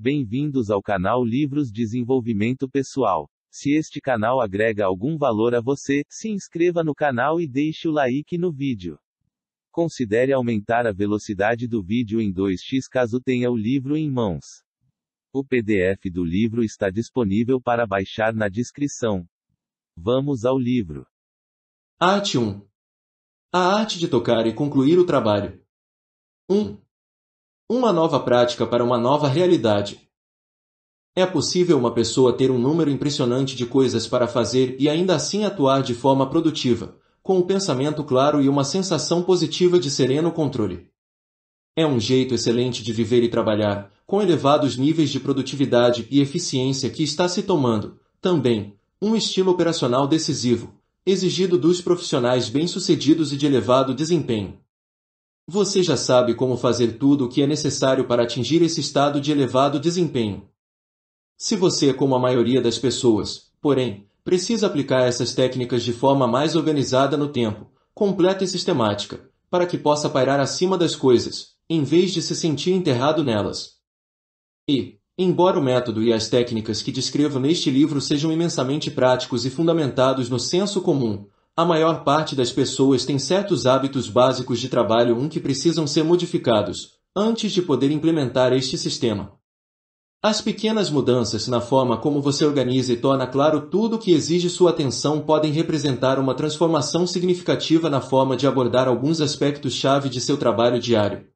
Bem-vindos ao canal Livros Desenvolvimento Pessoal. Se este canal agrega algum valor a você, se inscreva no canal e deixe o like no vídeo. Considere aumentar a velocidade do vídeo em 2x caso tenha o livro em mãos. O PDF do livro está disponível para baixar na descrição. Vamos ao livro. Arte 1 A arte de tocar e concluir o trabalho. 1. Uma nova prática para uma nova realidade. É possível uma pessoa ter um número impressionante de coisas para fazer e ainda assim atuar de forma produtiva, com o um pensamento claro e uma sensação positiva de sereno controle. É um jeito excelente de viver e trabalhar, com elevados níveis de produtividade e eficiência que está se tomando, também, um estilo operacional decisivo, exigido dos profissionais bem-sucedidos e de elevado desempenho. Você já sabe como fazer tudo o que é necessário para atingir esse estado de elevado desempenho. Se você é como a maioria das pessoas, porém, precisa aplicar essas técnicas de forma mais organizada no tempo, completa e sistemática, para que possa pairar acima das coisas, em vez de se sentir enterrado nelas. E, embora o método e as técnicas que descrevo neste livro sejam imensamente práticos e fundamentados no senso comum, a maior parte das pessoas tem certos hábitos básicos de trabalho um que precisam ser modificados antes de poder implementar este sistema. As pequenas mudanças na forma como você organiza e torna claro tudo o que exige sua atenção podem representar uma transformação significativa na forma de abordar alguns aspectos-chave de seu trabalho diário.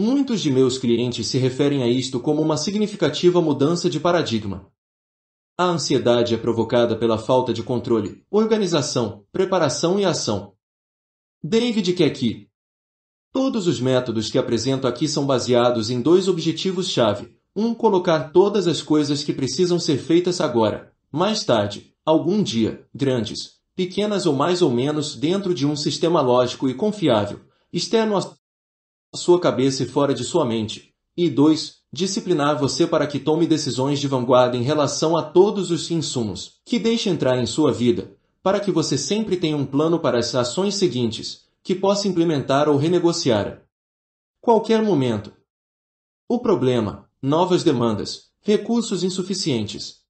Muitos de meus clientes se referem a isto como uma significativa mudança de paradigma. A ansiedade é provocada pela falta de controle, organização, preparação e ação. David Keki Todos os métodos que apresento aqui são baseados em dois objetivos-chave. Um, colocar todas as coisas que precisam ser feitas agora, mais tarde, algum dia, grandes, pequenas ou mais ou menos, dentro de um sistema lógico e confiável, externo à sua cabeça e fora de sua mente. E dois, disciplinar você para que tome decisões de vanguarda em relação a todos os insumos que deixe entrar em sua vida, para que você sempre tenha um plano para as ações seguintes, que possa implementar ou renegociar. Qualquer momento. O problema, novas demandas, recursos insuficientes.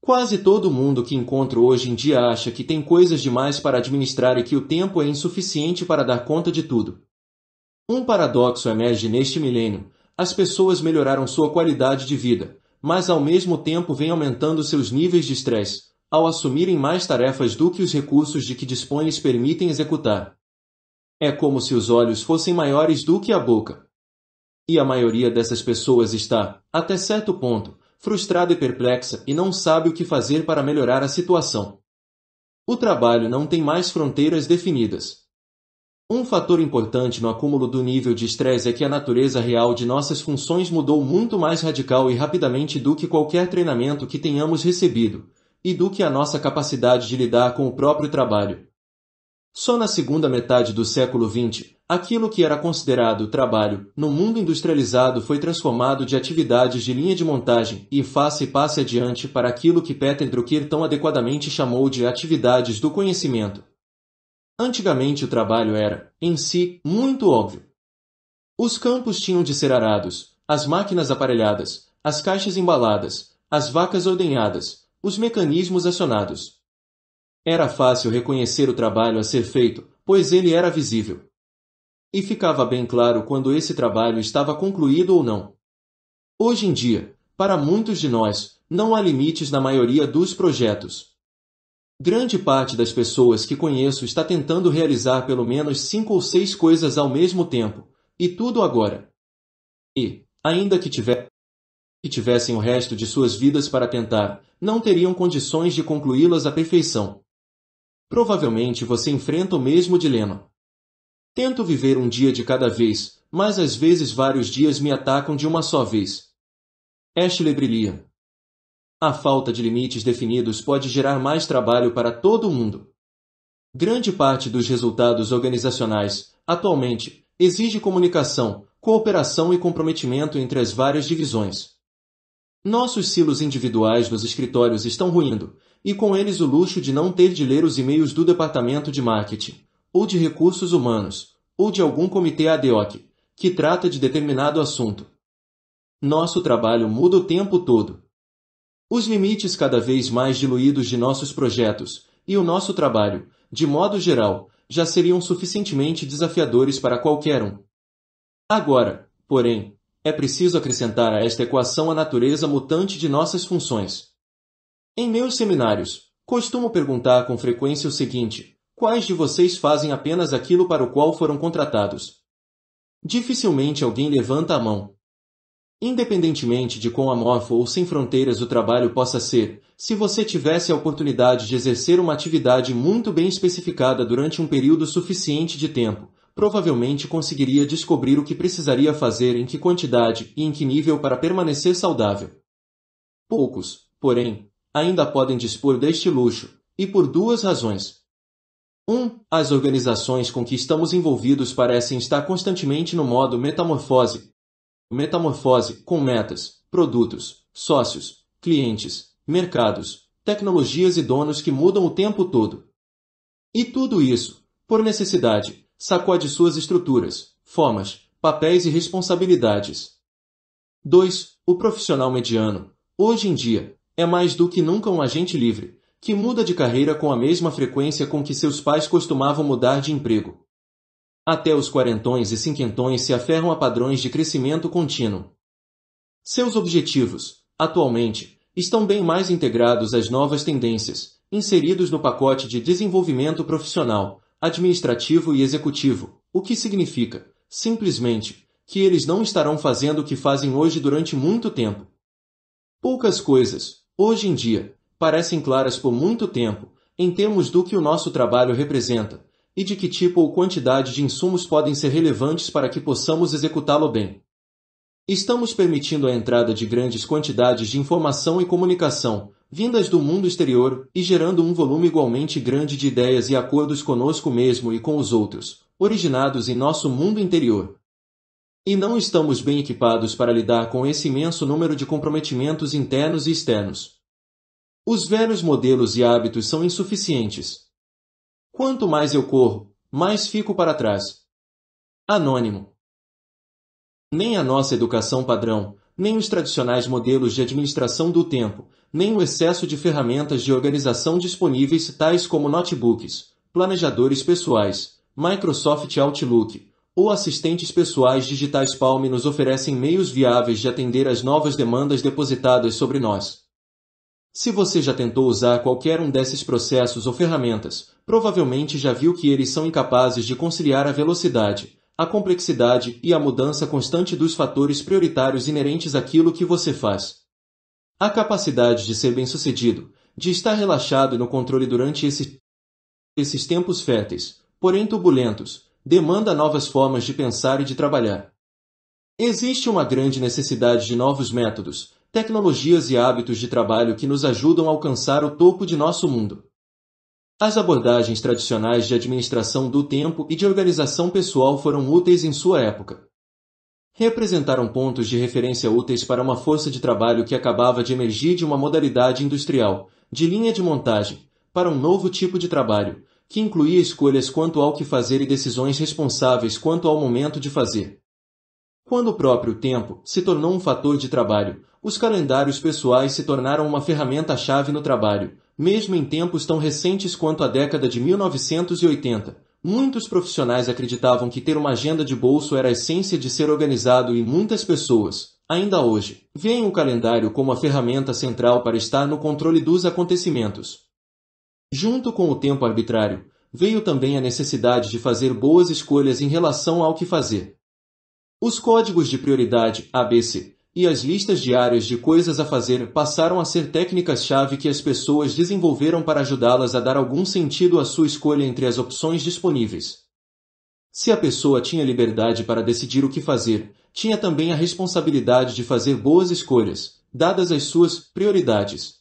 Quase todo mundo que encontro hoje em dia acha que tem coisas demais para administrar e que o tempo é insuficiente para dar conta de tudo. Um paradoxo emerge neste milênio, as pessoas melhoraram sua qualidade de vida, mas ao mesmo tempo vêm aumentando seus níveis de estresse, ao assumirem mais tarefas do que os recursos de que dispõem lhes permitem executar. É como se os olhos fossem maiores do que a boca. E a maioria dessas pessoas está, até certo ponto, frustrada e perplexa e não sabe o que fazer para melhorar a situação. O trabalho não tem mais fronteiras definidas, um fator importante no acúmulo do nível de estresse é que a natureza real de nossas funções mudou muito mais radical e rapidamente do que qualquer treinamento que tenhamos recebido, e do que a nossa capacidade de lidar com o próprio trabalho. Só na segunda metade do século XX, aquilo que era considerado trabalho no mundo industrializado foi transformado de atividades de linha de montagem e face e passe adiante para aquilo que Peter Drucker tão adequadamente chamou de atividades do conhecimento. Antigamente o trabalho era, em si, muito óbvio. Os campos tinham de ser arados, as máquinas aparelhadas, as caixas embaladas, as vacas ordenhadas, os mecanismos acionados. Era fácil reconhecer o trabalho a ser feito, pois ele era visível. E ficava bem claro quando esse trabalho estava concluído ou não. Hoje em dia, para muitos de nós, não há limites na maioria dos projetos. Grande parte das pessoas que conheço está tentando realizar pelo menos cinco ou seis coisas ao mesmo tempo, e tudo agora. E, ainda que, tiver, que tivessem o resto de suas vidas para tentar, não teriam condições de concluí-las à perfeição. Provavelmente você enfrenta o mesmo dilema. Tento viver um dia de cada vez, mas às vezes vários dias me atacam de uma só vez. Ashley brilha. A falta de limites definidos pode gerar mais trabalho para todo mundo. Grande parte dos resultados organizacionais, atualmente, exige comunicação, cooperação e comprometimento entre as várias divisões. Nossos silos individuais nos escritórios estão ruindo, e com eles o luxo de não ter de ler os e-mails do departamento de marketing, ou de recursos humanos, ou de algum comitê ADOC, que trata de determinado assunto. Nosso trabalho muda o tempo todo, os limites cada vez mais diluídos de nossos projetos e o nosso trabalho, de modo geral, já seriam suficientemente desafiadores para qualquer um. Agora, porém, é preciso acrescentar a esta equação a natureza mutante de nossas funções. Em meus seminários, costumo perguntar com frequência o seguinte: quais de vocês fazem apenas aquilo para o qual foram contratados? Dificilmente alguém levanta a mão. Independentemente de quão amorfo ou sem fronteiras o trabalho possa ser, se você tivesse a oportunidade de exercer uma atividade muito bem especificada durante um período suficiente de tempo, provavelmente conseguiria descobrir o que precisaria fazer em que quantidade e em que nível para permanecer saudável. Poucos, porém, ainda podem dispor deste luxo, e por duas razões. 1. Um, as organizações com que estamos envolvidos parecem estar constantemente no modo metamorfose, metamorfose com metas, produtos, sócios, clientes, mercados, tecnologias e donos que mudam o tempo todo. E tudo isso, por necessidade, sacode suas estruturas, formas, papéis e responsabilidades. 2. O profissional mediano, hoje em dia, é mais do que nunca um agente livre, que muda de carreira com a mesma frequência com que seus pais costumavam mudar de emprego. Até os quarentões e cinquentões se aferram a padrões de crescimento contínuo. Seus objetivos, atualmente, estão bem mais integrados às novas tendências, inseridos no pacote de desenvolvimento profissional, administrativo e executivo, o que significa, simplesmente, que eles não estarão fazendo o que fazem hoje durante muito tempo. Poucas coisas, hoje em dia, parecem claras por muito tempo, em termos do que o nosso trabalho representa, e de que tipo ou quantidade de insumos podem ser relevantes para que possamos executá-lo bem. Estamos permitindo a entrada de grandes quantidades de informação e comunicação, vindas do mundo exterior, e gerando um volume igualmente grande de ideias e acordos conosco mesmo e com os outros, originados em nosso mundo interior. E não estamos bem equipados para lidar com esse imenso número de comprometimentos internos e externos. Os velhos modelos e hábitos são insuficientes, Quanto mais eu corro, mais fico para trás. Anônimo. Nem a nossa educação padrão, nem os tradicionais modelos de administração do tempo, nem o excesso de ferramentas de organização disponíveis tais como notebooks, planejadores pessoais, Microsoft Outlook ou assistentes pessoais digitais Palm nos oferecem meios viáveis de atender às novas demandas depositadas sobre nós. Se você já tentou usar qualquer um desses processos ou ferramentas, provavelmente já viu que eles são incapazes de conciliar a velocidade, a complexidade e a mudança constante dos fatores prioritários inerentes àquilo que você faz. A capacidade de ser bem-sucedido, de estar relaxado e no controle durante esse... esses tempos férteis, porém turbulentos, demanda novas formas de pensar e de trabalhar. Existe uma grande necessidade de novos métodos, tecnologias e hábitos de trabalho que nos ajudam a alcançar o topo de nosso mundo. As abordagens tradicionais de administração do tempo e de organização pessoal foram úteis em sua época. Representaram pontos de referência úteis para uma força de trabalho que acabava de emergir de uma modalidade industrial, de linha de montagem, para um novo tipo de trabalho, que incluía escolhas quanto ao que fazer e decisões responsáveis quanto ao momento de fazer. Quando o próprio tempo se tornou um fator de trabalho, os calendários pessoais se tornaram uma ferramenta-chave no trabalho, mesmo em tempos tão recentes quanto a década de 1980. Muitos profissionais acreditavam que ter uma agenda de bolso era a essência de ser organizado e muitas pessoas, ainda hoje, veem o calendário como a ferramenta central para estar no controle dos acontecimentos. Junto com o tempo arbitrário, veio também a necessidade de fazer boas escolhas em relação ao que fazer. Os códigos de prioridade ABC e as listas diárias de coisas a fazer passaram a ser técnicas-chave que as pessoas desenvolveram para ajudá-las a dar algum sentido à sua escolha entre as opções disponíveis. Se a pessoa tinha liberdade para decidir o que fazer, tinha também a responsabilidade de fazer boas escolhas, dadas as suas prioridades.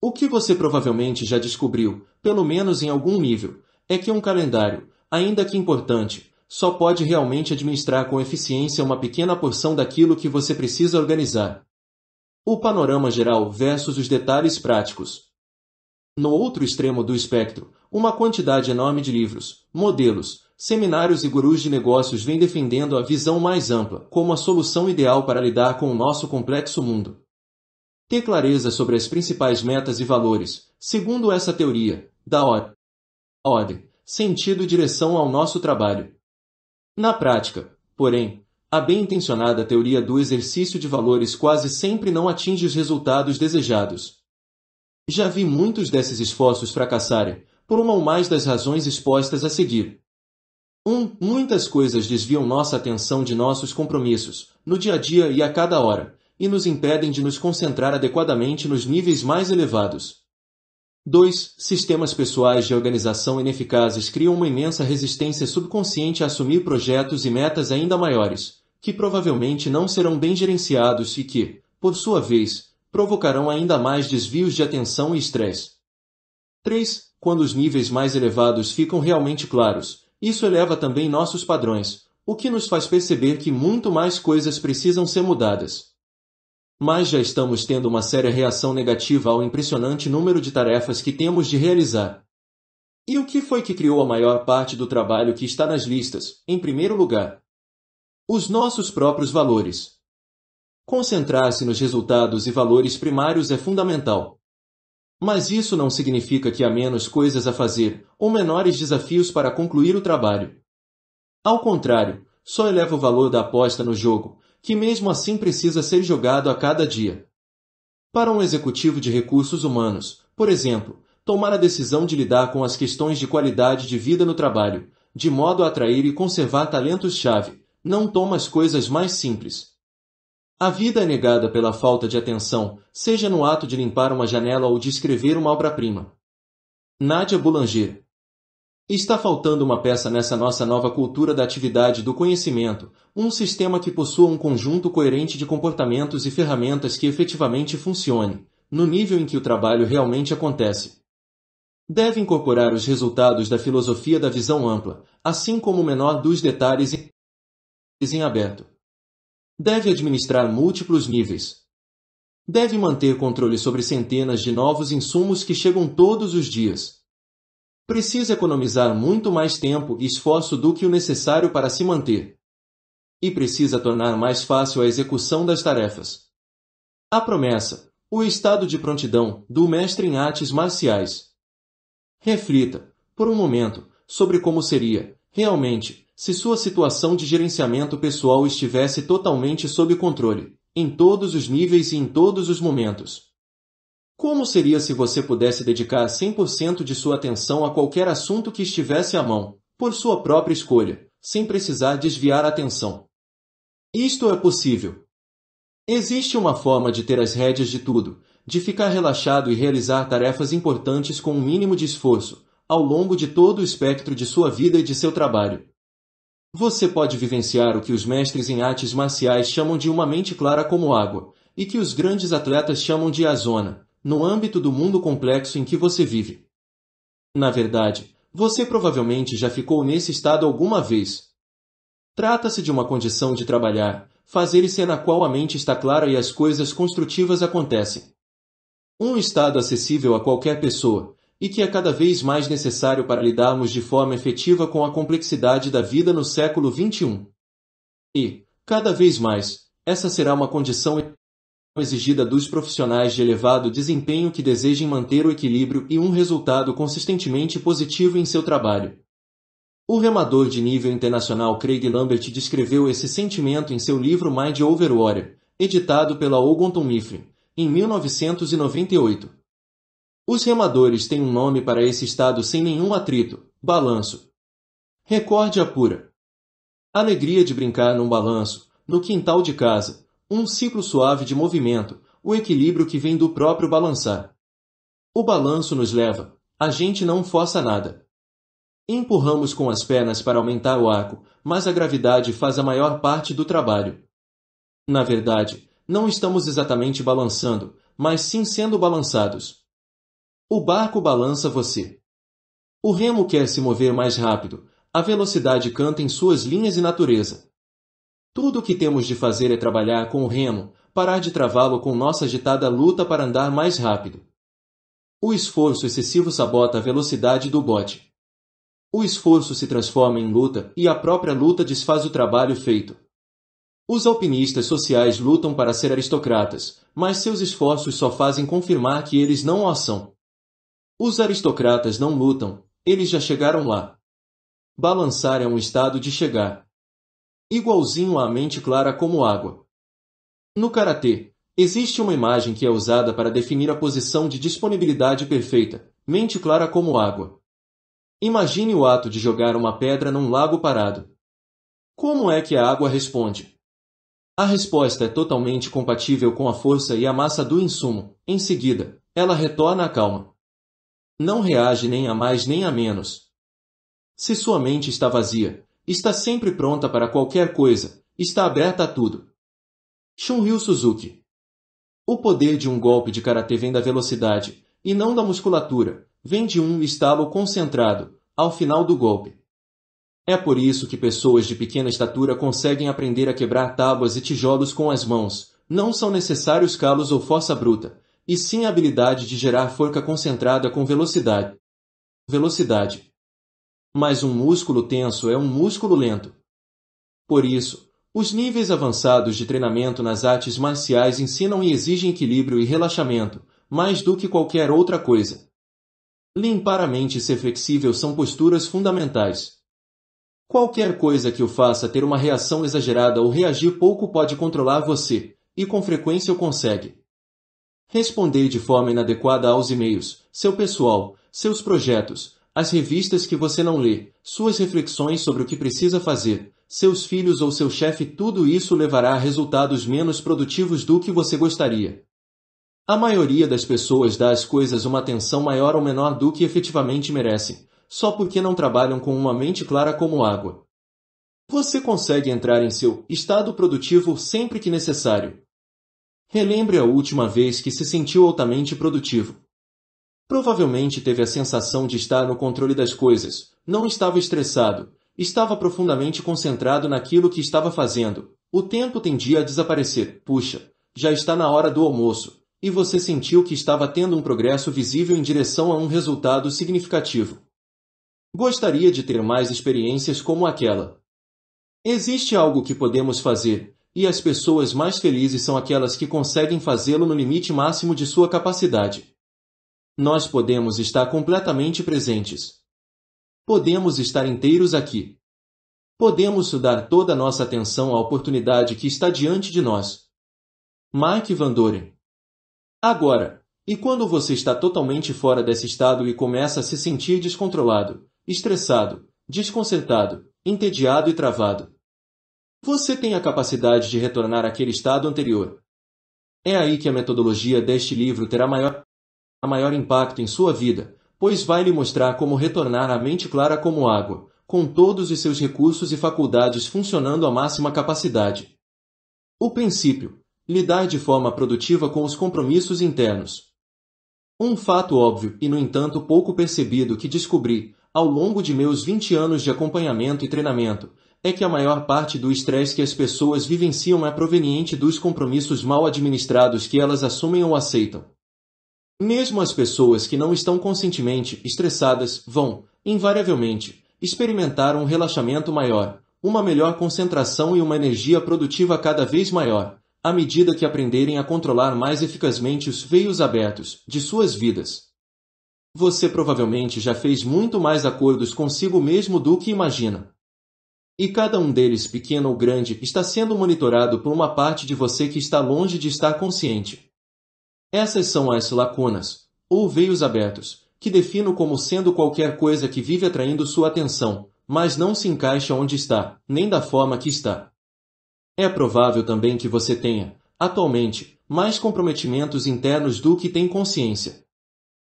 O que você provavelmente já descobriu, pelo menos em algum nível, é que um calendário, ainda que importante, só pode realmente administrar com eficiência uma pequena porção daquilo que você precisa organizar. O panorama geral versus os detalhes práticos. No outro extremo do espectro, uma quantidade enorme de livros, modelos, seminários e gurus de negócios vem defendendo a visão mais ampla como a solução ideal para lidar com o nosso complexo mundo. Ter clareza sobre as principais metas e valores, segundo essa teoria, da ordem, sentido e direção ao nosso trabalho. Na prática, porém, a bem-intencionada teoria do exercício de valores quase sempre não atinge os resultados desejados. Já vi muitos desses esforços fracassarem, por uma ou mais das razões expostas a seguir. 1. Um, muitas coisas desviam nossa atenção de nossos compromissos, no dia a dia e a cada hora, e nos impedem de nos concentrar adequadamente nos níveis mais elevados. 2. Sistemas pessoais de organização ineficazes criam uma imensa resistência subconsciente a assumir projetos e metas ainda maiores, que provavelmente não serão bem gerenciados e que, por sua vez, provocarão ainda mais desvios de atenção e estresse. 3. Quando os níveis mais elevados ficam realmente claros, isso eleva também nossos padrões, o que nos faz perceber que muito mais coisas precisam ser mudadas. Mas já estamos tendo uma séria reação negativa ao impressionante número de tarefas que temos de realizar. E o que foi que criou a maior parte do trabalho que está nas listas, em primeiro lugar? Os nossos próprios valores. Concentrar-se nos resultados e valores primários é fundamental. Mas isso não significa que há menos coisas a fazer ou menores desafios para concluir o trabalho. Ao contrário, só eleva o valor da aposta no jogo que mesmo assim precisa ser jogado a cada dia. Para um executivo de recursos humanos, por exemplo, tomar a decisão de lidar com as questões de qualidade de vida no trabalho, de modo a atrair e conservar talentos-chave, não toma as coisas mais simples. A vida é negada pela falta de atenção, seja no ato de limpar uma janela ou de escrever uma obra-prima. Nádia Boulanger Está faltando uma peça nessa nossa nova cultura da atividade do conhecimento, um sistema que possua um conjunto coerente de comportamentos e ferramentas que efetivamente funcione, no nível em que o trabalho realmente acontece. Deve incorporar os resultados da filosofia da visão ampla, assim como o menor dos detalhes em aberto. Deve administrar múltiplos níveis. Deve manter controle sobre centenas de novos insumos que chegam todos os dias. Precisa economizar muito mais tempo e esforço do que o necessário para se manter e precisa tornar mais fácil a execução das tarefas. A promessa, o estado de prontidão do mestre em artes marciais. Reflita, por um momento, sobre como seria, realmente, se sua situação de gerenciamento pessoal estivesse totalmente sob controle, em todos os níveis e em todos os momentos. Como seria se você pudesse dedicar 100% de sua atenção a qualquer assunto que estivesse à mão, por sua própria escolha, sem precisar desviar a atenção? Isto é possível. Existe uma forma de ter as rédeas de tudo, de ficar relaxado e realizar tarefas importantes com o um mínimo de esforço, ao longo de todo o espectro de sua vida e de seu trabalho. Você pode vivenciar o que os mestres em artes marciais chamam de uma mente clara como água, e que os grandes atletas chamam de zona, no âmbito do mundo complexo em que você vive. Na verdade, você provavelmente já ficou nesse estado alguma vez, Trata-se de uma condição de trabalhar, fazer e ser na qual a mente está clara e as coisas construtivas acontecem. Um estado acessível a qualquer pessoa, e que é cada vez mais necessário para lidarmos de forma efetiva com a complexidade da vida no século XXI. E, cada vez mais, essa será uma condição exigida dos profissionais de elevado desempenho que desejem manter o equilíbrio e um resultado consistentemente positivo em seu trabalho. O remador de nível internacional Craig Lambert descreveu esse sentimento em seu livro Mind Over Water, editado pela Ogonton Mifflin, em 1998. Os remadores têm um nome para esse estado sem nenhum atrito, balanço. Recorde apura. Alegria de brincar num balanço, no quintal de casa, um ciclo suave de movimento, o equilíbrio que vem do próprio balançar. O balanço nos leva, a gente não força nada. Empurramos com as pernas para aumentar o arco, mas a gravidade faz a maior parte do trabalho. Na verdade, não estamos exatamente balançando, mas sim sendo balançados. O barco balança você. O remo quer se mover mais rápido, a velocidade canta em suas linhas e natureza. Tudo o que temos de fazer é trabalhar com o remo, parar de travá-lo com nossa agitada luta para andar mais rápido. O esforço excessivo sabota a velocidade do bote. O esforço se transforma em luta e a própria luta desfaz o trabalho feito. Os alpinistas sociais lutam para ser aristocratas, mas seus esforços só fazem confirmar que eles não o são. Os aristocratas não lutam, eles já chegaram lá. Balançar é um estado de chegar. Igualzinho à mente clara como água. No karatê, existe uma imagem que é usada para definir a posição de disponibilidade perfeita, mente clara como água. Imagine o ato de jogar uma pedra num lago parado. Como é que a água responde? A resposta é totalmente compatível com a força e a massa do insumo. Em seguida, ela retorna à calma. Não reage nem a mais nem a menos. Se sua mente está vazia, está sempre pronta para qualquer coisa, está aberta a tudo. Shunryu Suzuki O poder de um golpe de karatê vem da velocidade, e não da musculatura, vende um estalo concentrado, ao final do golpe. É por isso que pessoas de pequena estatura conseguem aprender a quebrar tábuas e tijolos com as mãos. Não são necessários calos ou força bruta, e sim a habilidade de gerar forca concentrada com velocidade. Velocidade. Mas um músculo tenso é um músculo lento. Por isso, os níveis avançados de treinamento nas artes marciais ensinam e exigem equilíbrio e relaxamento, mais do que qualquer outra coisa. Limpar a mente e ser flexível são posturas fundamentais. Qualquer coisa que o faça ter uma reação exagerada ou reagir pouco pode controlar você, e com frequência o consegue. Responder de forma inadequada aos e-mails, seu pessoal, seus projetos, as revistas que você não lê, suas reflexões sobre o que precisa fazer, seus filhos ou seu chefe, tudo isso levará a resultados menos produtivos do que você gostaria. A maioria das pessoas dá às coisas uma atenção maior ou menor do que efetivamente merecem, só porque não trabalham com uma mente clara como água. Você consegue entrar em seu estado produtivo sempre que necessário. Relembre a última vez que se sentiu altamente produtivo. Provavelmente teve a sensação de estar no controle das coisas, não estava estressado, estava profundamente concentrado naquilo que estava fazendo. O tempo tendia a desaparecer. Puxa, já está na hora do almoço e você sentiu que estava tendo um progresso visível em direção a um resultado significativo. Gostaria de ter mais experiências como aquela. Existe algo que podemos fazer, e as pessoas mais felizes são aquelas que conseguem fazê-lo no limite máximo de sua capacidade. Nós podemos estar completamente presentes. Podemos estar inteiros aqui. Podemos dar toda a nossa atenção à oportunidade que está diante de nós. Mike Van Doren Agora, e quando você está totalmente fora desse estado e começa a se sentir descontrolado, estressado, desconcertado, entediado e travado? Você tem a capacidade de retornar àquele estado anterior. É aí que a metodologia deste livro terá maior, maior impacto em sua vida, pois vai lhe mostrar como retornar à mente clara como água, com todos os seus recursos e faculdades funcionando à máxima capacidade. O princípio, lidar de forma produtiva com os compromissos internos. Um fato óbvio e, no entanto, pouco percebido que descobri, ao longo de meus 20 anos de acompanhamento e treinamento, é que a maior parte do estresse que as pessoas vivenciam é proveniente dos compromissos mal administrados que elas assumem ou aceitam. Mesmo as pessoas que não estão conscientemente estressadas vão, invariavelmente, experimentar um relaxamento maior, uma melhor concentração e uma energia produtiva cada vez maior à medida que aprenderem a controlar mais eficazmente os veios abertos de suas vidas. Você provavelmente já fez muito mais acordos consigo mesmo do que imagina. E cada um deles, pequeno ou grande, está sendo monitorado por uma parte de você que está longe de estar consciente. Essas são as lacunas, ou veios abertos, que defino como sendo qualquer coisa que vive atraindo sua atenção, mas não se encaixa onde está, nem da forma que está. É provável também que você tenha, atualmente, mais comprometimentos internos do que tem consciência.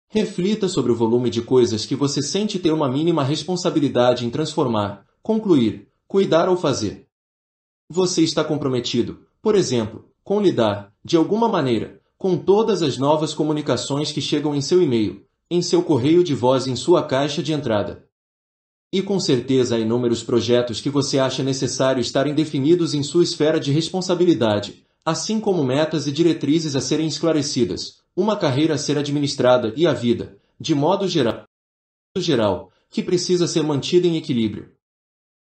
Reflita sobre o volume de coisas que você sente ter uma mínima responsabilidade em transformar, concluir, cuidar ou fazer. Você está comprometido, por exemplo, com lidar, de alguma maneira, com todas as novas comunicações que chegam em seu e-mail, em seu correio de voz e em sua caixa de entrada. E com certeza há inúmeros projetos que você acha necessário estarem definidos em sua esfera de responsabilidade, assim como metas e diretrizes a serem esclarecidas, uma carreira a ser administrada e a vida, de modo geral, que precisa ser mantida em equilíbrio.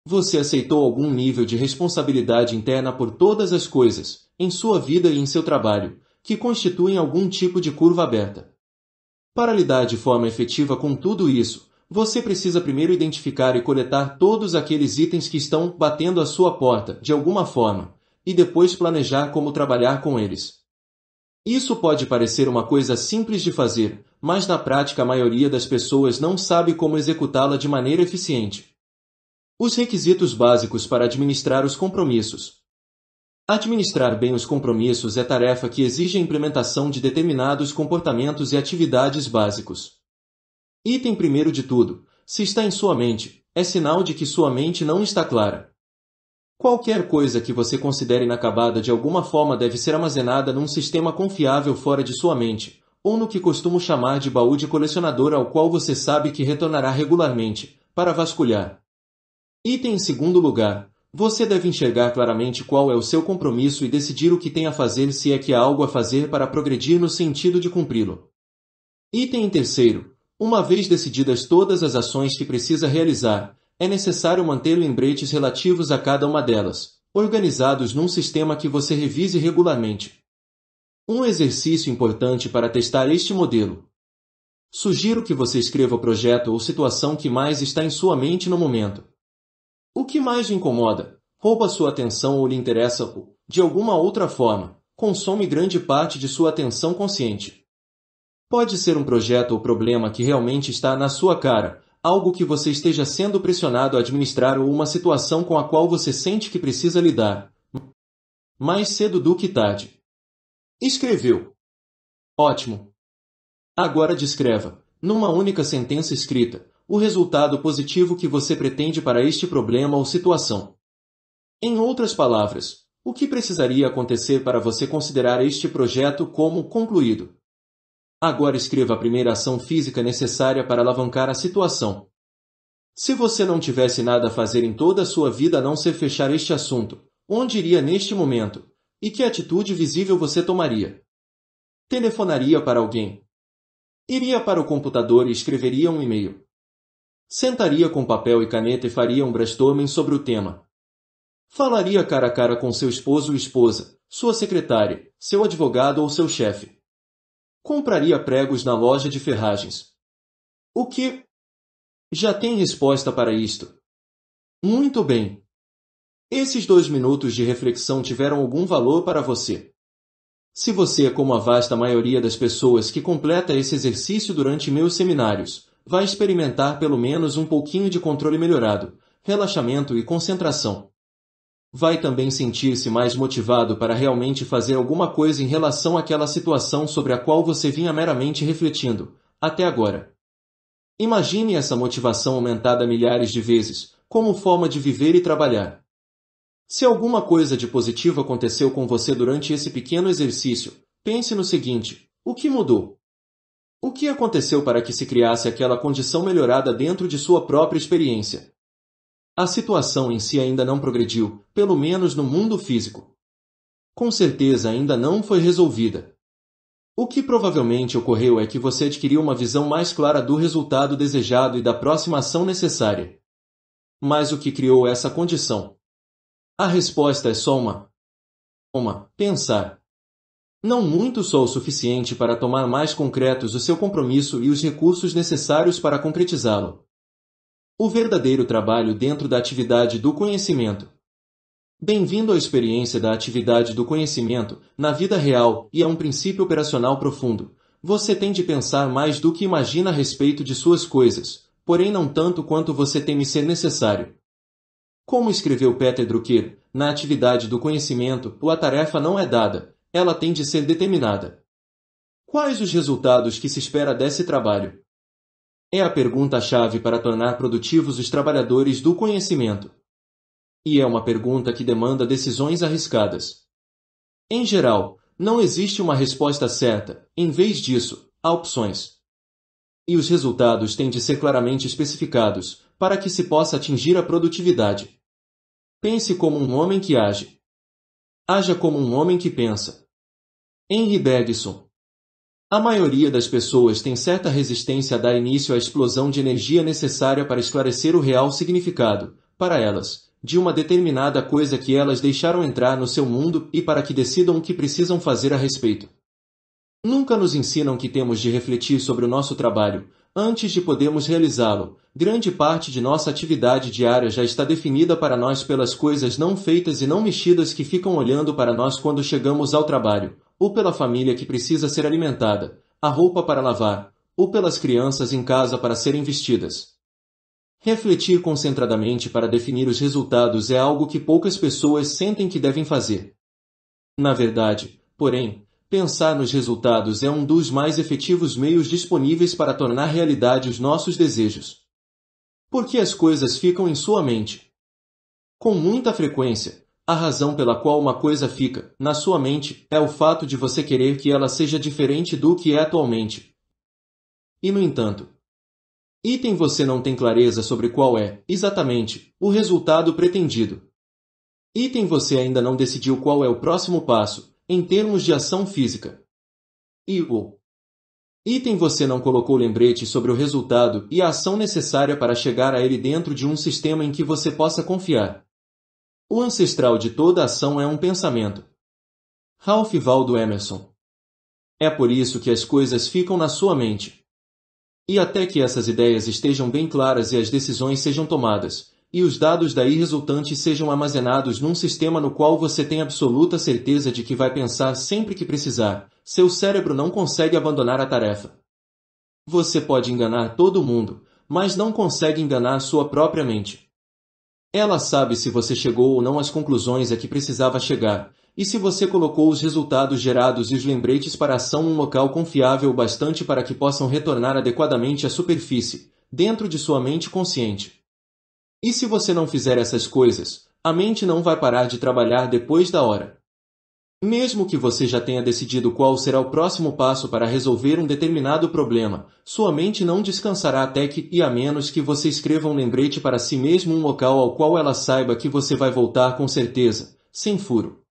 Você aceitou algum nível de responsabilidade interna por todas as coisas, em sua vida e em seu trabalho, que constituem algum tipo de curva aberta. Para lidar de forma efetiva com tudo isso, você precisa primeiro identificar e coletar todos aqueles itens que estão batendo a sua porta, de alguma forma, e depois planejar como trabalhar com eles. Isso pode parecer uma coisa simples de fazer, mas na prática a maioria das pessoas não sabe como executá-la de maneira eficiente. Os requisitos básicos para administrar os compromissos. Administrar bem os compromissos é tarefa que exige a implementação de determinados comportamentos e atividades básicos. Item primeiro de tudo, se está em sua mente, é sinal de que sua mente não está clara. Qualquer coisa que você considere inacabada de alguma forma deve ser armazenada num sistema confiável fora de sua mente, ou no que costumo chamar de baú de colecionador ao qual você sabe que retornará regularmente, para vasculhar. Item em segundo lugar, você deve enxergar claramente qual é o seu compromisso e decidir o que tem a fazer se é que há algo a fazer para progredir no sentido de cumpri-lo. Item em terceiro, uma vez decididas todas as ações que precisa realizar, é necessário manter lembretes relativos a cada uma delas, organizados num sistema que você revise regularmente. Um exercício importante para testar este modelo. Sugiro que você escreva o projeto ou situação que mais está em sua mente no momento. O que mais lhe incomoda, rouba sua atenção ou lhe interessa ou, de alguma outra forma, consome grande parte de sua atenção consciente. Pode ser um projeto ou problema que realmente está na sua cara, algo que você esteja sendo pressionado a administrar ou uma situação com a qual você sente que precisa lidar. Mais cedo do que tarde. Escreveu. Ótimo. Agora descreva, numa única sentença escrita, o resultado positivo que você pretende para este problema ou situação. Em outras palavras, o que precisaria acontecer para você considerar este projeto como concluído? Agora escreva a primeira ação física necessária para alavancar a situação. Se você não tivesse nada a fazer em toda a sua vida a não ser fechar este assunto, onde iria neste momento? E que atitude visível você tomaria? Telefonaria para alguém. Iria para o computador e escreveria um e-mail. Sentaria com papel e caneta e faria um brainstorming sobre o tema. Falaria cara a cara com seu esposo ou esposa, sua secretária, seu advogado ou seu chefe compraria pregos na loja de ferragens. O que? Já tem resposta para isto. Muito bem. Esses dois minutos de reflexão tiveram algum valor para você. Se você é como a vasta maioria das pessoas que completa esse exercício durante meus seminários, vai experimentar pelo menos um pouquinho de controle melhorado, relaxamento e concentração vai também sentir-se mais motivado para realmente fazer alguma coisa em relação àquela situação sobre a qual você vinha meramente refletindo, até agora. Imagine essa motivação aumentada milhares de vezes, como forma de viver e trabalhar. Se alguma coisa de positivo aconteceu com você durante esse pequeno exercício, pense no seguinte: o que mudou? O que aconteceu para que se criasse aquela condição melhorada dentro de sua própria experiência? A situação em si ainda não progrediu, pelo menos no mundo físico. Com certeza ainda não foi resolvida. O que provavelmente ocorreu é que você adquiriu uma visão mais clara do resultado desejado e da próxima ação necessária. Mas o que criou essa condição? A resposta é só uma. Uma, pensar. Não muito só o suficiente para tomar mais concretos o seu compromisso e os recursos necessários para concretizá-lo o verdadeiro trabalho dentro da atividade do conhecimento. Bem-vindo à experiência da atividade do conhecimento na vida real e a um princípio operacional profundo. Você tem de pensar mais do que imagina a respeito de suas coisas, porém não tanto quanto você teme ser necessário. Como escreveu Peter Drucker, na atividade do conhecimento, a tarefa não é dada, ela tem de ser determinada. Quais os resultados que se espera desse trabalho? É a pergunta-chave para tornar produtivos os trabalhadores do conhecimento. E é uma pergunta que demanda decisões arriscadas. Em geral, não existe uma resposta certa, em vez disso, há opções. E os resultados têm de ser claramente especificados, para que se possa atingir a produtividade. Pense como um homem que age. Haja como um homem que pensa. Henry Bergson a maioria das pessoas tem certa resistência a dar início à explosão de energia necessária para esclarecer o real significado, para elas, de uma determinada coisa que elas deixaram entrar no seu mundo e para que decidam o que precisam fazer a respeito. Nunca nos ensinam que temos de refletir sobre o nosso trabalho, antes de podermos realizá-lo. Grande parte de nossa atividade diária já está definida para nós pelas coisas não feitas e não mexidas que ficam olhando para nós quando chegamos ao trabalho ou pela família que precisa ser alimentada, a roupa para lavar, ou pelas crianças em casa para serem vestidas. Refletir concentradamente para definir os resultados é algo que poucas pessoas sentem que devem fazer. Na verdade, porém, pensar nos resultados é um dos mais efetivos meios disponíveis para tornar realidade os nossos desejos. Porque as coisas ficam em sua mente. Com muita frequência, a razão pela qual uma coisa fica, na sua mente, é o fato de você querer que ela seja diferente do que é atualmente. E no entanto, item você não tem clareza sobre qual é, exatamente, o resultado pretendido. Item você ainda não decidiu qual é o próximo passo, em termos de ação física. E o item você não colocou lembrete sobre o resultado e a ação necessária para chegar a ele dentro de um sistema em que você possa confiar. O ancestral de toda ação é um pensamento. Ralph Waldo Emerson É por isso que as coisas ficam na sua mente. E até que essas ideias estejam bem claras e as decisões sejam tomadas, e os dados daí resultantes sejam armazenados num sistema no qual você tem absoluta certeza de que vai pensar sempre que precisar, seu cérebro não consegue abandonar a tarefa. Você pode enganar todo mundo, mas não consegue enganar sua própria mente. Ela sabe se você chegou ou não às conclusões a que precisava chegar, e se você colocou os resultados gerados e os lembretes para ação num local confiável bastante para que possam retornar adequadamente à superfície, dentro de sua mente consciente. E se você não fizer essas coisas, a mente não vai parar de trabalhar depois da hora, mesmo que você já tenha decidido qual será o próximo passo para resolver um determinado problema, sua mente não descansará até que, e a menos que você escreva um lembrete para si mesmo um local ao qual ela saiba que você vai voltar com certeza, sem furo.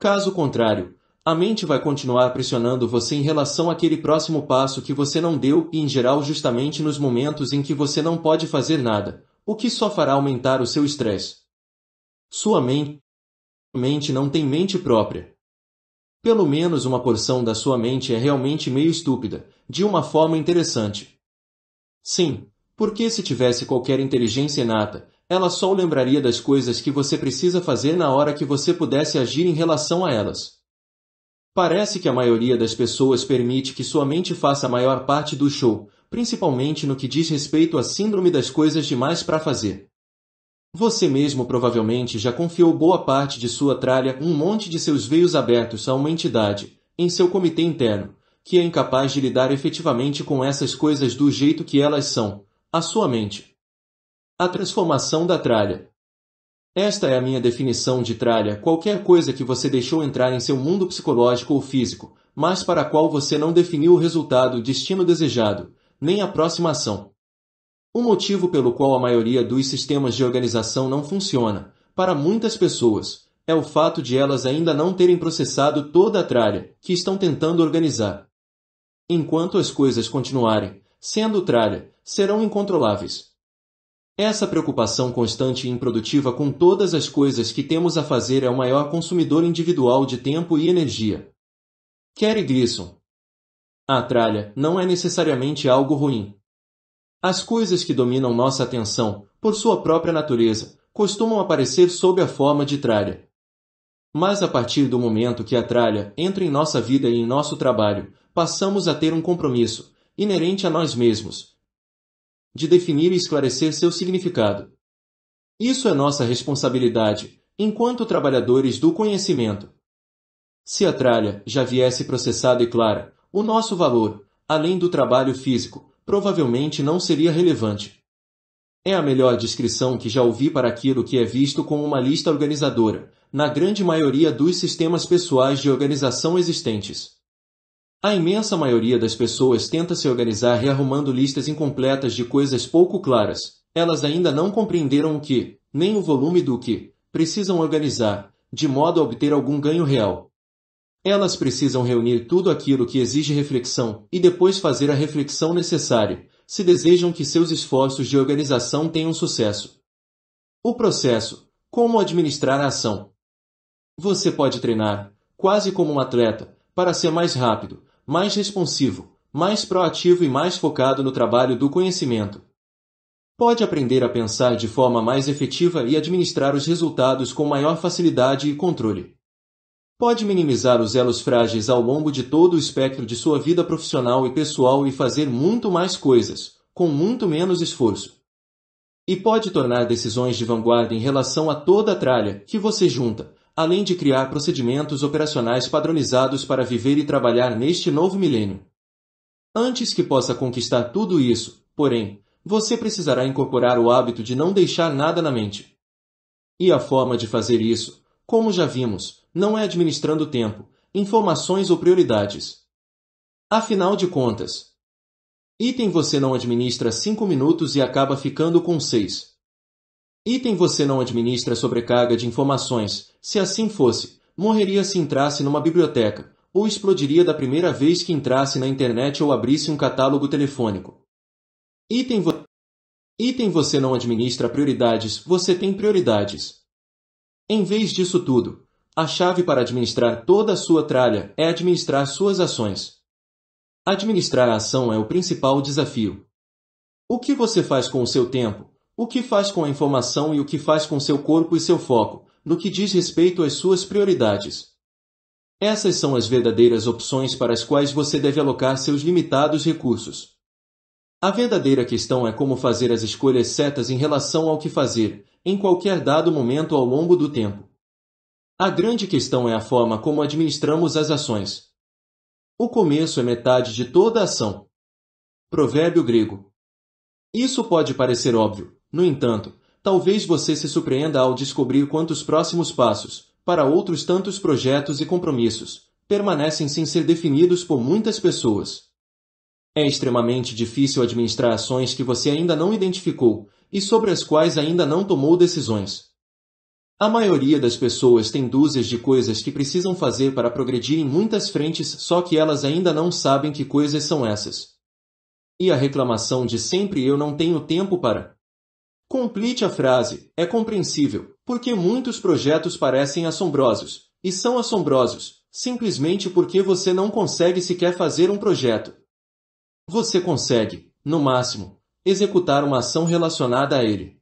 Caso contrário, a mente vai continuar pressionando você em relação àquele próximo passo que você não deu e, em geral, justamente nos momentos em que você não pode fazer nada, o que só fará aumentar o seu estresse. Sua mente mente não tem mente própria. Pelo menos uma porção da sua mente é realmente meio estúpida, de uma forma interessante. Sim, porque se tivesse qualquer inteligência inata, ela só o lembraria das coisas que você precisa fazer na hora que você pudesse agir em relação a elas. Parece que a maioria das pessoas permite que sua mente faça a maior parte do show, principalmente no que diz respeito à síndrome das coisas demais para fazer. Você mesmo provavelmente já confiou boa parte de sua tralha, um monte de seus veios abertos a uma entidade, em seu comitê interno, que é incapaz de lidar efetivamente com essas coisas do jeito que elas são, a sua mente. A transformação da tralha. Esta é a minha definição de tralha, qualquer coisa que você deixou entrar em seu mundo psicológico ou físico, mas para a qual você não definiu o resultado, destino desejado, nem a próxima ação. O motivo pelo qual a maioria dos sistemas de organização não funciona, para muitas pessoas, é o fato de elas ainda não terem processado toda a tralha que estão tentando organizar. Enquanto as coisas continuarem sendo tralha, serão incontroláveis. Essa preocupação constante e improdutiva com todas as coisas que temos a fazer é o maior consumidor individual de tempo e energia. Kerry Grissom A tralha não é necessariamente algo ruim. As coisas que dominam nossa atenção, por sua própria natureza, costumam aparecer sob a forma de tralha. Mas a partir do momento que a tralha entra em nossa vida e em nosso trabalho, passamos a ter um compromisso, inerente a nós mesmos, de definir e esclarecer seu significado. Isso é nossa responsabilidade, enquanto trabalhadores do conhecimento. Se a tralha já viesse processada e clara, o nosso valor, além do trabalho físico, provavelmente não seria relevante. É a melhor descrição que já ouvi para aquilo que é visto como uma lista organizadora, na grande maioria dos sistemas pessoais de organização existentes. A imensa maioria das pessoas tenta se organizar rearrumando listas incompletas de coisas pouco claras. Elas ainda não compreenderam o que, nem o volume do que, precisam organizar, de modo a obter algum ganho real. Elas precisam reunir tudo aquilo que exige reflexão e depois fazer a reflexão necessária, se desejam que seus esforços de organização tenham sucesso. O processo. Como administrar a ação. Você pode treinar, quase como um atleta, para ser mais rápido, mais responsivo, mais proativo e mais focado no trabalho do conhecimento. Pode aprender a pensar de forma mais efetiva e administrar os resultados com maior facilidade e controle pode minimizar os elos frágeis ao longo de todo o espectro de sua vida profissional e pessoal e fazer muito mais coisas, com muito menos esforço. E pode tornar decisões de vanguarda em relação a toda a tralha que você junta, além de criar procedimentos operacionais padronizados para viver e trabalhar neste novo milênio. Antes que possa conquistar tudo isso, porém, você precisará incorporar o hábito de não deixar nada na mente. E a forma de fazer isso, como já vimos, não é administrando tempo, informações ou prioridades. Afinal de contas, item você não administra 5 minutos e acaba ficando com 6. Item você não administra sobrecarga de informações, se assim fosse, morreria se entrasse numa biblioteca, ou explodiria da primeira vez que entrasse na internet ou abrisse um catálogo telefônico. Item, vo... Item você não administra prioridades, você tem prioridades. Em vez disso tudo, a chave para administrar toda a sua tralha é administrar suas ações. Administrar a ação é o principal desafio. O que você faz com o seu tempo, o que faz com a informação e o que faz com seu corpo e seu foco, no que diz respeito às suas prioridades. Essas são as verdadeiras opções para as quais você deve alocar seus limitados recursos. A verdadeira questão é como fazer as escolhas certas em relação ao que fazer, em qualquer dado momento ao longo do tempo. A grande questão é a forma como administramos as ações. O começo é metade de toda ação. Provérbio grego. Isso pode parecer óbvio, no entanto, talvez você se surpreenda ao descobrir quantos próximos passos, para outros tantos projetos e compromissos, permanecem sem ser definidos por muitas pessoas. É extremamente difícil administrar ações que você ainda não identificou e sobre as quais ainda não tomou decisões. A maioria das pessoas tem dúzias de coisas que precisam fazer para progredir em muitas frentes, só que elas ainda não sabem que coisas são essas. E a reclamação de sempre eu não tenho tempo para. Complete a frase, é compreensível, porque muitos projetos parecem assombrosos, e são assombrosos, simplesmente porque você não consegue sequer fazer um projeto. Você consegue, no máximo, executar uma ação relacionada a ele.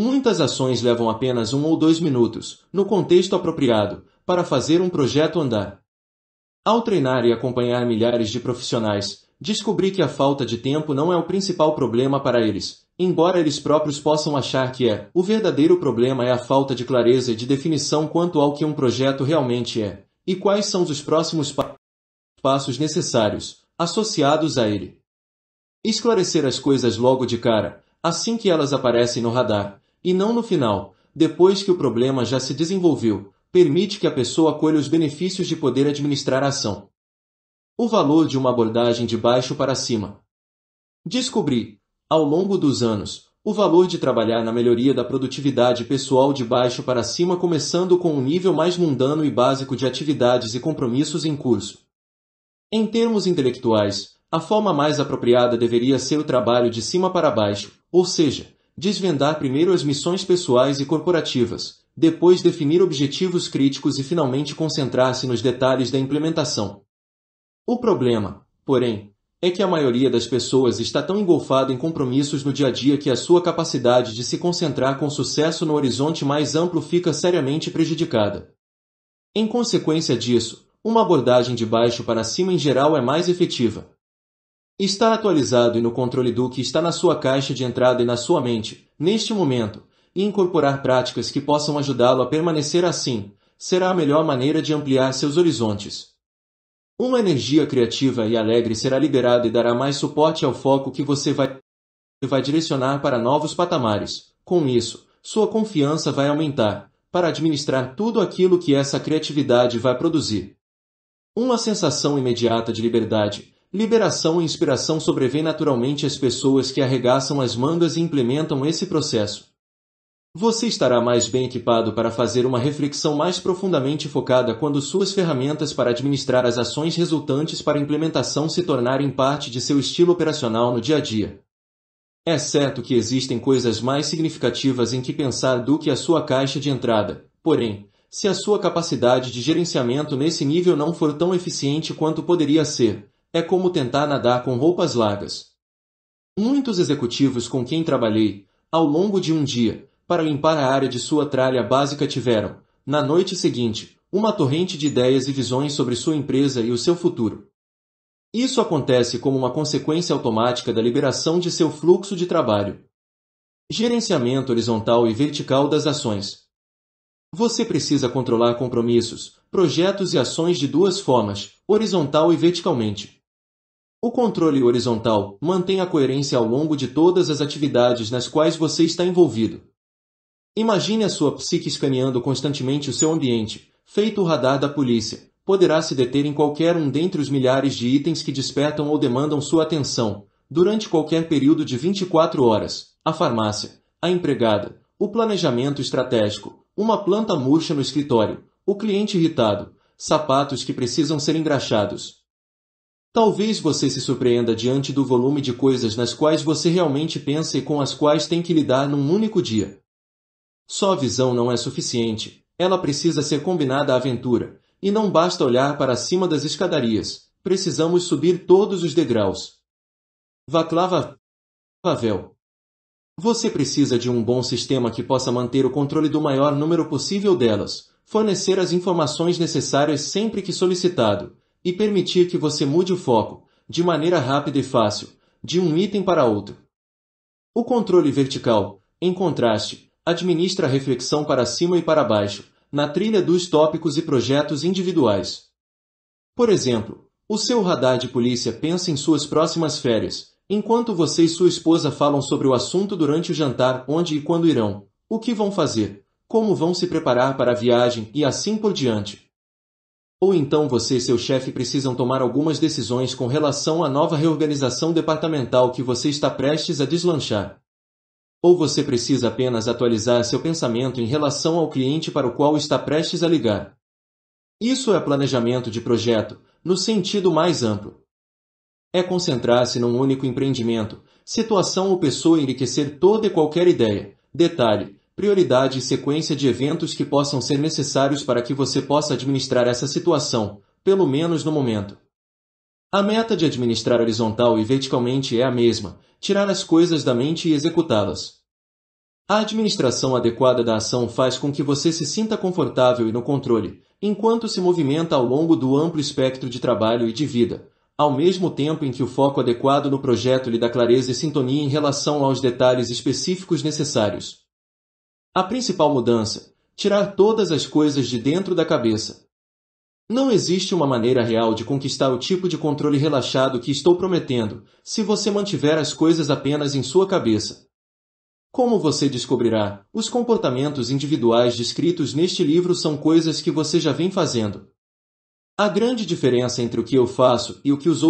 Muitas ações levam apenas um ou dois minutos, no contexto apropriado, para fazer um projeto andar. Ao treinar e acompanhar milhares de profissionais, descobri que a falta de tempo não é o principal problema para eles, embora eles próprios possam achar que é. O verdadeiro problema é a falta de clareza e de definição quanto ao que um projeto realmente é, e quais são os próximos pa passos necessários, associados a ele. Esclarecer as coisas logo de cara, assim que elas aparecem no radar, e não no final, depois que o problema já se desenvolveu, permite que a pessoa colha os benefícios de poder administrar a ação. O valor de uma abordagem de baixo para cima. Descobri, ao longo dos anos, o valor de trabalhar na melhoria da produtividade pessoal de baixo para cima, começando com um nível mais mundano e básico de atividades e compromissos em curso. Em termos intelectuais, a forma mais apropriada deveria ser o trabalho de cima para baixo, ou seja, desvendar primeiro as missões pessoais e corporativas, depois definir objetivos críticos e finalmente concentrar-se nos detalhes da implementação. O problema, porém, é que a maioria das pessoas está tão engolfada em compromissos no dia a dia que a sua capacidade de se concentrar com sucesso no horizonte mais amplo fica seriamente prejudicada. Em consequência disso, uma abordagem de baixo para cima em geral é mais efetiva. Está atualizado e no controle do que está na sua caixa de entrada e na sua mente, neste momento, e incorporar práticas que possam ajudá-lo a permanecer assim, será a melhor maneira de ampliar seus horizontes. Uma energia criativa e alegre será liberada e dará mais suporte ao foco que você vai, vai direcionar para novos patamares. Com isso, sua confiança vai aumentar, para administrar tudo aquilo que essa criatividade vai produzir. Uma sensação imediata de liberdade, Liberação e inspiração sobrevêm naturalmente às pessoas que arregaçam as mangas e implementam esse processo. Você estará mais bem equipado para fazer uma reflexão mais profundamente focada quando suas ferramentas para administrar as ações resultantes para implementação se tornarem parte de seu estilo operacional no dia a dia. É certo que existem coisas mais significativas em que pensar do que a sua caixa de entrada, porém, se a sua capacidade de gerenciamento nesse nível não for tão eficiente quanto poderia ser, é como tentar nadar com roupas largas. Muitos executivos com quem trabalhei, ao longo de um dia, para limpar a área de sua tralha básica tiveram, na noite seguinte, uma torrente de ideias e visões sobre sua empresa e o seu futuro. Isso acontece como uma consequência automática da liberação de seu fluxo de trabalho. Gerenciamento horizontal e vertical das ações. Você precisa controlar compromissos, projetos e ações de duas formas, horizontal e verticalmente. O controle horizontal mantém a coerência ao longo de todas as atividades nas quais você está envolvido. Imagine a sua psique escaneando constantemente o seu ambiente, feito o radar da polícia. Poderá se deter em qualquer um dentre os milhares de itens que despertam ou demandam sua atenção, durante qualquer período de 24 horas. A farmácia, a empregada, o planejamento estratégico, uma planta murcha no escritório, o cliente irritado, sapatos que precisam ser engraxados, Talvez você se surpreenda diante do volume de coisas nas quais você realmente pensa e com as quais tem que lidar num único dia. Só a visão não é suficiente, ela precisa ser combinada à aventura, e não basta olhar para cima das escadarias, precisamos subir todos os degraus. Vaclava Pavel você precisa de um bom sistema que possa manter o controle do maior número possível delas, fornecer as informações necessárias sempre que solicitado, e permitir que você mude o foco, de maneira rápida e fácil, de um item para outro. O controle vertical, em contraste, administra a reflexão para cima e para baixo, na trilha dos tópicos e projetos individuais. Por exemplo, o seu radar de polícia pensa em suas próximas férias, enquanto você e sua esposa falam sobre o assunto durante o jantar, onde e quando irão, o que vão fazer, como vão se preparar para a viagem e assim por diante. Ou então você e seu chefe precisam tomar algumas decisões com relação à nova reorganização departamental que você está prestes a deslanchar. Ou você precisa apenas atualizar seu pensamento em relação ao cliente para o qual está prestes a ligar. Isso é planejamento de projeto, no sentido mais amplo. É concentrar-se num único empreendimento, situação ou pessoa e enriquecer toda e qualquer ideia, detalhe, prioridade e sequência de eventos que possam ser necessários para que você possa administrar essa situação, pelo menos no momento. A meta de administrar horizontal e verticalmente é a mesma, tirar as coisas da mente e executá-las. A administração adequada da ação faz com que você se sinta confortável e no controle, enquanto se movimenta ao longo do amplo espectro de trabalho e de vida, ao mesmo tempo em que o foco adequado no projeto lhe dá clareza e sintonia em relação aos detalhes específicos necessários. A principal mudança: tirar todas as coisas de dentro da cabeça. Não existe uma maneira real de conquistar o tipo de controle relaxado que estou prometendo, se você mantiver as coisas apenas em sua cabeça. Como você descobrirá, os comportamentos individuais descritos neste livro são coisas que você já vem fazendo. A grande diferença entre o que eu faço e o que os,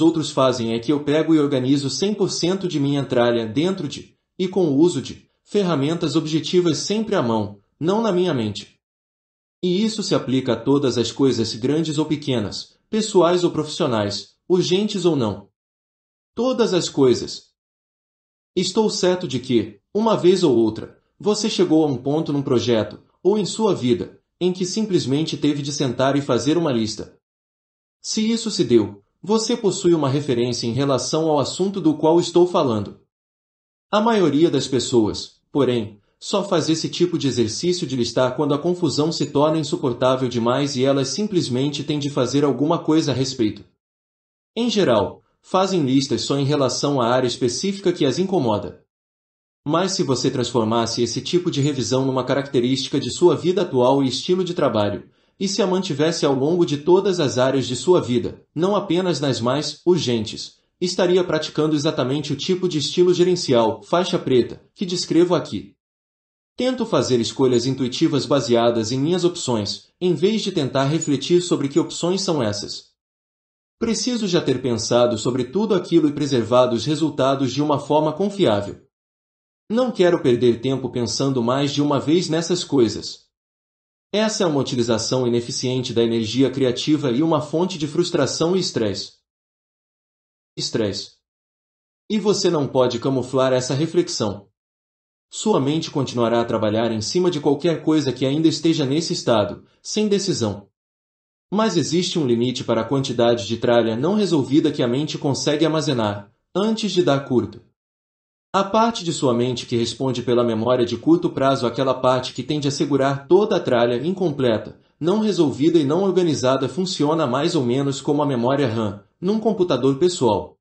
outros fazem é que eu pego e organizo 100% de minha entralha dentro de, e com o uso de, ferramentas objetivas sempre à mão, não na minha mente. E isso se aplica a todas as coisas grandes ou pequenas, pessoais ou profissionais, urgentes ou não. Todas as coisas. Estou certo de que, uma vez ou outra, você chegou a um ponto num projeto, ou em sua vida, em que simplesmente teve de sentar e fazer uma lista. Se isso se deu, você possui uma referência em relação ao assunto do qual estou falando. A maioria das pessoas, porém, só faz esse tipo de exercício de listar quando a confusão se torna insuportável demais e elas simplesmente têm de fazer alguma coisa a respeito. Em geral, fazem listas só em relação à área específica que as incomoda. Mas se você transformasse esse tipo de revisão numa característica de sua vida atual e estilo de trabalho, e se a mantivesse ao longo de todas as áreas de sua vida, não apenas nas mais urgentes, estaria praticando exatamente o tipo de estilo gerencial, faixa preta, que descrevo aqui. Tento fazer escolhas intuitivas baseadas em minhas opções, em vez de tentar refletir sobre que opções são essas. Preciso já ter pensado sobre tudo aquilo e preservado os resultados de uma forma confiável. Não quero perder tempo pensando mais de uma vez nessas coisas. Essa é uma utilização ineficiente da energia criativa e uma fonte de frustração e estresse estresse. E você não pode camuflar essa reflexão. Sua mente continuará a trabalhar em cima de qualquer coisa que ainda esteja nesse estado, sem decisão. Mas existe um limite para a quantidade de tralha não resolvida que a mente consegue armazenar, antes de dar curto. A parte de sua mente que responde pela memória de curto prazo aquela parte que tende a segurar toda a tralha incompleta, não resolvida e não organizada funciona mais ou menos como a memória RAM, num computador pessoal.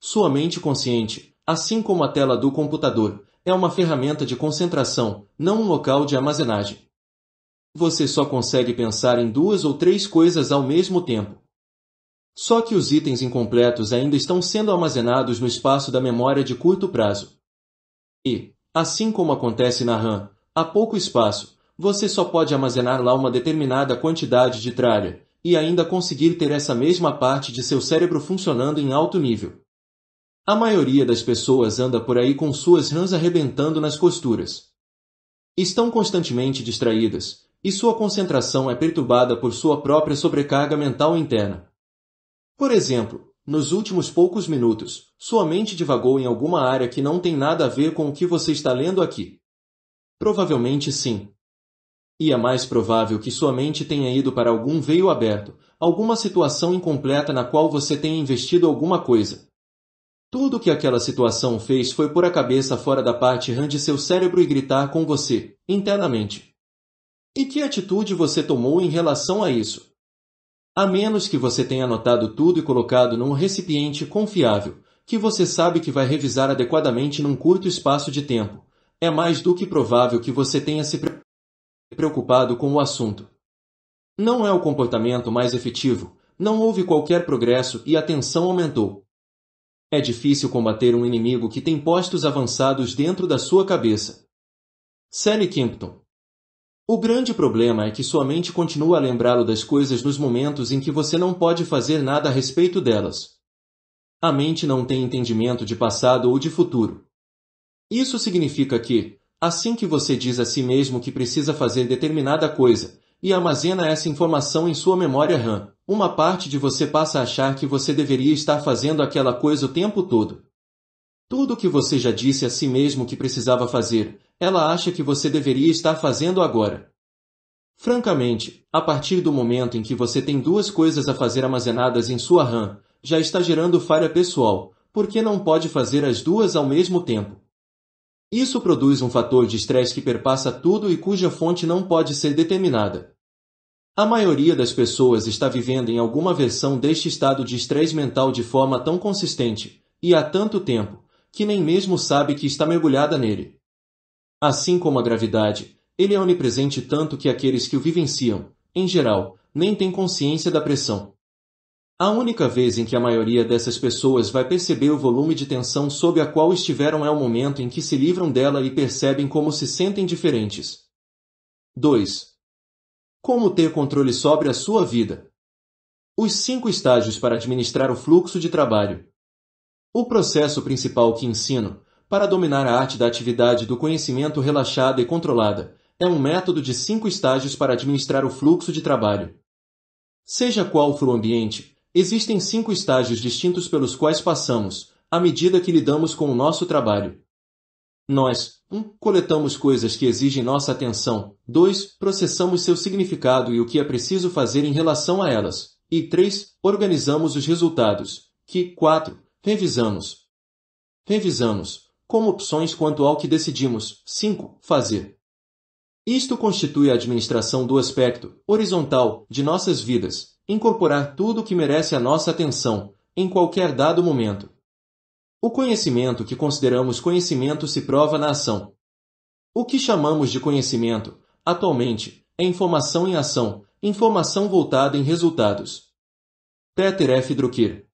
Sua mente consciente, assim como a tela do computador, é uma ferramenta de concentração, não um local de armazenagem. Você só consegue pensar em duas ou três coisas ao mesmo tempo. Só que os itens incompletos ainda estão sendo armazenados no espaço da memória de curto prazo. E, assim como acontece na RAM, há pouco espaço, você só pode armazenar lá uma determinada quantidade de tralha, e ainda conseguir ter essa mesma parte de seu cérebro funcionando em alto nível. A maioria das pessoas anda por aí com suas rãs arrebentando nas costuras. Estão constantemente distraídas, e sua concentração é perturbada por sua própria sobrecarga mental interna. Por exemplo, nos últimos poucos minutos, sua mente divagou em alguma área que não tem nada a ver com o que você está lendo aqui. Provavelmente sim, e é mais provável que sua mente tenha ido para algum veio aberto, alguma situação incompleta na qual você tenha investido alguma coisa. Tudo o que aquela situação fez foi pôr a cabeça fora da parte RAM de seu cérebro e gritar com você, internamente. E que atitude você tomou em relação a isso? A menos que você tenha anotado tudo e colocado num recipiente confiável, que você sabe que vai revisar adequadamente num curto espaço de tempo, é mais do que provável que você tenha se preocupado com o assunto. Não é o comportamento mais efetivo, não houve qualquer progresso e a tensão aumentou. É difícil combater um inimigo que tem postos avançados dentro da sua cabeça. Sally Kimpton O grande problema é que sua mente continua a lembrá-lo das coisas nos momentos em que você não pode fazer nada a respeito delas. A mente não tem entendimento de passado ou de futuro. Isso significa que, Assim que você diz a si mesmo que precisa fazer determinada coisa, e armazena essa informação em sua memória RAM, uma parte de você passa a achar que você deveria estar fazendo aquela coisa o tempo todo. Tudo o que você já disse a si mesmo que precisava fazer, ela acha que você deveria estar fazendo agora. Francamente, a partir do momento em que você tem duas coisas a fazer armazenadas em sua RAM, já está gerando falha pessoal, porque não pode fazer as duas ao mesmo tempo. Isso produz um fator de estresse que perpassa tudo e cuja fonte não pode ser determinada. A maioria das pessoas está vivendo em alguma versão deste estado de estresse mental de forma tão consistente, e há tanto tempo, que nem mesmo sabe que está mergulhada nele. Assim como a gravidade, ele é onipresente tanto que aqueles que o vivenciam, em geral, nem têm consciência da pressão. A única vez em que a maioria dessas pessoas vai perceber o volume de tensão sob a qual estiveram é o momento em que se livram dela e percebem como se sentem diferentes. 2. Como ter controle sobre a sua vida? Os cinco estágios para administrar o fluxo de trabalho. O processo principal que ensino, para dominar a arte da atividade do conhecimento relaxada e controlada, é um método de cinco estágios para administrar o fluxo de trabalho. Seja qual for o ambiente, Existem cinco estágios distintos pelos quais passamos, à medida que lidamos com o nosso trabalho. Nós, 1. Um, coletamos coisas que exigem nossa atenção. 2. Processamos seu significado e o que é preciso fazer em relação a elas. E 3. Organizamos os resultados. Que 4. Revisamos. Revisamos, como opções quanto ao que decidimos. 5. Fazer. Isto constitui a administração do aspecto horizontal de nossas vidas, incorporar tudo o que merece a nossa atenção, em qualquer dado momento. O conhecimento que consideramos conhecimento se prova na ação. O que chamamos de conhecimento, atualmente, é informação em ação, informação voltada em resultados. Peter F. Drucker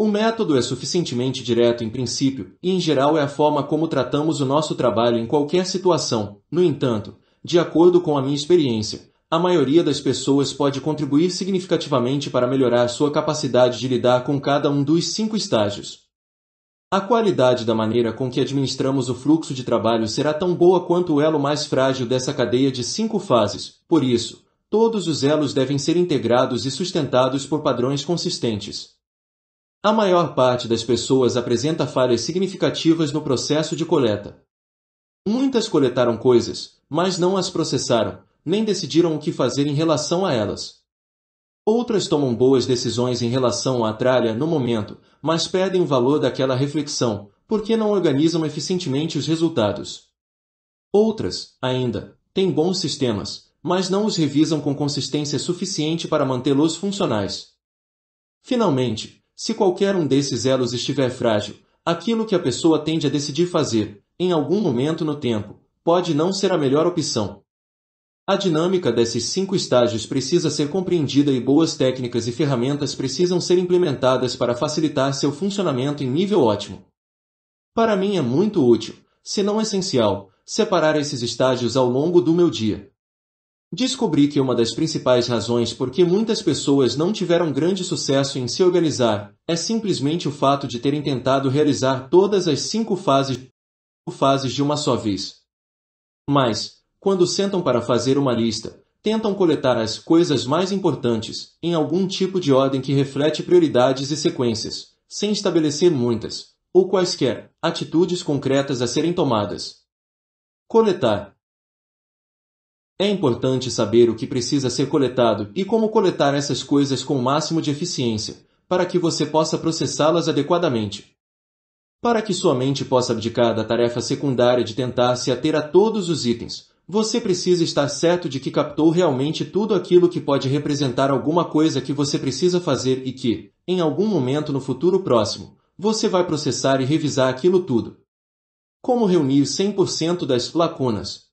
o método é suficientemente direto em princípio e, em geral, é a forma como tratamos o nosso trabalho em qualquer situação. No entanto, de acordo com a minha experiência, a maioria das pessoas pode contribuir significativamente para melhorar sua capacidade de lidar com cada um dos cinco estágios. A qualidade da maneira com que administramos o fluxo de trabalho será tão boa quanto o elo mais frágil dessa cadeia de cinco fases. Por isso, todos os elos devem ser integrados e sustentados por padrões consistentes. A maior parte das pessoas apresenta falhas significativas no processo de coleta. Muitas coletaram coisas, mas não as processaram, nem decidiram o que fazer em relação a elas. Outras tomam boas decisões em relação à tralha no momento, mas perdem o valor daquela reflexão, porque não organizam eficientemente os resultados. Outras, ainda, têm bons sistemas, mas não os revisam com consistência suficiente para mantê-los funcionais. Finalmente, se qualquer um desses elos estiver frágil, aquilo que a pessoa tende a decidir fazer, em algum momento no tempo, pode não ser a melhor opção. A dinâmica desses cinco estágios precisa ser compreendida e boas técnicas e ferramentas precisam ser implementadas para facilitar seu funcionamento em nível ótimo. Para mim é muito útil, se não essencial, separar esses estágios ao longo do meu dia. Descobri que uma das principais razões por que muitas pessoas não tiveram grande sucesso em se organizar é simplesmente o fato de terem tentado realizar todas as cinco fases, de uma só vez. Mas, quando sentam para fazer uma lista, tentam coletar as coisas mais importantes, em algum tipo de ordem que reflete prioridades e sequências, sem estabelecer muitas, ou quaisquer, atitudes concretas a serem tomadas. Coletar É importante saber o que precisa ser coletado e como coletar essas coisas com o máximo de eficiência, para que você possa processá-las adequadamente. Para que sua mente possa abdicar da tarefa secundária de tentar se ater a todos os itens, você precisa estar certo de que captou realmente tudo aquilo que pode representar alguma coisa que você precisa fazer e que, em algum momento no futuro próximo, você vai processar e revisar aquilo tudo. Como reunir 100% das lacunas?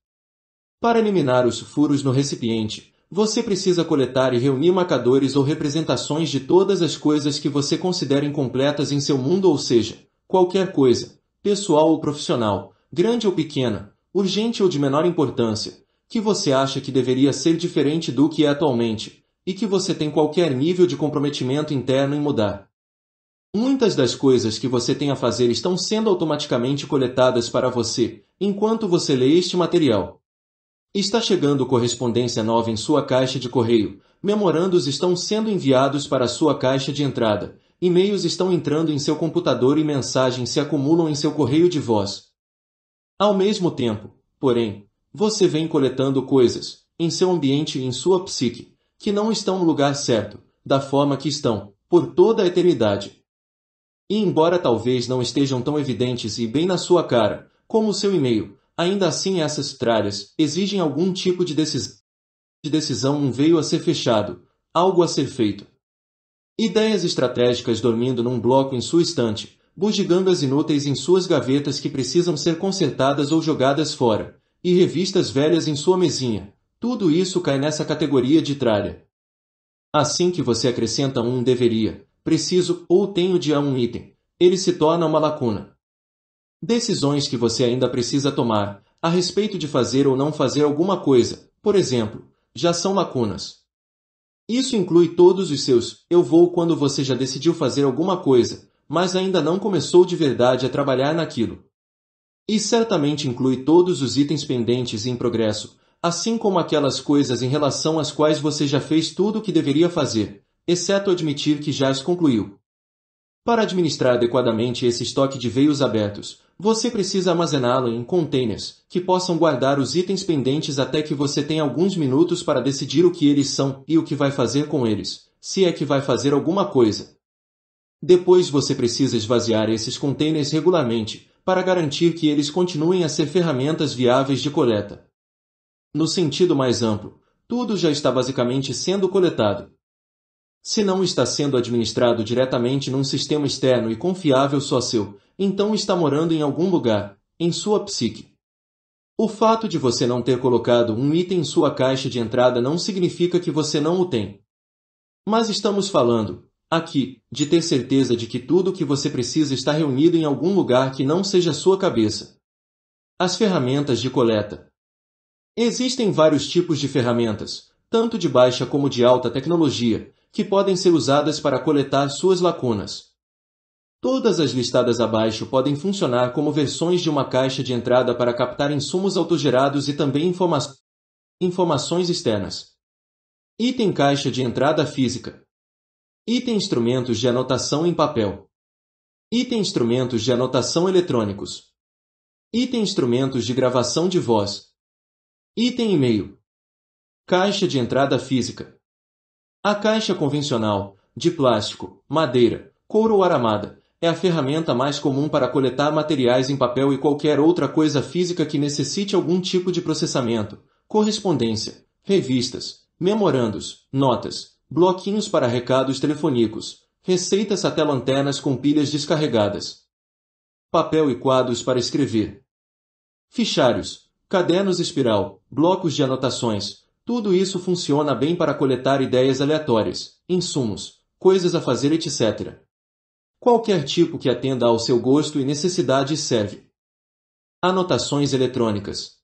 Para eliminar os furos no recipiente, você precisa coletar e reunir marcadores ou representações de todas as coisas que você considera incompletas em seu mundo, ou seja, qualquer coisa, pessoal ou profissional, grande ou pequena, urgente ou de menor importância, que você acha que deveria ser diferente do que é atualmente, e que você tem qualquer nível de comprometimento interno em mudar. Muitas das coisas que você tem a fazer estão sendo automaticamente coletadas para você enquanto você lê este material. Está chegando correspondência nova em sua caixa de correio, memorandos estão sendo enviados para sua caixa de entrada, e-mails estão entrando em seu computador e mensagens se acumulam em seu correio de voz. Ao mesmo tempo, porém, você vem coletando coisas, em seu ambiente e em sua psique, que não estão no lugar certo, da forma que estão, por toda a eternidade. E embora talvez não estejam tão evidentes e bem na sua cara, como o seu e-mail, ainda assim essas tralhas exigem algum tipo de decisão. De decisão um veio a ser fechado, algo a ser feito. Ideias estratégicas dormindo num bloco em sua estante, bugigangas inúteis em suas gavetas que precisam ser consertadas ou jogadas fora, e revistas velhas em sua mesinha. Tudo isso cai nessa categoria de tralha. Assim que você acrescenta um deveria, preciso ou tenho de a um item, ele se torna uma lacuna. Decisões que você ainda precisa tomar, a respeito de fazer ou não fazer alguma coisa, por exemplo, já são lacunas. Isso inclui todos os seus eu vou quando você já decidiu fazer alguma coisa, mas ainda não começou de verdade a trabalhar naquilo. E certamente inclui todos os itens pendentes e em progresso, assim como aquelas coisas em relação às quais você já fez tudo o que deveria fazer, exceto admitir que já as concluiu. Para administrar adequadamente esse estoque de veios abertos, você precisa armazená-lo em containers que possam guardar os itens pendentes até que você tenha alguns minutos para decidir o que eles são e o que vai fazer com eles, se é que vai fazer alguma coisa. Depois você precisa esvaziar esses contêineres regularmente para garantir que eles continuem a ser ferramentas viáveis de coleta. No sentido mais amplo, tudo já está basicamente sendo coletado. Se não está sendo administrado diretamente num sistema externo e confiável só seu, então está morando em algum lugar, em sua psique. O fato de você não ter colocado um item em sua caixa de entrada não significa que você não o tem. Mas estamos falando, Aqui, de ter certeza de que tudo o que você precisa está reunido em algum lugar que não seja sua cabeça. As ferramentas de coleta. Existem vários tipos de ferramentas, tanto de baixa como de alta tecnologia, que podem ser usadas para coletar suas lacunas. Todas as listadas abaixo podem funcionar como versões de uma caixa de entrada para captar insumos autogerados e também informa informações externas. Item caixa de entrada física. Item instrumentos de anotação em papel. Item instrumentos de anotação eletrônicos. Item instrumentos de gravação de voz. Item e-mail. Caixa de entrada física. A caixa convencional, de plástico, madeira, couro ou aramada, é a ferramenta mais comum para coletar materiais em papel e qualquer outra coisa física que necessite algum tipo de processamento, correspondência, revistas, memorandos, notas, bloquinhos para recados telefônicos, receitas até lanternas com pilhas descarregadas, papel e quadros para escrever, fichários, cadernos espiral, blocos de anotações, tudo isso funciona bem para coletar ideias aleatórias, insumos, coisas a fazer, etc. Qualquer tipo que atenda ao seu gosto e necessidade serve. Anotações eletrônicas.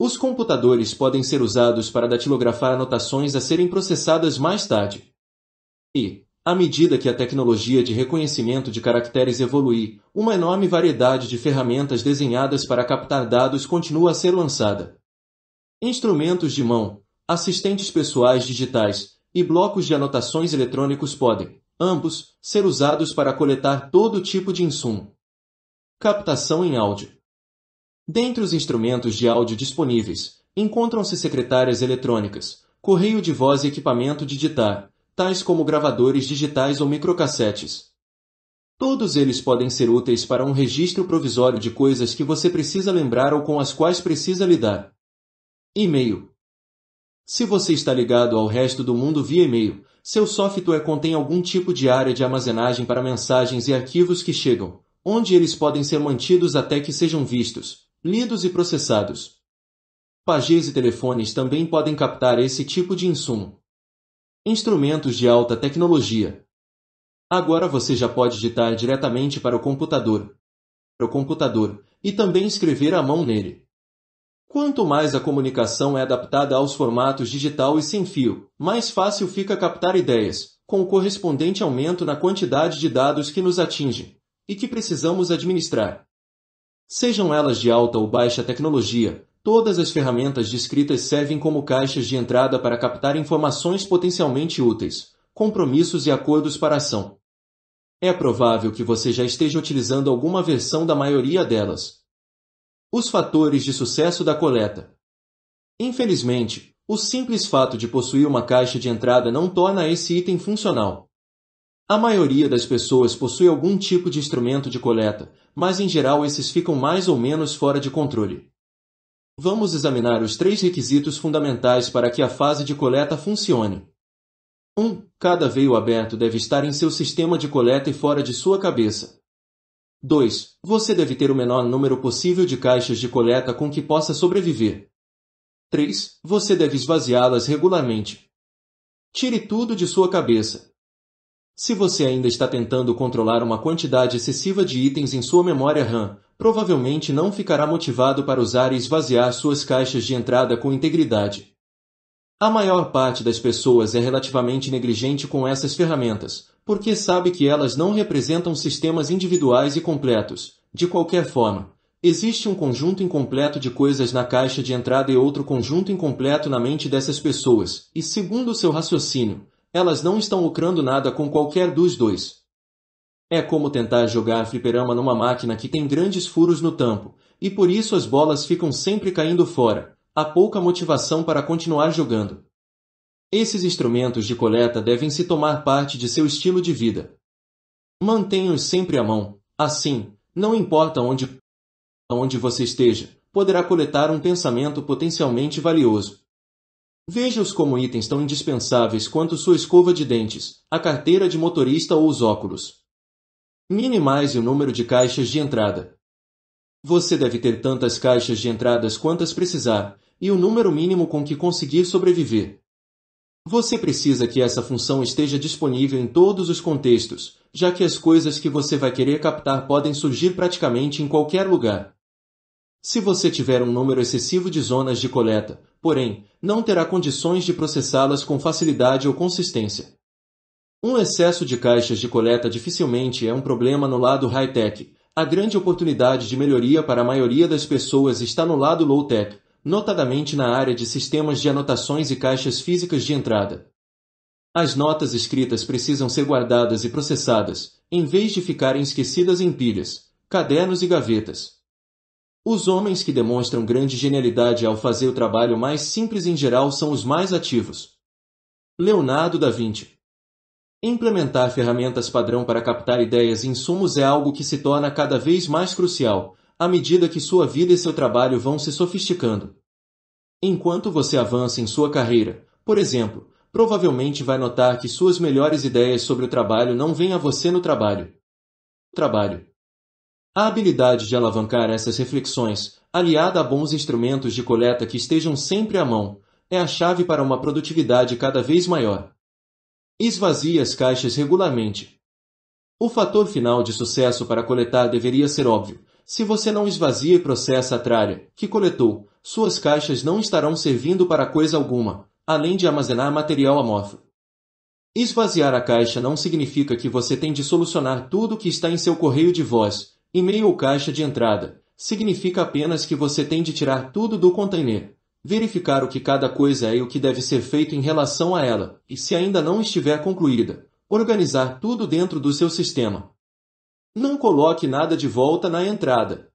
Os computadores podem ser usados para datilografar anotações a serem processadas mais tarde. E, à medida que a tecnologia de reconhecimento de caracteres evolui, uma enorme variedade de ferramentas desenhadas para captar dados continua a ser lançada. Instrumentos de mão, assistentes pessoais digitais e blocos de anotações eletrônicos podem, ambos, ser usados para coletar todo tipo de insumo. Captação em áudio. Dentre os instrumentos de áudio disponíveis, encontram-se secretárias eletrônicas, correio de voz e equipamento de digitar, tais como gravadores digitais ou microcassetes. Todos eles podem ser úteis para um registro provisório de coisas que você precisa lembrar ou com as quais precisa lidar. E-mail. Se você está ligado ao resto do mundo via e-mail, seu software contém algum tipo de área de armazenagem para mensagens e arquivos que chegam, onde eles podem ser mantidos até que sejam vistos, lidos e processados. Pagês e telefones também podem captar esse tipo de insumo. Instrumentos de alta tecnologia. Agora você já pode digitar diretamente para o computador, para o computador e também escrever à mão nele. Quanto mais a comunicação é adaptada aos formatos digital e sem fio, mais fácil fica captar ideias, com o correspondente aumento na quantidade de dados que nos atinge e que precisamos administrar. Sejam elas de alta ou baixa tecnologia, todas as ferramentas descritas servem como caixas de entrada para captar informações potencialmente úteis, compromissos e acordos para ação. É provável que você já esteja utilizando alguma versão da maioria delas. Os fatores de sucesso da coleta. Infelizmente, o simples fato de possuir uma caixa de entrada não torna esse item funcional. A maioria das pessoas possui algum tipo de instrumento de coleta, mas em geral esses ficam mais ou menos fora de controle. Vamos examinar os três requisitos fundamentais para que a fase de coleta funcione. 1. Um, cada veio aberto deve estar em seu sistema de coleta e fora de sua cabeça. 2. Você deve ter o menor número possível de caixas de coleta com que possa sobreviver. 3. Você deve esvaziá-las regularmente. Tire tudo de sua cabeça, se você ainda está tentando controlar uma quantidade excessiva de itens em sua memória RAM, provavelmente não ficará motivado para usar e esvaziar suas caixas de entrada com integridade. A maior parte das pessoas é relativamente negligente com essas ferramentas, porque sabe que elas não representam sistemas individuais e completos. De qualquer forma, existe um conjunto incompleto de coisas na caixa de entrada e outro conjunto incompleto na mente dessas pessoas, e segundo seu raciocínio, elas não estão lucrando nada com qualquer dos dois. É como tentar jogar fliperama numa máquina que tem grandes furos no tampo, e por isso as bolas ficam sempre caindo fora. Há pouca motivação para continuar jogando. Esses instrumentos de coleta devem se tomar parte de seu estilo de vida. Mantenha-os sempre à mão. Assim, não importa onde, onde você esteja, poderá coletar um pensamento potencialmente valioso. Veja-os como itens tão indispensáveis quanto sua escova de dentes, a carteira de motorista ou os óculos. Minimize o número de caixas de entrada. Você deve ter tantas caixas de entradas quantas precisar, e o número mínimo com que conseguir sobreviver. Você precisa que essa função esteja disponível em todos os contextos, já que as coisas que você vai querer captar podem surgir praticamente em qualquer lugar. Se você tiver um número excessivo de zonas de coleta, porém, não terá condições de processá-las com facilidade ou consistência. Um excesso de caixas de coleta dificilmente é um problema no lado high-tech. A grande oportunidade de melhoria para a maioria das pessoas está no lado low-tech, notadamente na área de sistemas de anotações e caixas físicas de entrada. As notas escritas precisam ser guardadas e processadas, em vez de ficarem esquecidas em pilhas, cadernos e gavetas. Os homens que demonstram grande genialidade ao fazer o trabalho mais simples em geral são os mais ativos. Leonardo da Vinci Implementar ferramentas padrão para captar ideias e insumos é algo que se torna cada vez mais crucial, à medida que sua vida e seu trabalho vão se sofisticando. Enquanto você avança em sua carreira, por exemplo, provavelmente vai notar que suas melhores ideias sobre o trabalho não vêm a você no trabalho. Trabalho. A habilidade de alavancar essas reflexões, aliada a bons instrumentos de coleta que estejam sempre à mão, é a chave para uma produtividade cada vez maior. Esvazie as caixas regularmente. O fator final de sucesso para coletar deveria ser óbvio. Se você não esvazia e processa a tralha que coletou, suas caixas não estarão servindo para coisa alguma, além de armazenar material amorfo. Esvaziar a caixa não significa que você tem de solucionar tudo o que está em seu correio de voz, e-mail ou caixa de entrada. Significa apenas que você tem de tirar tudo do container, verificar o que cada coisa é e o que deve ser feito em relação a ela, e se ainda não estiver concluída, organizar tudo dentro do seu sistema. Não coloque nada de volta na entrada.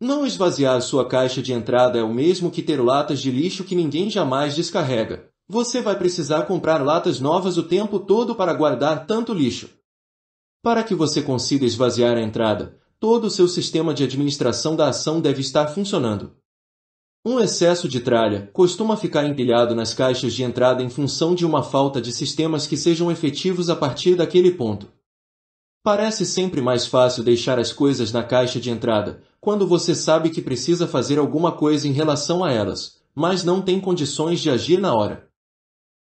Não esvaziar sua caixa de entrada é o mesmo que ter latas de lixo que ninguém jamais descarrega. Você vai precisar comprar latas novas o tempo todo para guardar tanto lixo. Para que você consiga esvaziar a entrada, todo o seu sistema de administração da ação deve estar funcionando. Um excesso de tralha costuma ficar empilhado nas caixas de entrada em função de uma falta de sistemas que sejam efetivos a partir daquele ponto. Parece sempre mais fácil deixar as coisas na caixa de entrada, quando você sabe que precisa fazer alguma coisa em relação a elas, mas não tem condições de agir na hora.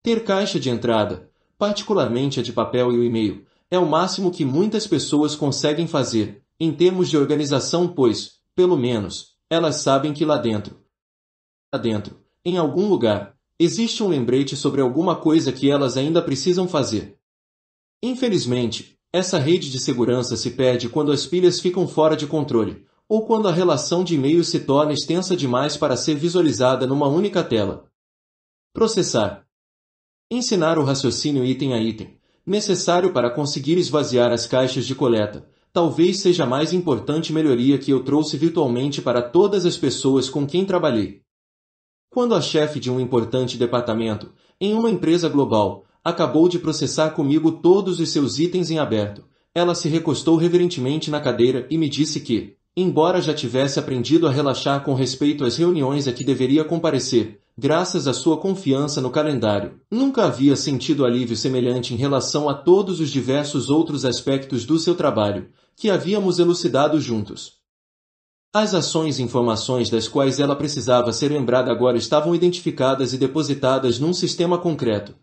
Ter caixa de entrada, particularmente a de papel e o e-mail, é o máximo que muitas pessoas conseguem fazer, em termos de organização, pois, pelo menos, elas sabem que lá dentro, lá dentro, em algum lugar, existe um lembrete sobre alguma coisa que elas ainda precisam fazer. Infelizmente, essa rede de segurança se perde quando as pilhas ficam fora de controle, ou quando a relação de e-mails se torna extensa demais para ser visualizada numa única tela. Processar. Ensinar o raciocínio item a item, necessário para conseguir esvaziar as caixas de coleta, talvez seja a mais importante melhoria que eu trouxe virtualmente para todas as pessoas com quem trabalhei. Quando a chefe de um importante departamento, em uma empresa global, acabou de processar comigo todos os seus itens em aberto, ela se recostou reverentemente na cadeira e me disse que, embora já tivesse aprendido a relaxar com respeito às reuniões a que deveria comparecer, graças à sua confiança no calendário, nunca havia sentido alívio semelhante em relação a todos os diversos outros aspectos do seu trabalho, que havíamos elucidado juntos. As ações e informações das quais ela precisava ser lembrada agora estavam identificadas e depositadas num sistema concreto.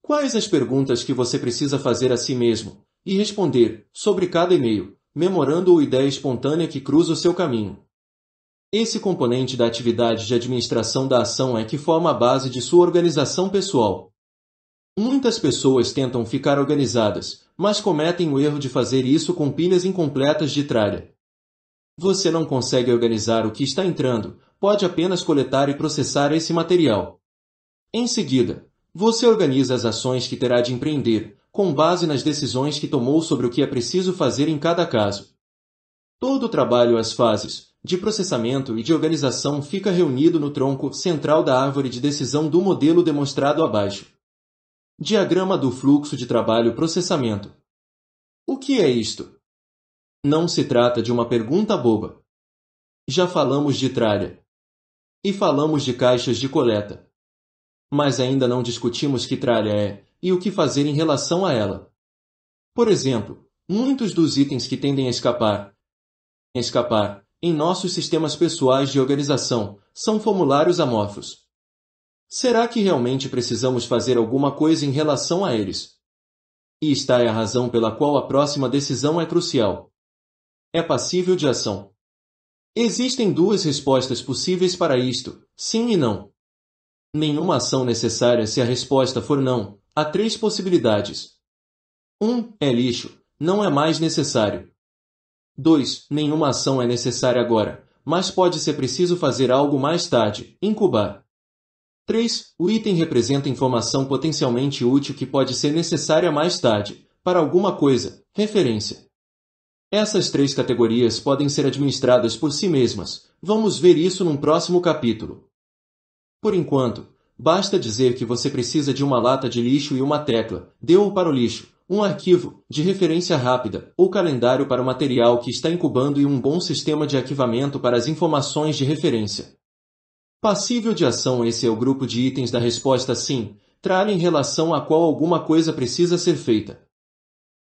Quais as perguntas que você precisa fazer a si mesmo e responder sobre cada e-mail, memorando ou ideia espontânea que cruza o seu caminho? Esse componente da atividade de administração da ação é que forma a base de sua organização pessoal. Muitas pessoas tentam ficar organizadas, mas cometem o erro de fazer isso com pilhas incompletas de tralha. Você não consegue organizar o que está entrando, pode apenas coletar e processar esse material. Em seguida, você organiza as ações que terá de empreender, com base nas decisões que tomou sobre o que é preciso fazer em cada caso. Todo o trabalho às fases, de processamento e de organização fica reunido no tronco central da árvore de decisão do modelo demonstrado abaixo. Diagrama do fluxo de trabalho processamento. O que é isto? Não se trata de uma pergunta boba. Já falamos de tralha. E falamos de caixas de coleta. Mas ainda não discutimos que tralha é e o que fazer em relação a ela. Por exemplo, muitos dos itens que tendem a escapar, escapar em nossos sistemas pessoais de organização são formulários amorfos. Será que realmente precisamos fazer alguma coisa em relação a eles? E está é a razão pela qual a próxima decisão é crucial. É passível de ação. Existem duas respostas possíveis para isto, sim e não. Nenhuma ação necessária se a resposta for não. Há três possibilidades. 1. Um, é lixo, não é mais necessário. 2. Nenhuma ação é necessária agora, mas pode ser preciso fazer algo mais tarde, incubar. 3. O item representa informação potencialmente útil que pode ser necessária mais tarde, para alguma coisa, referência. Essas três categorias podem ser administradas por si mesmas. Vamos ver isso num próximo capítulo. Por enquanto, basta dizer que você precisa de uma lata de lixo e uma tecla, deu para o lixo, um arquivo, de referência rápida, ou calendário para o material que está incubando e um bom sistema de arquivamento para as informações de referência. Passível de ação Esse é o grupo de itens da resposta sim, tralha em relação a qual alguma coisa precisa ser feita.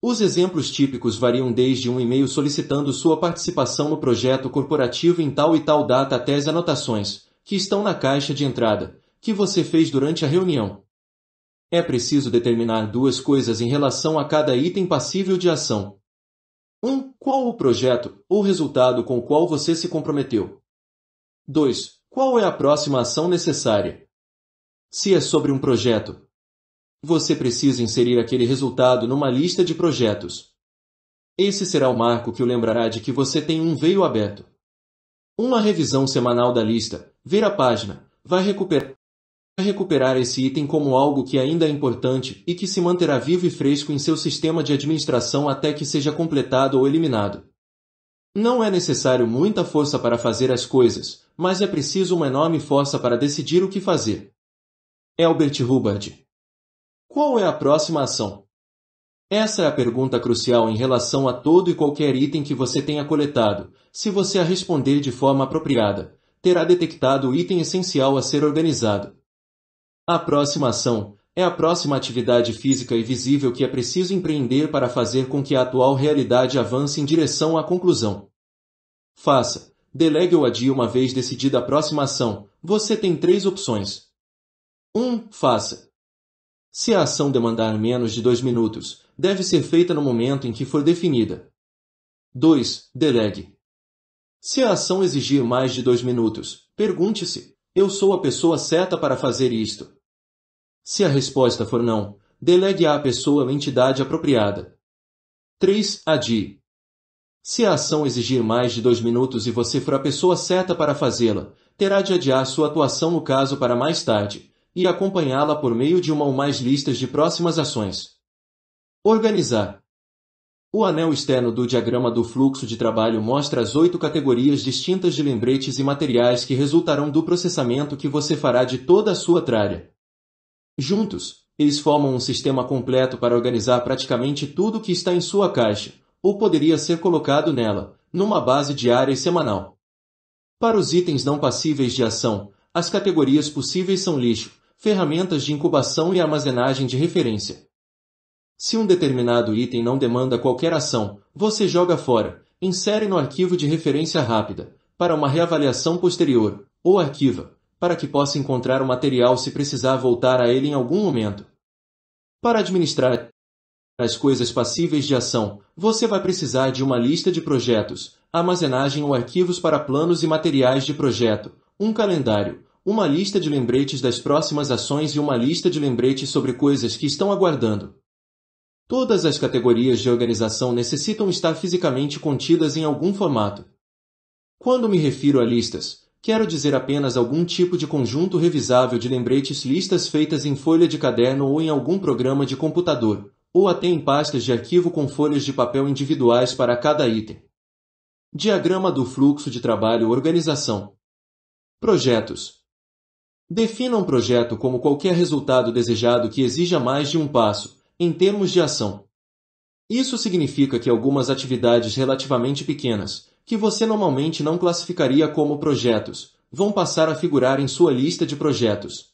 Os exemplos típicos variam desde um e-mail solicitando sua participação no projeto corporativo em tal e tal data até as anotações, que estão na caixa de entrada, que você fez durante a reunião. É preciso determinar duas coisas em relação a cada item passível de ação. 1. Um, qual o projeto ou resultado com o qual você se comprometeu? 2. Qual é a próxima ação necessária? Se é sobre um projeto, você precisa inserir aquele resultado numa lista de projetos. Esse será o marco que o lembrará de que você tem um veio aberto. Uma revisão semanal da lista, ver a página, vai recuperar recuperar esse item como algo que ainda é importante e que se manterá vivo e fresco em seu sistema de administração até que seja completado ou eliminado. Não é necessário muita força para fazer as coisas, mas é preciso uma enorme força para decidir o que fazer. Albert Hubbard Qual é a próxima ação? Essa é a pergunta crucial em relação a todo e qualquer item que você tenha coletado. Se você a responder de forma apropriada, terá detectado o item essencial a ser organizado. A próxima ação é a próxima atividade física e visível que é preciso empreender para fazer com que a atual realidade avance em direção à conclusão. Faça, delegue ou adie uma vez decidida a próxima ação. Você tem três opções. 1. Um, faça. Se a ação demandar menos de dois minutos, deve ser feita no momento em que for definida. 2. Delegue. Se a ação exigir mais de dois minutos, pergunte-se: eu sou a pessoa certa para fazer isto? Se a resposta for não, delegue à pessoa a entidade apropriada. 3. Adi. Se a ação exigir mais de dois minutos e você for a pessoa certa para fazê-la, terá de adiar sua atuação no caso para mais tarde e acompanhá-la por meio de uma ou mais listas de próximas ações. Organizar. O anel externo do diagrama do fluxo de trabalho mostra as oito categorias distintas de lembretes e materiais que resultarão do processamento que você fará de toda a sua tralha. Juntos, eles formam um sistema completo para organizar praticamente tudo o que está em sua caixa, ou poderia ser colocado nela, numa base diária e semanal. Para os itens não passíveis de ação, as categorias possíveis são lixo, ferramentas de incubação e armazenagem de referência. Se um determinado item não demanda qualquer ação, você joga fora, insere no arquivo de referência rápida, para uma reavaliação posterior, ou arquiva, para que possa encontrar o material se precisar voltar a ele em algum momento. Para administrar as coisas passíveis de ação, você vai precisar de uma lista de projetos, armazenagem ou arquivos para planos e materiais de projeto, um calendário, uma lista de lembretes das próximas ações e uma lista de lembretes sobre coisas que estão aguardando. Todas as categorias de organização necessitam estar fisicamente contidas em algum formato. Quando me refiro a listas, Quero dizer apenas algum tipo de conjunto revisável de lembretes listas feitas em folha de caderno ou em algum programa de computador, ou até em pastas de arquivo com folhas de papel individuais para cada item. Diagrama do fluxo de trabalho organização. Projetos. Defina um projeto como qualquer resultado desejado que exija mais de um passo, em termos de ação. Isso significa que algumas atividades relativamente pequenas, que você normalmente não classificaria como projetos, vão passar a figurar em sua lista de projetos.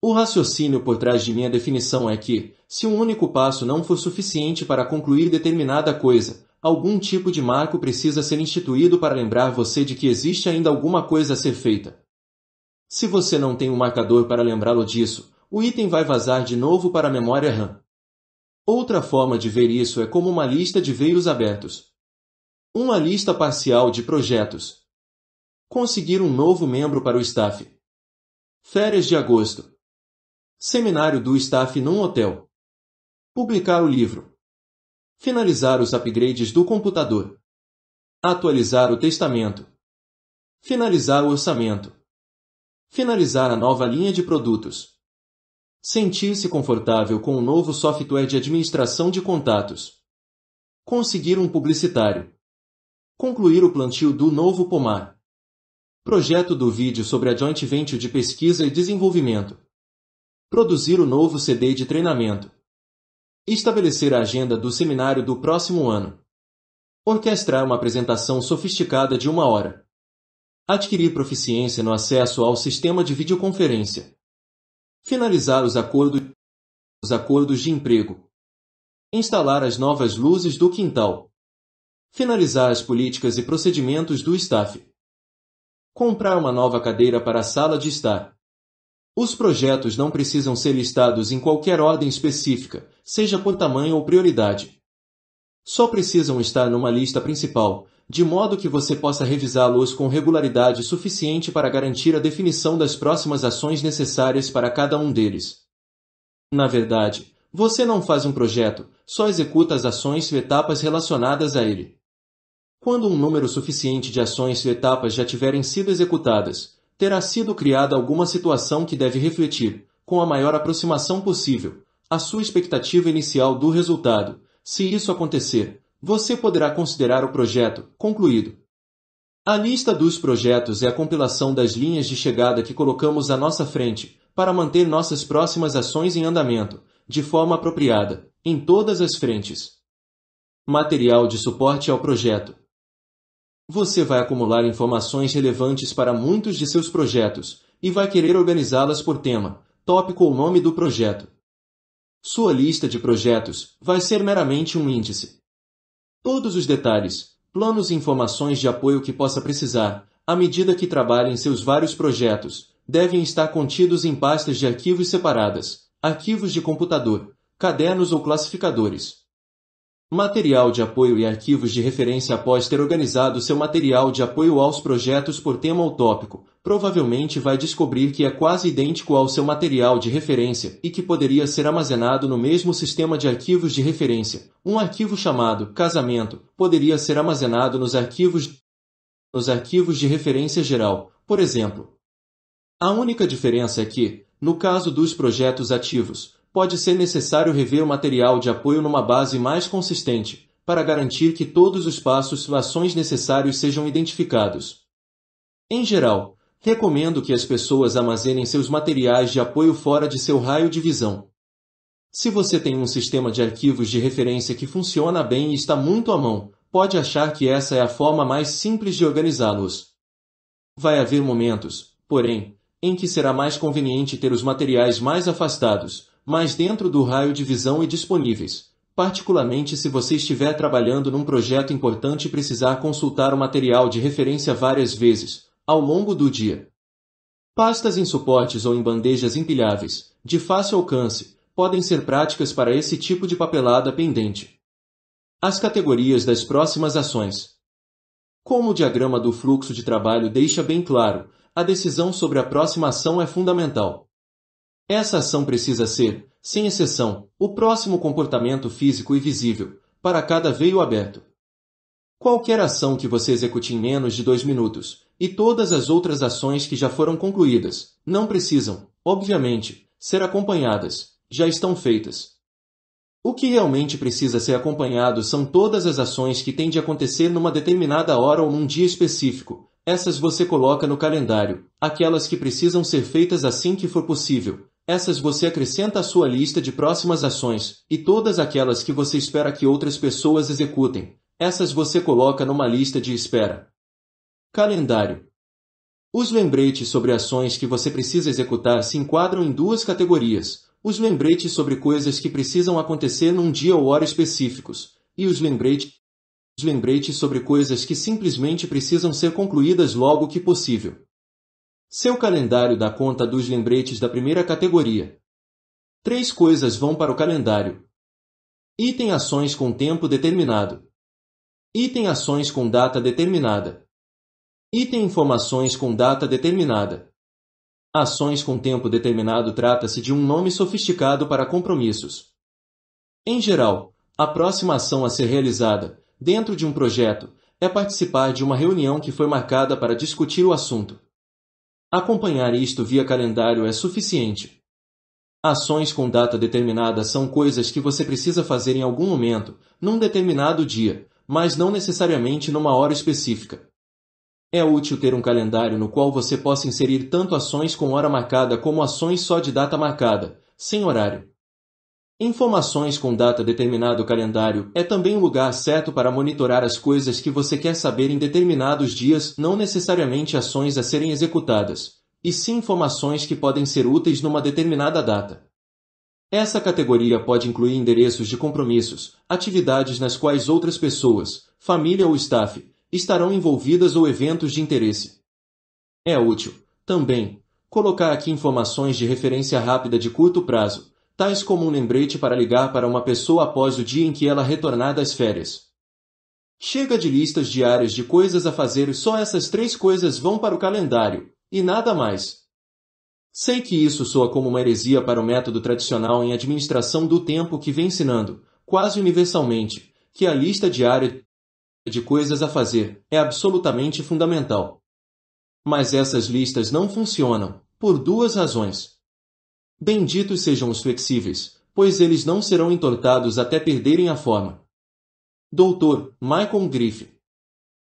O raciocínio por trás de minha definição é que, se um único passo não for suficiente para concluir determinada coisa, algum tipo de marco precisa ser instituído para lembrar você de que existe ainda alguma coisa a ser feita. Se você não tem um marcador para lembrá-lo disso, o item vai vazar de novo para a memória RAM. Outra forma de ver isso é como uma lista de veios abertos uma lista parcial de projetos. Conseguir um novo membro para o staff. Férias de agosto. Seminário do staff num hotel. Publicar o livro. Finalizar os upgrades do computador. Atualizar o testamento. Finalizar o orçamento. Finalizar a nova linha de produtos. Sentir-se confortável com o novo software de administração de contatos. Conseguir um publicitário. Concluir o plantio do novo pomar. Projeto do vídeo sobre a Joint Venture de Pesquisa e Desenvolvimento. Produzir o novo CD de treinamento. Estabelecer a agenda do seminário do próximo ano. Orquestrar uma apresentação sofisticada de uma hora. Adquirir proficiência no acesso ao sistema de videoconferência. Finalizar os acordos, os acordos de emprego. Instalar as novas luzes do quintal. Finalizar as políticas e procedimentos do staff. Comprar uma nova cadeira para a sala de estar. Os projetos não precisam ser listados em qualquer ordem específica, seja por tamanho ou prioridade. Só precisam estar numa lista principal, de modo que você possa revisá-los com regularidade suficiente para garantir a definição das próximas ações necessárias para cada um deles. Na verdade, você não faz um projeto, só executa as ações e etapas relacionadas a ele. Quando um número suficiente de ações e etapas já tiverem sido executadas, terá sido criada alguma situação que deve refletir, com a maior aproximação possível, a sua expectativa inicial do resultado. Se isso acontecer, você poderá considerar o projeto concluído. A lista dos projetos é a compilação das linhas de chegada que colocamos à nossa frente para manter nossas próximas ações em andamento, de forma apropriada, em todas as frentes. Material de suporte ao projeto. Você vai acumular informações relevantes para muitos de seus projetos e vai querer organizá-las por tema, tópico ou nome do projeto. Sua lista de projetos vai ser meramente um índice. Todos os detalhes, planos e informações de apoio que possa precisar, à medida que trabalhe em seus vários projetos, devem estar contidos em pastas de arquivos separadas, arquivos de computador, cadernos ou classificadores, material de apoio e arquivos de referência após ter organizado seu material de apoio aos projetos por tema ou tópico, provavelmente vai descobrir que é quase idêntico ao seu material de referência e que poderia ser armazenado no mesmo sistema de arquivos de referência. Um arquivo chamado casamento poderia ser armazenado nos arquivos nos arquivos de referência geral, por exemplo. A única diferença é que, no caso dos projetos ativos, pode ser necessário rever o material de apoio numa base mais consistente, para garantir que todos os passos e ações necessários sejam identificados. Em geral, recomendo que as pessoas armazenem seus materiais de apoio fora de seu raio de visão. Se você tem um sistema de arquivos de referência que funciona bem e está muito à mão, pode achar que essa é a forma mais simples de organizá-los. Vai haver momentos, porém, em que será mais conveniente ter os materiais mais afastados, mas dentro do raio de visão e disponíveis. Particularmente se você estiver trabalhando num projeto importante e precisar consultar o material de referência várias vezes, ao longo do dia. Pastas em suportes ou em bandejas empilháveis, de fácil alcance, podem ser práticas para esse tipo de papelada pendente. As categorias das próximas ações. Como o diagrama do fluxo de trabalho deixa bem claro, a decisão sobre a próxima ação é fundamental. Essa ação precisa ser, sem exceção, o próximo comportamento físico e visível, para cada veio aberto. Qualquer ação que você execute em menos de dois minutos, e todas as outras ações que já foram concluídas, não precisam, obviamente, ser acompanhadas, já estão feitas. O que realmente precisa ser acompanhado são todas as ações que têm de acontecer numa determinada hora ou num dia específico. Essas você coloca no calendário, aquelas que precisam ser feitas assim que for possível, essas você acrescenta à sua lista de próximas ações, e todas aquelas que você espera que outras pessoas executem. Essas você coloca numa lista de espera. Calendário. Os lembretes sobre ações que você precisa executar se enquadram em duas categorias: os lembretes sobre coisas que precisam acontecer num dia ou hora específicos, e os lembretes os lembretes sobre coisas que simplesmente precisam ser concluídas logo que possível. Seu calendário dá conta dos lembretes da primeira categoria. Três coisas vão para o calendário. Item ações com tempo determinado. Item ações com data determinada. Item informações com data determinada. Ações com tempo determinado trata-se de um nome sofisticado para compromissos. Em geral, a próxima ação a ser realizada, dentro de um projeto, é participar de uma reunião que foi marcada para discutir o assunto. Acompanhar isto via calendário é suficiente. Ações com data determinada são coisas que você precisa fazer em algum momento, num determinado dia, mas não necessariamente numa hora específica. É útil ter um calendário no qual você possa inserir tanto ações com hora marcada como ações só de data marcada, sem horário. Informações com data determinado calendário é também o lugar certo para monitorar as coisas que você quer saber em determinados dias, não necessariamente ações a serem executadas, e sim informações que podem ser úteis numa determinada data. Essa categoria pode incluir endereços de compromissos, atividades nas quais outras pessoas, família ou staff, estarão envolvidas ou eventos de interesse. É útil, também, colocar aqui informações de referência rápida de curto prazo, tais como um lembrete para ligar para uma pessoa após o dia em que ela retornar das férias. Chega de listas diárias de coisas a fazer e só essas três coisas vão para o calendário, e nada mais. Sei que isso soa como uma heresia para o método tradicional em administração do tempo que vem ensinando, quase universalmente, que a lista diária de coisas a fazer é absolutamente fundamental. Mas essas listas não funcionam, por duas razões. Benditos sejam os flexíveis, pois eles não serão entortados até perderem a forma. Doutor Michael Griffin.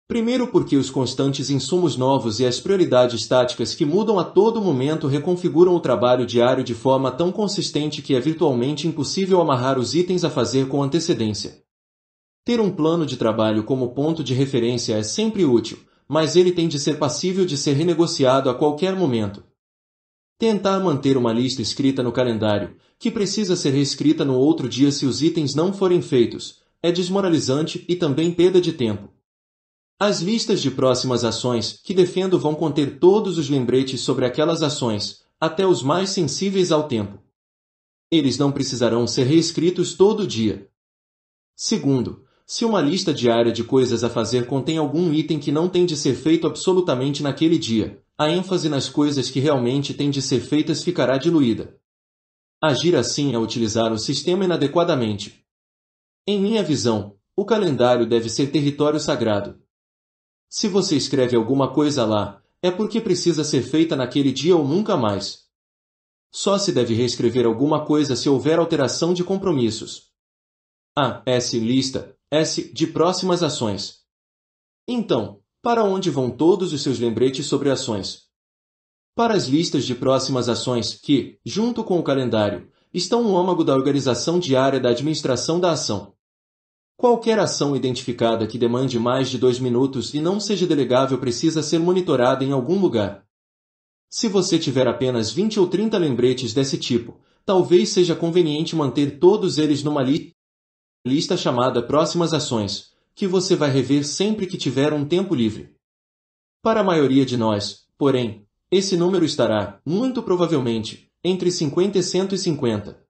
Primeiro porque os constantes insumos novos e as prioridades táticas que mudam a todo momento reconfiguram o trabalho diário de forma tão consistente que é virtualmente impossível amarrar os itens a fazer com antecedência. Ter um plano de trabalho como ponto de referência é sempre útil, mas ele tem de ser passível de ser renegociado a qualquer momento. Tentar manter uma lista escrita no calendário, que precisa ser reescrita no outro dia se os itens não forem feitos, é desmoralizante e também perda de tempo. As listas de próximas ações que defendo vão conter todos os lembretes sobre aquelas ações, até os mais sensíveis ao tempo. Eles não precisarão ser reescritos todo dia. Segundo, se uma lista diária de coisas a fazer contém algum item que não tem de ser feito absolutamente naquele dia, a ênfase nas coisas que realmente têm de ser feitas ficará diluída. Agir assim é utilizar o sistema inadequadamente. Em minha visão, o calendário deve ser território sagrado. Se você escreve alguma coisa lá, é porque precisa ser feita naquele dia ou nunca mais. Só se deve reescrever alguma coisa se houver alteração de compromissos. A. S. Lista. S. De próximas ações. Então, para onde vão todos os seus lembretes sobre ações? Para as listas de próximas ações que, junto com o calendário, estão no âmago da organização diária da administração da ação. Qualquer ação identificada que demande mais de dois minutos e não seja delegável precisa ser monitorada em algum lugar. Se você tiver apenas 20 ou 30 lembretes desse tipo, talvez seja conveniente manter todos eles numa li lista chamada Próximas Ações, que você vai rever sempre que tiver um tempo livre. Para a maioria de nós, porém, esse número estará, muito provavelmente, entre 50 e 150.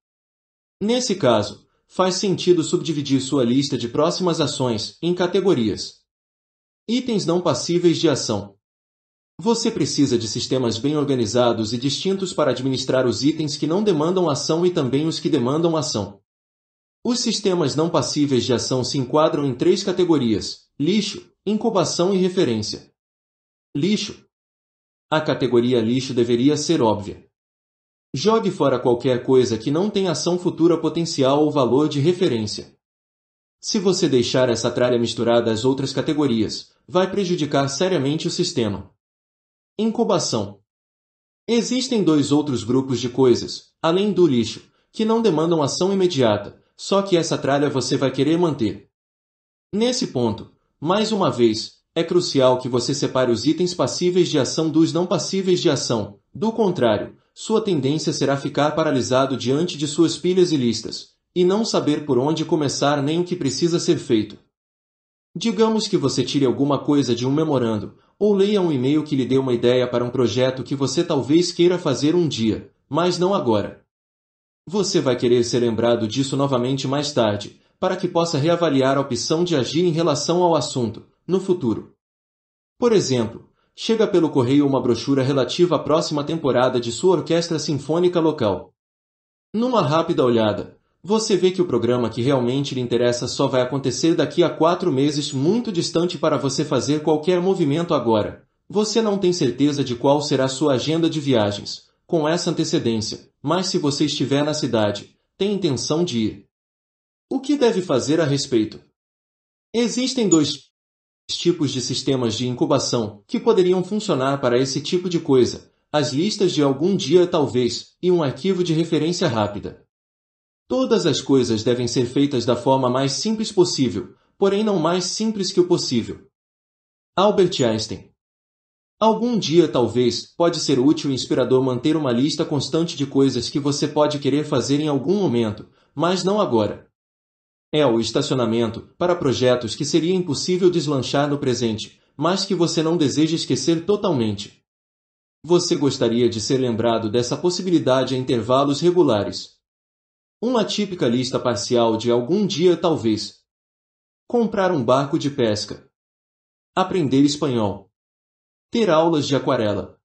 Nesse caso, faz sentido subdividir sua lista de próximas ações em categorias. Itens não passíveis de ação. Você precisa de sistemas bem organizados e distintos para administrar os itens que não demandam ação e também os que demandam ação. Os sistemas não passíveis de ação se enquadram em três categorias: lixo, incubação e referência. Lixo. A categoria lixo deveria ser óbvia. Jogue fora qualquer coisa que não tem ação futura potencial ou valor de referência. Se você deixar essa tralha misturada às outras categorias, vai prejudicar seriamente o sistema. Incubação. Existem dois outros grupos de coisas, além do lixo, que não demandam ação imediata, só que essa tralha você vai querer manter. Nesse ponto, mais uma vez, é crucial que você separe os itens passíveis de ação dos não passíveis de ação, do contrário, sua tendência será ficar paralisado diante de suas pilhas e listas, e não saber por onde começar nem o que precisa ser feito. Digamos que você tire alguma coisa de um memorando, ou leia um e-mail que lhe dê uma ideia para um projeto que você talvez queira fazer um dia, mas não agora. Você vai querer ser lembrado disso novamente mais tarde, para que possa reavaliar a opção de agir em relação ao assunto, no futuro. Por exemplo, chega pelo correio uma brochura relativa à próxima temporada de sua orquestra sinfônica local. Numa rápida olhada, você vê que o programa que realmente lhe interessa só vai acontecer daqui a quatro meses muito distante para você fazer qualquer movimento agora. Você não tem certeza de qual será sua agenda de viagens, com essa antecedência, mas se você estiver na cidade, tem intenção de ir. O que deve fazer a respeito? Existem dois tipos de sistemas de incubação que poderiam funcionar para esse tipo de coisa, as listas de algum dia talvez, e um arquivo de referência rápida. Todas as coisas devem ser feitas da forma mais simples possível, porém não mais simples que o possível. Albert Einstein Algum dia, talvez, pode ser útil e inspirador manter uma lista constante de coisas que você pode querer fazer em algum momento, mas não agora. É o estacionamento para projetos que seria impossível deslanchar no presente, mas que você não deseja esquecer totalmente. Você gostaria de ser lembrado dessa possibilidade a intervalos regulares. Uma típica lista parcial de algum dia, talvez. Comprar um barco de pesca. Aprender espanhol ter aulas de aquarela.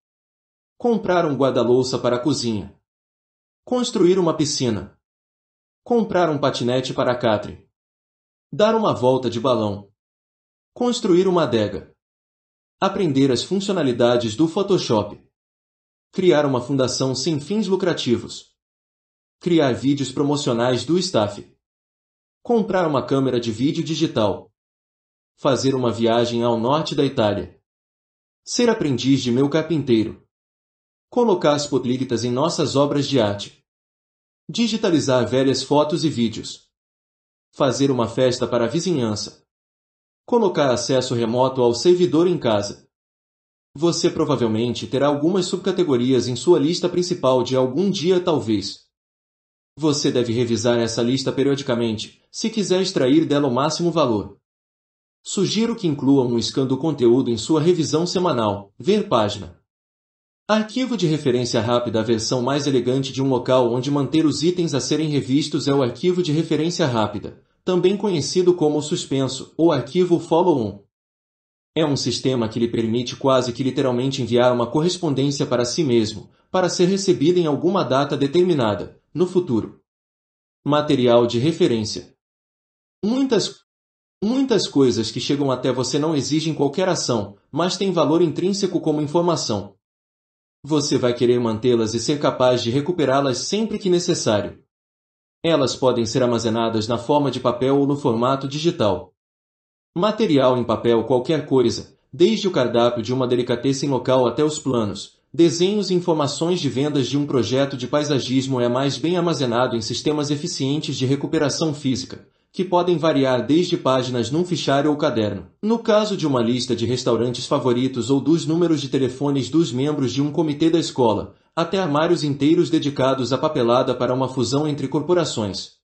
Comprar um guarda-louça para a cozinha. Construir uma piscina. Comprar um patinete para a Catre. Dar uma volta de balão. Construir uma adega. Aprender as funcionalidades do Photoshop. Criar uma fundação sem fins lucrativos. Criar vídeos promocionais do staff. Comprar uma câmera de vídeo digital. Fazer uma viagem ao norte da Itália ser aprendiz de meu carpinteiro. Colocar as potlíquitas em nossas obras de arte. Digitalizar velhas fotos e vídeos. Fazer uma festa para a vizinhança. Colocar acesso remoto ao servidor em casa. Você provavelmente terá algumas subcategorias em sua lista principal de algum dia talvez. Você deve revisar essa lista periodicamente, se quiser extrair dela o máximo valor. Sugiro que incluam o scan do conteúdo em sua revisão semanal, ver página. Arquivo de referência rápida A versão mais elegante de um local onde manter os itens a serem revistos é o arquivo de referência rápida, também conhecido como suspenso ou arquivo follow-on. É um sistema que lhe permite quase que literalmente enviar uma correspondência para si mesmo, para ser recebida em alguma data determinada, no futuro. Material de referência Muitas Muitas coisas que chegam até você não exigem qualquer ação, mas têm valor intrínseco como informação. Você vai querer mantê-las e ser capaz de recuperá-las sempre que necessário. Elas podem ser armazenadas na forma de papel ou no formato digital. Material em papel qualquer coisa, desde o cardápio de uma delicatessen local até os planos, desenhos e informações de vendas de um projeto de paisagismo é mais bem armazenado em sistemas eficientes de recuperação física, que podem variar desde páginas num fichário ou caderno. No caso de uma lista de restaurantes favoritos ou dos números de telefones dos membros de um comitê da escola, até armários inteiros dedicados à papelada para uma fusão entre corporações.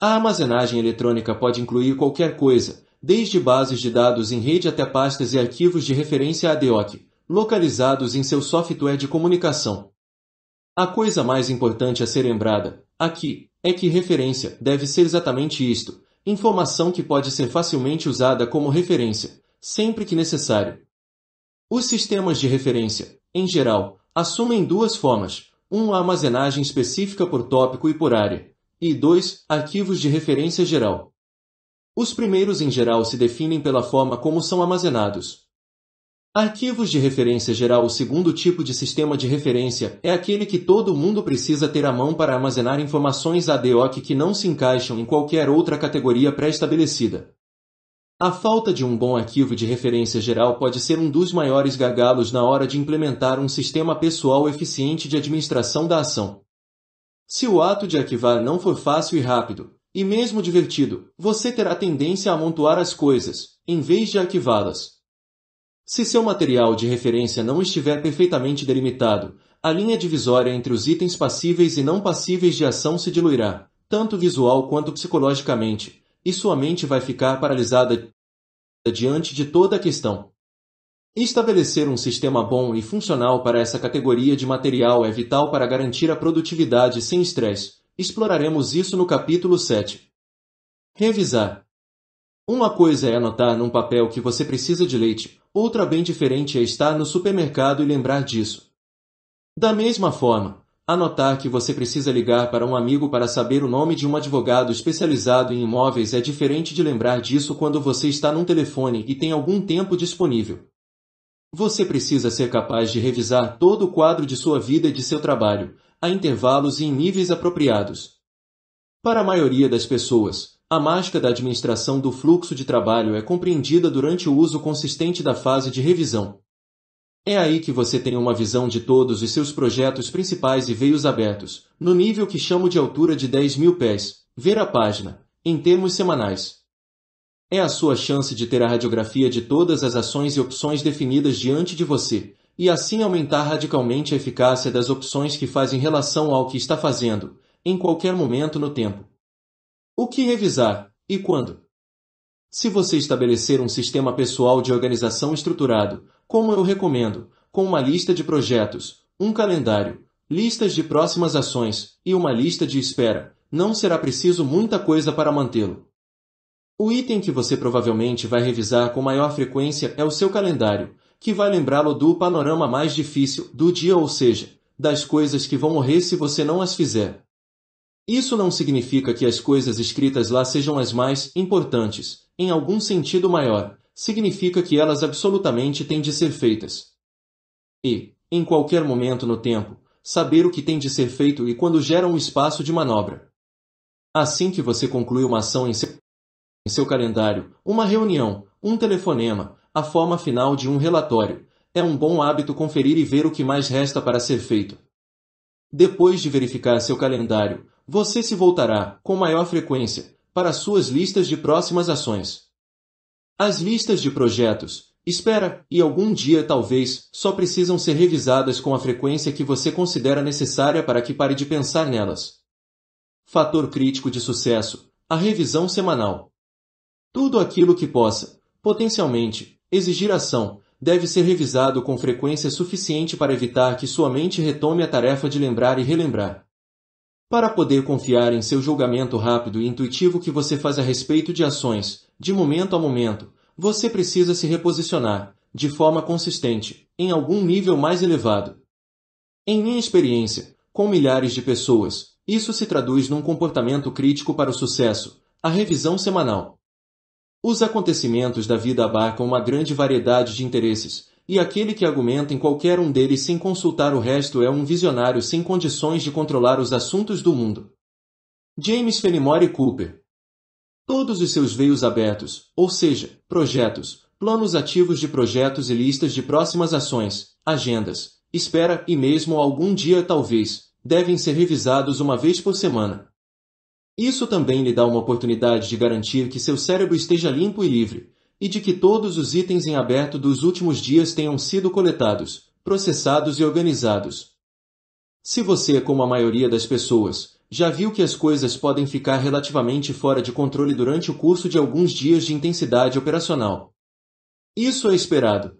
A armazenagem eletrônica pode incluir qualquer coisa, desde bases de dados em rede até pastas e arquivos de referência ADOC, localizados em seu software de comunicação. A coisa mais importante a ser lembrada, aqui, é que referência deve ser exatamente isto: informação que pode ser facilmente usada como referência, sempre que necessário. Os sistemas de referência, em geral, assumem duas formas: um, a armazenagem específica por tópico e por área, e dois, arquivos de referência geral. Os primeiros, em geral, se definem pela forma como são armazenados, Arquivos de referência geral O segundo tipo de sistema de referência é aquele que todo mundo precisa ter à mão para armazenar informações ad hoc que não se encaixam em qualquer outra categoria pré-estabelecida. A falta de um bom arquivo de referência geral pode ser um dos maiores gargalos na hora de implementar um sistema pessoal eficiente de administração da ação. Se o ato de arquivar não for fácil e rápido, e mesmo divertido, você terá tendência a amontoar as coisas, em vez de arquivá-las. Se seu material de referência não estiver perfeitamente delimitado, a linha divisória entre os itens passíveis e não passíveis de ação se diluirá, tanto visual quanto psicologicamente, e sua mente vai ficar paralisada diante de toda a questão. Estabelecer um sistema bom e funcional para essa categoria de material é vital para garantir a produtividade sem estresse. Exploraremos isso no capítulo 7. Revisar. Uma coisa é anotar num papel que você precisa de leite, Outra bem diferente é estar no supermercado e lembrar disso. Da mesma forma, anotar que você precisa ligar para um amigo para saber o nome de um advogado especializado em imóveis é diferente de lembrar disso quando você está num telefone e tem algum tempo disponível. Você precisa ser capaz de revisar todo o quadro de sua vida e de seu trabalho, a intervalos e em níveis apropriados. Para a maioria das pessoas, a mágica da administração do fluxo de trabalho é compreendida durante o uso consistente da fase de revisão. É aí que você tem uma visão de todos os seus projetos principais e veios abertos, no nível que chamo de altura de 10 mil pés, ver a página, em termos semanais. É a sua chance de ter a radiografia de todas as ações e opções definidas diante de você, e assim aumentar radicalmente a eficácia das opções que fazem relação ao que está fazendo, em qualquer momento no tempo. O que revisar e quando? Se você estabelecer um sistema pessoal de organização estruturado, como eu recomendo, com uma lista de projetos, um calendário, listas de próximas ações e uma lista de espera, não será preciso muita coisa para mantê-lo. O item que você provavelmente vai revisar com maior frequência é o seu calendário, que vai lembrá-lo do panorama mais difícil do dia, ou seja, das coisas que vão morrer se você não as fizer. Isso não significa que as coisas escritas lá sejam as mais importantes, em algum sentido maior. Significa que elas absolutamente têm de ser feitas. E, em qualquer momento no tempo, saber o que tem de ser feito e quando gera um espaço de manobra. Assim que você conclui uma ação em seu, em seu calendário, uma reunião, um telefonema, a forma final de um relatório, é um bom hábito conferir e ver o que mais resta para ser feito. Depois de verificar seu calendário, você se voltará, com maior frequência, para suas listas de próximas ações. As listas de projetos, espera, e algum dia talvez, só precisam ser revisadas com a frequência que você considera necessária para que pare de pensar nelas. Fator crítico de sucesso: a revisão semanal. Tudo aquilo que possa, potencialmente, exigir ação, deve ser revisado com frequência suficiente para evitar que sua mente retome a tarefa de lembrar e relembrar. Para poder confiar em seu julgamento rápido e intuitivo que você faz a respeito de ações, de momento a momento, você precisa se reposicionar, de forma consistente, em algum nível mais elevado. Em minha experiência, com milhares de pessoas, isso se traduz num comportamento crítico para o sucesso, a revisão semanal. Os acontecimentos da vida abarcam uma grande variedade de interesses, e aquele que argumenta em qualquer um deles sem consultar o resto é um visionário sem condições de controlar os assuntos do mundo. James Fenimore Cooper Todos os seus veios abertos, ou seja, projetos, planos ativos de projetos e listas de próximas ações, agendas, espera e mesmo algum dia talvez, devem ser revisados uma vez por semana. Isso também lhe dá uma oportunidade de garantir que seu cérebro esteja limpo e livre, e de que todos os itens em aberto dos últimos dias tenham sido coletados, processados e organizados. Se você, como a maioria das pessoas, já viu que as coisas podem ficar relativamente fora de controle durante o curso de alguns dias de intensidade operacional. Isso é esperado.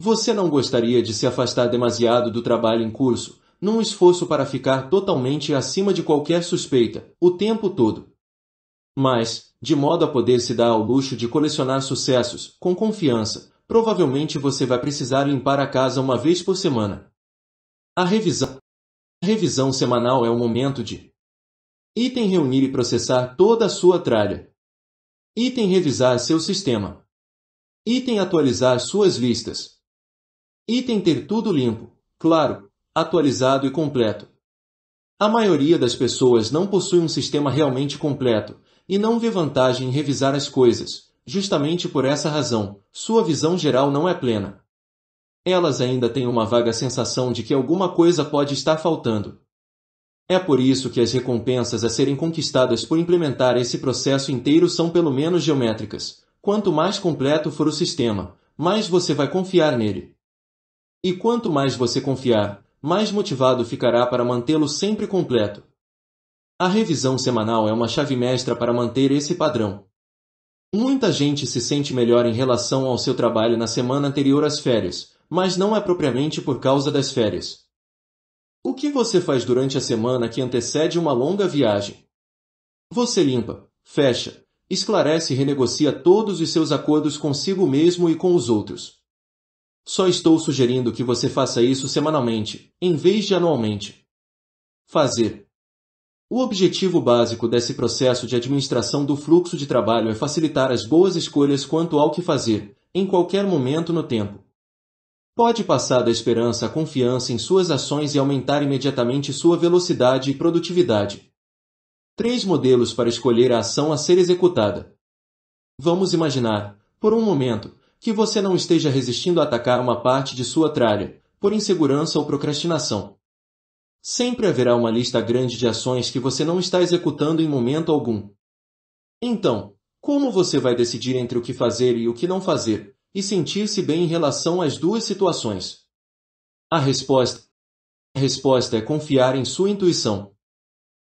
Você não gostaria de se afastar demasiado do trabalho em curso, num esforço para ficar totalmente acima de qualquer suspeita, o tempo todo. Mas, de modo a poder se dar ao luxo de colecionar sucessos, com confiança. Provavelmente você vai precisar limpar a casa uma vez por semana. A revisão. A revisão semanal é o momento de Item reunir e processar toda a sua tralha. Item revisar seu sistema. Item atualizar suas listas. Item ter tudo limpo, claro, atualizado e completo. A maioria das pessoas não possui um sistema realmente completo, e não vê vantagem em revisar as coisas, justamente por essa razão, sua visão geral não é plena. Elas ainda têm uma vaga sensação de que alguma coisa pode estar faltando. É por isso que as recompensas a serem conquistadas por implementar esse processo inteiro são pelo menos geométricas. Quanto mais completo for o sistema, mais você vai confiar nele. E quanto mais você confiar, mais motivado ficará para mantê-lo sempre completo. A revisão semanal é uma chave mestra para manter esse padrão. Muita gente se sente melhor em relação ao seu trabalho na semana anterior às férias, mas não é propriamente por causa das férias. O que você faz durante a semana que antecede uma longa viagem? Você limpa, fecha, esclarece e renegocia todos os seus acordos consigo mesmo e com os outros. Só estou sugerindo que você faça isso semanalmente, em vez de anualmente. Fazer o objetivo básico desse processo de administração do fluxo de trabalho é facilitar as boas escolhas quanto ao que fazer, em qualquer momento no tempo. Pode passar da esperança à confiança em suas ações e aumentar imediatamente sua velocidade e produtividade. Três modelos para escolher a ação a ser executada. Vamos imaginar, por um momento, que você não esteja resistindo a atacar uma parte de sua tralha, por insegurança ou procrastinação. Sempre haverá uma lista grande de ações que você não está executando em momento algum. Então, como você vai decidir entre o que fazer e o que não fazer, e sentir-se bem em relação às duas situações? A resposta, a resposta é confiar em sua intuição.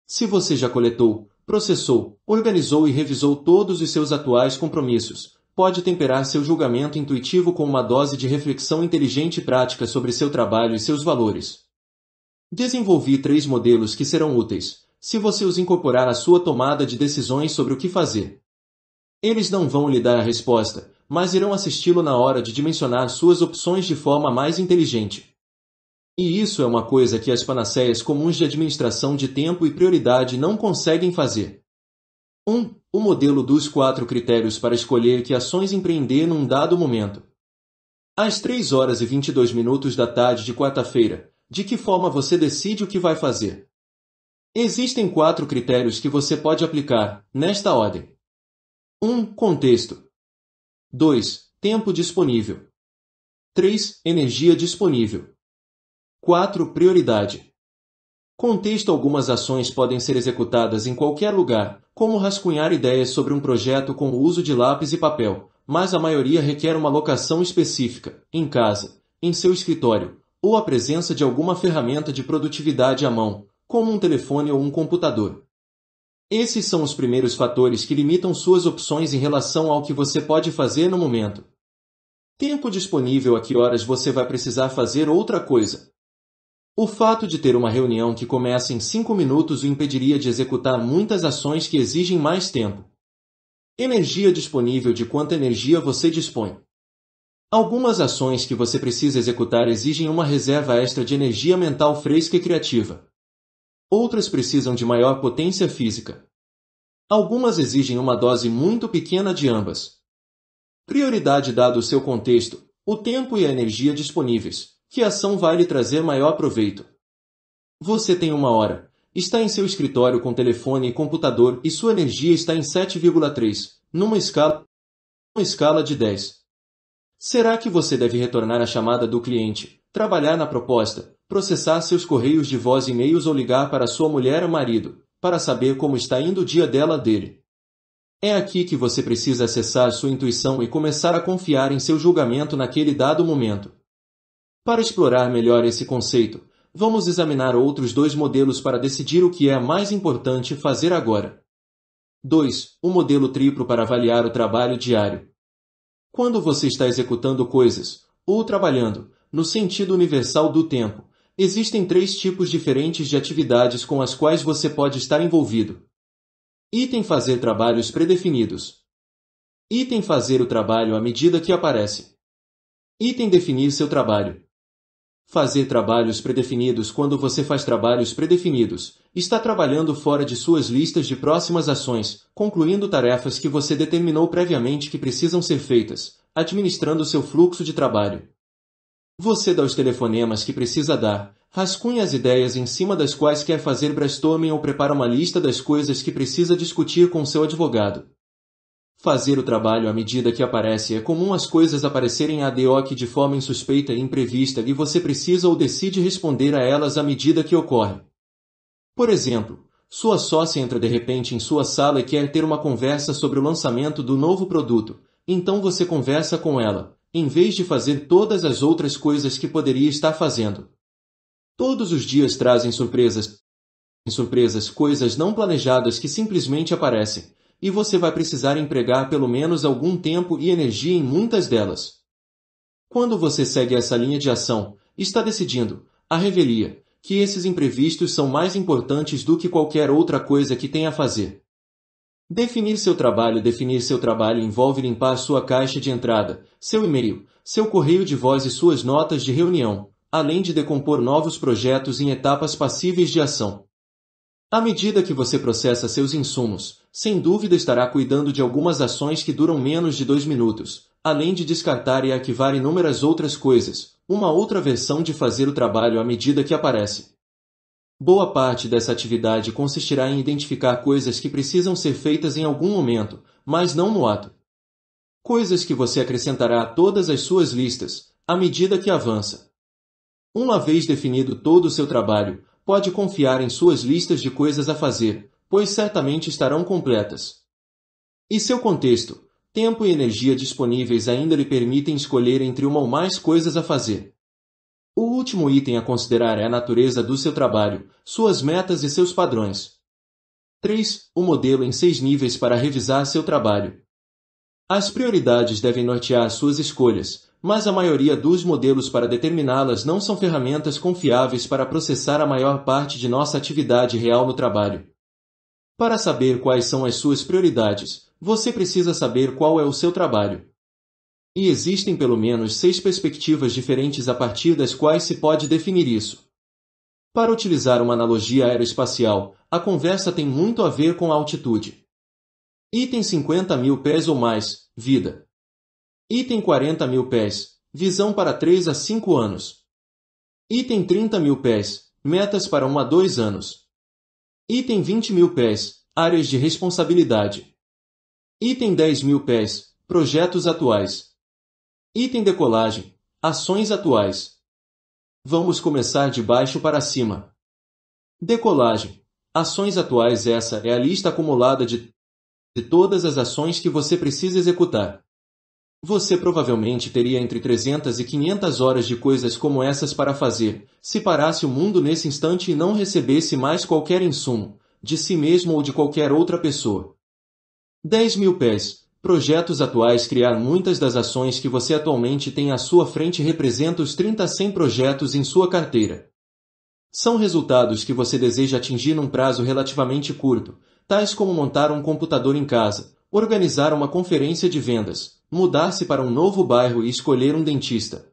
Se você já coletou, processou, organizou e revisou todos os seus atuais compromissos, pode temperar seu julgamento intuitivo com uma dose de reflexão inteligente e prática sobre seu trabalho e seus valores. Desenvolvi três modelos que serão úteis, se você os incorporar à sua tomada de decisões sobre o que fazer. Eles não vão lhe dar a resposta, mas irão assisti-lo na hora de dimensionar suas opções de forma mais inteligente. E isso é uma coisa que as panaceias comuns de administração de tempo e prioridade não conseguem fazer. 1. Um, o modelo dos quatro critérios para escolher que ações empreender num dado momento. Às 3 horas e 22 minutos da tarde de quarta-feira, de que forma você decide o que vai fazer. Existem quatro critérios que você pode aplicar, nesta ordem. 1. Um, contexto. 2. Tempo disponível. 3. Energia disponível. 4. Prioridade. Contexto Algumas ações podem ser executadas em qualquer lugar, como rascunhar ideias sobre um projeto com o uso de lápis e papel, mas a maioria requer uma locação específica, em casa, em seu escritório, ou a presença de alguma ferramenta de produtividade à mão, como um telefone ou um computador. Esses são os primeiros fatores que limitam suas opções em relação ao que você pode fazer no momento. Tempo disponível a que horas você vai precisar fazer outra coisa. O fato de ter uma reunião que começa em 5 minutos o impediria de executar muitas ações que exigem mais tempo. Energia disponível de quanta energia você dispõe. Algumas ações que você precisa executar exigem uma reserva extra de energia mental fresca e criativa. Outras precisam de maior potência física. Algumas exigem uma dose muito pequena de ambas. Prioridade dado o seu contexto, o tempo e a energia disponíveis, que ação vai lhe trazer maior proveito. Você tem uma hora, está em seu escritório com telefone e computador e sua energia está em 7,3, numa escala, escala de 10. Será que você deve retornar a chamada do cliente, trabalhar na proposta, processar seus correios de voz e e-mails ou ligar para sua mulher ou marido, para saber como está indo o dia dela dele? É aqui que você precisa acessar sua intuição e começar a confiar em seu julgamento naquele dado momento. Para explorar melhor esse conceito, vamos examinar outros dois modelos para decidir o que é mais importante fazer agora. 2. O modelo triplo para avaliar o trabalho diário. Quando você está executando coisas, ou trabalhando, no sentido universal do tempo, existem três tipos diferentes de atividades com as quais você pode estar envolvido. Item fazer trabalhos predefinidos. Item fazer o trabalho à medida que aparece. Item definir seu trabalho. Fazer trabalhos predefinidos Quando você faz trabalhos predefinidos, está trabalhando fora de suas listas de próximas ações, concluindo tarefas que você determinou previamente que precisam ser feitas, administrando seu fluxo de trabalho. Você dá os telefonemas que precisa dar, rascunha as ideias em cima das quais quer fazer brainstorming ou prepara uma lista das coisas que precisa discutir com seu advogado. Fazer o trabalho à medida que aparece é comum as coisas aparecerem a DOC de forma insuspeita e imprevista e você precisa ou decide responder a elas à medida que ocorre. Por exemplo, sua sócia entra de repente em sua sala e quer ter uma conversa sobre o lançamento do novo produto, então você conversa com ela, em vez de fazer todas as outras coisas que poderia estar fazendo. Todos os dias trazem surpresas. Surpresas, coisas não planejadas que simplesmente aparecem e você vai precisar empregar pelo menos algum tempo e energia em muitas delas. Quando você segue essa linha de ação, está decidindo, a revelia, que esses imprevistos são mais importantes do que qualquer outra coisa que tenha a fazer. Definir seu trabalho Definir seu trabalho envolve limpar sua caixa de entrada, seu e-mail, seu correio de voz e suas notas de reunião, além de decompor novos projetos em etapas passíveis de ação. À medida que você processa seus insumos, sem dúvida estará cuidando de algumas ações que duram menos de dois minutos, além de descartar e arquivar inúmeras outras coisas, uma outra versão de fazer o trabalho à medida que aparece. Boa parte dessa atividade consistirá em identificar coisas que precisam ser feitas em algum momento, mas não no ato. Coisas que você acrescentará a todas as suas listas, à medida que avança. Uma vez definido todo o seu trabalho, pode confiar em suas listas de coisas a fazer, pois certamente estarão completas. E seu contexto, tempo e energia disponíveis ainda lhe permitem escolher entre uma ou mais coisas a fazer. O último item a considerar é a natureza do seu trabalho, suas metas e seus padrões. 3. O modelo em seis níveis para revisar seu trabalho. As prioridades devem nortear suas escolhas, mas a maioria dos modelos para determiná-las não são ferramentas confiáveis para processar a maior parte de nossa atividade real no trabalho. Para saber quais são as suas prioridades, você precisa saber qual é o seu trabalho. E existem pelo menos seis perspectivas diferentes a partir das quais se pode definir isso. Para utilizar uma analogia aeroespacial, a conversa tem muito a ver com a altitude. Item 50 mil pés ou mais, vida. Item 40 mil pés. Visão para 3 a 5 anos. Item 30 mil pés. Metas para 1 a 2 anos. Item 20 mil pés. Áreas de responsabilidade. Item 10 mil pés. Projetos atuais. Item decolagem. Ações atuais. Vamos começar de baixo para cima. Decolagem. Ações atuais Essa é a lista acumulada de, de todas as ações que você precisa executar. Você provavelmente teria entre 300 e 500 horas de coisas como essas para fazer, se parasse o mundo nesse instante e não recebesse mais qualquer insumo, de si mesmo ou de qualquer outra pessoa. 10 mil pés. Projetos atuais criar muitas das ações que você atualmente tem à sua frente representa os 30 a 100 projetos em sua carteira. São resultados que você deseja atingir num prazo relativamente curto, tais como montar um computador em casa, organizar uma conferência de vendas, mudar-se para um novo bairro e escolher um dentista.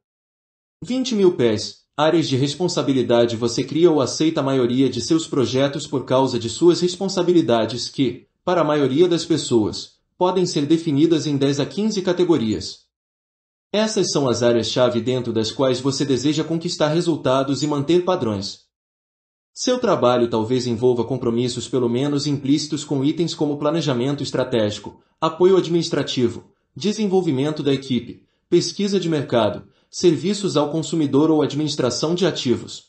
20 mil pés, áreas de responsabilidade você cria ou aceita a maioria de seus projetos por causa de suas responsabilidades que, para a maioria das pessoas, podem ser definidas em 10 a 15 categorias. Essas são as áreas-chave dentro das quais você deseja conquistar resultados e manter padrões. Seu trabalho talvez envolva compromissos pelo menos implícitos com itens como planejamento estratégico, apoio administrativo, desenvolvimento da equipe, pesquisa de mercado, serviços ao consumidor ou administração de ativos.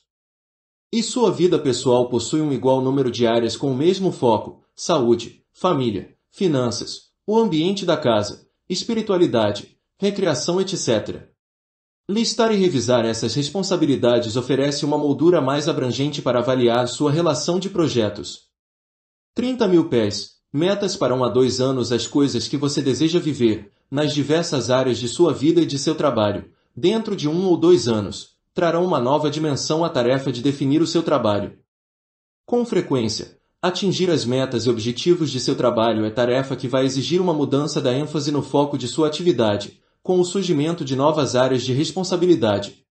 E sua vida pessoal possui um igual número de áreas com o mesmo foco: saúde, família, finanças, o ambiente da casa, espiritualidade, recreação, etc. Listar e revisar essas responsabilidades oferece uma moldura mais abrangente para avaliar sua relação de projetos. 30 mil pés, metas para um a dois anos as coisas que você deseja viver, nas diversas áreas de sua vida e de seu trabalho, dentro de um ou dois anos, trarão uma nova dimensão à tarefa de definir o seu trabalho. Com frequência, atingir as metas e objetivos de seu trabalho é tarefa que vai exigir uma mudança da ênfase no foco de sua atividade, com o surgimento de novas áreas de responsabilidade.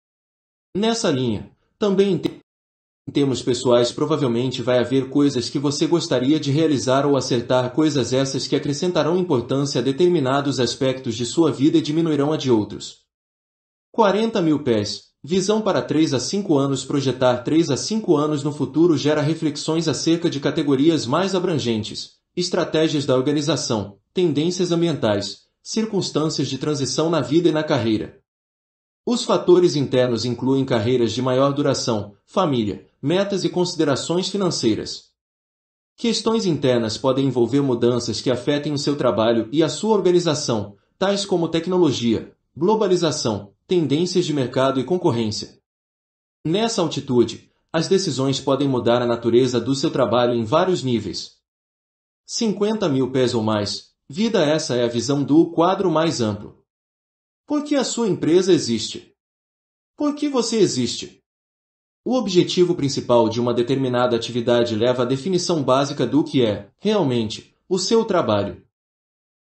Nessa linha, também em termos pessoais provavelmente vai haver coisas que você gostaria de realizar ou acertar, coisas essas que acrescentarão importância a determinados aspectos de sua vida e diminuirão a de outros. 40 mil pés. Visão para 3 a 5 anos Projetar 3 a 5 anos no futuro gera reflexões acerca de categorias mais abrangentes, estratégias da organização, tendências ambientais, circunstâncias de transição na vida e na carreira. Os fatores internos incluem carreiras de maior duração, família, metas e considerações financeiras. Questões internas podem envolver mudanças que afetem o seu trabalho e a sua organização, tais como tecnologia, globalização, tendências de mercado e concorrência. Nessa altitude, as decisões podem mudar a natureza do seu trabalho em vários níveis. 50 mil pés ou mais, Vida essa é a visão do quadro mais amplo. Por que a sua empresa existe? Por que você existe? O objetivo principal de uma determinada atividade leva à definição básica do que é, realmente, o seu trabalho.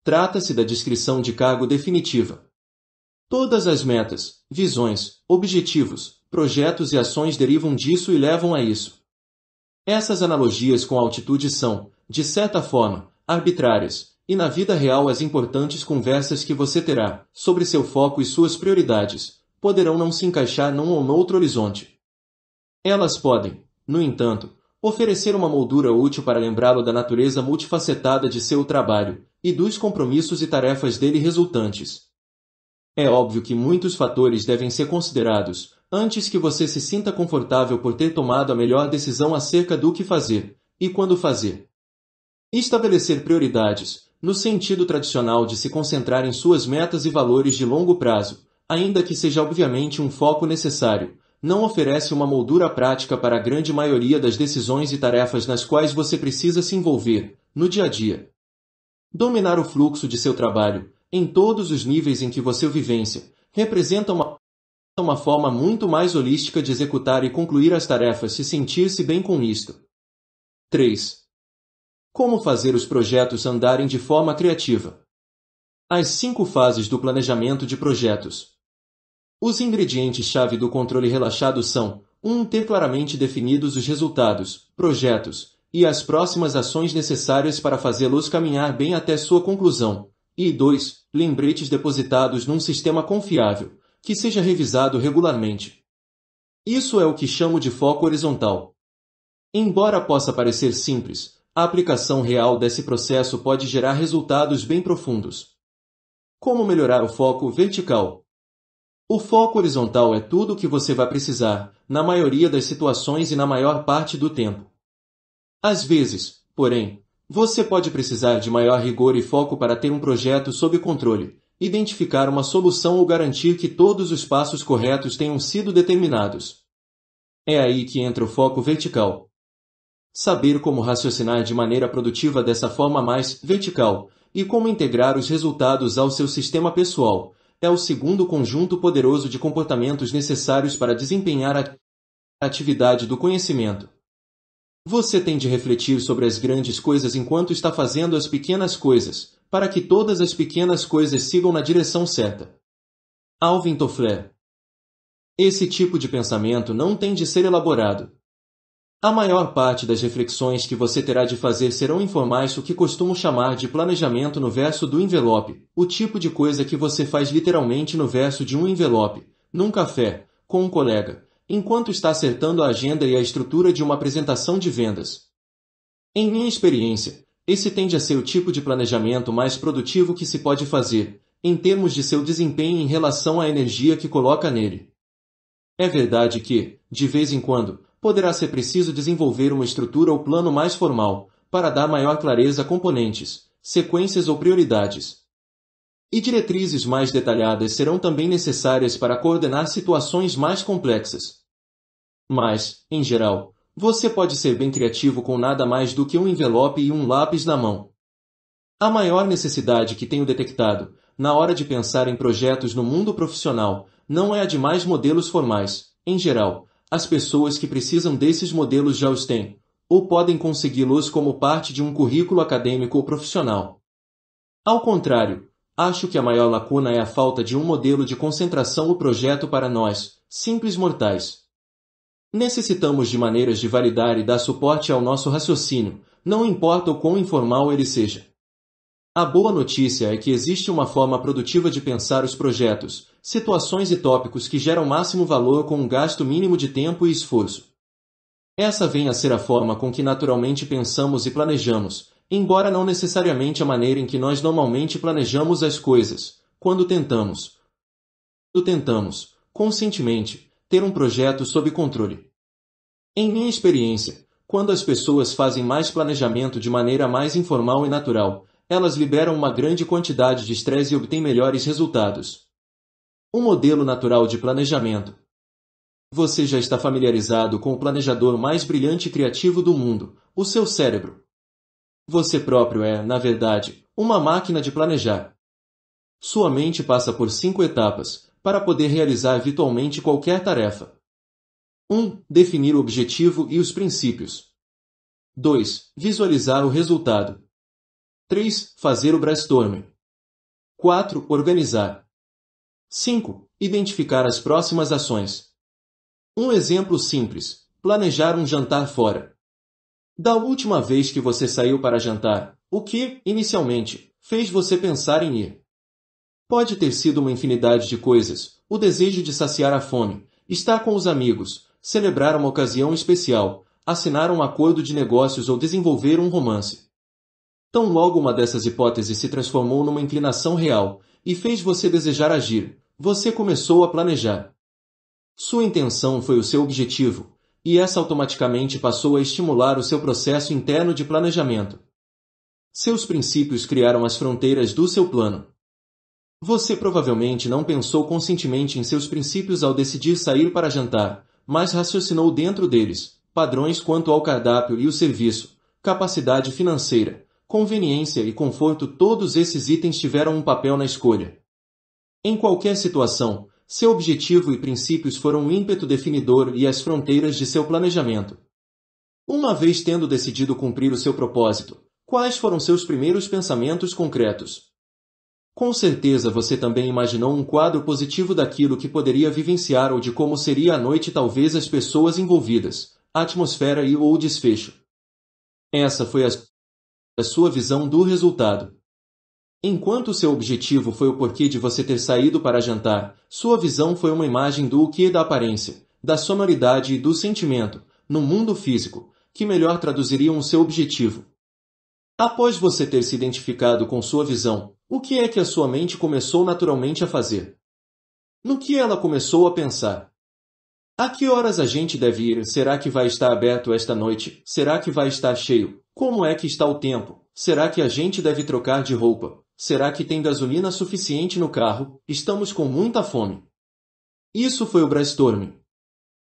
Trata-se da descrição de cargo definitiva. Todas as metas, visões, objetivos, projetos e ações derivam disso e levam a isso. Essas analogias com a altitude são, de certa forma, arbitrárias, e na vida real as importantes conversas que você terá, sobre seu foco e suas prioridades, poderão não se encaixar num ou noutro horizonte. Elas podem, no entanto, oferecer uma moldura útil para lembrá-lo da natureza multifacetada de seu trabalho e dos compromissos e tarefas dele resultantes. É óbvio que muitos fatores devem ser considerados antes que você se sinta confortável por ter tomado a melhor decisão acerca do que fazer e quando fazer. Estabelecer prioridades, no sentido tradicional de se concentrar em suas metas e valores de longo prazo, ainda que seja obviamente um foco necessário, não oferece uma moldura prática para a grande maioria das decisões e tarefas nas quais você precisa se envolver, no dia a dia. Dominar o fluxo de seu trabalho, em todos os níveis em que você o vivencia, representa uma, uma forma muito mais holística de executar e concluir as tarefas se sentir-se bem com isto. 3. Como fazer os projetos andarem de forma criativa? As cinco fases do planejamento de projetos. Os ingredientes-chave do controle relaxado são 1. Um, ter claramente definidos os resultados, projetos e as próximas ações necessárias para fazê-los caminhar bem até sua conclusão. E 2. Lembretes depositados num sistema confiável, que seja revisado regularmente. Isso é o que chamo de foco horizontal. Embora possa parecer simples, a aplicação real desse processo pode gerar resultados bem profundos. Como melhorar o foco vertical? O foco horizontal é tudo o que você vai precisar, na maioria das situações e na maior parte do tempo. Às vezes, porém, você pode precisar de maior rigor e foco para ter um projeto sob controle, identificar uma solução ou garantir que todos os passos corretos tenham sido determinados. É aí que entra o foco vertical. Saber como raciocinar de maneira produtiva dessa forma mais vertical e como integrar os resultados ao seu sistema pessoal é o segundo conjunto poderoso de comportamentos necessários para desempenhar a atividade do conhecimento. Você tem de refletir sobre as grandes coisas enquanto está fazendo as pequenas coisas, para que todas as pequenas coisas sigam na direção certa. Alvin Toffler Esse tipo de pensamento não tem de ser elaborado, a maior parte das reflexões que você terá de fazer serão informais o que costumo chamar de planejamento no verso do envelope, o tipo de coisa que você faz literalmente no verso de um envelope, num café, com um colega, enquanto está acertando a agenda e a estrutura de uma apresentação de vendas. Em minha experiência, esse tende a ser o tipo de planejamento mais produtivo que se pode fazer, em termos de seu desempenho em relação à energia que coloca nele. É verdade que, de vez em quando, poderá ser preciso desenvolver uma estrutura ou plano mais formal, para dar maior clareza a componentes, sequências ou prioridades. E diretrizes mais detalhadas serão também necessárias para coordenar situações mais complexas. Mas, em geral, você pode ser bem criativo com nada mais do que um envelope e um lápis na mão. A maior necessidade que tenho detectado, na hora de pensar em projetos no mundo profissional, não é a de mais modelos formais, em geral, as pessoas que precisam desses modelos já os têm, ou podem consegui-los como parte de um currículo acadêmico ou profissional. Ao contrário, acho que a maior lacuna é a falta de um modelo de concentração ou projeto para nós, simples mortais. Necessitamos de maneiras de validar e dar suporte ao nosso raciocínio, não importa o quão informal ele seja. A boa notícia é que existe uma forma produtiva de pensar os projetos, situações e tópicos que geram máximo valor com um gasto mínimo de tempo e esforço. Essa vem a ser a forma com que naturalmente pensamos e planejamos, embora não necessariamente a maneira em que nós normalmente planejamos as coisas, quando tentamos. Quando tentamos, conscientemente, ter um projeto sob controle. Em minha experiência, quando as pessoas fazem mais planejamento de maneira mais informal e natural, elas liberam uma grande quantidade de estresse e obtêm melhores resultados. Um modelo natural de planejamento. Você já está familiarizado com o planejador mais brilhante e criativo do mundo, o seu cérebro. Você próprio é, na verdade, uma máquina de planejar. Sua mente passa por cinco etapas para poder realizar virtualmente qualquer tarefa. 1. Um, definir o objetivo e os princípios. 2. Visualizar o resultado três Fazer o brainstorming. quatro Organizar. cinco Identificar as próximas ações. Um exemplo simples: planejar um jantar fora. Da última vez que você saiu para jantar, o que, inicialmente, fez você pensar em ir? Pode ter sido uma infinidade de coisas, o desejo de saciar a fome, estar com os amigos, celebrar uma ocasião especial, assinar um acordo de negócios ou desenvolver um romance. Tão logo uma dessas hipóteses se transformou numa inclinação real e fez você desejar agir, você começou a planejar. Sua intenção foi o seu objetivo, e essa automaticamente passou a estimular o seu processo interno de planejamento. Seus princípios criaram as fronteiras do seu plano. Você provavelmente não pensou conscientemente em seus princípios ao decidir sair para jantar, mas raciocinou dentro deles, padrões quanto ao cardápio e o serviço, capacidade financeira, conveniência e conforto, todos esses itens tiveram um papel na escolha. Em qualquer situação, seu objetivo e princípios foram o ímpeto definidor e as fronteiras de seu planejamento. Uma vez tendo decidido cumprir o seu propósito, quais foram seus primeiros pensamentos concretos? Com certeza você também imaginou um quadro positivo daquilo que poderia vivenciar ou de como seria a noite, talvez as pessoas envolvidas, a atmosfera e ou o desfecho. Essa foi a sua visão do resultado. Enquanto seu objetivo foi o porquê de você ter saído para jantar, sua visão foi uma imagem do que da aparência, da sonoridade e do sentimento, no mundo físico, que melhor traduziriam o seu objetivo. Após você ter se identificado com sua visão, o que é que a sua mente começou naturalmente a fazer? No que ela começou a pensar? A que horas a gente deve ir? Será que vai estar aberto esta noite? Será que vai estar cheio? Como é que está o tempo? Será que a gente deve trocar de roupa? Será que tem gasolina suficiente no carro? Estamos com muita fome. Isso foi o brainstorming.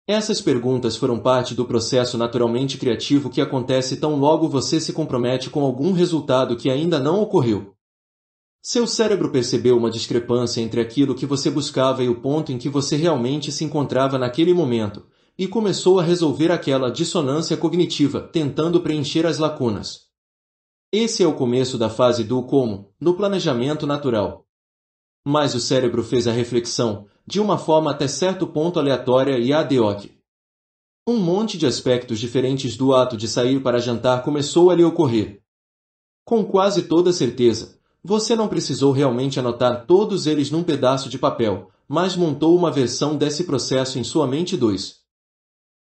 Essas perguntas foram parte do processo naturalmente criativo que acontece tão logo você se compromete com algum resultado que ainda não ocorreu. Seu cérebro percebeu uma discrepância entre aquilo que você buscava e o ponto em que você realmente se encontrava naquele momento, e começou a resolver aquela dissonância cognitiva, tentando preencher as lacunas. Esse é o começo da fase do como, no planejamento natural. Mas o cérebro fez a reflexão, de uma forma até certo ponto aleatória e hoc. Um monte de aspectos diferentes do ato de sair para jantar começou a lhe ocorrer. Com quase toda certeza, você não precisou realmente anotar todos eles num pedaço de papel, mas montou uma versão desse processo em sua mente 2.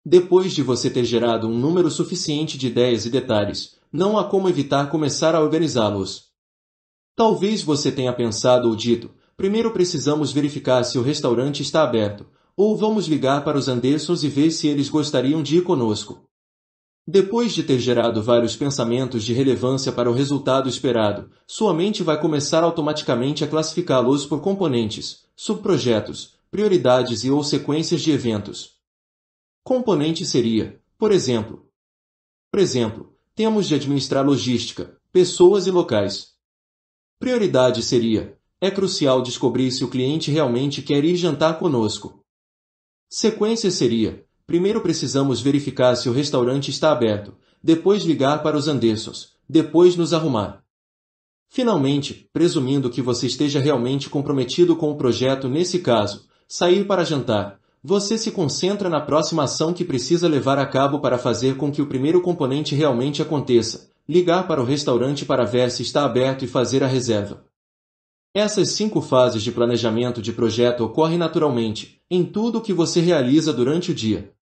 Depois de você ter gerado um número suficiente de ideias e detalhes, não há como evitar começar a organizá-los. Talvez você tenha pensado ou dito, primeiro precisamos verificar se o restaurante está aberto, ou vamos ligar para os Andersons e ver se eles gostariam de ir conosco. Depois de ter gerado vários pensamentos de relevância para o resultado esperado, sua mente vai começar automaticamente a classificá-los por componentes, subprojetos, prioridades e ou sequências de eventos. Componente seria, por exemplo. Por exemplo, temos de administrar logística, pessoas e locais. Prioridade seria, é crucial descobrir se o cliente realmente quer ir jantar conosco. Sequência seria, primeiro precisamos verificar se o restaurante está aberto, depois ligar para os andessos, depois nos arrumar. Finalmente, presumindo que você esteja realmente comprometido com o projeto nesse caso, sair para jantar, você se concentra na próxima ação que precisa levar a cabo para fazer com que o primeiro componente realmente aconteça, ligar para o restaurante para ver se está aberto e fazer a reserva. Essas cinco fases de planejamento de projeto ocorrem naturalmente, em tudo o que você realiza durante o dia.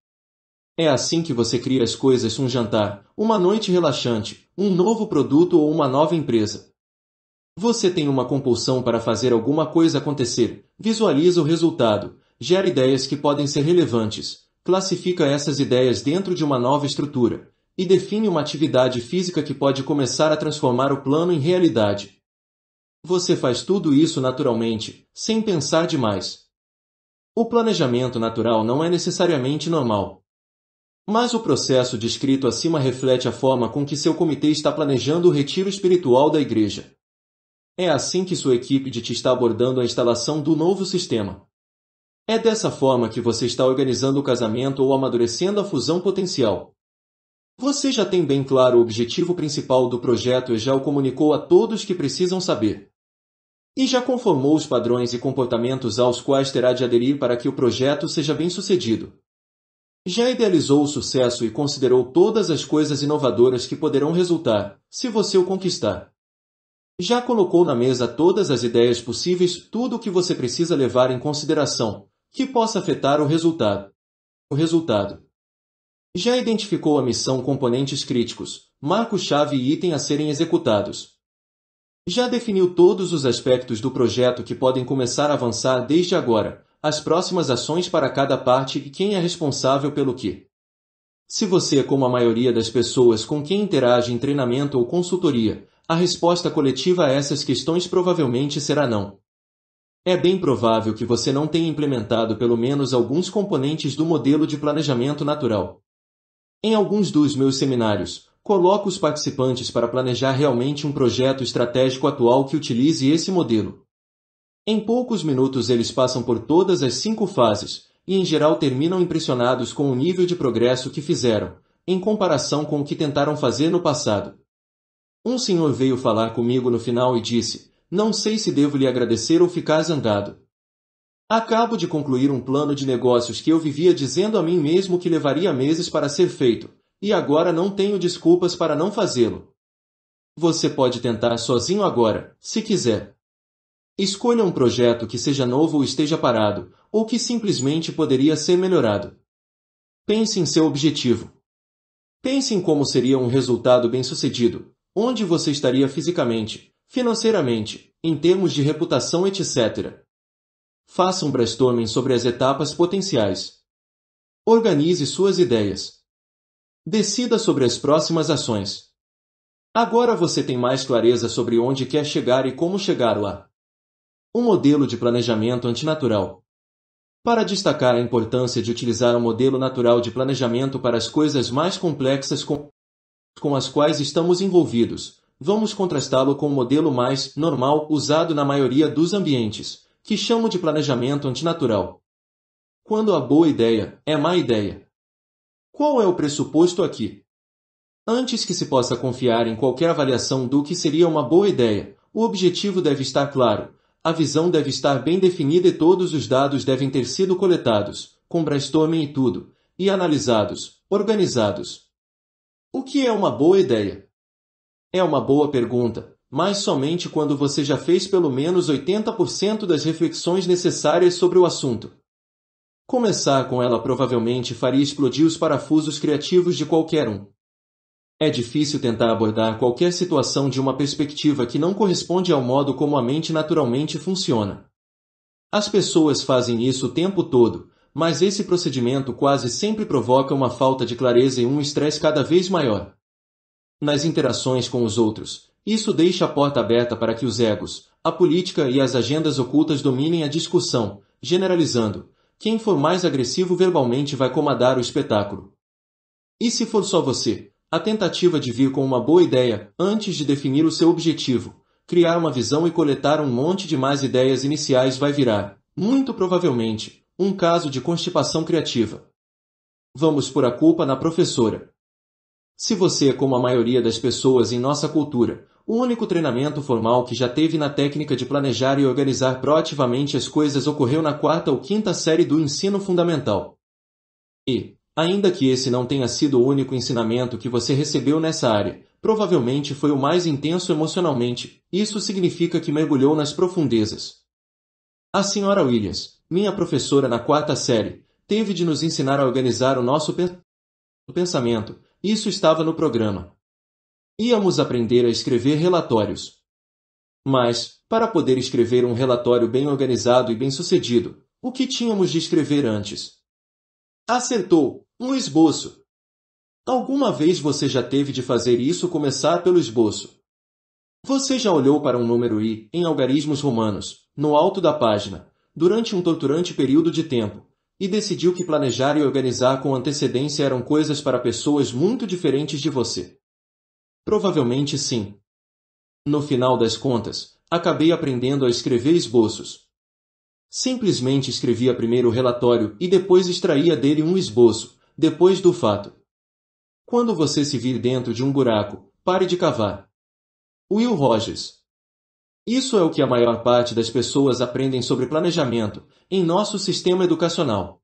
É assim que você cria as coisas um jantar, uma noite relaxante, um novo produto ou uma nova empresa. Você tem uma compulsão para fazer alguma coisa acontecer, visualiza o resultado, gera ideias que podem ser relevantes, classifica essas ideias dentro de uma nova estrutura, e define uma atividade física que pode começar a transformar o plano em realidade. Você faz tudo isso naturalmente, sem pensar demais. O planejamento natural não é necessariamente normal. Mas o processo descrito acima reflete a forma com que seu comitê está planejando o retiro espiritual da igreja. É assim que sua equipe de te está abordando a instalação do novo sistema. É dessa forma que você está organizando o casamento ou amadurecendo a fusão potencial. Você já tem bem claro o objetivo principal do projeto e já o comunicou a todos que precisam saber. E já conformou os padrões e comportamentos aos quais terá de aderir para que o projeto seja bem sucedido. Já idealizou o sucesso e considerou todas as coisas inovadoras que poderão resultar, se você o conquistar. Já colocou na mesa todas as ideias possíveis, tudo o que você precisa levar em consideração, que possa afetar o resultado. O resultado. Já identificou a missão componentes críticos, marco-chave e item a serem executados. Já definiu todos os aspectos do projeto que podem começar a avançar desde agora, as próximas ações para cada parte e quem é responsável pelo que. Se você como a maioria das pessoas com quem interage em treinamento ou consultoria, a resposta coletiva a essas questões provavelmente será não. É bem provável que você não tenha implementado pelo menos alguns componentes do modelo de planejamento natural. Em alguns dos meus seminários, coloco os participantes para planejar realmente um projeto estratégico atual que utilize esse modelo. Em poucos minutos eles passam por todas as cinco fases e, em geral, terminam impressionados com o nível de progresso que fizeram, em comparação com o que tentaram fazer no passado. Um senhor veio falar comigo no final e disse: não sei se devo lhe agradecer ou ficar zangado. Acabo de concluir um plano de negócios que eu vivia dizendo a mim mesmo que levaria meses para ser feito, e agora não tenho desculpas para não fazê-lo. Você pode tentar sozinho agora, se quiser. Escolha um projeto que seja novo ou esteja parado, ou que simplesmente poderia ser melhorado. Pense em seu objetivo. Pense em como seria um resultado bem-sucedido, onde você estaria fisicamente, financeiramente, em termos de reputação etc. Faça um brainstorming sobre as etapas potenciais. Organize suas ideias. Decida sobre as próximas ações. Agora você tem mais clareza sobre onde quer chegar e como chegar lá. Um modelo de planejamento antinatural. Para destacar a importância de utilizar um modelo natural de planejamento para as coisas mais complexas com, com as quais estamos envolvidos, vamos contrastá-lo com o modelo mais normal usado na maioria dos ambientes, que chamo de planejamento antinatural. Quando a boa ideia é má ideia. Qual é o pressuposto aqui? Antes que se possa confiar em qualquer avaliação do que seria uma boa ideia, o objetivo deve estar claro, a visão deve estar bem definida e todos os dados devem ter sido coletados, com brainstorming e tudo, e analisados, organizados. O que é uma boa ideia? É uma boa pergunta, mas somente quando você já fez pelo menos 80% das reflexões necessárias sobre o assunto. Começar com ela provavelmente faria explodir os parafusos criativos de qualquer um. É difícil tentar abordar qualquer situação de uma perspectiva que não corresponde ao modo como a mente naturalmente funciona. As pessoas fazem isso o tempo todo, mas esse procedimento quase sempre provoca uma falta de clareza e um estresse cada vez maior nas interações com os outros. Isso deixa a porta aberta para que os egos, a política e as agendas ocultas dominem a discussão, generalizando. Quem for mais agressivo verbalmente vai comandar o espetáculo. E se for só você? A tentativa de vir com uma boa ideia, antes de definir o seu objetivo, criar uma visão e coletar um monte de mais ideias iniciais vai virar, muito provavelmente, um caso de constipação criativa. Vamos pôr a culpa na professora. Se você é como a maioria das pessoas em nossa cultura, o único treinamento formal que já teve na técnica de planejar e organizar proativamente as coisas ocorreu na quarta ou quinta série do ensino fundamental. E, ainda que esse não tenha sido o único ensinamento que você recebeu nessa área, provavelmente foi o mais intenso emocionalmente, isso significa que mergulhou nas profundezas. A senhora Williams, minha professora na quarta série, teve de nos ensinar a organizar o nosso pensamento, isso estava no programa. Íamos aprender a escrever relatórios. Mas, para poder escrever um relatório bem organizado e bem-sucedido, o que tínhamos de escrever antes? Acertou! Um esboço! Alguma vez você já teve de fazer isso começar pelo esboço? Você já olhou para um número i, em algarismos romanos, no alto da página, durante um torturante período de tempo, e decidiu que planejar e organizar com antecedência eram coisas para pessoas muito diferentes de você. Provavelmente sim. No final das contas, acabei aprendendo a escrever esboços. Simplesmente escrevia primeiro o relatório e depois extraía dele um esboço, depois do fato. Quando você se vir dentro de um buraco, pare de cavar. Will Rogers isso é o que a maior parte das pessoas aprendem sobre planejamento em nosso sistema educacional.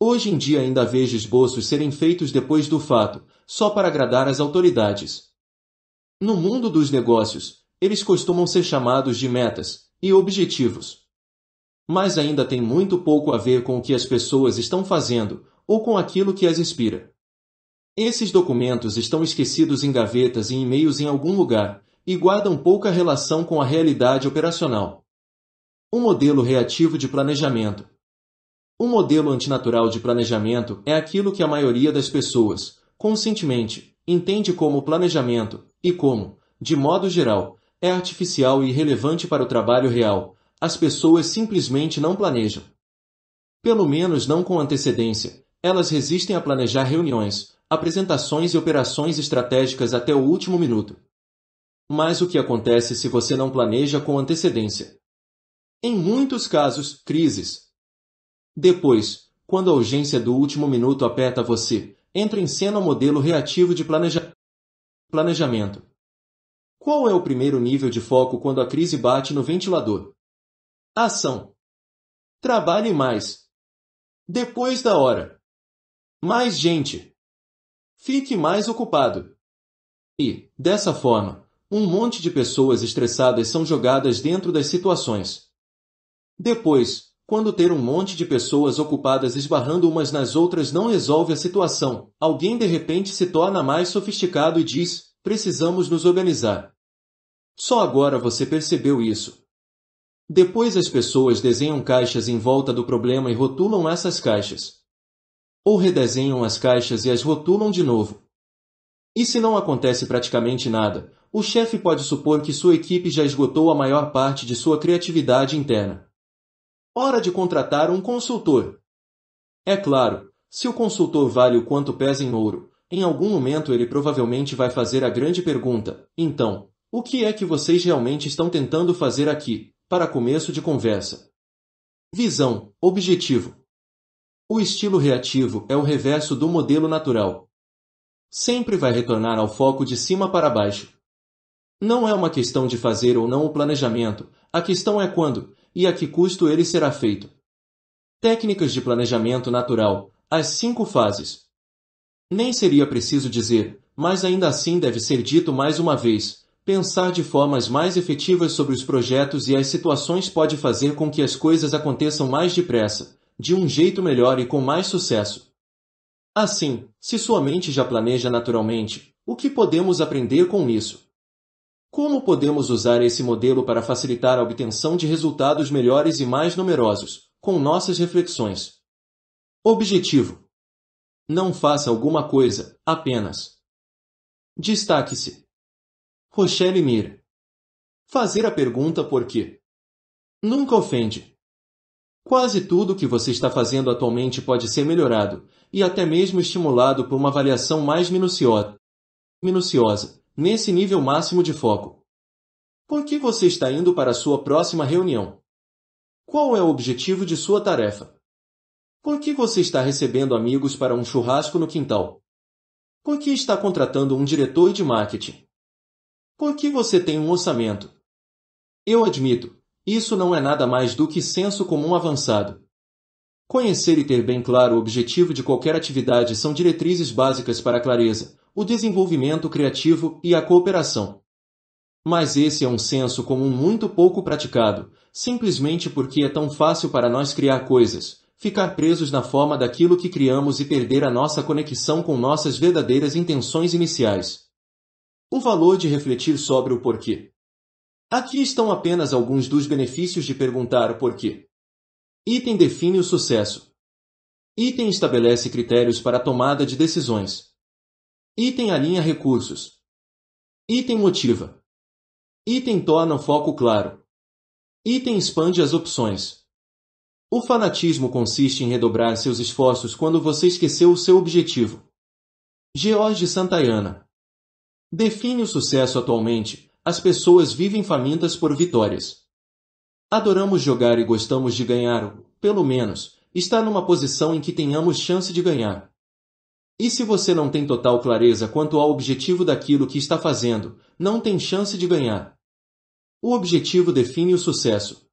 Hoje em dia ainda vejo esboços serem feitos depois do fato, só para agradar as autoridades. No mundo dos negócios, eles costumam ser chamados de metas e objetivos. Mas ainda tem muito pouco a ver com o que as pessoas estão fazendo ou com aquilo que as inspira. Esses documentos estão esquecidos em gavetas e e-mails em algum lugar, e guardam pouca relação com a realidade operacional. Um modelo reativo de planejamento. Um modelo antinatural de planejamento é aquilo que a maioria das pessoas, conscientemente, entende como planejamento e como, de modo geral, é artificial e irrelevante para o trabalho real. As pessoas simplesmente não planejam. Pelo menos não com antecedência. Elas resistem a planejar reuniões, apresentações e operações estratégicas até o último minuto mas o que acontece se você não planeja com antecedência? Em muitos casos, crises. Depois, quando a urgência do último minuto aperta você, entra em cena o modelo reativo de planeja... planejamento. Qual é o primeiro nível de foco quando a crise bate no ventilador? Ação. Trabalhe mais. Depois da hora. Mais gente. Fique mais ocupado. E, dessa forma, um monte de pessoas estressadas são jogadas dentro das situações. Depois, quando ter um monte de pessoas ocupadas esbarrando umas nas outras não resolve a situação, alguém de repente se torna mais sofisticado e diz: precisamos nos organizar. Só agora você percebeu isso. Depois as pessoas desenham caixas em volta do problema e rotulam essas caixas. Ou redesenham as caixas e as rotulam de novo. E se não acontece praticamente nada, o chefe pode supor que sua equipe já esgotou a maior parte de sua criatividade interna. Hora de contratar um consultor. É claro, se o consultor vale o quanto pesa em ouro, em algum momento ele provavelmente vai fazer a grande pergunta: então, o que é que vocês realmente estão tentando fazer aqui, para começo de conversa? Visão, objetivo. O estilo reativo é o reverso do modelo natural. Sempre vai retornar ao foco de cima para baixo. Não é uma questão de fazer ou não o planejamento, a questão é quando e a que custo ele será feito. Técnicas de planejamento natural, as cinco fases. Nem seria preciso dizer, mas ainda assim deve ser dito mais uma vez, pensar de formas mais efetivas sobre os projetos e as situações pode fazer com que as coisas aconteçam mais depressa, de um jeito melhor e com mais sucesso. Assim, se sua mente já planeja naturalmente, o que podemos aprender com isso? Como podemos usar esse modelo para facilitar a obtenção de resultados melhores e mais numerosos, com nossas reflexões? Objetivo: Não faça alguma coisa, apenas. Destaque-se. Rochelle Mir. Fazer a pergunta por quê? Nunca ofende. Quase tudo o que você está fazendo atualmente pode ser melhorado, e até mesmo estimulado por uma avaliação mais minuciosa. minuciosa nesse nível máximo de foco. Por que você está indo para a sua próxima reunião? Qual é o objetivo de sua tarefa? Por que você está recebendo amigos para um churrasco no quintal? Por que está contratando um diretor de marketing? Por que você tem um orçamento? Eu admito, isso não é nada mais do que senso comum avançado. Conhecer e ter bem claro o objetivo de qualquer atividade são diretrizes básicas para a clareza, o desenvolvimento criativo e a cooperação. Mas esse é um senso comum muito pouco praticado, simplesmente porque é tão fácil para nós criar coisas, ficar presos na forma daquilo que criamos e perder a nossa conexão com nossas verdadeiras intenções iniciais. O valor de refletir sobre o porquê. Aqui estão apenas alguns dos benefícios de perguntar o porquê. Item define o sucesso. Item estabelece critérios para a tomada de decisões. Item alinha recursos. Item motiva. Item torna o foco claro. Item expande as opções. O fanatismo consiste em redobrar seus esforços quando você esqueceu o seu objetivo. George Santayana define o sucesso atualmente. As pessoas vivem famintas por vitórias. Adoramos jogar e gostamos de ganhar, ou, pelo menos, estar numa posição em que tenhamos chance de ganhar. E se você não tem total clareza quanto ao objetivo daquilo que está fazendo, não tem chance de ganhar. O objetivo define o sucesso.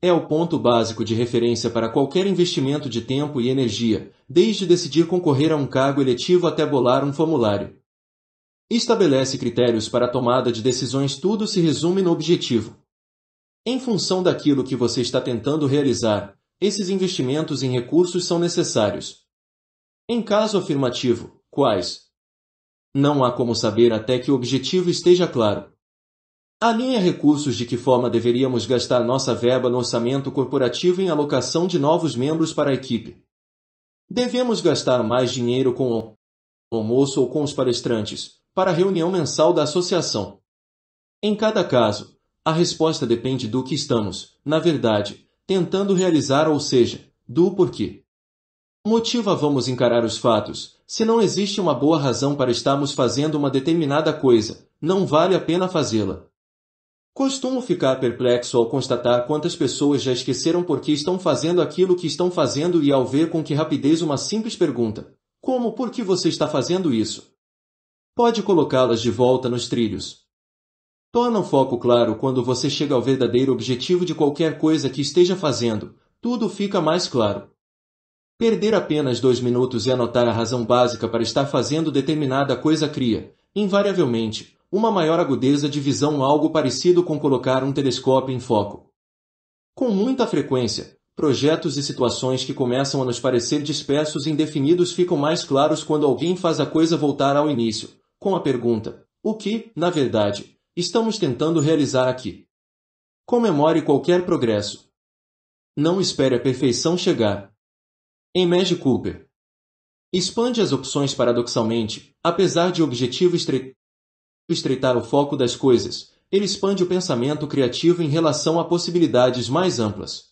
É o ponto básico de referência para qualquer investimento de tempo e energia, desde decidir concorrer a um cargo eletivo até bolar um formulário. Estabelece critérios para a tomada de decisões, tudo se resume no objetivo. Em função daquilo que você está tentando realizar, esses investimentos em recursos são necessários, em caso afirmativo, quais? Não há como saber até que o objetivo esteja claro. Alinha é recursos de que forma deveríamos gastar nossa verba no orçamento corporativo em alocação de novos membros para a equipe. Devemos gastar mais dinheiro com o almoço ou com os palestrantes, para a reunião mensal da associação. Em cada caso, a resposta depende do que estamos, na verdade, tentando realizar, ou seja, do porquê motiva vamos encarar os fatos. Se não existe uma boa razão para estarmos fazendo uma determinada coisa, não vale a pena fazê-la. Costumo ficar perplexo ao constatar quantas pessoas já esqueceram por que estão fazendo aquilo que estão fazendo e ao ver com que rapidez uma simples pergunta, como por que você está fazendo isso? Pode colocá-las de volta nos trilhos. Torna o foco claro quando você chega ao verdadeiro objetivo de qualquer coisa que esteja fazendo, tudo fica mais claro. Perder apenas dois minutos e anotar a razão básica para estar fazendo determinada coisa cria, invariavelmente, uma maior agudeza de visão, algo parecido com colocar um telescópio em foco. Com muita frequência, projetos e situações que começam a nos parecer dispersos e indefinidos ficam mais claros quando alguém faz a coisa voltar ao início, com a pergunta: o que, na verdade, estamos tentando realizar aqui? Comemore qualquer progresso. Não espere a perfeição chegar, em Magic Cooper, expande as opções paradoxalmente, apesar de o objetivo estreitar o foco das coisas, ele expande o pensamento criativo em relação a possibilidades mais amplas.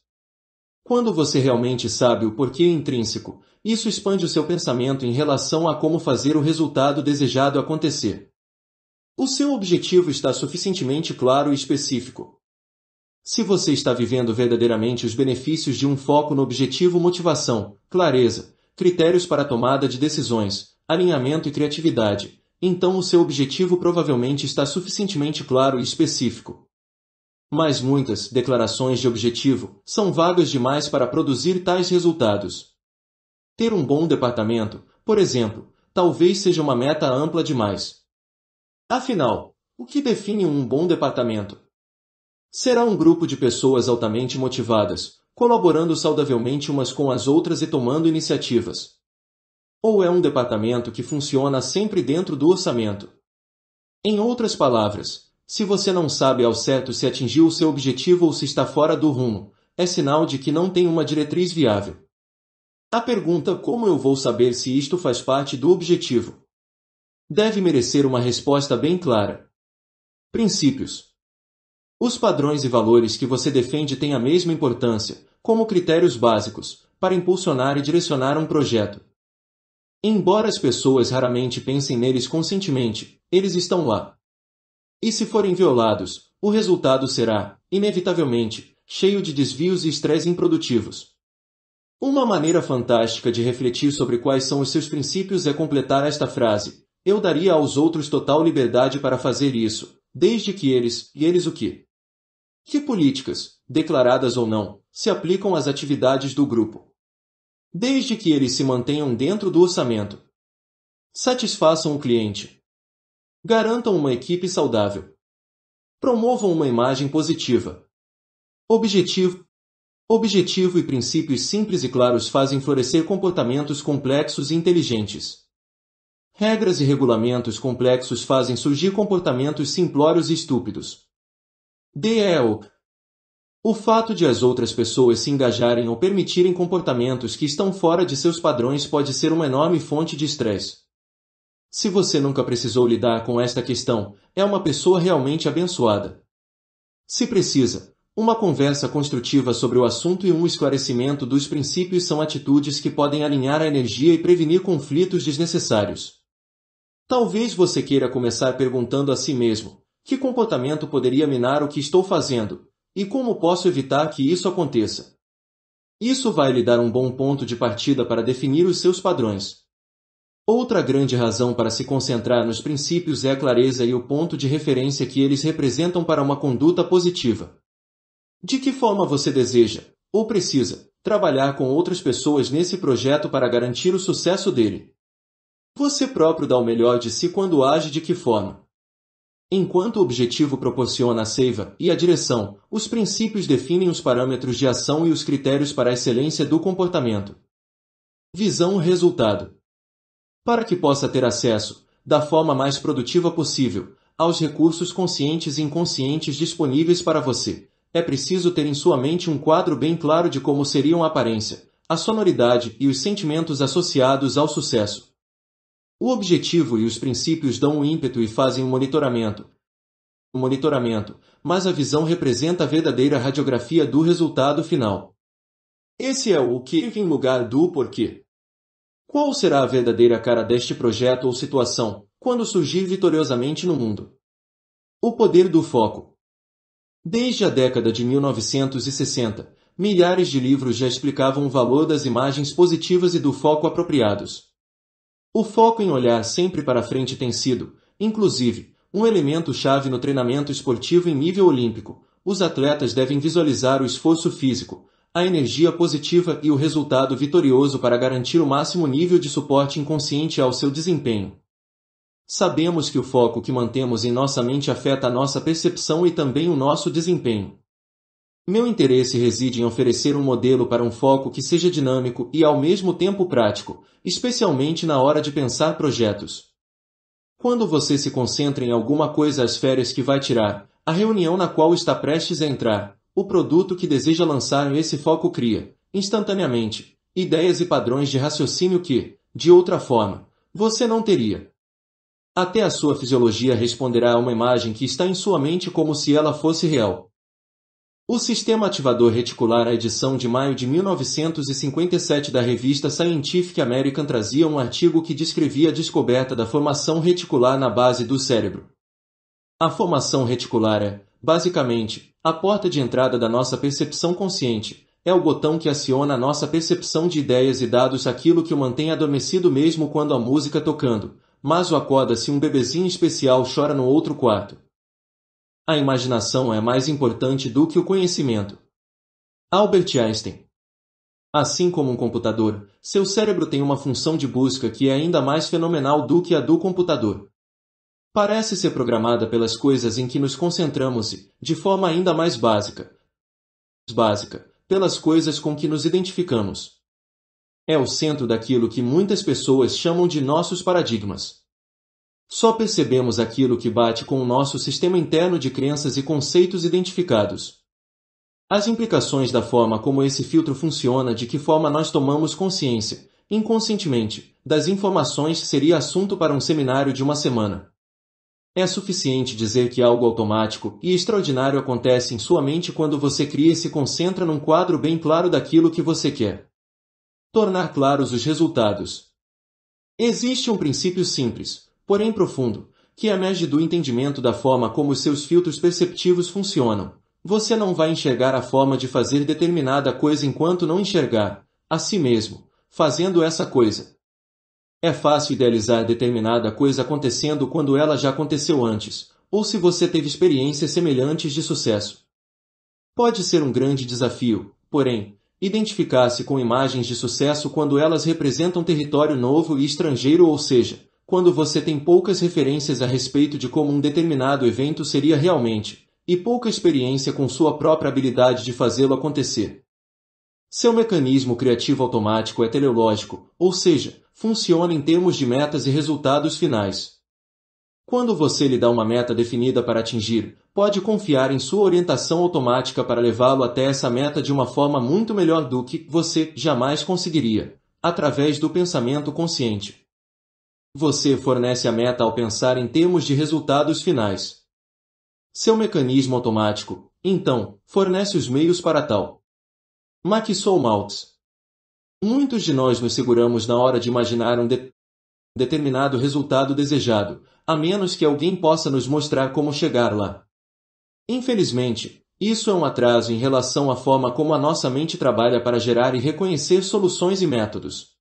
Quando você realmente sabe o porquê intrínseco, isso expande o seu pensamento em relação a como fazer o resultado desejado acontecer. O seu objetivo está suficientemente claro e específico, se você está vivendo verdadeiramente os benefícios de um foco no objetivo, motivação, clareza, critérios para tomada de decisões, alinhamento e criatividade, então o seu objetivo provavelmente está suficientemente claro e específico. Mas muitas declarações de objetivo são vagas demais para produzir tais resultados. Ter um bom departamento, por exemplo, talvez seja uma meta ampla demais. Afinal, o que define um bom departamento? Será um grupo de pessoas altamente motivadas, colaborando saudavelmente umas com as outras e tomando iniciativas. Ou é um departamento que funciona sempre dentro do orçamento. Em outras palavras, se você não sabe ao certo se atingiu o seu objetivo ou se está fora do rumo, é sinal de que não tem uma diretriz viável. A pergunta como eu vou saber se isto faz parte do objetivo deve merecer uma resposta bem clara. Princípios os padrões e valores que você defende têm a mesma importância, como critérios básicos, para impulsionar e direcionar um projeto. Embora as pessoas raramente pensem neles conscientemente, eles estão lá. E se forem violados, o resultado será, inevitavelmente, cheio de desvios e estresse improdutivos. Uma maneira fantástica de refletir sobre quais são os seus princípios é completar esta frase: Eu daria aos outros total liberdade para fazer isso, desde que eles, e eles o que? Que políticas, declaradas ou não, se aplicam às atividades do grupo? Desde que eles se mantenham dentro do orçamento. Satisfaçam o cliente. Garantam uma equipe saudável. Promovam uma imagem positiva. Objetivo. Objetivo e princípios simples e claros fazem florescer comportamentos complexos e inteligentes. Regras e regulamentos complexos fazem surgir comportamentos simplórios e estúpidos. D.E.O. O fato de as outras pessoas se engajarem ou permitirem comportamentos que estão fora de seus padrões pode ser uma enorme fonte de estresse. Se você nunca precisou lidar com esta questão, é uma pessoa realmente abençoada. Se precisa, uma conversa construtiva sobre o assunto e um esclarecimento dos princípios são atitudes que podem alinhar a energia e prevenir conflitos desnecessários. Talvez você queira começar perguntando a si mesmo: que comportamento poderia minar o que estou fazendo? E como posso evitar que isso aconteça? Isso vai lhe dar um bom ponto de partida para definir os seus padrões. Outra grande razão para se concentrar nos princípios é a clareza e o ponto de referência que eles representam para uma conduta positiva. De que forma você deseja, ou precisa, trabalhar com outras pessoas nesse projeto para garantir o sucesso dele? Você próprio dá o melhor de si quando age de que forma? Enquanto o objetivo proporciona a seiva e a direção, os princípios definem os parâmetros de ação e os critérios para a excelência do comportamento. Visão resultado. Para que possa ter acesso, da forma mais produtiva possível, aos recursos conscientes e inconscientes disponíveis para você, é preciso ter em sua mente um quadro bem claro de como seriam a aparência, a sonoridade e os sentimentos associados ao sucesso. O objetivo e os princípios dão o ímpeto e fazem o monitoramento. O monitoramento, mas a visão representa a verdadeira radiografia do resultado final. Esse é o que em lugar do porquê. Qual será a verdadeira cara deste projeto ou situação, quando surgir vitoriosamente no mundo? O poder do foco. Desde a década de 1960, milhares de livros já explicavam o valor das imagens positivas e do foco apropriados. O foco em olhar sempre para frente tem sido, inclusive, um elemento chave no treinamento esportivo em nível olímpico. Os atletas devem visualizar o esforço físico, a energia positiva e o resultado vitorioso para garantir o máximo nível de suporte inconsciente ao seu desempenho. Sabemos que o foco que mantemos em nossa mente afeta a nossa percepção e também o nosso desempenho. Meu interesse reside em oferecer um modelo para um foco que seja dinâmico e ao mesmo tempo prático, especialmente na hora de pensar projetos. Quando você se concentra em alguma coisa as férias que vai tirar, a reunião na qual está prestes a entrar, o produto que deseja lançar esse foco cria, instantaneamente, ideias e padrões de raciocínio que, de outra forma, você não teria. Até a sua fisiologia responderá a uma imagem que está em sua mente como se ela fosse real. O sistema ativador reticular A edição de maio de 1957 da revista Scientific American trazia um artigo que descrevia a descoberta da formação reticular na base do cérebro. A formação reticular é, basicamente, a porta de entrada da nossa percepção consciente. É o botão que aciona a nossa percepção de ideias e dados aquilo que o mantém adormecido mesmo quando a música tocando, mas o acorda se um bebezinho especial chora no outro quarto. A imaginação é mais importante do que o conhecimento. Albert Einstein Assim como um computador, seu cérebro tem uma função de busca que é ainda mais fenomenal do que a do computador. Parece ser programada pelas coisas em que nos concentramos e, de forma ainda mais básica, básica, pelas coisas com que nos identificamos. É o centro daquilo que muitas pessoas chamam de nossos paradigmas. Só percebemos aquilo que bate com o nosso sistema interno de crenças e conceitos identificados. As implicações da forma como esse filtro funciona, de que forma nós tomamos consciência, inconscientemente, das informações seria assunto para um seminário de uma semana. É suficiente dizer que algo automático e extraordinário acontece em sua mente quando você cria e se concentra num quadro bem claro daquilo que você quer. Tornar claros os resultados. Existe um princípio simples, porém profundo, que emerge do entendimento da forma como os seus filtros perceptivos funcionam. Você não vai enxergar a forma de fazer determinada coisa enquanto não enxergar, a si mesmo, fazendo essa coisa. É fácil idealizar determinada coisa acontecendo quando ela já aconteceu antes, ou se você teve experiências semelhantes de sucesso. Pode ser um grande desafio, porém, identificar-se com imagens de sucesso quando elas representam território novo e estrangeiro, ou seja, quando você tem poucas referências a respeito de como um determinado evento seria realmente, e pouca experiência com sua própria habilidade de fazê-lo acontecer. Seu mecanismo criativo automático é teleológico, ou seja, funciona em termos de metas e resultados finais. Quando você lhe dá uma meta definida para atingir, pode confiar em sua orientação automática para levá-lo até essa meta de uma forma muito melhor do que você jamais conseguiria, através do pensamento consciente. Você fornece a meta ao pensar em termos de resultados finais. Seu mecanismo automático, então, fornece os meios para tal. Maxwell Maltz Muitos de nós nos seguramos na hora de imaginar um de determinado resultado desejado, a menos que alguém possa nos mostrar como chegar lá. Infelizmente, isso é um atraso em relação à forma como a nossa mente trabalha para gerar e reconhecer soluções e métodos.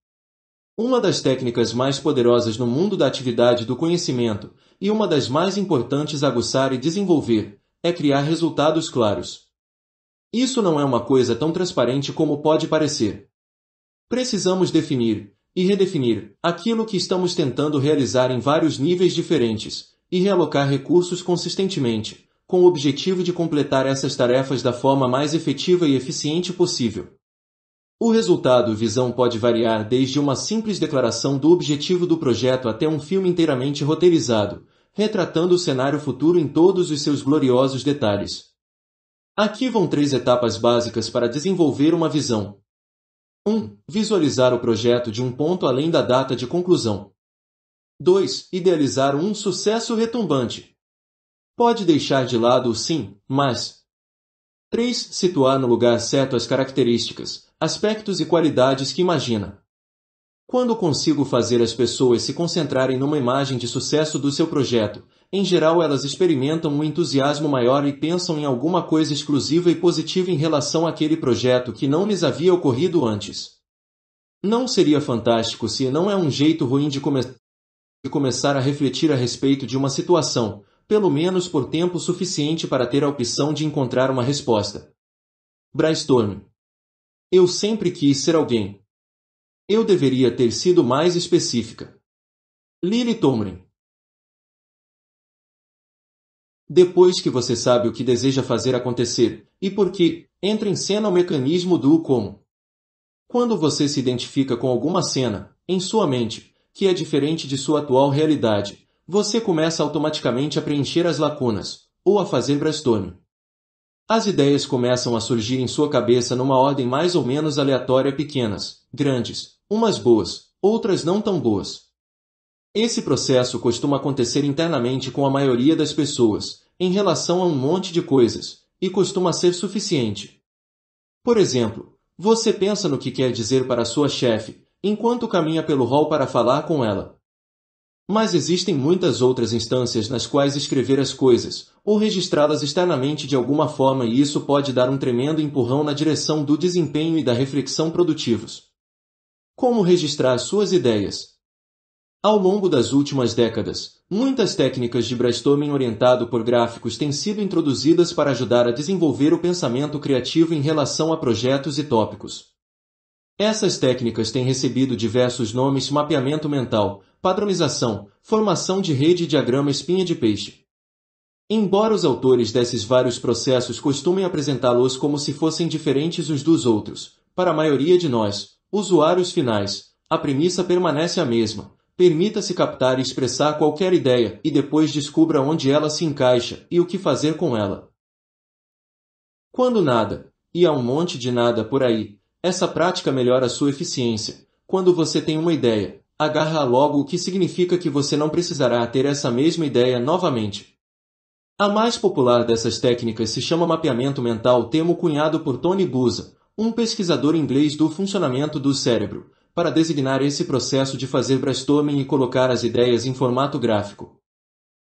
Uma das técnicas mais poderosas no mundo da atividade do conhecimento, e uma das mais importantes a aguçar e desenvolver, é criar resultados claros. Isso não é uma coisa tão transparente como pode parecer. Precisamos definir e redefinir aquilo que estamos tentando realizar em vários níveis diferentes e realocar recursos consistentemente, com o objetivo de completar essas tarefas da forma mais efetiva e eficiente possível. O resultado visão pode variar desde uma simples declaração do objetivo do projeto até um filme inteiramente roteirizado, retratando o cenário futuro em todos os seus gloriosos detalhes. Aqui vão três etapas básicas para desenvolver uma visão. 1. Um, visualizar o projeto de um ponto além da data de conclusão. 2. Idealizar um sucesso retumbante. Pode deixar de lado o sim, mas. 3. Situar no lugar certo as características, aspectos e qualidades que imagina. Quando consigo fazer as pessoas se concentrarem numa imagem de sucesso do seu projeto, em geral elas experimentam um entusiasmo maior e pensam em alguma coisa exclusiva e positiva em relação àquele projeto que não lhes havia ocorrido antes. Não seria fantástico se não é um jeito ruim de, come de começar a refletir a respeito de uma situação, pelo menos por tempo suficiente para ter a opção de encontrar uma resposta. Brainstorming eu sempre quis ser alguém. Eu deveria ter sido mais específica. Lily Tomlin Depois que você sabe o que deseja fazer acontecer e por que, entra em cena o mecanismo do como. Quando você se identifica com alguma cena, em sua mente, que é diferente de sua atual realidade, você começa automaticamente a preencher as lacunas, ou a fazer brainstorming. As ideias começam a surgir em sua cabeça numa ordem mais ou menos aleatória pequenas, grandes, umas boas, outras não tão boas. Esse processo costuma acontecer internamente com a maioria das pessoas, em relação a um monte de coisas, e costuma ser suficiente. Por exemplo, você pensa no que quer dizer para sua chefe, enquanto caminha pelo hall para falar com ela. Mas existem muitas outras instâncias nas quais escrever as coisas, ou registradas externamente de alguma forma e isso pode dar um tremendo empurrão na direção do desempenho e da reflexão produtivos. Como registrar suas ideias? Ao longo das últimas décadas, muitas técnicas de brainstorming orientado por gráficos têm sido introduzidas para ajudar a desenvolver o pensamento criativo em relação a projetos e tópicos. Essas técnicas têm recebido diversos nomes mapeamento mental, padronização, formação de rede e diagrama espinha de peixe. Embora os autores desses vários processos costumem apresentá-los como se fossem diferentes uns dos outros, para a maioria de nós, usuários finais, a premissa permanece a mesma. Permita-se captar e expressar qualquer ideia e depois descubra onde ela se encaixa e o que fazer com ela. Quando nada, e há um monte de nada por aí, essa prática melhora sua eficiência. Quando você tem uma ideia, agarra logo o que significa que você não precisará ter essa mesma ideia novamente. A mais popular dessas técnicas se chama mapeamento mental, termo cunhado por Tony Buzan, um pesquisador inglês do funcionamento do cérebro, para designar esse processo de fazer brainstorming e colocar as ideias em formato gráfico.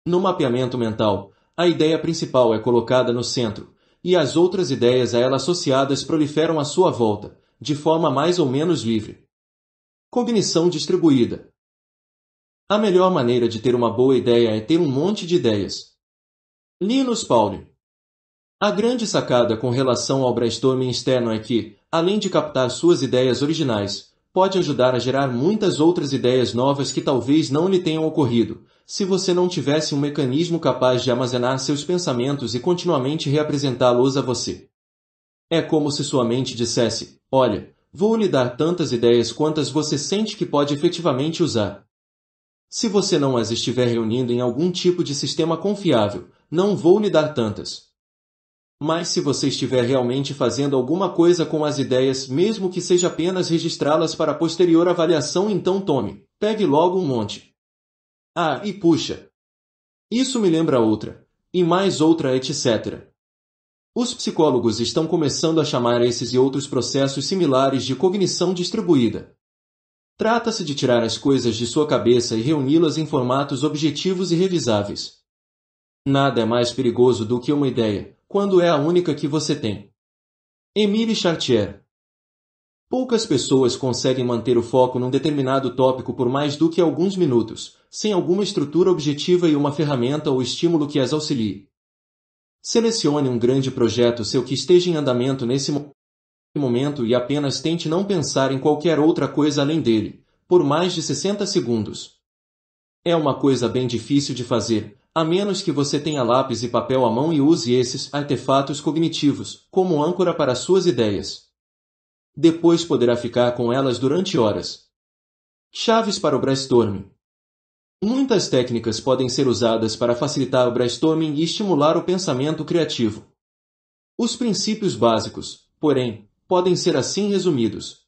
No mapeamento mental, a ideia principal é colocada no centro, e as outras ideias a ela associadas proliferam à sua volta, de forma mais ou menos livre. Cognição distribuída. A melhor maneira de ter uma boa ideia é ter um monte de ideias, Linus Pauling A grande sacada com relação ao brainstorming externo é que, além de captar suas ideias originais, pode ajudar a gerar muitas outras ideias novas que talvez não lhe tenham ocorrido, se você não tivesse um mecanismo capaz de armazenar seus pensamentos e continuamente reapresentá-los a você. É como se sua mente dissesse, olha, vou lhe dar tantas ideias quantas você sente que pode efetivamente usar. Se você não as estiver reunindo em algum tipo de sistema confiável, não vou lhe dar tantas. Mas se você estiver realmente fazendo alguma coisa com as ideias, mesmo que seja apenas registrá-las para posterior avaliação, então tome, pegue logo um monte. Ah, e puxa! Isso me lembra outra, e mais outra, etc. Os psicólogos estão começando a chamar esses e outros processos similares de cognição distribuída. Trata-se de tirar as coisas de sua cabeça e reuni-las em formatos objetivos e revisáveis. Nada é mais perigoso do que uma ideia, quando é a única que você tem. Emile Chartier Poucas pessoas conseguem manter o foco num determinado tópico por mais do que alguns minutos, sem alguma estrutura objetiva e uma ferramenta ou estímulo que as auxilie. Selecione um grande projeto seu que esteja em andamento nesse momento e apenas tente não pensar em qualquer outra coisa além dele, por mais de 60 segundos. É uma coisa bem difícil de fazer, a menos que você tenha lápis e papel à mão e use esses artefatos cognitivos como âncora para suas ideias. Depois poderá ficar com elas durante horas. Chaves para o brainstorming. Muitas técnicas podem ser usadas para facilitar o brainstorming e estimular o pensamento criativo. Os princípios básicos, porém, podem ser assim resumidos.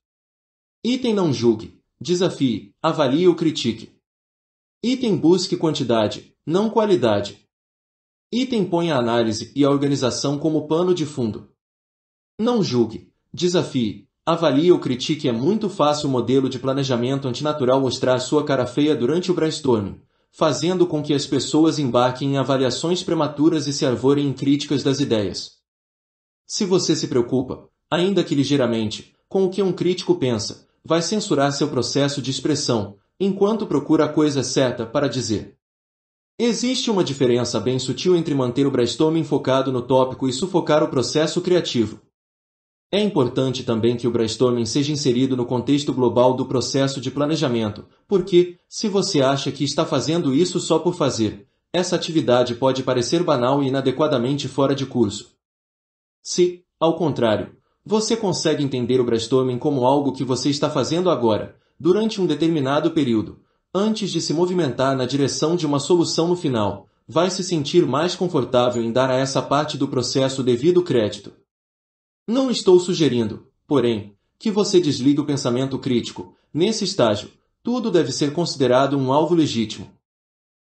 Item não julgue, desafie, avalie ou critique. Item busque quantidade, não qualidade. Item põe a análise e a organização como pano de fundo. Não julgue, desafie, avalie ou critique. É muito fácil o modelo de planejamento antinatural mostrar sua cara feia durante o brainstorming, fazendo com que as pessoas embarquem em avaliações prematuras e se arvorem em críticas das ideias. Se você se preocupa, ainda que ligeiramente, com o que um crítico pensa, vai censurar seu processo de expressão, enquanto procura a coisa certa para dizer. Existe uma diferença bem sutil entre manter o brainstorming focado no tópico e sufocar o processo criativo. É importante também que o brainstorming seja inserido no contexto global do processo de planejamento, porque, se você acha que está fazendo isso só por fazer, essa atividade pode parecer banal e inadequadamente fora de curso. Se, ao contrário, você consegue entender o brainstorming como algo que você está fazendo agora, durante um determinado período, antes de se movimentar na direção de uma solução no final, vai se sentir mais confortável em dar a essa parte do processo devido crédito. Não estou sugerindo, porém, que você desligue o pensamento crítico. Nesse estágio, tudo deve ser considerado um alvo legítimo.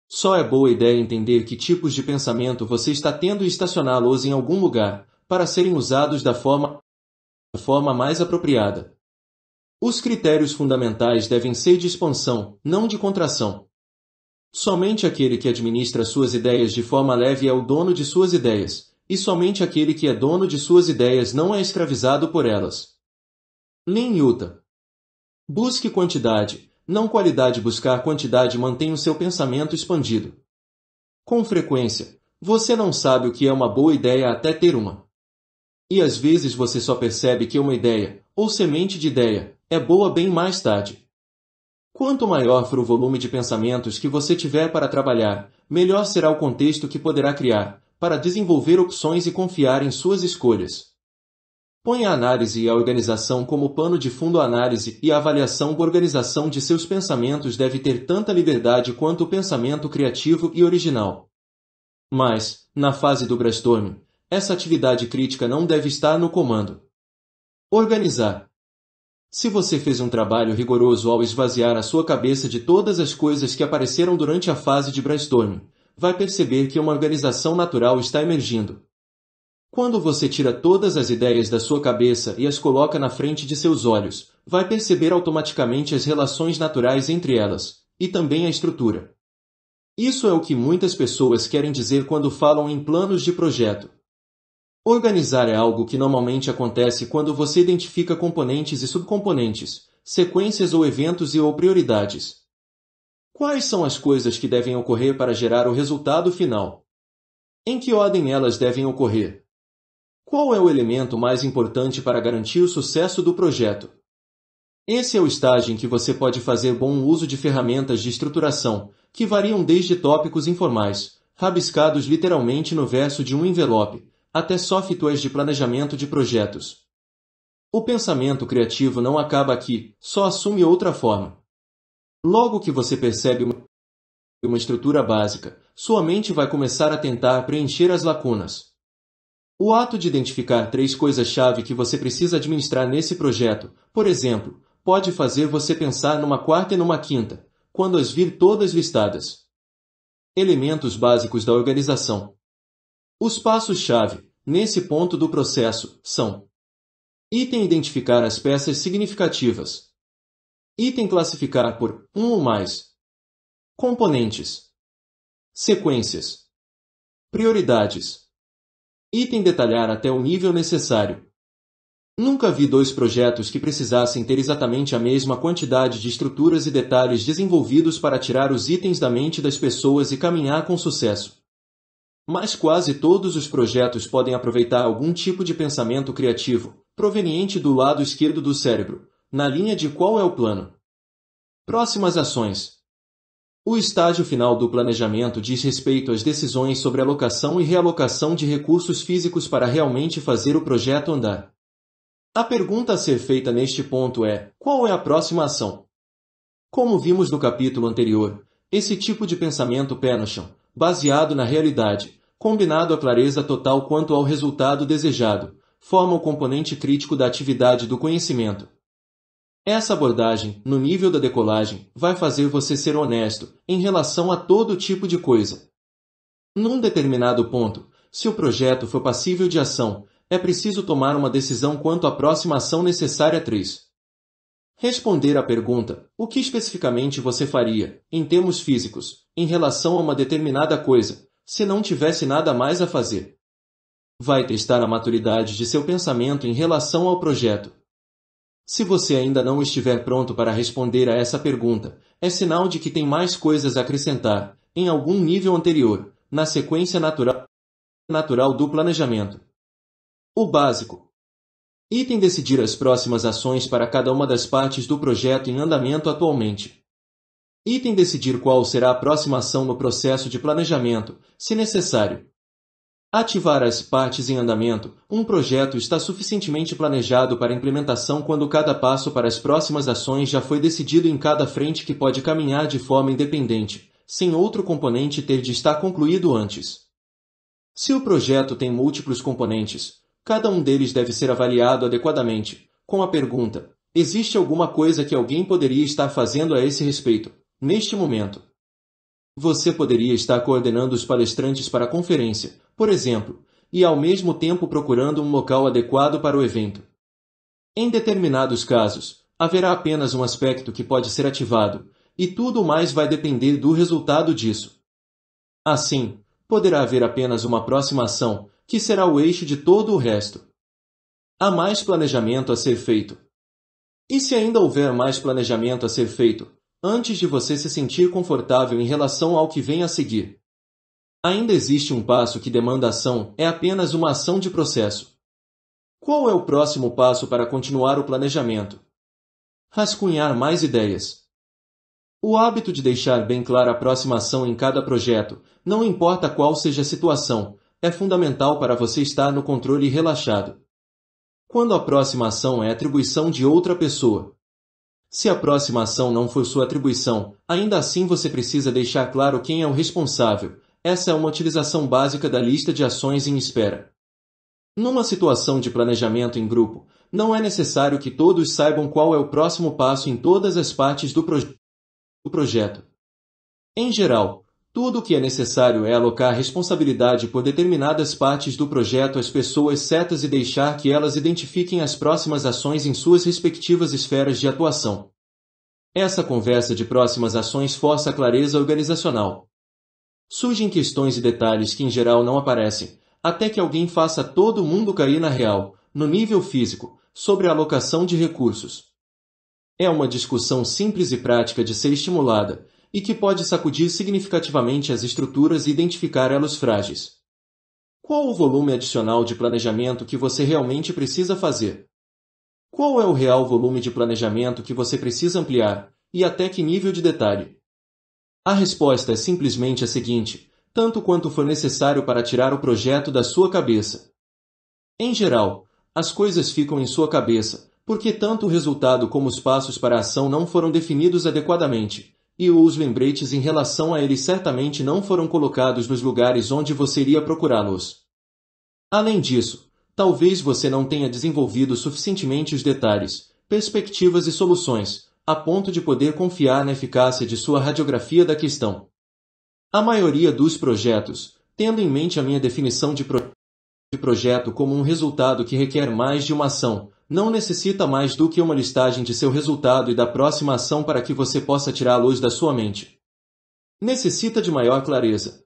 Só é boa ideia entender que tipos de pensamento você está tendo e estacioná-los em algum lugar, para serem usados da forma, da forma mais apropriada. Os critérios fundamentais devem ser de expansão, não de contração. Somente aquele que administra suas ideias de forma leve é o dono de suas ideias, e somente aquele que é dono de suas ideias não é escravizado por elas. Lin Yuta. Busque quantidade, não qualidade. Buscar quantidade mantém o seu pensamento expandido. Com frequência, você não sabe o que é uma boa ideia até ter uma. E às vezes você só percebe que é uma ideia, ou semente de ideia, é boa bem mais tarde. Quanto maior for o volume de pensamentos que você tiver para trabalhar, melhor será o contexto que poderá criar, para desenvolver opções e confiar em suas escolhas. Põe a análise e a organização como pano de fundo. A análise e a avaliação da organização de seus pensamentos deve ter tanta liberdade quanto o pensamento criativo e original. Mas, na fase do brainstorming, essa atividade crítica não deve estar no comando. Organizar se você fez um trabalho rigoroso ao esvaziar a sua cabeça de todas as coisas que apareceram durante a fase de brainstorming, vai perceber que uma organização natural está emergindo. Quando você tira todas as ideias da sua cabeça e as coloca na frente de seus olhos, vai perceber automaticamente as relações naturais entre elas, e também a estrutura. Isso é o que muitas pessoas querem dizer quando falam em planos de projeto. Organizar é algo que normalmente acontece quando você identifica componentes e subcomponentes, sequências ou eventos e ou prioridades. Quais são as coisas que devem ocorrer para gerar o resultado final? Em que ordem elas devem ocorrer? Qual é o elemento mais importante para garantir o sucesso do projeto? Esse é o estágio em que você pode fazer bom uso de ferramentas de estruturação, que variam desde tópicos informais, rabiscados literalmente no verso de um envelope, até softwares de planejamento de projetos. O pensamento criativo não acaba aqui, só assume outra forma. Logo que você percebe uma estrutura básica, sua mente vai começar a tentar preencher as lacunas. O ato de identificar três coisas-chave que você precisa administrar nesse projeto, por exemplo, pode fazer você pensar numa quarta e numa quinta, quando as vir todas listadas. Elementos básicos da organização. Os passos-chave nesse ponto do processo são: item identificar as peças significativas, item classificar por um ou mais componentes, sequências, prioridades, item detalhar até o nível necessário. Nunca vi dois projetos que precisassem ter exatamente a mesma quantidade de estruturas e detalhes desenvolvidos para tirar os itens da mente das pessoas e caminhar com sucesso. Mas quase todos os projetos podem aproveitar algum tipo de pensamento criativo, proveniente do lado esquerdo do cérebro, na linha de qual é o plano. Próximas ações. O estágio final do planejamento diz respeito às decisões sobre alocação e realocação de recursos físicos para realmente fazer o projeto andar. A pergunta a ser feita neste ponto é: qual é a próxima ação? Como vimos no capítulo anterior, esse tipo de pensamento pé no chão, baseado na realidade, combinado a clareza total quanto ao resultado desejado, forma o componente crítico da atividade do conhecimento. Essa abordagem, no nível da decolagem, vai fazer você ser honesto em relação a todo tipo de coisa. Num determinado ponto, se o projeto for passível de ação, é preciso tomar uma decisão quanto à próxima ação necessária 3. Responder à pergunta: o que especificamente você faria, em termos físicos, em relação a uma determinada coisa, se não tivesse nada mais a fazer. Vai testar a maturidade de seu pensamento em relação ao projeto. Se você ainda não estiver pronto para responder a essa pergunta, é sinal de que tem mais coisas a acrescentar, em algum nível anterior, na sequência natural, natural do planejamento. O básico. Item decidir as próximas ações para cada uma das partes do projeto em andamento atualmente. Item decidir qual será a próxima ação no processo de planejamento, se necessário. Ativar as partes em andamento. Um projeto está suficientemente planejado para implementação quando cada passo para as próximas ações já foi decidido em cada frente que pode caminhar de forma independente, sem outro componente ter de estar concluído antes. Se o projeto tem múltiplos componentes, cada um deles deve ser avaliado adequadamente, com a pergunta: existe alguma coisa que alguém poderia estar fazendo a esse respeito, neste momento. Você poderia estar coordenando os palestrantes para a conferência, por exemplo, e ao mesmo tempo procurando um local adequado para o evento. Em determinados casos, haverá apenas um aspecto que pode ser ativado, e tudo mais vai depender do resultado disso. Assim, poderá haver apenas uma próxima ação, que será o eixo de todo o resto. Há mais planejamento a ser feito. E se ainda houver mais planejamento a ser feito, antes de você se sentir confortável em relação ao que vem a seguir. Ainda existe um passo que demanda ação, é apenas uma ação de processo. Qual é o próximo passo para continuar o planejamento? Rascunhar mais ideias. O hábito de deixar bem clara a próxima ação em cada projeto, não importa qual seja a situação, é fundamental para você estar no controle e relaxado. Quando a próxima ação é atribuição de outra pessoa, se a próxima ação não for sua atribuição, ainda assim você precisa deixar claro quem é o responsável. Essa é uma utilização básica da lista de ações em espera. Numa situação de planejamento em grupo, não é necessário que todos saibam qual é o próximo passo em todas as partes do, proje do projeto. Em geral, tudo o que é necessário é alocar responsabilidade por determinadas partes do projeto às pessoas certas e deixar que elas identifiquem as próximas ações em suas respectivas esferas de atuação. Essa conversa de próximas ações força a clareza organizacional. Surgem questões e detalhes que em geral não aparecem, até que alguém faça todo mundo cair na real, no nível físico, sobre a alocação de recursos. É uma discussão simples e prática de ser estimulada, e que pode sacudir significativamente as estruturas e identificar elas frágeis. Qual o volume adicional de planejamento que você realmente precisa fazer? Qual é o real volume de planejamento que você precisa ampliar, e até que nível de detalhe? A resposta é simplesmente a seguinte: tanto quanto for necessário para tirar o projeto da sua cabeça. Em geral, as coisas ficam em sua cabeça, porque tanto o resultado como os passos para a ação não foram definidos adequadamente, e os lembretes em relação a eles certamente não foram colocados nos lugares onde você iria procurá-los. Além disso, talvez você não tenha desenvolvido suficientemente os detalhes, perspectivas e soluções, a ponto de poder confiar na eficácia de sua radiografia da questão. A maioria dos projetos, tendo em mente a minha definição de, pro... de projeto como um resultado que requer mais de uma ação, não necessita mais do que uma listagem de seu resultado e da próxima ação para que você possa tirar a luz da sua mente. Necessita de maior clareza.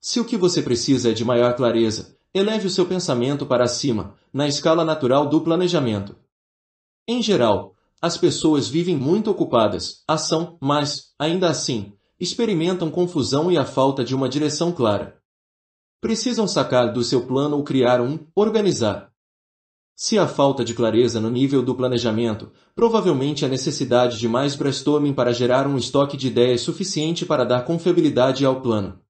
Se o que você precisa é de maior clareza, eleve o seu pensamento para cima, na escala natural do planejamento. Em geral, as pessoas vivem muito ocupadas, ação, mas, ainda assim, experimentam confusão e a falta de uma direção clara. Precisam sacar do seu plano ou criar um, organizar. Se há falta de clareza no nível do planejamento, provavelmente há necessidade de mais brainstorming para gerar um estoque de ideias suficiente para dar confiabilidade ao plano.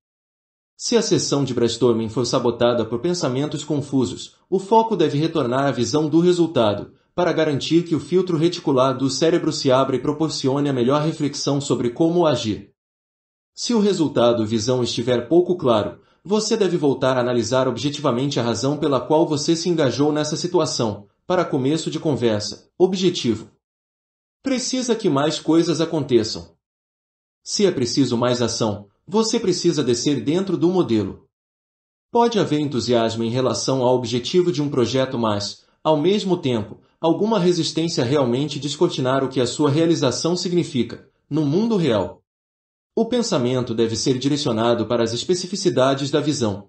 Se a sessão de brainstorming for sabotada por pensamentos confusos, o foco deve retornar à visão do resultado, para garantir que o filtro reticular do cérebro se abra e proporcione a melhor reflexão sobre como agir. Se o resultado visão estiver pouco claro, você deve voltar a analisar objetivamente a razão pela qual você se engajou nessa situação, para começo de conversa. Objetivo. Precisa que mais coisas aconteçam. Se é preciso mais ação, você precisa descer dentro do modelo. Pode haver entusiasmo em relação ao objetivo de um projeto, mas, ao mesmo tempo, alguma resistência realmente descortinar o que a sua realização significa, no mundo real. O pensamento deve ser direcionado para as especificidades da visão.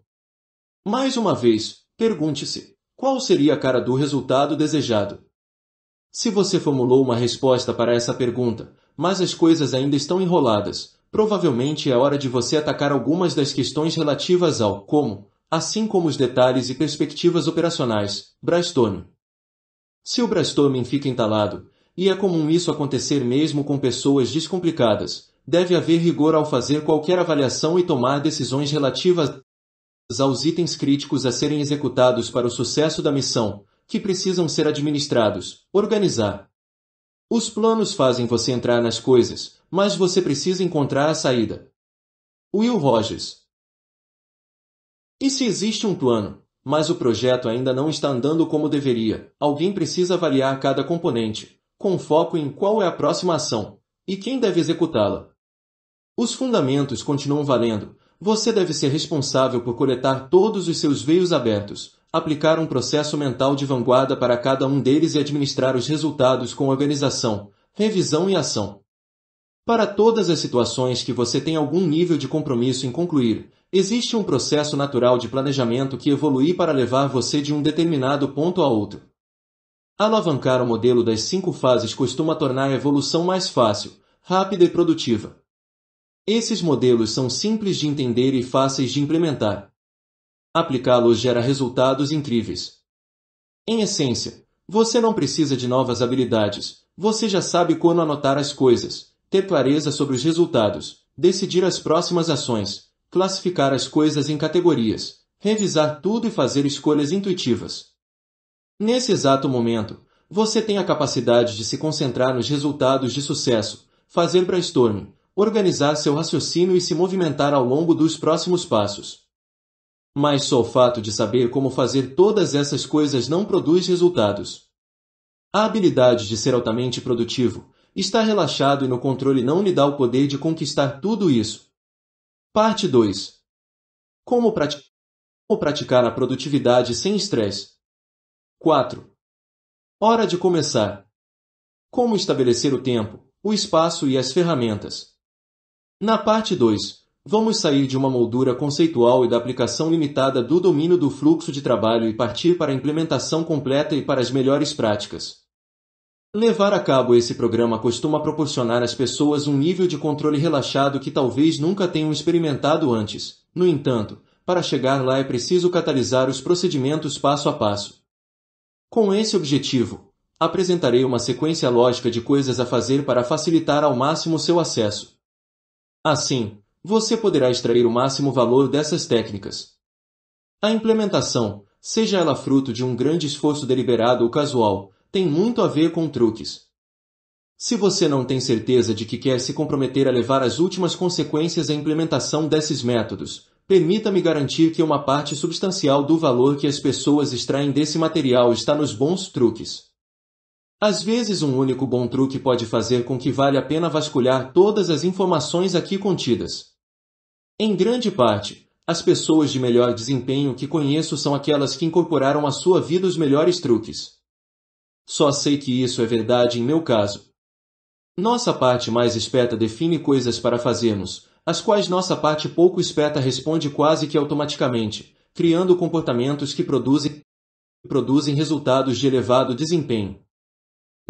Mais uma vez, pergunte-se: qual seria a cara do resultado desejado? Se você formulou uma resposta para essa pergunta, mas as coisas ainda estão enroladas, provavelmente é hora de você atacar algumas das questões relativas ao como, assim como os detalhes e perspectivas operacionais, brainstorming. Se o brainstorming fica entalado, e é comum isso acontecer mesmo com pessoas descomplicadas, deve haver rigor ao fazer qualquer avaliação e tomar decisões relativas aos itens críticos a serem executados para o sucesso da missão, que precisam ser administrados, organizar. Os planos fazem você entrar nas coisas, mas você precisa encontrar a saída. Will Rogers E se existe um plano, mas o projeto ainda não está andando como deveria, alguém precisa avaliar cada componente, com foco em qual é a próxima ação, e quem deve executá-la. Os fundamentos continuam valendo. Você deve ser responsável por coletar todos os seus veios abertos, aplicar um processo mental de vanguarda para cada um deles e administrar os resultados com organização, revisão e ação. Para todas as situações que você tem algum nível de compromisso em concluir, existe um processo natural de planejamento que evolui para levar você de um determinado ponto a outro. Alavancar o modelo das cinco fases costuma tornar a evolução mais fácil, rápida e produtiva. Esses modelos são simples de entender e fáceis de implementar. Aplicá-los gera resultados incríveis. Em essência, você não precisa de novas habilidades, você já sabe quando anotar as coisas, ter clareza sobre os resultados, decidir as próximas ações, classificar as coisas em categorias, revisar tudo e fazer escolhas intuitivas. Nesse exato momento, você tem a capacidade de se concentrar nos resultados de sucesso, fazer brainstorming, organizar seu raciocínio e se movimentar ao longo dos próximos passos. Mas só o fato de saber como fazer todas essas coisas não produz resultados. A habilidade de ser altamente produtivo, estar relaxado e no controle não lhe dá o poder de conquistar tudo isso. Parte 2. Como, prati como praticar a produtividade sem estresse? 4. Hora de começar. Como estabelecer o tempo, o espaço e as ferramentas. Na parte 2, vamos sair de uma moldura conceitual e da aplicação limitada do domínio do fluxo de trabalho e partir para a implementação completa e para as melhores práticas. Levar a cabo esse programa costuma proporcionar às pessoas um nível de controle relaxado que talvez nunca tenham experimentado antes. No entanto, para chegar lá é preciso catalisar os procedimentos passo a passo. Com esse objetivo, apresentarei uma sequência lógica de coisas a fazer para facilitar ao máximo seu acesso. Assim, você poderá extrair o máximo valor dessas técnicas. A implementação, seja ela fruto de um grande esforço deliberado ou casual, tem muito a ver com truques. Se você não tem certeza de que quer se comprometer a levar as últimas consequências à implementação desses métodos, permita-me garantir que uma parte substancial do valor que as pessoas extraem desse material está nos bons truques. Às vezes um único bom truque pode fazer com que vale a pena vasculhar todas as informações aqui contidas. Em grande parte, as pessoas de melhor desempenho que conheço são aquelas que incorporaram à sua vida os melhores truques. Só sei que isso é verdade em meu caso. Nossa parte mais esperta define coisas para fazermos, as quais nossa parte pouco esperta responde quase que automaticamente, criando comportamentos que produzem, produzem resultados de elevado desempenho.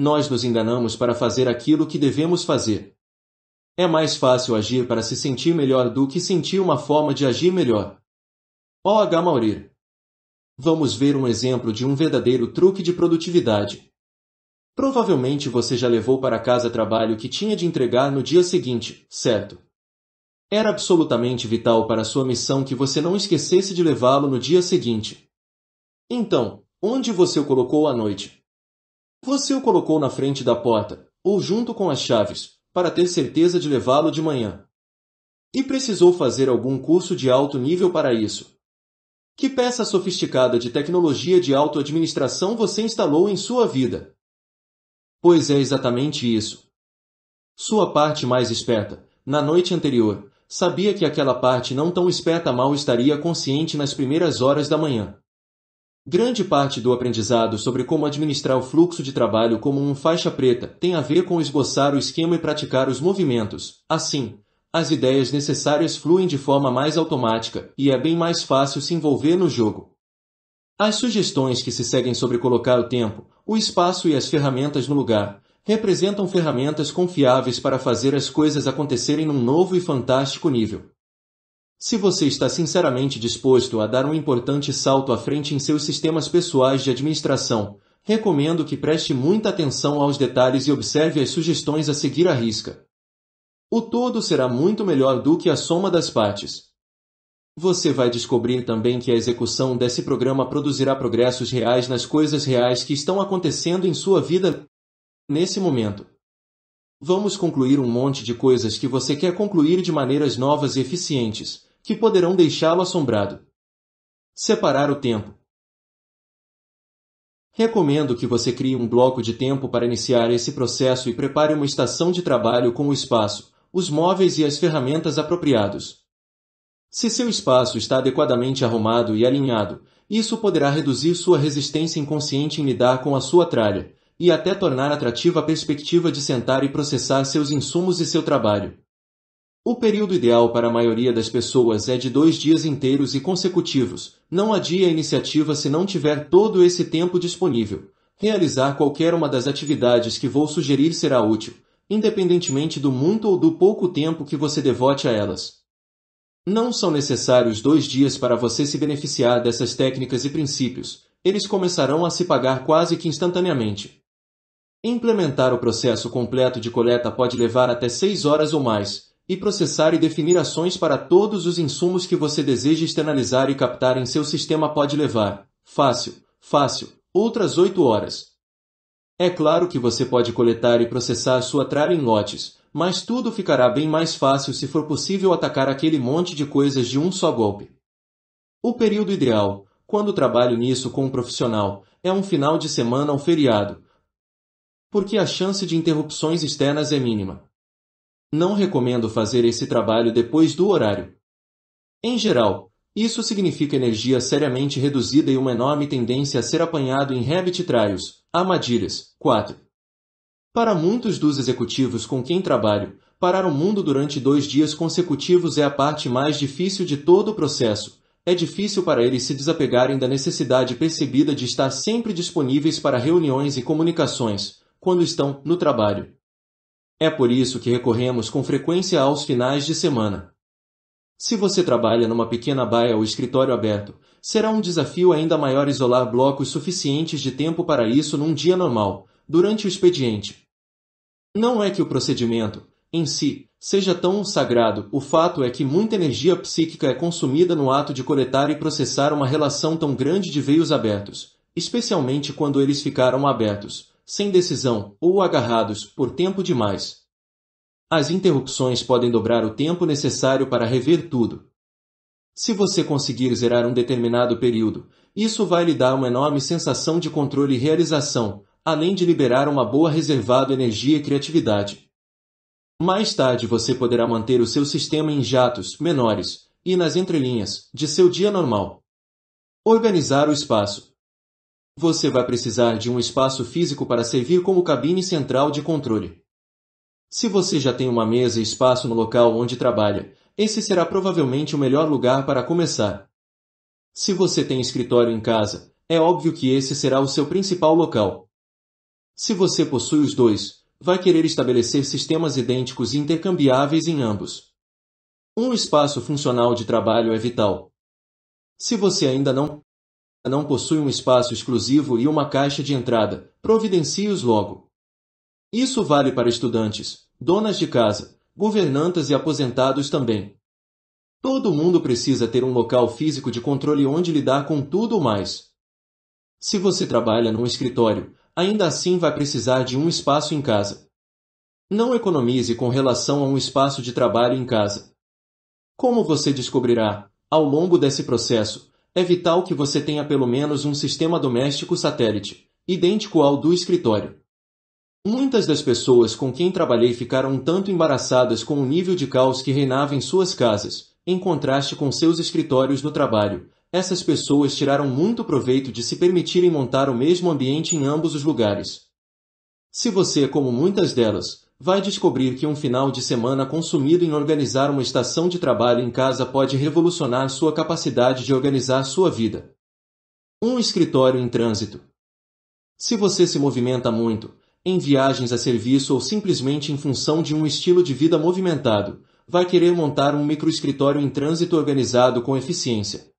Nós nos enganamos para fazer aquilo que devemos fazer. É mais fácil agir para se sentir melhor do que sentir uma forma de agir melhor. O H. Maurir. Vamos ver um exemplo de um verdadeiro truque de produtividade. Provavelmente você já levou para casa trabalho que tinha de entregar no dia seguinte, certo? Era absolutamente vital para sua missão que você não esquecesse de levá-lo no dia seguinte. Então, onde você o colocou à noite? Você o colocou na frente da porta, ou junto com as chaves, para ter certeza de levá-lo de manhã. E precisou fazer algum curso de alto nível para isso. Que peça sofisticada de tecnologia de autoadministração você instalou em sua vida? Pois é exatamente isso. Sua parte mais esperta, na noite anterior, sabia que aquela parte não tão esperta mal estaria consciente nas primeiras horas da manhã. Grande parte do aprendizado sobre como administrar o fluxo de trabalho como um faixa preta tem a ver com esboçar o esquema e praticar os movimentos. Assim, as ideias necessárias fluem de forma mais automática e é bem mais fácil se envolver no jogo. As sugestões que se seguem sobre colocar o tempo, o espaço e as ferramentas no lugar representam ferramentas confiáveis para fazer as coisas acontecerem num novo e fantástico nível. Se você está sinceramente disposto a dar um importante salto à frente em seus sistemas pessoais de administração, recomendo que preste muita atenção aos detalhes e observe as sugestões a seguir à risca. O todo será muito melhor do que a soma das partes. Você vai descobrir também que a execução desse programa produzirá progressos reais nas coisas reais que estão acontecendo em sua vida nesse momento. Vamos concluir um monte de coisas que você quer concluir de maneiras novas e eficientes que poderão deixá-lo assombrado. Separar o tempo. Recomendo que você crie um bloco de tempo para iniciar esse processo e prepare uma estação de trabalho com o espaço, os móveis e as ferramentas apropriados. Se seu espaço está adequadamente arrumado e alinhado, isso poderá reduzir sua resistência inconsciente em lidar com a sua tralha, e até tornar atrativa a perspectiva de sentar e processar seus insumos e seu trabalho. O período ideal para a maioria das pessoas é de dois dias inteiros e consecutivos. Não adie a iniciativa se não tiver todo esse tempo disponível. Realizar qualquer uma das atividades que vou sugerir será útil, independentemente do muito ou do pouco tempo que você devote a elas. Não são necessários dois dias para você se beneficiar dessas técnicas e princípios. Eles começarão a se pagar quase que instantaneamente. Implementar o processo completo de coleta pode levar até seis horas ou mais, e processar e definir ações para todos os insumos que você deseja externalizar e captar em seu sistema pode levar, fácil, fácil, outras 8 horas. É claro que você pode coletar e processar sua tralha em lotes, mas tudo ficará bem mais fácil se for possível atacar aquele monte de coisas de um só golpe. O período ideal, quando trabalho nisso com um profissional, é um final de semana ou feriado, porque a chance de interrupções externas é mínima. Não recomendo fazer esse trabalho depois do horário. Em geral, isso significa energia seriamente reduzida e uma enorme tendência a ser apanhado em rabbit trials, armadilhas. 4. Para muitos dos executivos com quem trabalho, parar o mundo durante dois dias consecutivos é a parte mais difícil de todo o processo. É difícil para eles se desapegarem da necessidade percebida de estar sempre disponíveis para reuniões e comunicações, quando estão no trabalho. É por isso que recorremos com frequência aos finais de semana. Se você trabalha numa pequena baia ou escritório aberto, será um desafio ainda maior isolar blocos suficientes de tempo para isso num dia normal, durante o expediente. Não é que o procedimento, em si, seja tão sagrado, o fato é que muita energia psíquica é consumida no ato de coletar e processar uma relação tão grande de veios abertos, especialmente quando eles ficaram abertos, sem decisão ou agarrados por tempo demais. As interrupções podem dobrar o tempo necessário para rever tudo. Se você conseguir zerar um determinado período, isso vai lhe dar uma enorme sensação de controle e realização, além de liberar uma boa reservada energia e criatividade. Mais tarde você poderá manter o seu sistema em jatos menores e nas entrelinhas de seu dia normal. Organizar o espaço. Você vai precisar de um espaço físico para servir como cabine central de controle. Se você já tem uma mesa e espaço no local onde trabalha, esse será provavelmente o melhor lugar para começar. Se você tem escritório em casa, é óbvio que esse será o seu principal local. Se você possui os dois, vai querer estabelecer sistemas idênticos e intercambiáveis em ambos. Um espaço funcional de trabalho é vital. Se você ainda não não possui um espaço exclusivo e uma caixa de entrada, providencie-os logo. Isso vale para estudantes, donas de casa, governantas e aposentados também. Todo mundo precisa ter um local físico de controle onde lidar com tudo ou mais. Se você trabalha num escritório, ainda assim vai precisar de um espaço em casa. Não economize com relação a um espaço de trabalho em casa. Como você descobrirá, ao longo desse processo, é vital que você tenha pelo menos um sistema doméstico satélite, idêntico ao do escritório. Muitas das pessoas com quem trabalhei ficaram um tanto embaraçadas com o nível de caos que reinava em suas casas, em contraste com seus escritórios no trabalho. Essas pessoas tiraram muito proveito de se permitirem montar o mesmo ambiente em ambos os lugares. Se você é como muitas delas, vai descobrir que um final de semana consumido em organizar uma estação de trabalho em casa pode revolucionar sua capacidade de organizar sua vida. Um escritório em trânsito. Se você se movimenta muito, em viagens a serviço ou simplesmente em função de um estilo de vida movimentado, vai querer montar um microescritório em trânsito organizado com eficiência.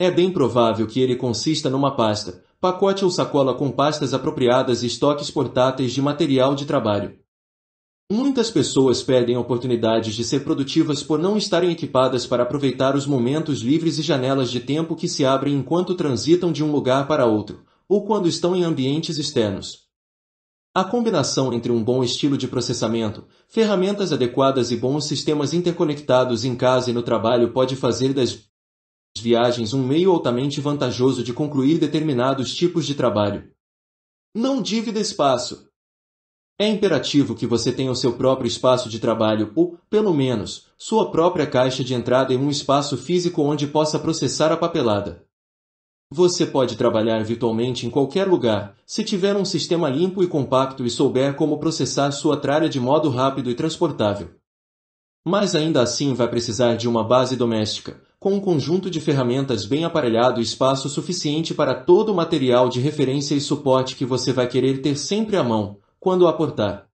É bem provável que ele consista numa pasta, pacote ou sacola com pastas apropriadas e estoques portáteis de material de trabalho. Muitas pessoas perdem oportunidades de ser produtivas por não estarem equipadas para aproveitar os momentos livres e janelas de tempo que se abrem enquanto transitam de um lugar para outro, ou quando estão em ambientes externos. A combinação entre um bom estilo de processamento, ferramentas adequadas e bons sistemas interconectados em casa e no trabalho pode fazer das viagens um meio altamente vantajoso de concluir determinados tipos de trabalho. Não dívida espaço, é imperativo que você tenha o seu próprio espaço de trabalho ou, pelo menos, sua própria caixa de entrada em um espaço físico onde possa processar a papelada. Você pode trabalhar virtualmente em qualquer lugar, se tiver um sistema limpo e compacto e souber como processar sua tralha de modo rápido e transportável. Mas ainda assim vai precisar de uma base doméstica, com um conjunto de ferramentas bem aparelhado e espaço suficiente para todo o material de referência e suporte que você vai querer ter sempre à mão, quando aportar.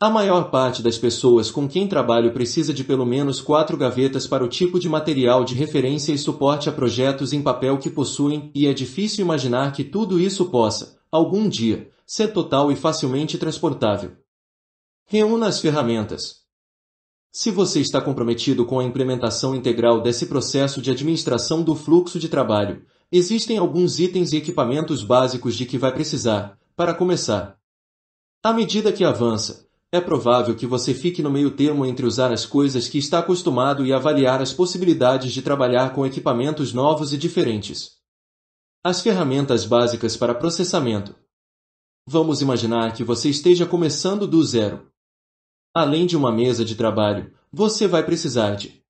A maior parte das pessoas com quem trabalho precisa de pelo menos quatro gavetas para o tipo de material de referência e suporte a projetos em papel que possuem, e é difícil imaginar que tudo isso possa, algum dia, ser total e facilmente transportável. Reúna as ferramentas. Se você está comprometido com a implementação integral desse processo de administração do fluxo de trabalho, existem alguns itens e equipamentos básicos de que vai precisar, para começar. À medida que avança, é provável que você fique no meio termo entre usar as coisas que está acostumado e avaliar as possibilidades de trabalhar com equipamentos novos e diferentes. As ferramentas básicas para processamento. Vamos imaginar que você esteja começando do zero. Além de uma mesa de trabalho, você vai precisar de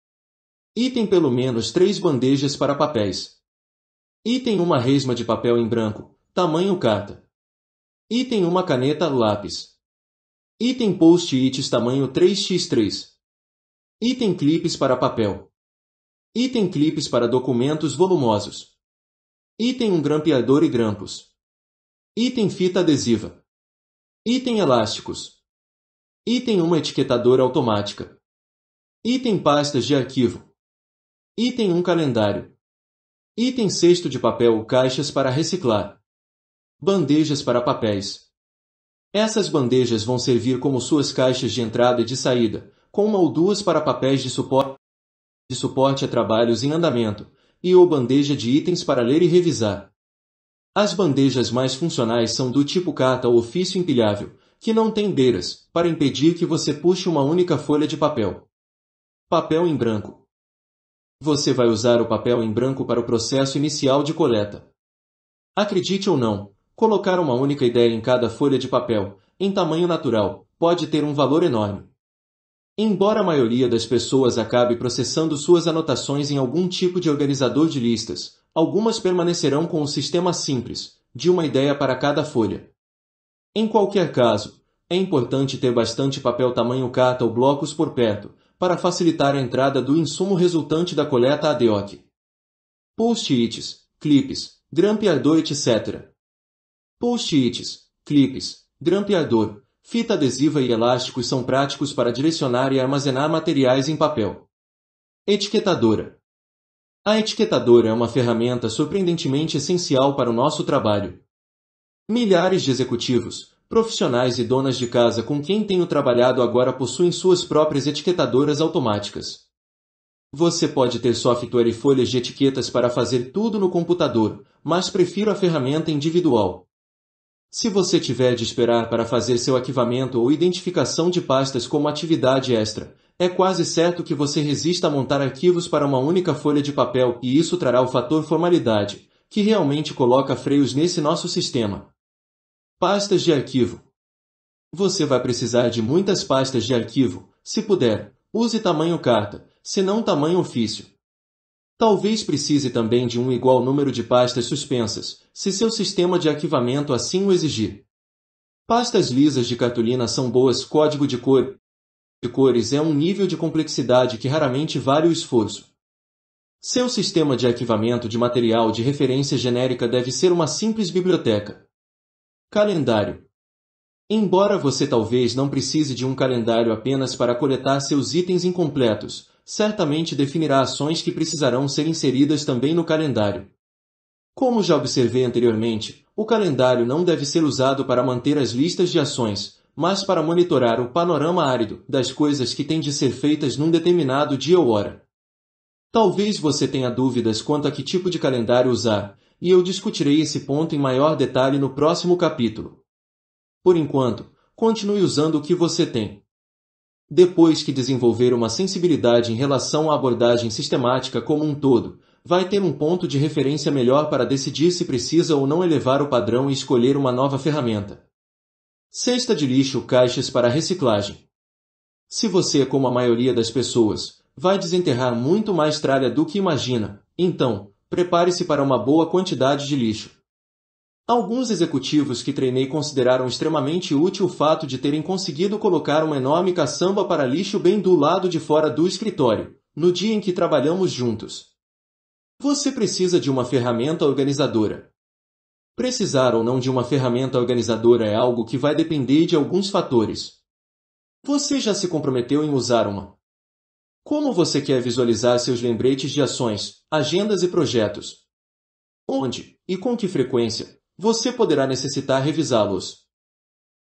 Item pelo menos três bandejas para papéis. Item uma resma de papel em branco, tamanho carta. Item uma caneta lápis. Item post-its tamanho 3x3. Item clipes para papel. Item clipes para documentos volumosos. Item um grampeador e grampos. Item fita adesiva. Item elásticos. Item uma etiquetadora automática. Item pastas de arquivo. Item um calendário. Item cesto de papel ou caixas para reciclar bandejas para papéis. Essas bandejas vão servir como suas caixas de entrada e de saída, com uma ou duas para papéis de suporte, de suporte a trabalhos em andamento, e ou bandeja de itens para ler e revisar. As bandejas mais funcionais são do tipo carta ou ofício empilhável, que não tem beiras, para impedir que você puxe uma única folha de papel. Papel em branco. Você vai usar o papel em branco para o processo inicial de coleta. Acredite ou não, Colocar uma única ideia em cada folha de papel, em tamanho natural, pode ter um valor enorme. Embora a maioria das pessoas acabe processando suas anotações em algum tipo de organizador de listas, algumas permanecerão com o um sistema simples, de uma ideia para cada folha. Em qualquer caso, é importante ter bastante papel tamanho carta ou blocos por perto, para facilitar a entrada do insumo resultante da coleta ADOC. Post-its, clipes, grampeador, etc Post-its, clipes, grampeador, fita adesiva e elásticos são práticos para direcionar e armazenar materiais em papel. Etiquetadora A etiquetadora é uma ferramenta surpreendentemente essencial para o nosso trabalho. Milhares de executivos, profissionais e donas de casa com quem tenho trabalhado agora possuem suas próprias etiquetadoras automáticas. Você pode ter software e folhas de etiquetas para fazer tudo no computador, mas prefiro a ferramenta individual. Se você tiver de esperar para fazer seu arquivamento ou identificação de pastas como atividade extra, é quase certo que você resista a montar arquivos para uma única folha de papel e isso trará o fator formalidade, que realmente coloca freios nesse nosso sistema. Pastas de arquivo. Você vai precisar de muitas pastas de arquivo, se puder, use tamanho carta, se não tamanho ofício. Talvez precise também de um igual número de pastas suspensas, se seu sistema de arquivamento assim o exigir. Pastas lisas de cartolina são boas código de cor. De cores é um nível de complexidade que raramente vale o esforço. Seu sistema de arquivamento de material de referência genérica deve ser uma simples biblioteca. Calendário. Embora você talvez não precise de um calendário apenas para coletar seus itens incompletos, certamente definirá ações que precisarão ser inseridas também no calendário. Como já observei anteriormente, o calendário não deve ser usado para manter as listas de ações, mas para monitorar o panorama árido das coisas que têm de ser feitas num determinado dia ou hora. Talvez você tenha dúvidas quanto a que tipo de calendário usar, e eu discutirei esse ponto em maior detalhe no próximo capítulo. Por enquanto, continue usando o que você tem, depois que desenvolver uma sensibilidade em relação à abordagem sistemática como um todo, vai ter um ponto de referência melhor para decidir se precisa ou não elevar o padrão e escolher uma nova ferramenta. Cesta de lixo caixas para reciclagem. Se você, como a maioria das pessoas, vai desenterrar muito mais tralha do que imagina, então, prepare-se para uma boa quantidade de lixo. Alguns executivos que treinei consideraram extremamente útil o fato de terem conseguido colocar uma enorme caçamba para lixo bem do lado de fora do escritório, no dia em que trabalhamos juntos. Você precisa de uma ferramenta organizadora. Precisar ou não de uma ferramenta organizadora é algo que vai depender de alguns fatores. Você já se comprometeu em usar uma? Como você quer visualizar seus lembretes de ações, agendas e projetos? Onde, e com que frequência, você poderá necessitar revisá-los.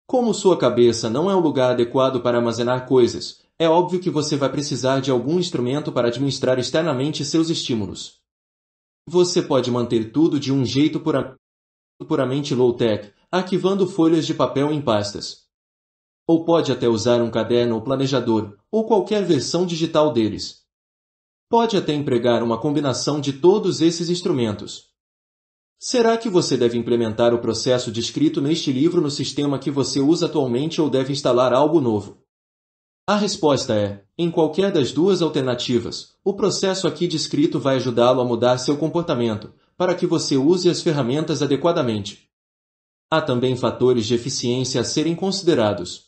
Como sua cabeça não é um lugar adequado para armazenar coisas, é óbvio que você vai precisar de algum instrumento para administrar externamente seus estímulos. Você pode manter tudo de um jeito pura... puramente low-tech, arquivando folhas de papel em pastas. Ou pode até usar um caderno ou planejador, ou qualquer versão digital deles. Pode até empregar uma combinação de todos esses instrumentos. Será que você deve implementar o processo descrito neste livro no sistema que você usa atualmente ou deve instalar algo novo? A resposta é: em qualquer das duas alternativas, o processo aqui descrito vai ajudá-lo a mudar seu comportamento, para que você use as ferramentas adequadamente. Há também fatores de eficiência a serem considerados.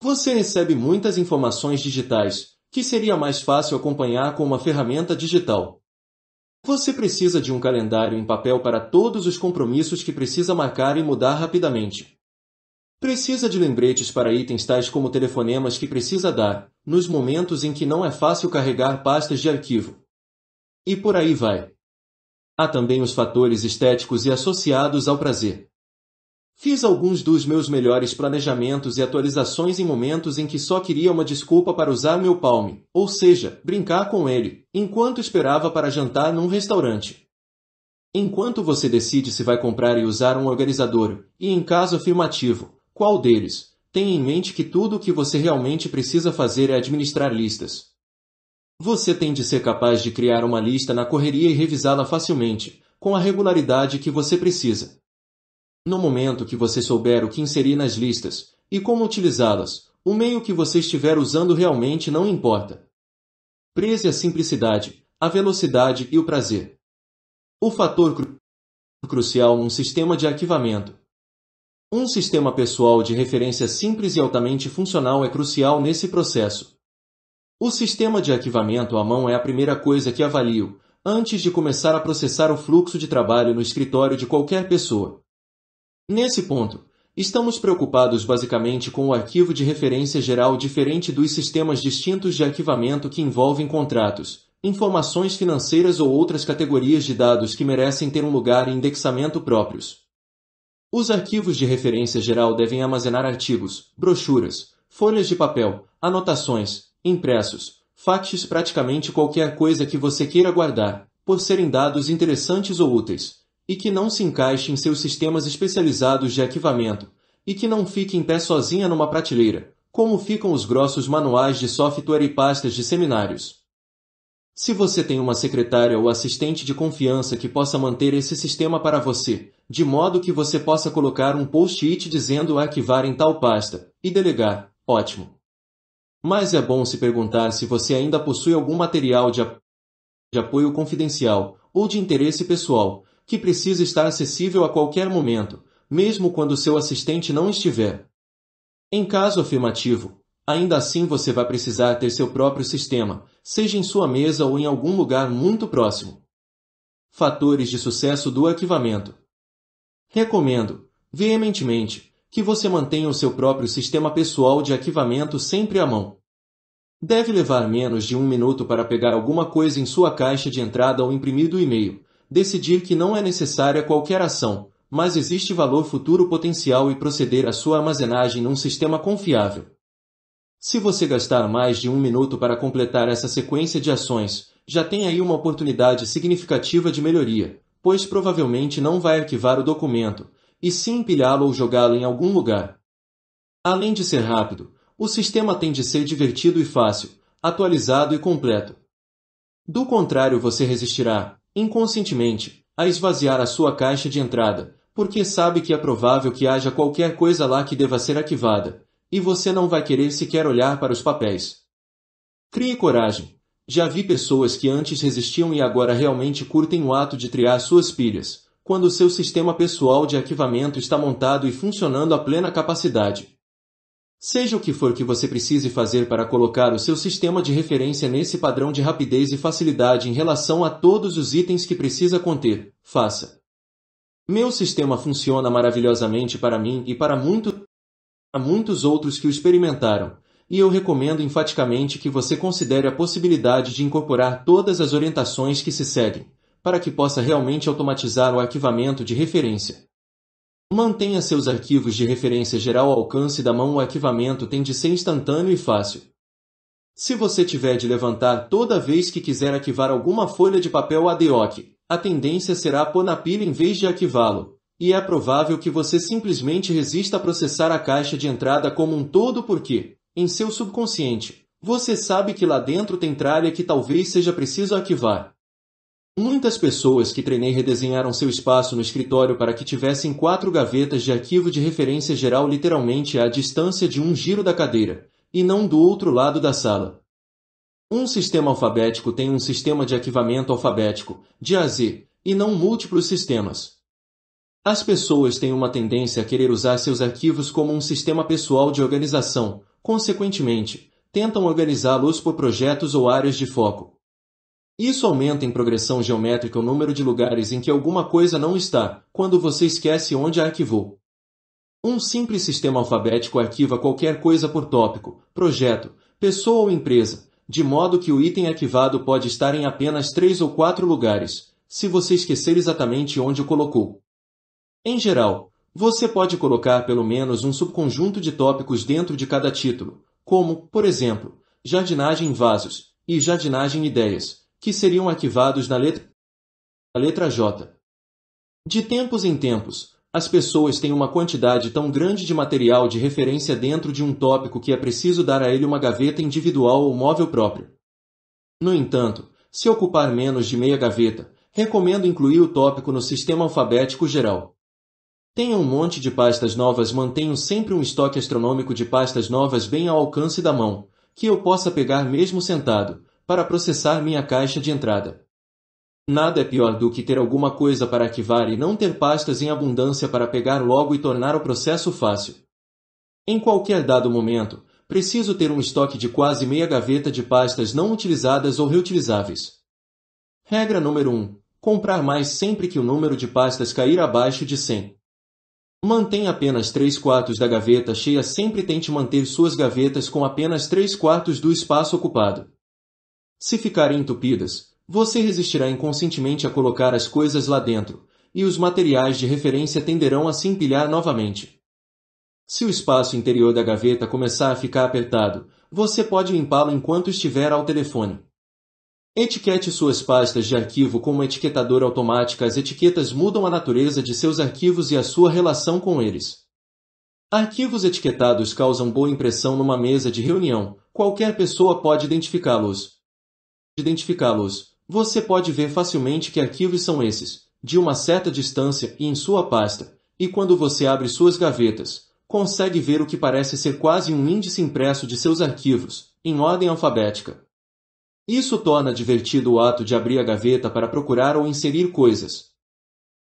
Você recebe muitas informações digitais, que seria mais fácil acompanhar com uma ferramenta digital. Você precisa de um calendário em papel para todos os compromissos que precisa marcar e mudar rapidamente. Precisa de lembretes para itens tais como telefonemas que precisa dar, nos momentos em que não é fácil carregar pastas de arquivo. E por aí vai. Há também os fatores estéticos e associados ao prazer. Fiz alguns dos meus melhores planejamentos e atualizações em momentos em que só queria uma desculpa para usar meu palme, ou seja, brincar com ele, enquanto esperava para jantar num restaurante. Enquanto você decide se vai comprar e usar um organizador, e em caso afirmativo, qual deles, tenha em mente que tudo o que você realmente precisa fazer é administrar listas. Você tem de ser capaz de criar uma lista na correria e revisá-la facilmente, com a regularidade que você precisa. No momento que você souber o que inserir nas listas e como utilizá-las, o meio que você estiver usando realmente não importa. Preze a simplicidade, a velocidade e o prazer. O fator cru crucial num sistema de arquivamento. Um sistema pessoal de referência simples e altamente funcional é crucial nesse processo. O sistema de arquivamento à mão é a primeira coisa que avalio, antes de começar a processar o fluxo de trabalho no escritório de qualquer pessoa. Nesse ponto, estamos preocupados basicamente com o arquivo de referência geral diferente dos sistemas distintos de arquivamento que envolvem contratos, informações financeiras ou outras categorias de dados que merecem ter um lugar e indexamento próprios. Os arquivos de referência geral devem armazenar artigos, brochuras, folhas de papel, anotações, impressos, faxes praticamente qualquer coisa que você queira guardar, por serem dados interessantes ou úteis, e que não se encaixe em seus sistemas especializados de arquivamento, e que não fique em pé sozinha numa prateleira, como ficam os grossos manuais de software e pastas de seminários. Se você tem uma secretária ou assistente de confiança que possa manter esse sistema para você, de modo que você possa colocar um post-it dizendo arquivar em tal pasta e delegar, ótimo. Mas é bom se perguntar se você ainda possui algum material de, apoio confidencial ou de interesse pessoal que precisa estar acessível a qualquer momento, mesmo quando seu assistente não estiver. Em caso afirmativo, ainda assim você vai precisar ter seu próprio sistema, seja em sua mesa ou em algum lugar muito próximo. Fatores de sucesso do arquivamento. Recomendo, veementemente, que você mantenha o seu próprio sistema pessoal de arquivamento sempre à mão. Deve levar menos de um minuto para pegar alguma coisa em sua caixa de entrada ou imprimir do e-mail, decidir que não é necessária qualquer ação, mas existe valor futuro potencial e proceder à sua armazenagem num sistema confiável. Se você gastar mais de um minuto para completar essa sequência de ações, já tem aí uma oportunidade significativa de melhoria, pois provavelmente não vai arquivar o documento, e sim empilhá-lo ou jogá-lo em algum lugar. Além de ser rápido, o sistema tem de ser divertido e fácil, atualizado e completo. Do contrário, você resistirá, inconscientemente, a esvaziar a sua caixa de entrada, porque sabe que é provável que haja qualquer coisa lá que deva ser arquivada, e você não vai querer sequer olhar para os papéis. Crie coragem. Já vi pessoas que antes resistiam e agora realmente curtem o ato de triar suas pilhas, quando seu sistema pessoal de arquivamento está montado e funcionando a plena capacidade. Seja o que for que você precise fazer para colocar o seu sistema de referência nesse padrão de rapidez e facilidade em relação a todos os itens que precisa conter, faça. Meu sistema funciona maravilhosamente para mim e para muito, muitos outros que o experimentaram, e eu recomendo enfaticamente que você considere a possibilidade de incorporar todas as orientações que se seguem, para que possa realmente automatizar o arquivamento de referência. Mantenha seus arquivos de referência geral ao alcance da mão. O arquivamento tem de ser instantâneo e fácil. Se você tiver de levantar toda vez que quiser arquivar alguma folha de papel ADOC, a tendência será pôr na pilha em vez de arquivá-lo, e é provável que você simplesmente resista a processar a caixa de entrada como um todo porque, em seu subconsciente, você sabe que lá dentro tem tralha que talvez seja preciso arquivar. Muitas pessoas que treinei redesenharam seu espaço no escritório para que tivessem quatro gavetas de arquivo de referência geral literalmente à distância de um giro da cadeira, e não do outro lado da sala. Um sistema alfabético tem um sistema de arquivamento alfabético, de A a Z, e não múltiplos sistemas. As pessoas têm uma tendência a querer usar seus arquivos como um sistema pessoal de organização, consequentemente, tentam organizá-los por projetos ou áreas de foco. Isso aumenta em progressão geométrica o número de lugares em que alguma coisa não está, quando você esquece onde a arquivou. Um simples sistema alfabético arquiva qualquer coisa por tópico, projeto, pessoa ou empresa, de modo que o item arquivado pode estar em apenas três ou quatro lugares, se você esquecer exatamente onde o colocou. Em geral, você pode colocar pelo menos um subconjunto de tópicos dentro de cada título, como, por exemplo, jardinagem em vasos e jardinagem ideias, que seriam arquivados na letra, na letra J. De tempos em tempos, as pessoas têm uma quantidade tão grande de material de referência dentro de um tópico que é preciso dar a ele uma gaveta individual ou móvel próprio. No entanto, se ocupar menos de meia gaveta, recomendo incluir o tópico no sistema alfabético geral. Tenha um monte de pastas novas, mantenho sempre um estoque astronômico de pastas novas bem ao alcance da mão, que eu possa pegar mesmo sentado, para processar minha caixa de entrada. Nada é pior do que ter alguma coisa para arquivar e não ter pastas em abundância para pegar logo e tornar o processo fácil. Em qualquer dado momento, preciso ter um estoque de quase meia gaveta de pastas não utilizadas ou reutilizáveis. Regra número 1. Comprar mais sempre que o número de pastas cair abaixo de 100. Mantenha apenas 3 quartos da gaveta cheia sempre tente manter suas gavetas com apenas 3 quartos do espaço ocupado. Se ficarem entupidas, você resistirá inconscientemente a colocar as coisas lá dentro, e os materiais de referência tenderão a se empilhar novamente. Se o espaço interior da gaveta começar a ficar apertado, você pode limpá-lo enquanto estiver ao telefone. Etiquete suas pastas de arquivo com uma etiquetadora automática. As etiquetas mudam a natureza de seus arquivos e a sua relação com eles. Arquivos etiquetados causam boa impressão numa mesa de reunião. Qualquer pessoa pode identificá-los, identificá-los. Você pode ver facilmente que arquivos são esses, de uma certa distância e em sua pasta, e quando você abre suas gavetas, consegue ver o que parece ser quase um índice impresso de seus arquivos, em ordem alfabética. Isso torna divertido o ato de abrir a gaveta para procurar ou inserir coisas.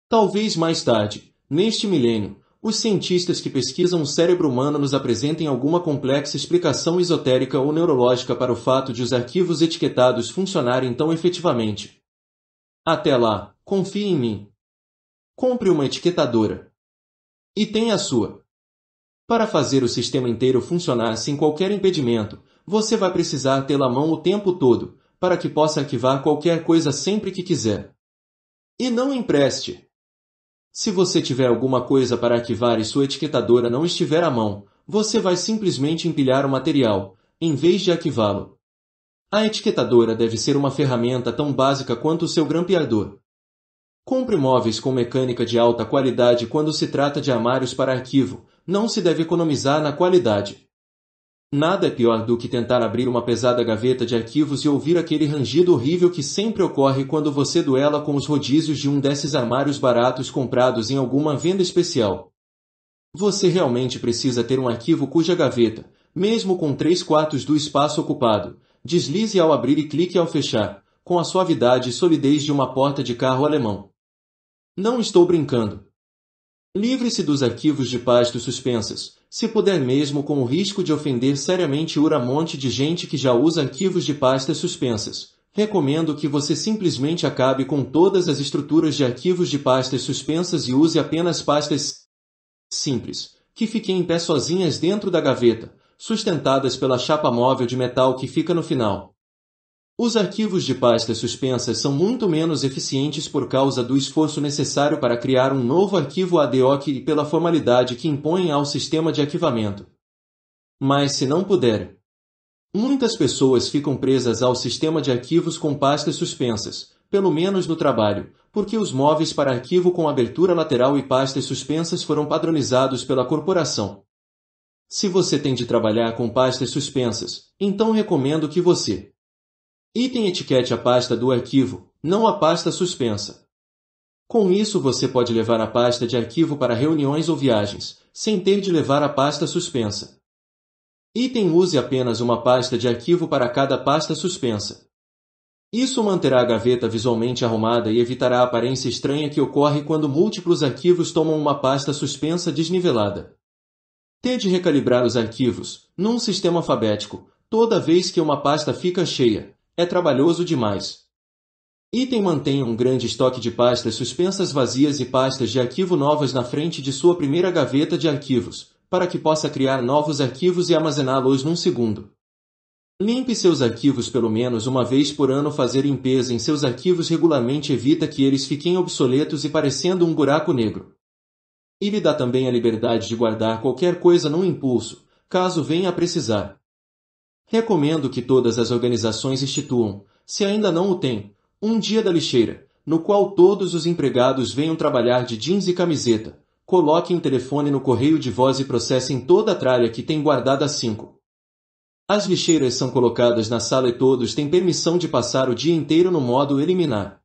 Talvez mais tarde, neste milênio, os cientistas que pesquisam o cérebro humano nos apresentem alguma complexa explicação esotérica ou neurológica para o fato de os arquivos etiquetados funcionarem tão efetivamente. Até lá, confie em mim. Compre uma etiquetadora. E tenha a sua. Para fazer o sistema inteiro funcionar sem qualquer impedimento, você vai precisar tê-la à mão o tempo todo, para que possa arquivar qualquer coisa sempre que quiser. E não empreste. Se você tiver alguma coisa para arquivar e sua etiquetadora não estiver à mão, você vai simplesmente empilhar o material, em vez de arquivá-lo. A etiquetadora deve ser uma ferramenta tão básica quanto o seu grampeador. Compre móveis com mecânica de alta qualidade quando se trata de armários para arquivo, não se deve economizar na qualidade. Nada é pior do que tentar abrir uma pesada gaveta de arquivos e ouvir aquele rangido horrível que sempre ocorre quando você duela com os rodízios de um desses armários baratos comprados em alguma venda especial. Você realmente precisa ter um arquivo cuja gaveta, mesmo com 3 quartos do espaço ocupado, deslize ao abrir e clique ao fechar, com a suavidade e solidez de uma porta de carro alemão. Não estou brincando. Livre-se dos arquivos de pastas suspensas, se puder mesmo com o risco de ofender seriamente monte de gente que já usa arquivos de pastas suspensas. Recomendo que você simplesmente acabe com todas as estruturas de arquivos de pastas suspensas e use apenas pastas simples, que fiquem em pé sozinhas dentro da gaveta, sustentadas pela chapa móvel de metal que fica no final. Os arquivos de pastas suspensas são muito menos eficientes por causa do esforço necessário para criar um novo arquivo ADOC e pela formalidade que impõem ao sistema de arquivamento. Mas se não puder, muitas pessoas ficam presas ao sistema de arquivos com pastas suspensas, pelo menos no trabalho, porque os móveis para arquivo com abertura lateral e pastas suspensas foram padronizados pela corporação. Se você tem de trabalhar com pastas suspensas, então recomendo que você Item etiquete a pasta do arquivo, não a pasta suspensa. Com isso você pode levar a pasta de arquivo para reuniões ou viagens, sem ter de levar a pasta suspensa. Item use apenas uma pasta de arquivo para cada pasta suspensa. Isso manterá a gaveta visualmente arrumada e evitará a aparência estranha que ocorre quando múltiplos arquivos tomam uma pasta suspensa desnivelada. Ter de recalibrar os arquivos, num sistema alfabético, toda vez que uma pasta fica cheia, é trabalhoso demais. Item mantenha um grande estoque de pastas suspensas vazias e pastas de arquivo novas na frente de sua primeira gaveta de arquivos, para que possa criar novos arquivos e armazená-los num segundo. Limpe seus arquivos pelo menos uma vez por ano. Fazer limpeza em seus arquivos regularmente evita que eles fiquem obsoletos e parecendo um buraco negro. E lhe dá também a liberdade de guardar qualquer coisa num impulso, caso venha a precisar. Recomendo que todas as organizações instituam, se ainda não o têm, um dia da lixeira, no qual todos os empregados venham trabalhar de jeans e camiseta, coloquem o telefone no correio de voz e processem toda a tralha que tem guardada cinco. As lixeiras são colocadas na sala e todos têm permissão de passar o dia inteiro no modo eliminar.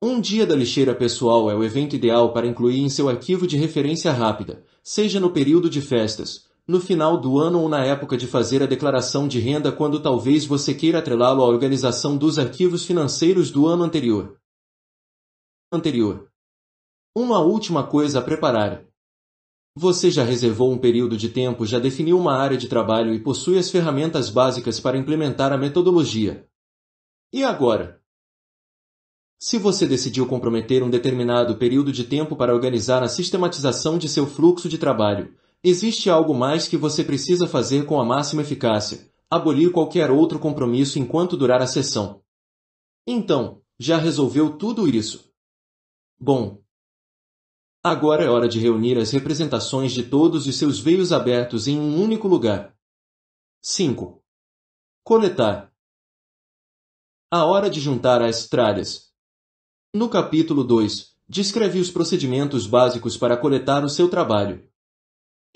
Um dia da lixeira pessoal é o evento ideal para incluir em seu arquivo de referência rápida, seja no período de festas, no final do ano ou na época de fazer a declaração de renda quando talvez você queira atrelá-lo à organização dos arquivos financeiros do ano anterior. Anterior. Uma última coisa a preparar. Você já reservou um período de tempo, já definiu uma área de trabalho e possui as ferramentas básicas para implementar a metodologia. E agora? Se você decidiu comprometer um determinado período de tempo para organizar a sistematização de seu fluxo de trabalho, Existe algo mais que você precisa fazer com a máxima eficácia, abolir qualquer outro compromisso enquanto durar a sessão. Então, já resolveu tudo isso? Bom, agora é hora de reunir as representações de todos os seus veios abertos em um único lugar. 5. Coletar. A hora de juntar as tralhas. No capítulo 2, descreve os procedimentos básicos para coletar o seu trabalho.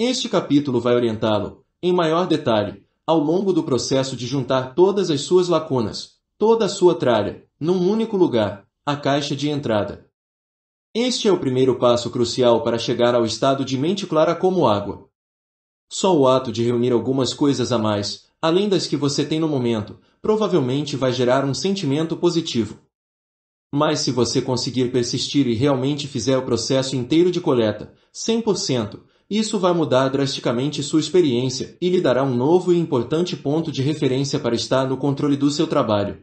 Este capítulo vai orientá-lo, em maior detalhe, ao longo do processo de juntar todas as suas lacunas, toda a sua tralha, num único lugar, a caixa de entrada. Este é o primeiro passo crucial para chegar ao estado de mente clara como água. Só o ato de reunir algumas coisas a mais, além das que você tem no momento, provavelmente vai gerar um sentimento positivo. Mas se você conseguir persistir e realmente fizer o processo inteiro de coleta, 100%, isso vai mudar drasticamente sua experiência e lhe dará um novo e importante ponto de referência para estar no controle do seu trabalho.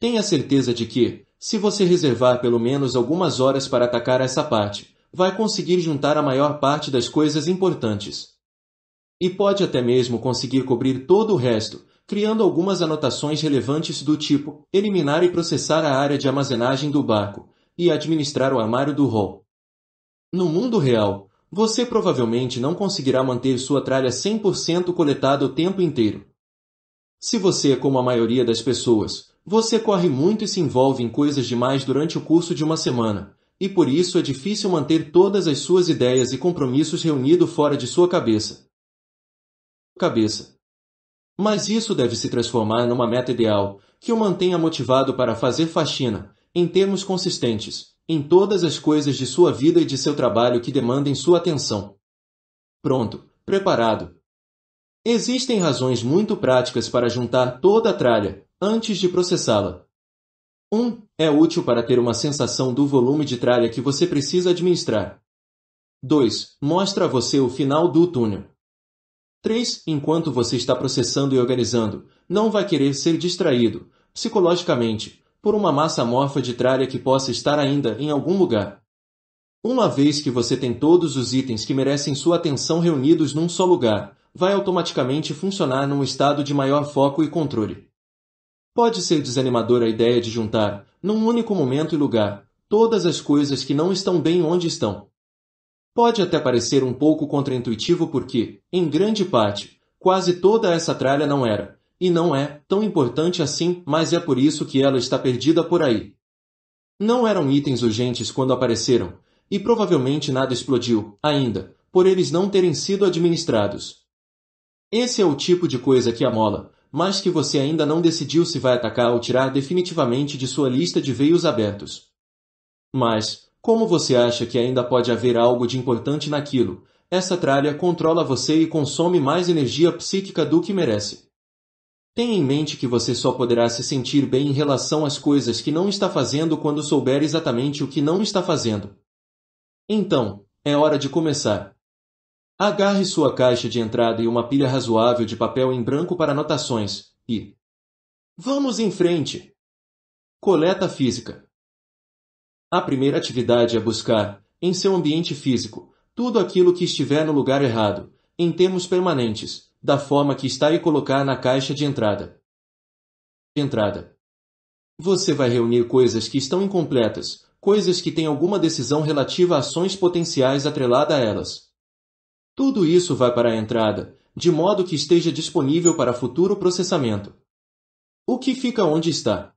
Tenha certeza de que, se você reservar pelo menos algumas horas para atacar essa parte, vai conseguir juntar a maior parte das coisas importantes. E pode até mesmo conseguir cobrir todo o resto, criando algumas anotações relevantes do tipo eliminar e processar a área de armazenagem do barco e administrar o armário do hall. No mundo real, você provavelmente não conseguirá manter sua tralha 100% coletada o tempo inteiro. Se você é como a maioria das pessoas, você corre muito e se envolve em coisas demais durante o curso de uma semana, e por isso é difícil manter todas as suas ideias e compromissos reunidos fora de sua cabeça. Cabeça. Mas isso deve se transformar numa meta ideal, que o mantenha motivado para fazer faxina, em termos consistentes, em todas as coisas de sua vida e de seu trabalho que demandem sua atenção. Pronto, preparado. Existem razões muito práticas para juntar toda a tralha antes de processá-la. 1. Um, é útil para ter uma sensação do volume de tralha que você precisa administrar. 2. Mostra a você o final do túnel. 3. Enquanto você está processando e organizando, não vai querer ser distraído, psicologicamente, por uma massa amorfa de tralha que possa estar ainda em algum lugar. Uma vez que você tem todos os itens que merecem sua atenção reunidos num só lugar, vai automaticamente funcionar num estado de maior foco e controle. Pode ser desanimadora a ideia de juntar, num único momento e lugar, todas as coisas que não estão bem onde estão. Pode até parecer um pouco contraintuitivo porque, em grande parte, quase toda essa tralha não era, e não é tão importante assim, mas é por isso que ela está perdida por aí. Não eram itens urgentes quando apareceram, e provavelmente nada explodiu, ainda, por eles não terem sido administrados. Esse é o tipo de coisa que amola, mas que você ainda não decidiu se vai atacar ou tirar definitivamente de sua lista de veios abertos. Mas, como você acha que ainda pode haver algo de importante naquilo, essa tralha controla você e consome mais energia psíquica do que merece. Tenha em mente que você só poderá se sentir bem em relação às coisas que não está fazendo quando souber exatamente o que não está fazendo. Então, é hora de começar. Agarre sua caixa de entrada e uma pilha razoável de papel em branco para anotações, e... Vamos em frente! Coleta física. A primeira atividade é buscar, em seu ambiente físico, tudo aquilo que estiver no lugar errado, em termos permanentes, da forma que está e colocar na caixa de entrada. Entrada. Você vai reunir coisas que estão incompletas, coisas que têm alguma decisão relativa a ações potenciais atrelada a elas. Tudo isso vai para a entrada, de modo que esteja disponível para futuro processamento. O que fica onde está?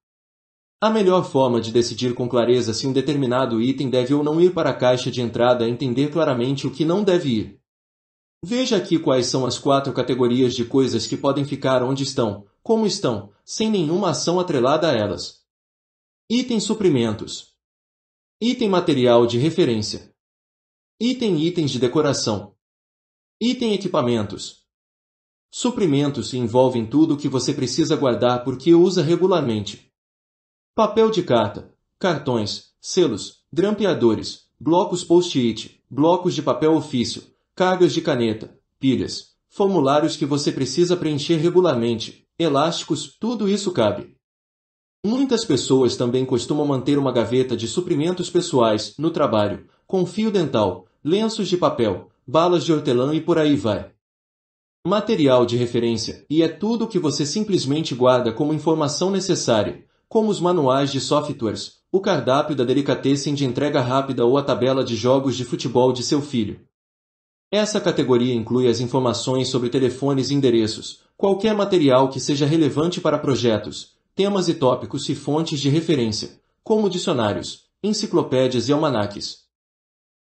A melhor forma de decidir com clareza se um determinado item deve ou não ir para a caixa de entrada é entender claramente o que não deve ir. Veja aqui quais são as quatro categorias de coisas que podem ficar onde estão, como estão, sem nenhuma ação atrelada a elas. Item suprimentos. Item material de referência. Item itens de decoração. Item equipamentos. Suprimentos envolvem tudo o que você precisa guardar porque usa regularmente. Papel de carta, cartões, selos, grampeadores, blocos post-it, blocos de papel ofício, cargas de caneta, pilhas, formulários que você precisa preencher regularmente, elásticos, tudo isso cabe. Muitas pessoas também costumam manter uma gaveta de suprimentos pessoais no trabalho, com fio dental, lenços de papel, balas de hortelã e por aí vai. Material de referência, e é tudo o que você simplesmente guarda como informação necessária, como os manuais de softwares, o cardápio da delicatessen de entrega rápida ou a tabela de jogos de futebol de seu filho. Essa categoria inclui as informações sobre telefones e endereços, qualquer material que seja relevante para projetos, temas e tópicos e fontes de referência, como dicionários, enciclopédias e almanaques.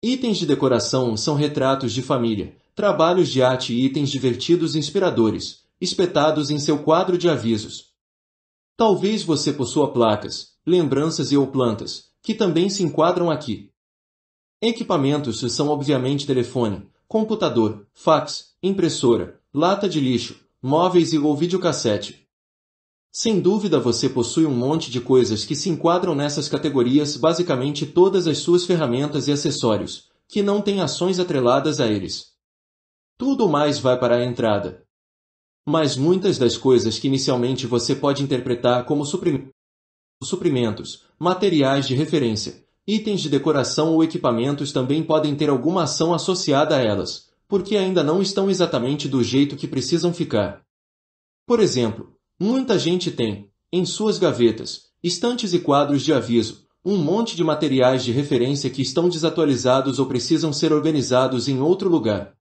Itens de decoração são retratos de família, trabalhos de arte e itens divertidos e inspiradores, espetados em seu quadro de avisos. Talvez você possua placas, lembranças e ou plantas, que também se enquadram aqui. Equipamentos são obviamente telefone, computador, fax, impressora, lata de lixo, móveis e ou videocassete. Sem dúvida você possui um monte de coisas que se enquadram nessas categorias, basicamente todas as suas ferramentas e acessórios, que não têm ações atreladas a eles. Tudo mais vai para a entrada. Mas muitas das coisas que inicialmente você pode interpretar como suprimentos, materiais de referência, Itens de decoração ou equipamentos também podem ter alguma ação associada a elas, porque ainda não estão exatamente do jeito que precisam ficar. Por exemplo, muita gente tem, em suas gavetas, estantes e quadros de aviso, um monte de materiais de referência que estão desatualizados ou precisam ser organizados em outro lugar.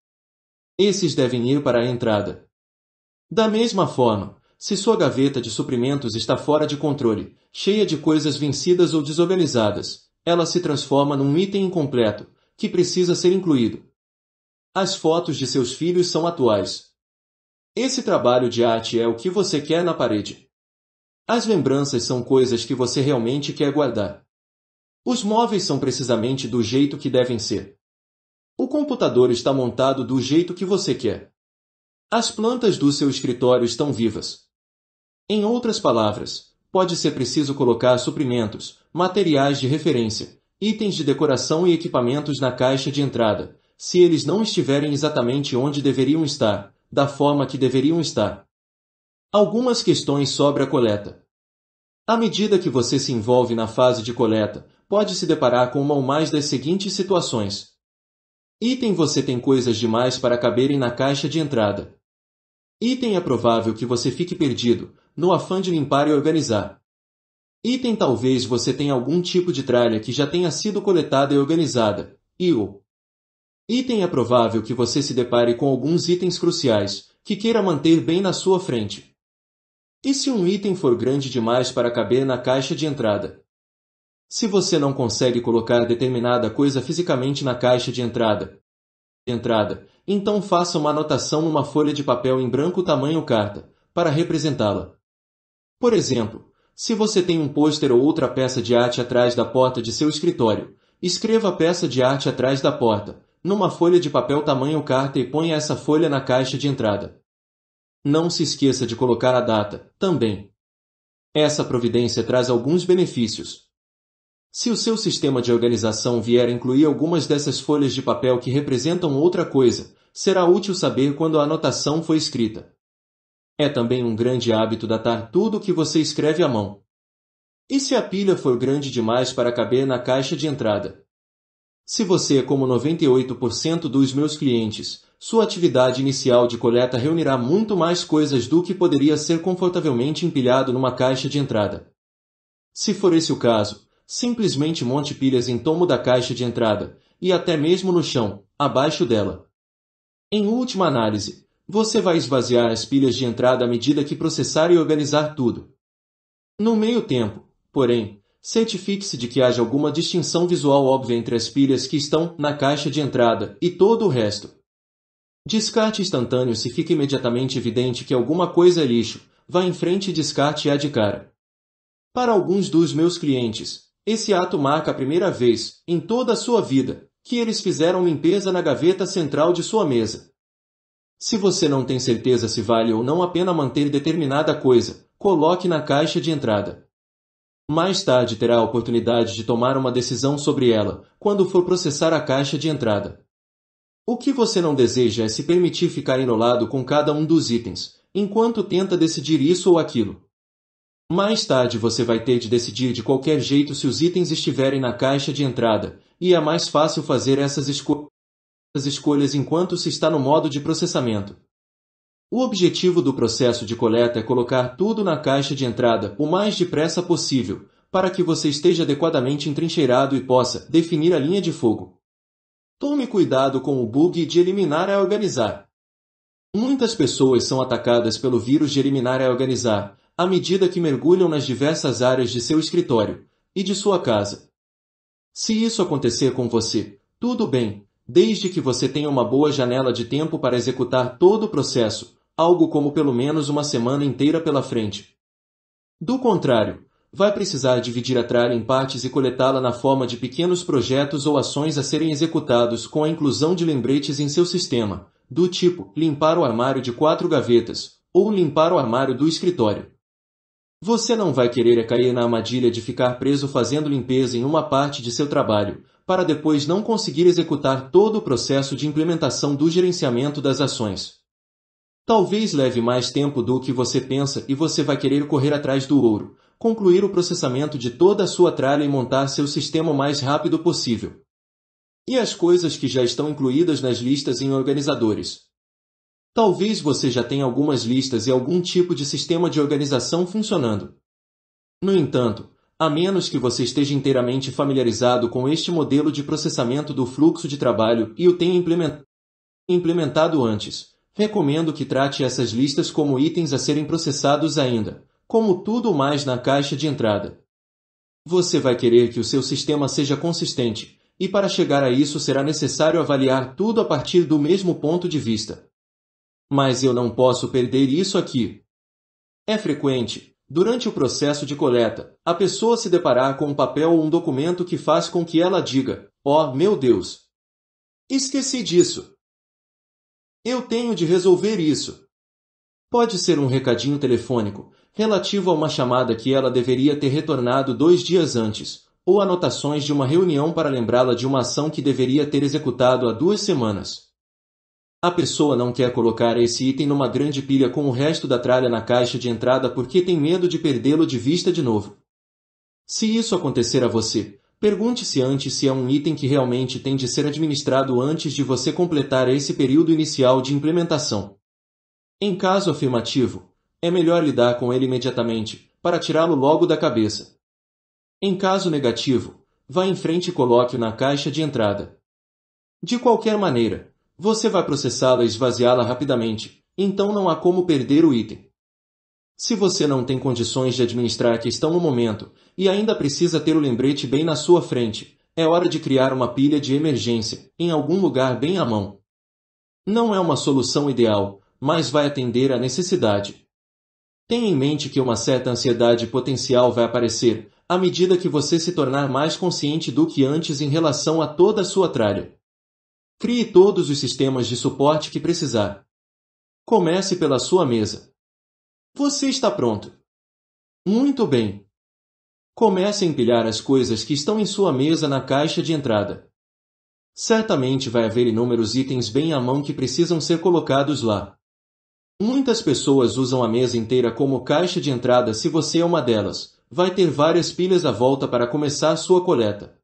Esses devem ir para a entrada. Da mesma forma, se sua gaveta de suprimentos está fora de controle, cheia de coisas vencidas ou desorganizadas, ela se transforma num item incompleto, que precisa ser incluído. As fotos de seus filhos são atuais. Esse trabalho de arte é o que você quer na parede. As lembranças são coisas que você realmente quer guardar. Os móveis são precisamente do jeito que devem ser. O computador está montado do jeito que você quer. As plantas do seu escritório estão vivas. Em outras palavras, pode ser preciso colocar suprimentos, materiais de referência, itens de decoração e equipamentos na caixa de entrada, se eles não estiverem exatamente onde deveriam estar, da forma que deveriam estar. Algumas questões sobre a coleta. À medida que você se envolve na fase de coleta, pode se deparar com uma ou mais das seguintes situações. Item você tem coisas demais para caberem na caixa de entrada. Item é provável que você fique perdido, no afã de limpar e organizar. Item Talvez você tenha algum tipo de tralha que já tenha sido coletada e organizada, e o Item É provável que você se depare com alguns itens cruciais, que queira manter bem na sua frente. E se um item for grande demais para caber na caixa de entrada? Se você não consegue colocar determinada coisa fisicamente na caixa de entrada, entrada, então faça uma anotação numa folha de papel em branco tamanho carta, para representá-la. Por exemplo, se você tem um pôster ou outra peça de arte atrás da porta de seu escritório, escreva a peça de arte atrás da porta, numa folha de papel tamanho carta e ponha essa folha na caixa de entrada. Não se esqueça de colocar a data, também. Essa providência traz alguns benefícios. Se o seu sistema de organização vier a incluir algumas dessas folhas de papel que representam outra coisa, será útil saber quando a anotação foi escrita. É também um grande hábito datar tudo o que você escreve à mão. E se a pilha for grande demais para caber na caixa de entrada? Se você é como 98% dos meus clientes, sua atividade inicial de coleta reunirá muito mais coisas do que poderia ser confortavelmente empilhado numa caixa de entrada. Se for esse o caso, simplesmente monte pilhas em tomo da caixa de entrada, e até mesmo no chão, abaixo dela. Em última análise, você vai esvaziar as pilhas de entrada à medida que processar e organizar tudo. No meio tempo, porém, certifique-se de que haja alguma distinção visual óbvia entre as pilhas que estão na caixa de entrada e todo o resto. Descarte instantâneo se fica imediatamente evidente que alguma coisa é lixo, vá em frente e descarte-a de cara. Para alguns dos meus clientes, esse ato marca a primeira vez, em toda a sua vida, que eles fizeram limpeza na gaveta central de sua mesa. Se você não tem certeza se vale ou não a pena manter determinada coisa, coloque na caixa de entrada. Mais tarde terá a oportunidade de tomar uma decisão sobre ela, quando for processar a caixa de entrada. O que você não deseja é se permitir ficar enrolado com cada um dos itens, enquanto tenta decidir isso ou aquilo. Mais tarde você vai ter de decidir de qualquer jeito se os itens estiverem na caixa de entrada, e é mais fácil fazer essas escolhas as escolhas enquanto se está no modo de processamento. O objetivo do processo de coleta é colocar tudo na caixa de entrada o mais depressa possível, para que você esteja adequadamente entrincheirado e possa definir a linha de fogo. Tome cuidado com o bug de eliminar a organizar. Muitas pessoas são atacadas pelo vírus de eliminar a organizar, à medida que mergulham nas diversas áreas de seu escritório e de sua casa. Se isso acontecer com você, tudo bem, desde que você tenha uma boa janela de tempo para executar todo o processo, algo como pelo menos uma semana inteira pela frente. Do contrário, vai precisar dividir a tralha em partes e coletá-la na forma de pequenos projetos ou ações a serem executados com a inclusão de lembretes em seu sistema, do tipo limpar o armário de quatro gavetas ou limpar o armário do escritório. Você não vai querer é cair na armadilha de ficar preso fazendo limpeza em uma parte de seu trabalho, para depois não conseguir executar todo o processo de implementação do gerenciamento das ações. Talvez leve mais tempo do que você pensa e você vai querer correr atrás do ouro, concluir o processamento de toda a sua tralha e montar seu sistema o mais rápido possível. E as coisas que já estão incluídas nas listas em organizadores. Talvez você já tenha algumas listas e algum tipo de sistema de organização funcionando. No entanto, a menos que você esteja inteiramente familiarizado com este modelo de processamento do fluxo de trabalho e o tenha implementado antes, recomendo que trate essas listas como itens a serem processados ainda, como tudo mais na caixa de entrada. Você vai querer que o seu sistema seja consistente, e para chegar a isso será necessário avaliar tudo a partir do mesmo ponto de vista. Mas eu não posso perder isso aqui. É frequente, Durante o processo de coleta, a pessoa se deparar com um papel ou um documento que faz com que ela diga: Oh, meu Deus! Esqueci disso! Eu tenho de resolver isso! Pode ser um recadinho telefônico, relativo a uma chamada que ela deveria ter retornado dois dias antes, ou anotações de uma reunião para lembrá-la de uma ação que deveria ter executado há duas semanas. A pessoa não quer colocar esse item numa grande pilha com o resto da tralha na caixa de entrada porque tem medo de perdê-lo de vista de novo. Se isso acontecer a você, pergunte-se antes se é um item que realmente tem de ser administrado antes de você completar esse período inicial de implementação. Em caso afirmativo, é melhor lidar com ele imediatamente, para tirá-lo logo da cabeça. Em caso negativo, vá em frente e coloque-o na caixa de entrada. De qualquer maneira, você vai processá-la e esvaziá-la rapidamente, então não há como perder o item. Se você não tem condições de administrar a questão no momento e ainda precisa ter o lembrete bem na sua frente, é hora de criar uma pilha de emergência em algum lugar bem à mão. Não é uma solução ideal, mas vai atender à necessidade. Tenha em mente que uma certa ansiedade potencial vai aparecer à medida que você se tornar mais consciente do que antes em relação a toda a sua tralha. Crie todos os sistemas de suporte que precisar. Comece pela sua mesa. Você está pronto. Muito bem. Comece a empilhar as coisas que estão em sua mesa na caixa de entrada. Certamente vai haver inúmeros itens bem à mão que precisam ser colocados lá. Muitas pessoas usam a mesa inteira como caixa de entrada se você é uma delas. Vai ter várias pilhas à volta para começar sua coleta.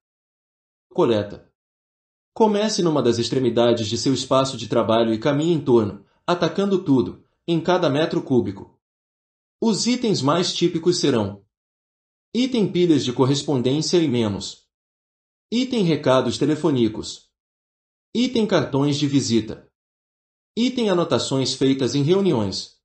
Coleta. Comece numa das extremidades de seu espaço de trabalho e caminhe em torno, atacando tudo, em cada metro cúbico. Os itens mais típicos serão Item pilhas de correspondência e menos Item recados telefônicos Item cartões de visita Item anotações feitas em reuniões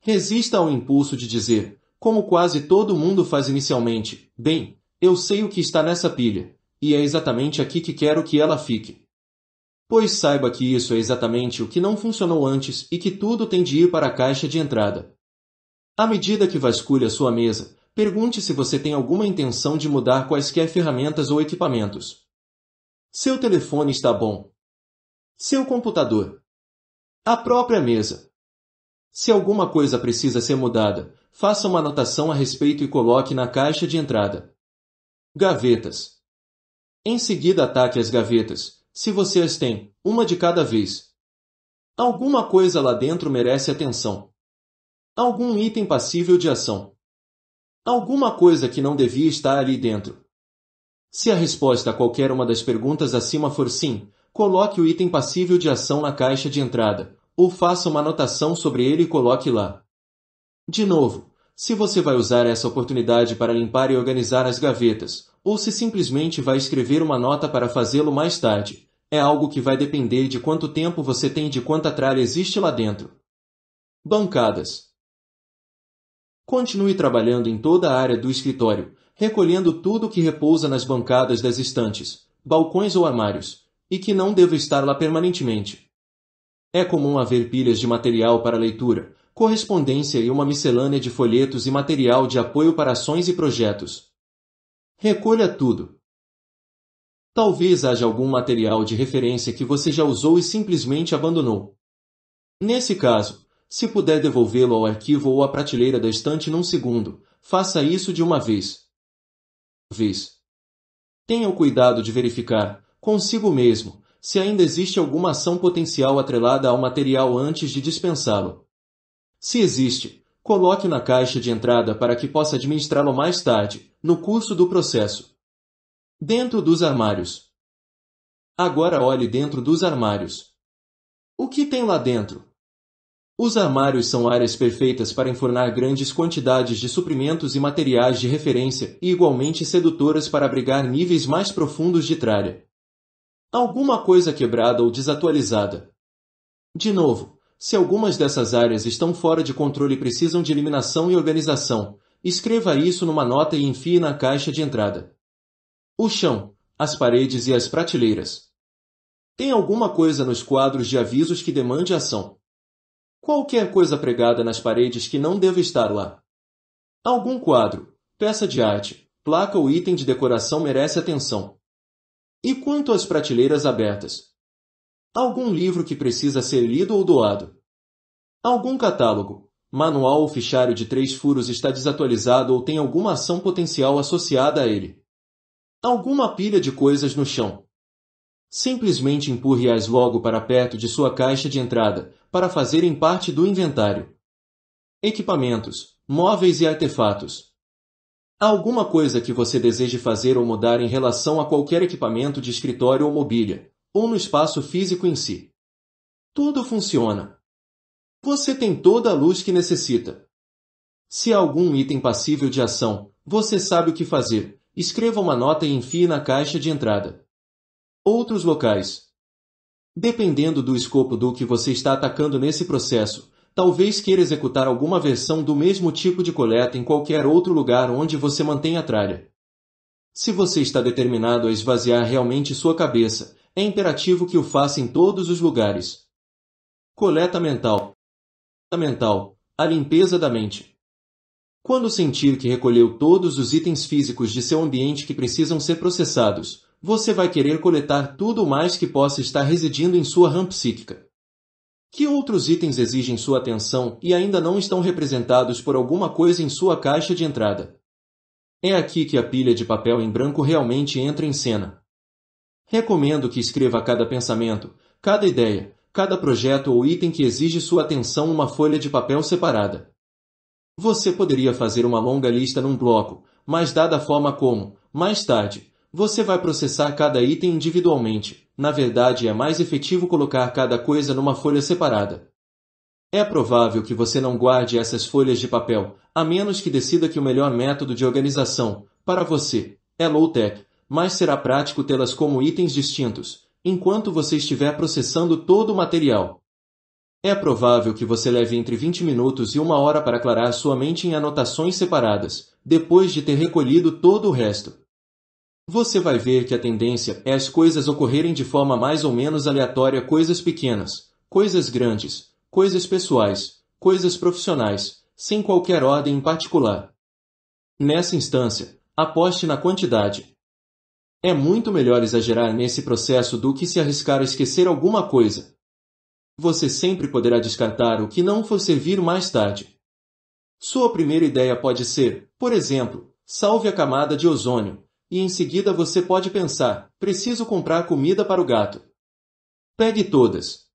Resista ao impulso de dizer, como quase todo mundo faz inicialmente, bem, eu sei o que está nessa pilha, e é exatamente aqui que quero que ela fique. Pois saiba que isso é exatamente o que não funcionou antes e que tudo tem de ir para a caixa de entrada. À medida que vasculha sua mesa, pergunte se você tem alguma intenção de mudar quaisquer ferramentas ou equipamentos. Seu telefone está bom. Seu computador. A própria mesa. Se alguma coisa precisa ser mudada, faça uma anotação a respeito e coloque na caixa de entrada. Gavetas. Em seguida ataque as gavetas, se você as tem, uma de cada vez. Alguma coisa lá dentro merece atenção. Algum item passível de ação. Alguma coisa que não devia estar ali dentro. Se a resposta a qualquer uma das perguntas acima for sim, coloque o item passível de ação na caixa de entrada, ou faça uma anotação sobre ele e coloque lá. De novo, se você vai usar essa oportunidade para limpar e organizar as gavetas, ou se simplesmente vai escrever uma nota para fazê-lo mais tarde. É algo que vai depender de quanto tempo você tem e de quanta tralha existe lá dentro. Bancadas Continue trabalhando em toda a área do escritório, recolhendo tudo que repousa nas bancadas das estantes, balcões ou armários, e que não deva estar lá permanentemente. É comum haver pilhas de material para leitura, correspondência e uma miscelânea de folhetos e material de apoio para ações e projetos. Recolha tudo. Talvez haja algum material de referência que você já usou e simplesmente abandonou. Nesse caso, se puder devolvê-lo ao arquivo ou à prateleira da estante num segundo, faça isso de uma vez. Vez. Tenha o cuidado de verificar, consigo mesmo, se ainda existe alguma ação potencial atrelada ao material antes de dispensá-lo. Se existe, Coloque na caixa de entrada para que possa administrá-lo mais tarde, no curso do processo. Dentro dos armários. Agora olhe dentro dos armários. O que tem lá dentro? Os armários são áreas perfeitas para enfornar grandes quantidades de suprimentos e materiais de referência e igualmente sedutoras para abrigar níveis mais profundos de tralha. Alguma coisa quebrada ou desatualizada. De novo, se algumas dessas áreas estão fora de controle e precisam de eliminação e organização, escreva isso numa nota e enfie na caixa de entrada. O chão, as paredes e as prateleiras. Tem alguma coisa nos quadros de avisos que demande ação? Qualquer coisa pregada nas paredes que não deva estar lá. Algum quadro, peça de arte, placa ou item de decoração merece atenção. E quanto às prateleiras abertas? Algum livro que precisa ser lido ou doado. Algum catálogo, manual ou fichário de três furos está desatualizado ou tem alguma ação potencial associada a ele. Alguma pilha de coisas no chão. Simplesmente empurre-as logo para perto de sua caixa de entrada, para fazerem parte do inventário. Equipamentos, móveis e artefatos. Há alguma coisa que você deseje fazer ou mudar em relação a qualquer equipamento de escritório ou mobília, ou no espaço físico em si. Tudo funciona. Você tem toda a luz que necessita. Se há algum item passível de ação, você sabe o que fazer. Escreva uma nota e enfie na caixa de entrada. Outros locais. Dependendo do escopo do que você está atacando nesse processo, talvez queira executar alguma versão do mesmo tipo de coleta em qualquer outro lugar onde você mantém a tralha. Se você está determinado a esvaziar realmente sua cabeça, é imperativo que o faça em todos os lugares. Coleta mental. Mental. A limpeza da mente. Quando sentir que recolheu todos os itens físicos de seu ambiente que precisam ser processados, você vai querer coletar tudo o mais que possa estar residindo em sua rampa psíquica. Que outros itens exigem sua atenção e ainda não estão representados por alguma coisa em sua caixa de entrada? É aqui que a pilha de papel em branco realmente entra em cena. Recomendo que escreva cada pensamento, cada ideia, cada projeto ou item que exige sua atenção uma folha de papel separada. Você poderia fazer uma longa lista num bloco, mas dada a forma como, mais tarde, você vai processar cada item individualmente. Na verdade, é mais efetivo colocar cada coisa numa folha separada. É provável que você não guarde essas folhas de papel, a menos que decida que o melhor método de organização, para você, é low-tech, mas será prático tê-las como itens distintos, enquanto você estiver processando todo o material. É provável que você leve entre 20 minutos e uma hora para aclarar sua mente em anotações separadas, depois de ter recolhido todo o resto. Você vai ver que a tendência é as coisas ocorrerem de forma mais ou menos aleatória, coisas pequenas, coisas grandes, coisas pessoais, coisas profissionais, sem qualquer ordem em particular. Nessa instância, aposte na quantidade, é muito melhor exagerar nesse processo do que se arriscar a esquecer alguma coisa. Você sempre poderá descartar o que não for servir mais tarde. Sua primeira ideia pode ser, por exemplo, salve a camada de ozônio, e em seguida você pode pensar, preciso comprar comida para o gato. Pegue todas.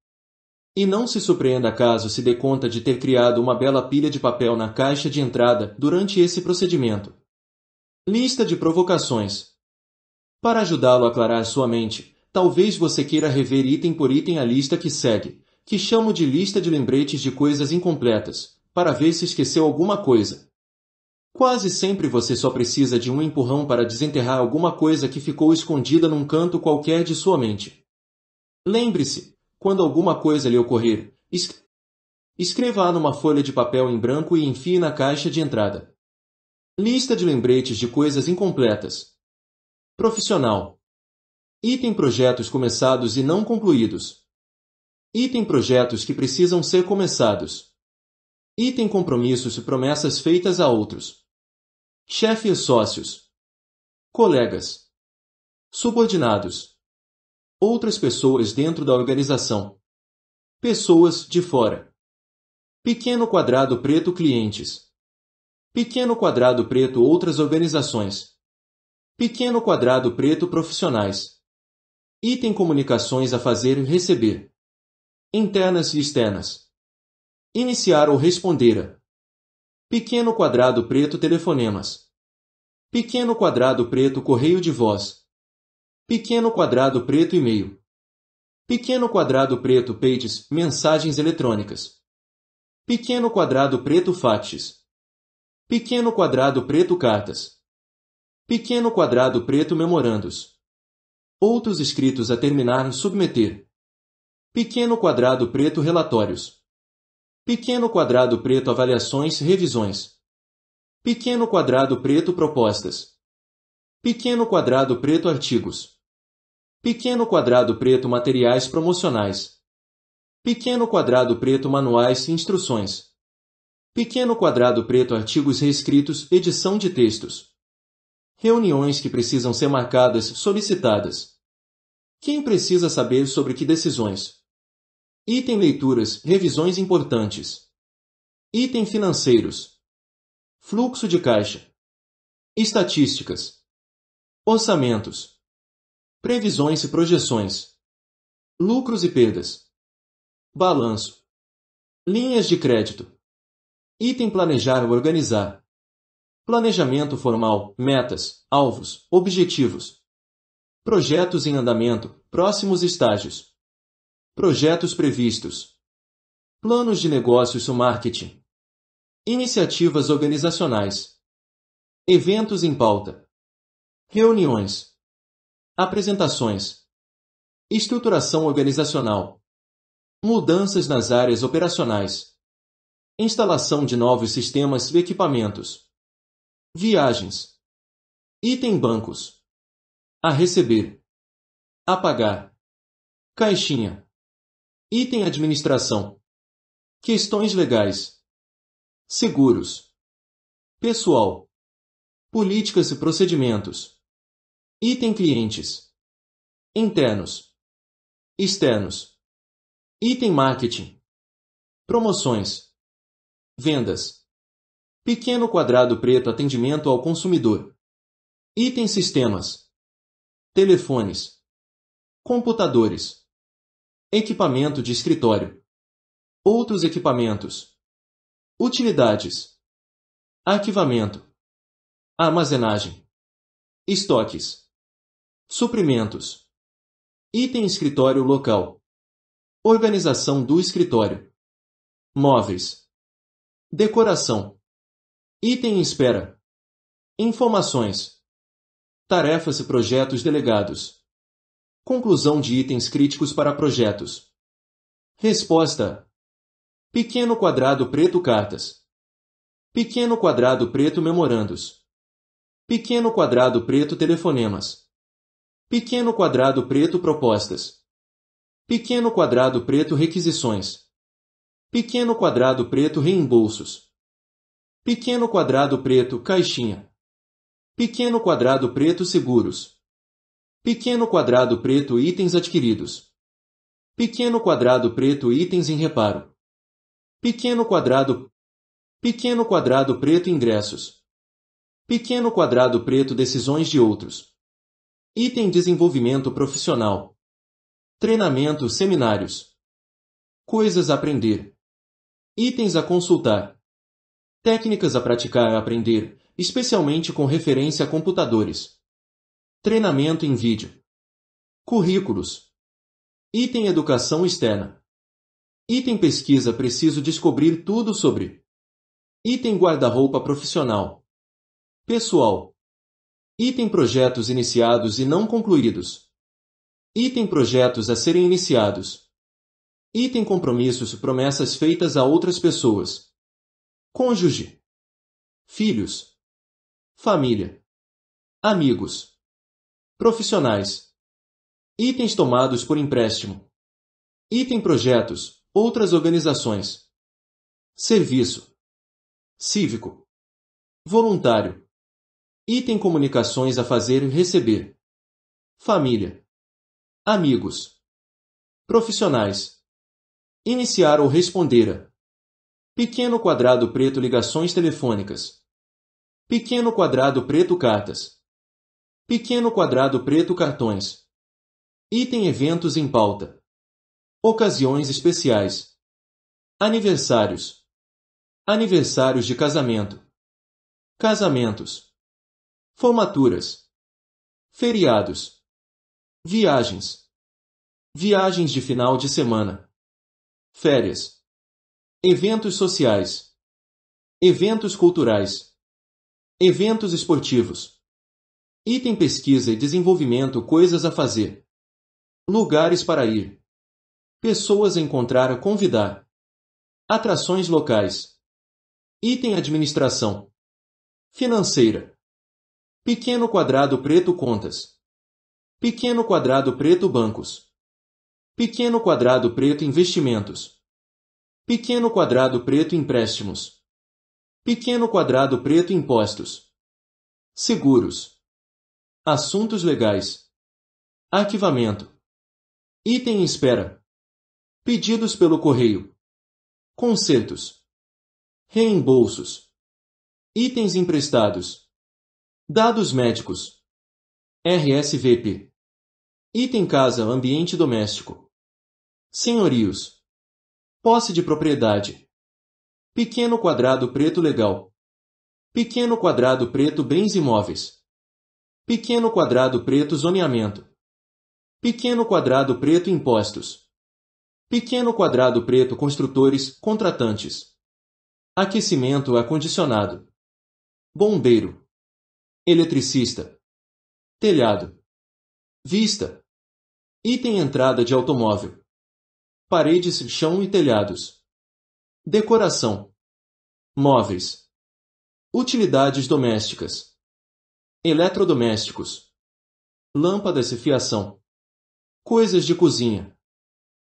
E não se surpreenda caso se dê conta de ter criado uma bela pilha de papel na caixa de entrada durante esse procedimento. Lista de provocações. Para ajudá-lo a aclarar sua mente, talvez você queira rever item por item a lista que segue, que chamo de lista de lembretes de coisas incompletas, para ver se esqueceu alguma coisa. Quase sempre você só precisa de um empurrão para desenterrar alguma coisa que ficou escondida num canto qualquer de sua mente. Lembre-se, quando alguma coisa lhe ocorrer, es escreva-a numa folha de papel em branco e enfie na caixa de entrada. Lista de lembretes de coisas incompletas, Profissional. Item projetos começados e não concluídos. Item projetos que precisam ser começados. Item compromissos e promessas feitas a outros. Chefe e sócios. Colegas. Subordinados. Outras pessoas dentro da organização. Pessoas de fora. Pequeno quadrado preto clientes. Pequeno quadrado preto outras organizações. Pequeno quadrado preto profissionais. Item comunicações a fazer e receber. Internas e externas. Iniciar ou responder a. Pequeno quadrado preto telefonemas. Pequeno quadrado preto correio de voz. Pequeno quadrado preto e-mail. Pequeno quadrado preto pages mensagens eletrônicas. Pequeno quadrado preto faxes. Pequeno quadrado preto cartas. Pequeno quadrado preto memorandos. Outros escritos a terminar submeter. Pequeno quadrado preto relatórios. Pequeno quadrado preto avaliações revisões. Pequeno quadrado preto propostas. Pequeno quadrado preto artigos. Pequeno quadrado preto materiais promocionais. Pequeno quadrado preto manuais e instruções. Pequeno quadrado preto artigos reescritos edição de textos. Reuniões que precisam ser marcadas, solicitadas. Quem precisa saber sobre que decisões? Item leituras, revisões importantes. Item financeiros. Fluxo de caixa. Estatísticas. Orçamentos. Previsões e projeções. Lucros e perdas. Balanço. Linhas de crédito. Item planejar ou organizar planejamento formal, metas, alvos, objetivos, projetos em andamento, próximos estágios, projetos previstos, planos de negócios ou marketing, iniciativas organizacionais, eventos em pauta, reuniões, apresentações, estruturação organizacional, mudanças nas áreas operacionais, instalação de novos sistemas e equipamentos viagens, item bancos, a receber, a pagar, caixinha, item administração, questões legais, seguros, pessoal, políticas e procedimentos, item clientes, internos, externos, item marketing, promoções, vendas. Pequeno quadrado preto atendimento ao consumidor. Itens sistemas. Telefones. Computadores. Equipamento de escritório. Outros equipamentos. Utilidades. Arquivamento. Armazenagem. Estoques. Suprimentos. Item escritório local. Organização do escritório. Móveis. Decoração. Item espera: informações, tarefas e projetos delegados, conclusão de itens críticos para projetos, resposta, pequeno quadrado preto cartas, pequeno quadrado preto memorandos, pequeno quadrado preto telefonemas, pequeno quadrado preto propostas, pequeno quadrado preto requisições, pequeno quadrado preto reembolsos. Pequeno quadrado preto, caixinha. Pequeno quadrado preto, seguros. Pequeno quadrado preto, itens adquiridos. Pequeno quadrado preto, itens em reparo. Pequeno quadrado Pequeno quadrado preto, ingressos. Pequeno quadrado preto, decisões de outros. Item desenvolvimento profissional. Treinamento, seminários. Coisas a aprender. Itens a consultar. Técnicas a praticar e aprender, especialmente com referência a computadores. Treinamento em vídeo. Currículos. Item Educação externa. Item Pesquisa preciso descobrir tudo sobre. Item Guarda-roupa profissional. Pessoal. Item Projetos iniciados e não concluídos. Item Projetos a serem iniciados. Item Compromissos e promessas feitas a outras pessoas cônjuge, filhos, família, amigos, profissionais, itens tomados por empréstimo, item projetos, outras organizações, serviço, cívico, voluntário, item comunicações a fazer e receber, família, amigos, profissionais, iniciar ou responder a Pequeno quadrado preto ligações telefônicas. Pequeno quadrado preto cartas. Pequeno quadrado preto cartões. Item eventos em pauta. Ocasiões especiais. Aniversários. Aniversários de casamento. Casamentos. Formaturas. Feriados. Viagens. Viagens de final de semana. Férias eventos sociais, eventos culturais, eventos esportivos, item pesquisa e desenvolvimento, coisas a fazer, lugares para ir, pessoas a encontrar a convidar, atrações locais, item administração, financeira, pequeno quadrado preto contas, pequeno quadrado preto bancos, pequeno quadrado preto investimentos. Pequeno quadrado preto empréstimos. Pequeno quadrado preto impostos. Seguros. Assuntos legais. Arquivamento. Item em espera. Pedidos pelo correio. Concertos. Reembolsos. Itens emprestados. Dados médicos. RSVP. Item casa ambiente doméstico. Senhorios. Posse de propriedade. Pequeno quadrado preto legal. Pequeno quadrado preto bens imóveis. Pequeno quadrado preto zoneamento. Pequeno quadrado preto impostos. Pequeno quadrado preto construtores, contratantes. Aquecimento acondicionado. Bombeiro. Eletricista. Telhado. Vista. Item entrada de automóvel paredes, chão e telhados. Decoração: móveis, utilidades domésticas, eletrodomésticos, lâmpadas e fiação, coisas de cozinha,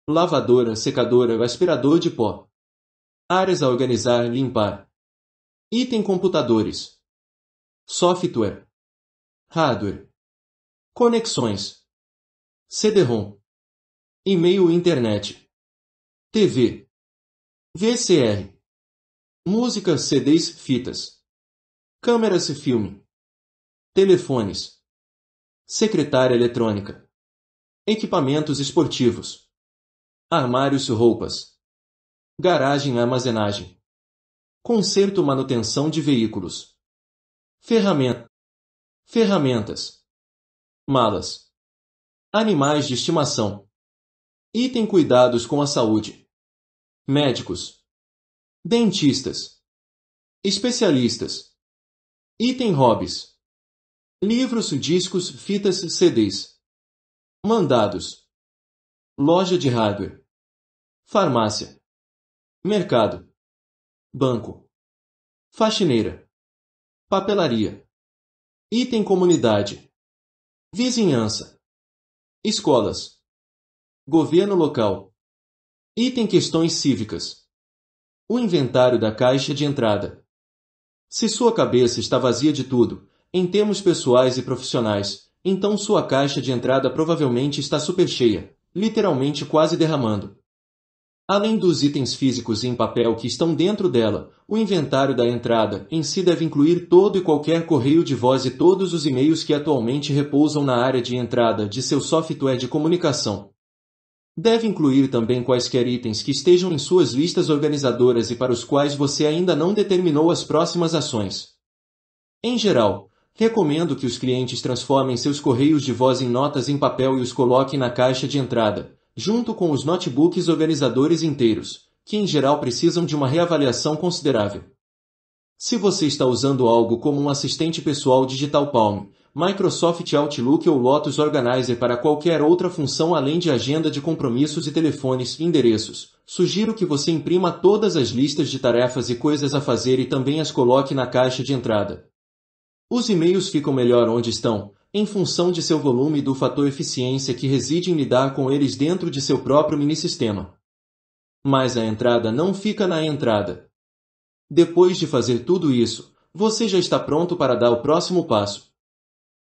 lavadora, secadora, aspirador de pó, áreas a organizar, e limpar, item computadores, software, hardware, conexões, CD-ROM, e-mail internet. TV, VCR, música, CDs, fitas, câmeras e filme, telefones, secretária eletrônica, equipamentos esportivos, armários e roupas, garagem e armazenagem, conserto manutenção de veículos, ferramenta, ferramentas, malas, animais de estimação, item cuidados com a saúde médicos, dentistas, especialistas, item hobbies, livros, discos, fitas, CDs, mandados, loja de hardware, farmácia, mercado, banco, faxineira, papelaria, item comunidade, vizinhança, escolas, governo local Item Questões Cívicas O inventário da caixa de entrada. Se sua cabeça está vazia de tudo, em termos pessoais e profissionais, então sua caixa de entrada provavelmente está supercheia, literalmente quase derramando. Além dos itens físicos e em papel que estão dentro dela, o inventário da entrada em si deve incluir todo e qualquer correio de voz e todos os e-mails que atualmente repousam na área de entrada de seu software de comunicação, Deve incluir também quaisquer itens que estejam em suas listas organizadoras e para os quais você ainda não determinou as próximas ações. Em geral, recomendo que os clientes transformem seus correios de voz em notas em papel e os coloquem na caixa de entrada, junto com os notebooks organizadores inteiros, que em geral precisam de uma reavaliação considerável. Se você está usando algo como um assistente pessoal digital Palm, Microsoft Outlook ou Lotus Organizer para qualquer outra função além de agenda de compromissos e telefones e endereços. Sugiro que você imprima todas as listas de tarefas e coisas a fazer e também as coloque na caixa de entrada. Os e-mails ficam melhor onde estão, em função de seu volume e do fator eficiência que reside em lidar com eles dentro de seu próprio sistema. Mas a entrada não fica na entrada. Depois de fazer tudo isso, você já está pronto para dar o próximo passo.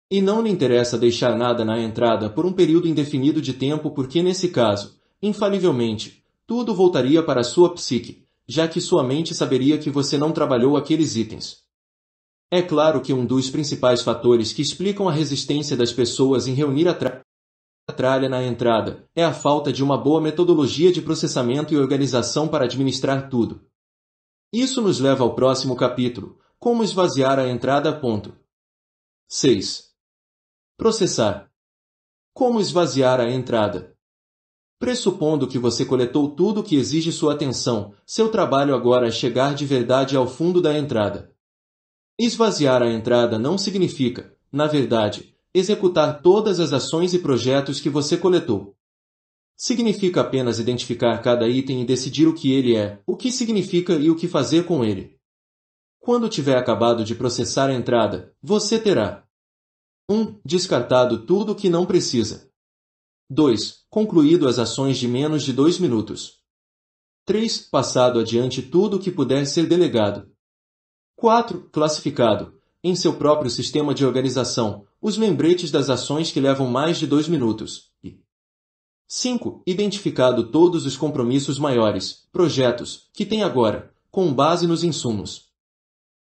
E não lhe interessa deixar nada na entrada por um período indefinido de tempo porque nesse caso, infalivelmente, tudo voltaria para sua psique, já que sua mente saberia que você não trabalhou aqueles itens. É claro que um dos principais fatores que explicam a resistência das pessoas em reunir a, tra a tralha na entrada é a falta de uma boa metodologia de processamento e organização para administrar tudo. Isso nos leva ao próximo capítulo, como esvaziar a entrada. Ponto. 6. Processar. Como esvaziar a entrada? Pressupondo que você coletou tudo o que exige sua atenção, seu trabalho agora é chegar de verdade ao fundo da entrada. Esvaziar a entrada não significa, na verdade, executar todas as ações e projetos que você coletou. Significa apenas identificar cada item e decidir o que ele é, o que significa e o que fazer com ele. Quando tiver acabado de processar a entrada, você terá 1. Descartado tudo o que não precisa. 2. Concluído as ações de menos de 2 minutos. 3. Passado adiante tudo o que puder ser delegado. 4. Classificado, em seu próprio sistema de organização, os lembretes das ações que levam mais de 2 minutos. E 5. Identificado todos os compromissos maiores, projetos, que tem agora, com base nos insumos.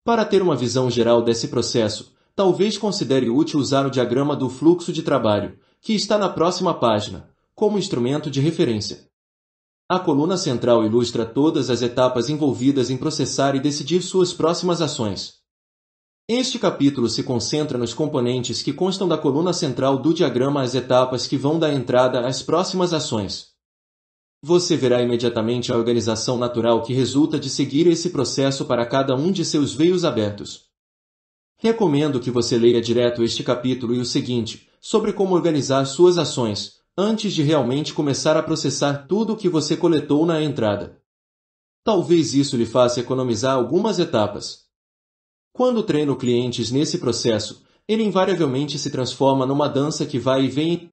Para ter uma visão geral desse processo, talvez considere útil usar o diagrama do fluxo de trabalho, que está na próxima página, como instrumento de referência. A coluna central ilustra todas as etapas envolvidas em processar e decidir suas próximas ações. Este capítulo se concentra nos componentes que constam da coluna central do diagrama às etapas que vão da entrada às próximas ações. Você verá imediatamente a organização natural que resulta de seguir esse processo para cada um de seus veios abertos. Recomendo que você leia direto este capítulo e o seguinte, sobre como organizar suas ações, antes de realmente começar a processar tudo o que você coletou na entrada. Talvez isso lhe faça economizar algumas etapas. Quando treino clientes nesse processo, ele invariavelmente se transforma numa dança que vai e vem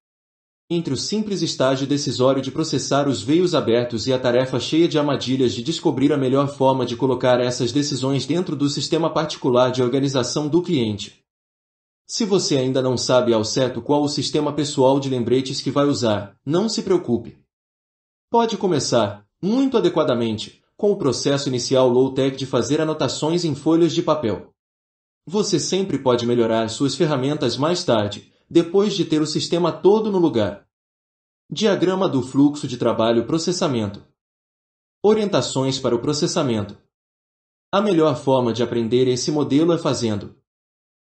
entre o simples estágio decisório de processar os veios abertos e a tarefa cheia de armadilhas de descobrir a melhor forma de colocar essas decisões dentro do sistema particular de organização do cliente. Se você ainda não sabe ao certo qual o sistema pessoal de lembretes que vai usar, não se preocupe. Pode começar, muito adequadamente, com o processo inicial low-tech de fazer anotações em folhas de papel. Você sempre pode melhorar suas ferramentas mais tarde, depois de ter o sistema todo no lugar. Diagrama do fluxo de trabalho processamento. Orientações para o processamento. A melhor forma de aprender esse modelo é fazendo.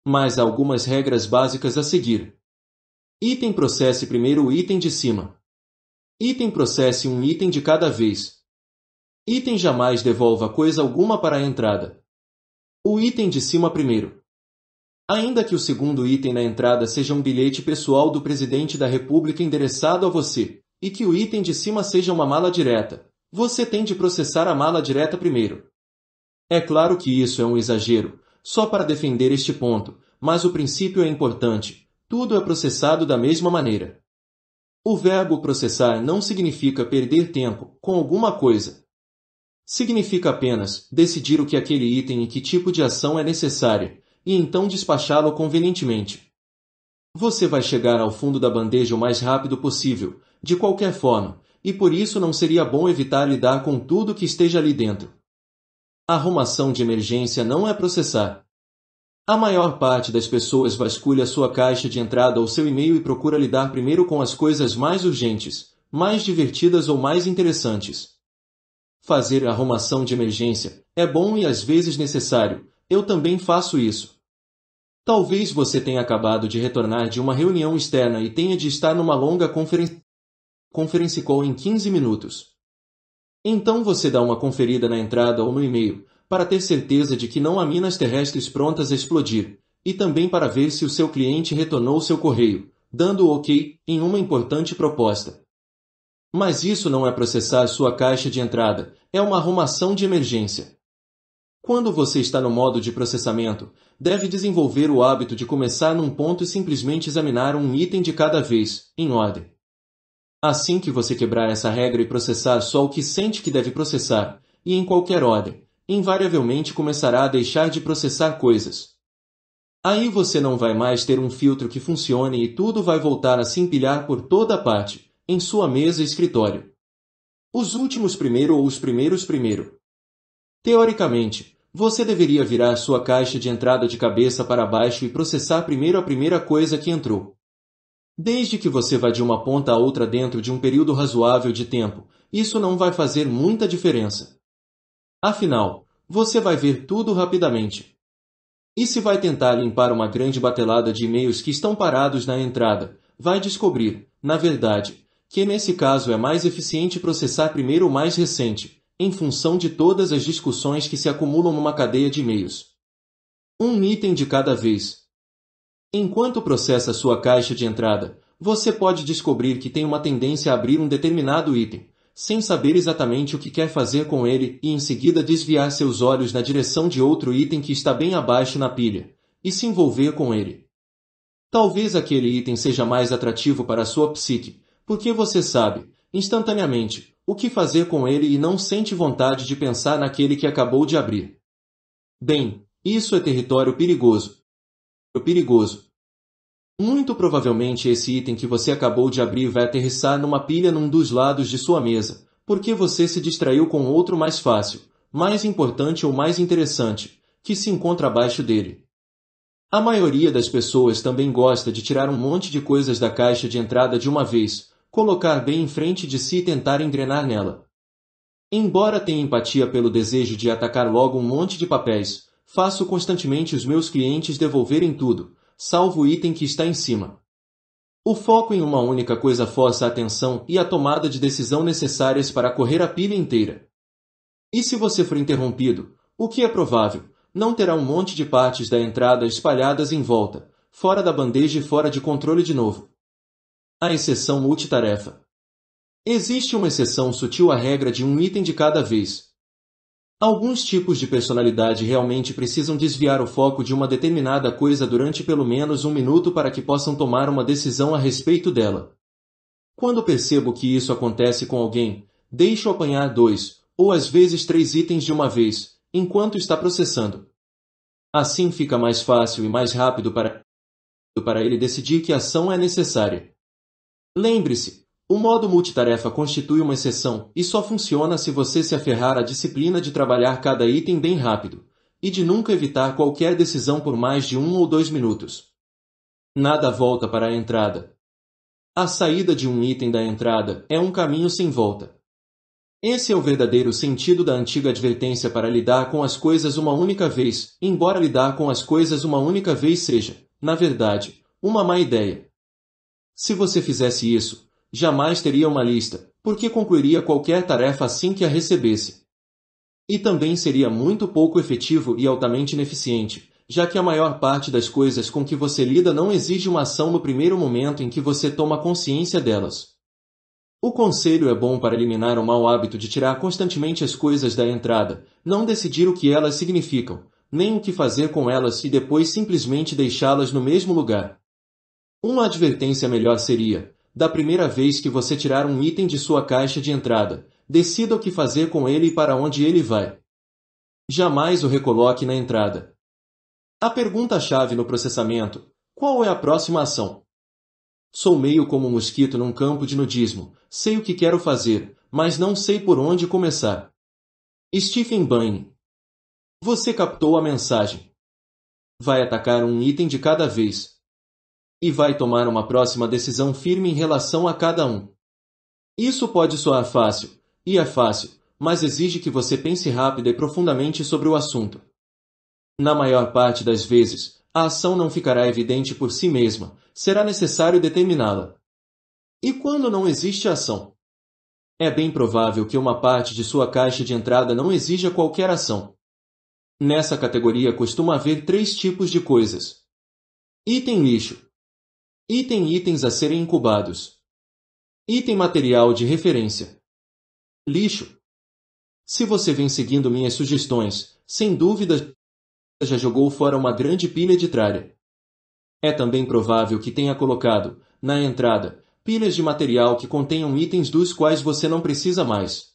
Mas há algumas regras básicas a seguir. Item processe primeiro o item de cima. Item processe um item de cada vez. Item jamais devolva coisa alguma para a entrada. O item de cima primeiro. Ainda que o segundo item na entrada seja um bilhete pessoal do Presidente da República endereçado a você, e que o item de cima seja uma mala direta, você tem de processar a mala direta primeiro. É claro que isso é um exagero, só para defender este ponto, mas o princípio é importante. Tudo é processado da mesma maneira. O verbo processar não significa perder tempo com alguma coisa. Significa apenas decidir o que aquele item e que tipo de ação é necessária, e então despachá-lo convenientemente. Você vai chegar ao fundo da bandeja o mais rápido possível, de qualquer forma, e por isso não seria bom evitar lidar com tudo que esteja ali dentro. A arrumação de emergência não é processar. A maior parte das pessoas vasculha sua caixa de entrada ou seu e-mail e procura lidar primeiro com as coisas mais urgentes, mais divertidas ou mais interessantes. Fazer arrumação de emergência é bom e às vezes necessário, eu também faço isso. Talvez você tenha acabado de retornar de uma reunião externa e tenha de estar numa longa conferência conference call em 15 minutos. Então você dá uma conferida na entrada ou no e-mail, para ter certeza de que não há minas terrestres prontas a explodir, e também para ver se o seu cliente retornou seu correio, dando o OK em uma importante proposta. Mas isso não é processar sua caixa de entrada, é uma arrumação de emergência. Quando você está no modo de processamento, deve desenvolver o hábito de começar num ponto e simplesmente examinar um item de cada vez, em ordem. Assim que você quebrar essa regra e processar só o que sente que deve processar, e em qualquer ordem, invariavelmente começará a deixar de processar coisas. Aí você não vai mais ter um filtro que funcione e tudo vai voltar a se empilhar por toda a parte, em sua mesa e escritório. Os últimos primeiro ou os primeiros primeiro. Teoricamente, você deveria virar sua caixa de entrada de cabeça para baixo e processar primeiro a primeira coisa que entrou. Desde que você vá de uma ponta a outra dentro de um período razoável de tempo, isso não vai fazer muita diferença. Afinal, você vai ver tudo rapidamente. E se vai tentar limpar uma grande batelada de e-mails que estão parados na entrada, vai descobrir, na verdade, que nesse caso é mais eficiente processar primeiro o mais recente, em função de todas as discussões que se acumulam numa cadeia de e-mails. Um item de cada vez. Enquanto processa sua caixa de entrada, você pode descobrir que tem uma tendência a abrir um determinado item, sem saber exatamente o que quer fazer com ele e em seguida desviar seus olhos na direção de outro item que está bem abaixo na pilha, e se envolver com ele. Talvez aquele item seja mais atrativo para sua psique, porque você sabe, instantaneamente, o que fazer com ele e não sente vontade de pensar naquele que acabou de abrir. Bem, isso é território perigoso. Perigoso. Muito provavelmente esse item que você acabou de abrir vai aterrissar numa pilha num dos lados de sua mesa, porque você se distraiu com outro mais fácil, mais importante ou mais interessante, que se encontra abaixo dele. A maioria das pessoas também gosta de tirar um monte de coisas da caixa de entrada de uma vez, colocar bem em frente de si e tentar engrenar nela. Embora tenha empatia pelo desejo de atacar logo um monte de papéis, faço constantemente os meus clientes devolverem tudo, salvo o item que está em cima. O foco em uma única coisa força a atenção e a tomada de decisão necessárias para correr a pilha inteira. E se você for interrompido, o que é provável, não terá um monte de partes da entrada espalhadas em volta, fora da bandeja e fora de controle de novo. A exceção multitarefa. Existe uma exceção sutil à regra de um item de cada vez. Alguns tipos de personalidade realmente precisam desviar o foco de uma determinada coisa durante pelo menos um minuto para que possam tomar uma decisão a respeito dela. Quando percebo que isso acontece com alguém, deixo apanhar dois, ou às vezes três itens de uma vez, enquanto está processando. Assim fica mais fácil e mais rápido para, para ele decidir que ação é necessária. Lembre-se, o modo multitarefa constitui uma exceção e só funciona se você se aferrar à disciplina de trabalhar cada item bem rápido e de nunca evitar qualquer decisão por mais de um ou dois minutos. Nada volta para a entrada. A saída de um item da entrada é um caminho sem volta. Esse é o verdadeiro sentido da antiga advertência para lidar com as coisas uma única vez, embora lidar com as coisas uma única vez seja, na verdade, uma má ideia. Se você fizesse isso, jamais teria uma lista, porque concluiria qualquer tarefa assim que a recebesse. E também seria muito pouco efetivo e altamente ineficiente, já que a maior parte das coisas com que você lida não exige uma ação no primeiro momento em que você toma consciência delas. O conselho é bom para eliminar o mau hábito de tirar constantemente as coisas da entrada, não decidir o que elas significam, nem o que fazer com elas e depois simplesmente deixá-las no mesmo lugar. Uma advertência melhor seria: da primeira vez que você tirar um item de sua caixa de entrada, decida o que fazer com ele e para onde ele vai. Jamais o recoloque na entrada. A pergunta-chave no processamento: qual é a próxima ação? Sou meio como um mosquito num campo de nudismo, sei o que quero fazer, mas não sei por onde começar. Stephen Bain. Você captou a mensagem. Vai atacar um item de cada vez, e vai tomar uma próxima decisão firme em relação a cada um. Isso pode soar fácil, e é fácil, mas exige que você pense rápido e profundamente sobre o assunto. Na maior parte das vezes, a ação não ficará evidente por si mesma, será necessário determiná-la. E quando não existe ação? É bem provável que uma parte de sua caixa de entrada não exija qualquer ação. Nessa categoria costuma haver três tipos de coisas: item lixo, Item itens a serem incubados. Item material de referência. Lixo. Se você vem seguindo minhas sugestões, sem dúvida já jogou fora uma grande pilha de tralha. É também provável que tenha colocado, na entrada, pilhas de material que contenham itens dos quais você não precisa mais.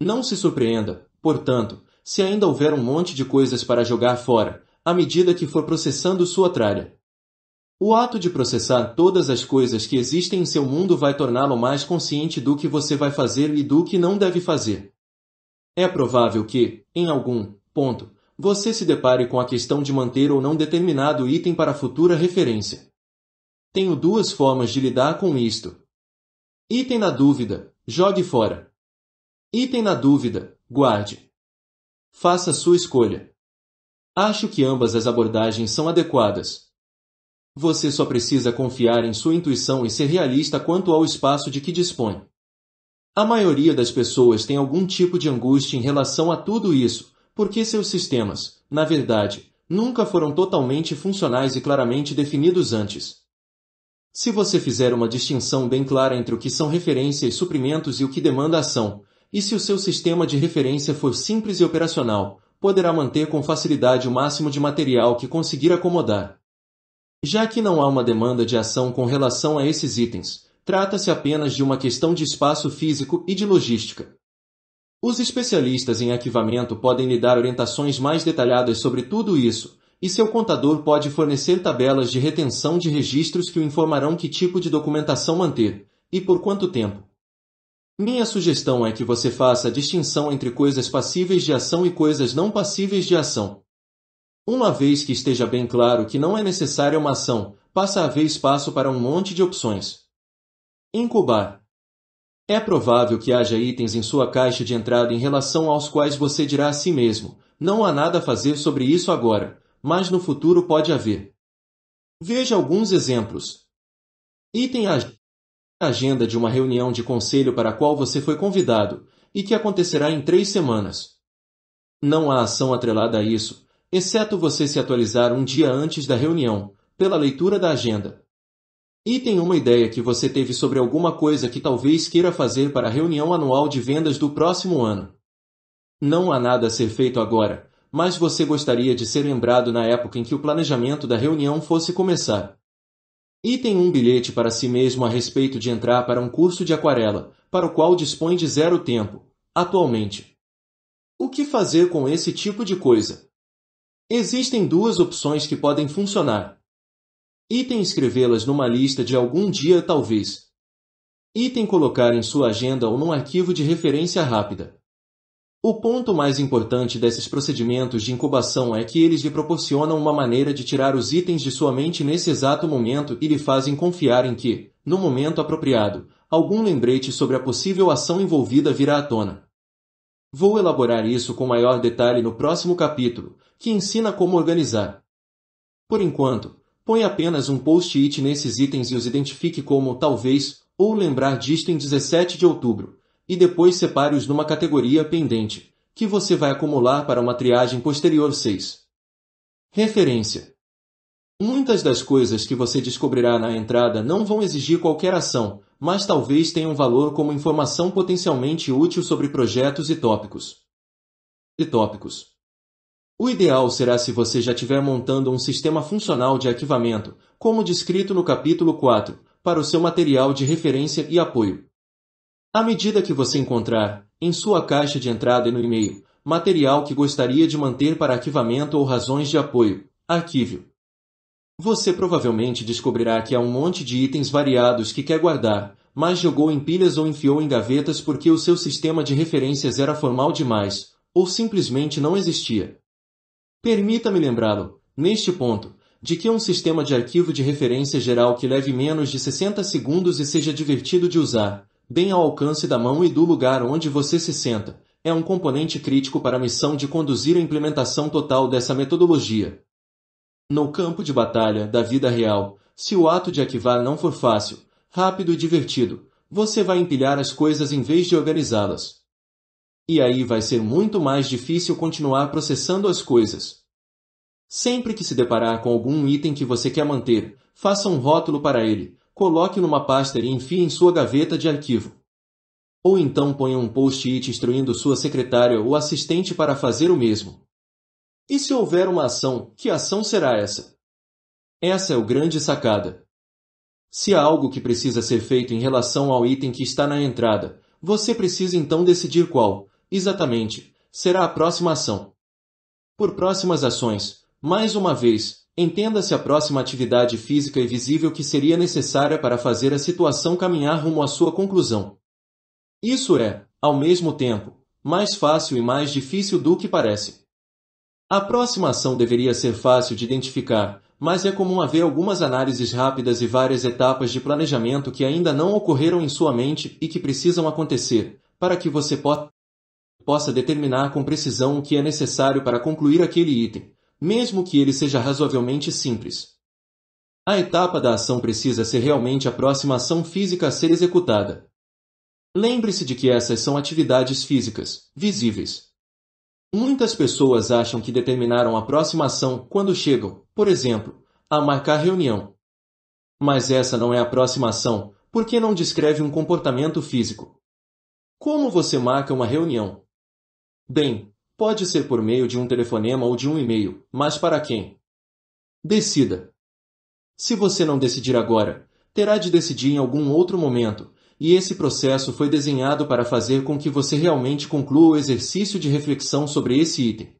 Não se surpreenda, portanto, se ainda houver um monte de coisas para jogar fora, à medida que for processando sua tralha. O ato de processar todas as coisas que existem em seu mundo vai torná-lo mais consciente do que você vai fazer e do que não deve fazer. É provável que, em algum ponto, você se depare com a questão de manter ou não determinado item para futura referência. Tenho duas formas de lidar com isto. Item na dúvida, jogue fora. Item na dúvida, guarde. Faça sua escolha. Acho que ambas as abordagens são adequadas, você só precisa confiar em sua intuição e ser realista quanto ao espaço de que dispõe. A maioria das pessoas tem algum tipo de angústia em relação a tudo isso, porque seus sistemas, na verdade, nunca foram totalmente funcionais e claramente definidos antes. Se você fizer uma distinção bem clara entre o que são referências e suprimentos e o que demanda ação, e se o seu sistema de referência for simples e operacional, poderá manter com facilidade o máximo de material que conseguir acomodar. Já que não há uma demanda de ação com relação a esses itens, trata-se apenas de uma questão de espaço físico e de logística. Os especialistas em arquivamento podem lhe dar orientações mais detalhadas sobre tudo isso, e seu contador pode fornecer tabelas de retenção de registros que o informarão que tipo de documentação manter e por quanto tempo. Minha sugestão é que você faça a distinção entre coisas passíveis de ação e coisas não passíveis de ação. Uma vez que esteja bem claro que não é necessária uma ação, passa a haver espaço para um monte de opções. Incubar. É provável que haja itens em sua caixa de entrada em relação aos quais você dirá a si mesmo: não há nada a fazer sobre isso agora, mas no futuro pode haver. Veja alguns exemplos. Item A. Agenda de uma reunião de conselho para a qual você foi convidado e que acontecerá em três semanas. Não há ação atrelada a isso, exceto você se atualizar um dia antes da reunião, pela leitura da agenda. Item uma ideia que você teve sobre alguma coisa que talvez queira fazer para a reunião anual de vendas do próximo ano. Não há nada a ser feito agora, mas você gostaria de ser lembrado na época em que o planejamento da reunião fosse começar. Item um bilhete para si mesmo a respeito de entrar para um curso de aquarela, para o qual dispõe de zero tempo, atualmente. O que fazer com esse tipo de coisa? Existem duas opções que podem funcionar. Item escrevê-las numa lista de algum dia, talvez. Item colocar em sua agenda ou num arquivo de referência rápida. O ponto mais importante desses procedimentos de incubação é que eles lhe proporcionam uma maneira de tirar os itens de sua mente nesse exato momento e lhe fazem confiar em que, no momento apropriado, algum lembrete sobre a possível ação envolvida virá à tona. Vou elaborar isso com maior detalhe no próximo capítulo, que ensina como organizar. Por enquanto, põe apenas um post-it nesses itens e os identifique como talvez ou lembrar disto em 17 de outubro, e depois separe-os numa categoria pendente, que você vai acumular para uma triagem posterior 6. Referência Muitas das coisas que você descobrirá na entrada não vão exigir qualquer ação, mas talvez tenham valor como informação potencialmente útil sobre projetos e tópicos. E tópicos. O ideal será se você já estiver montando um sistema funcional de arquivamento, como descrito no capítulo 4, para o seu material de referência e apoio. À medida que você encontrar, em sua caixa de entrada e no e-mail, material que gostaria de manter para arquivamento ou razões de apoio, arquivo você provavelmente descobrirá que há um monte de itens variados que quer guardar, mas jogou em pilhas ou enfiou em gavetas porque o seu sistema de referências era formal demais, ou simplesmente não existia. Permita-me lembrá-lo, neste ponto, de que um sistema de arquivo de referência geral que leve menos de 60 segundos e seja divertido de usar, bem ao alcance da mão e do lugar onde você se senta, é um componente crítico para a missão de conduzir a implementação total dessa metodologia. No campo de batalha da vida real, se o ato de arquivar não for fácil, rápido e divertido, você vai empilhar as coisas em vez de organizá-las. E aí vai ser muito mais difícil continuar processando as coisas. Sempre que se deparar com algum item que você quer manter, faça um rótulo para ele, coloque numa pasta e enfie em sua gaveta de arquivo. Ou então ponha um post-it instruindo sua secretária ou assistente para fazer o mesmo. E se houver uma ação, que ação será essa? Essa é o grande sacada. Se há algo que precisa ser feito em relação ao item que está na entrada, você precisa então decidir qual, exatamente, será a próxima ação. Por próximas ações, mais uma vez, entenda-se a próxima atividade física e visível que seria necessária para fazer a situação caminhar rumo à sua conclusão. Isso é, ao mesmo tempo, mais fácil e mais difícil do que parece. A próxima ação deveria ser fácil de identificar, mas é comum haver algumas análises rápidas e várias etapas de planejamento que ainda não ocorreram em sua mente e que precisam acontecer, para que você po possa determinar com precisão o que é necessário para concluir aquele item, mesmo que ele seja razoavelmente simples. A etapa da ação precisa ser realmente a próxima ação física a ser executada. Lembre-se de que essas são atividades físicas, visíveis, Muitas pessoas acham que determinaram a próxima ação quando chegam, por exemplo, a marcar reunião. Mas essa não é a próxima ação, porque não descreve um comportamento físico. Como você marca uma reunião? Bem, pode ser por meio de um telefonema ou de um e-mail, mas para quem? Decida. Se você não decidir agora, terá de decidir em algum outro momento, e esse processo foi desenhado para fazer com que você realmente conclua o exercício de reflexão sobre esse item.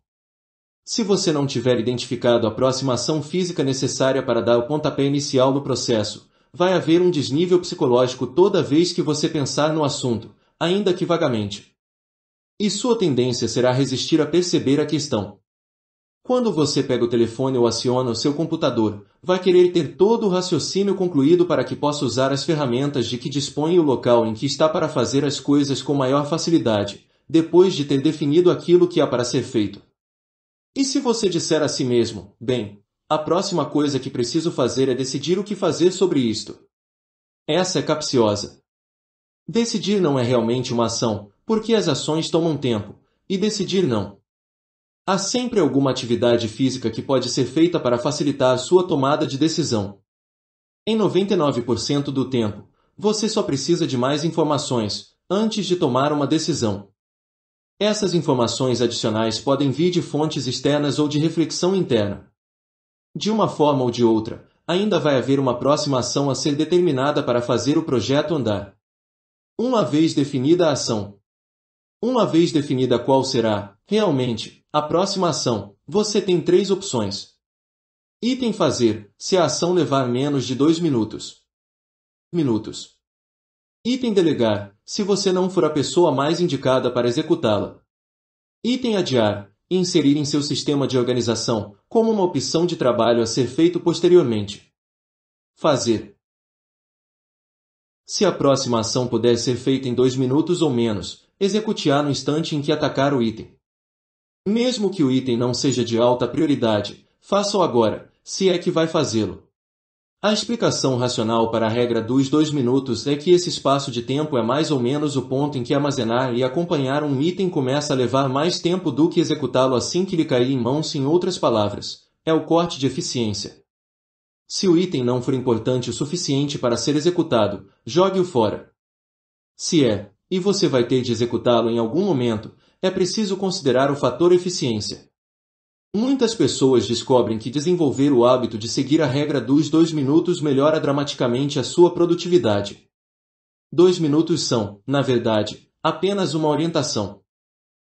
Se você não tiver identificado a próxima ação física necessária para dar o pontapé inicial no processo, vai haver um desnível psicológico toda vez que você pensar no assunto, ainda que vagamente. E sua tendência será resistir a perceber a questão. Quando você pega o telefone ou aciona o seu computador, vai querer ter todo o raciocínio concluído para que possa usar as ferramentas de que dispõe o local em que está para fazer as coisas com maior facilidade, depois de ter definido aquilo que há para ser feito. E se você disser a si mesmo, bem, a próxima coisa que preciso fazer é decidir o que fazer sobre isto. Essa é capciosa. Decidir não é realmente uma ação, porque as ações tomam tempo, e decidir não. Há sempre alguma atividade física que pode ser feita para facilitar sua tomada de decisão. Em 99% do tempo, você só precisa de mais informações antes de tomar uma decisão. Essas informações adicionais podem vir de fontes externas ou de reflexão interna. De uma forma ou de outra, ainda vai haver uma próxima ação a ser determinada para fazer o projeto andar. Uma vez definida a ação, uma vez definida qual será, realmente, a próxima ação, Você tem três opções. Item fazer, se a ação levar menos de dois minutos. Minutos. Item delegar, se você não for a pessoa mais indicada para executá-la. Item adiar, inserir em seu sistema de organização, como uma opção de trabalho a ser feito posteriormente. Fazer. Se a próxima ação puder ser feita em dois minutos ou menos, execute-a no instante em que atacar o item. Mesmo que o item não seja de alta prioridade, faça-o agora, se é que vai fazê-lo. A explicação racional para a regra dos dois minutos é que esse espaço de tempo é mais ou menos o ponto em que armazenar e acompanhar um item começa a levar mais tempo do que executá-lo assim que lhe cair em mãos, em outras palavras, é o corte de eficiência. Se o item não for importante o suficiente para ser executado, jogue-o fora. Se é, e você vai ter de executá-lo em algum momento, é preciso considerar o fator eficiência. Muitas pessoas descobrem que desenvolver o hábito de seguir a regra dos dois minutos melhora dramaticamente a sua produtividade. Dois minutos são, na verdade, apenas uma orientação.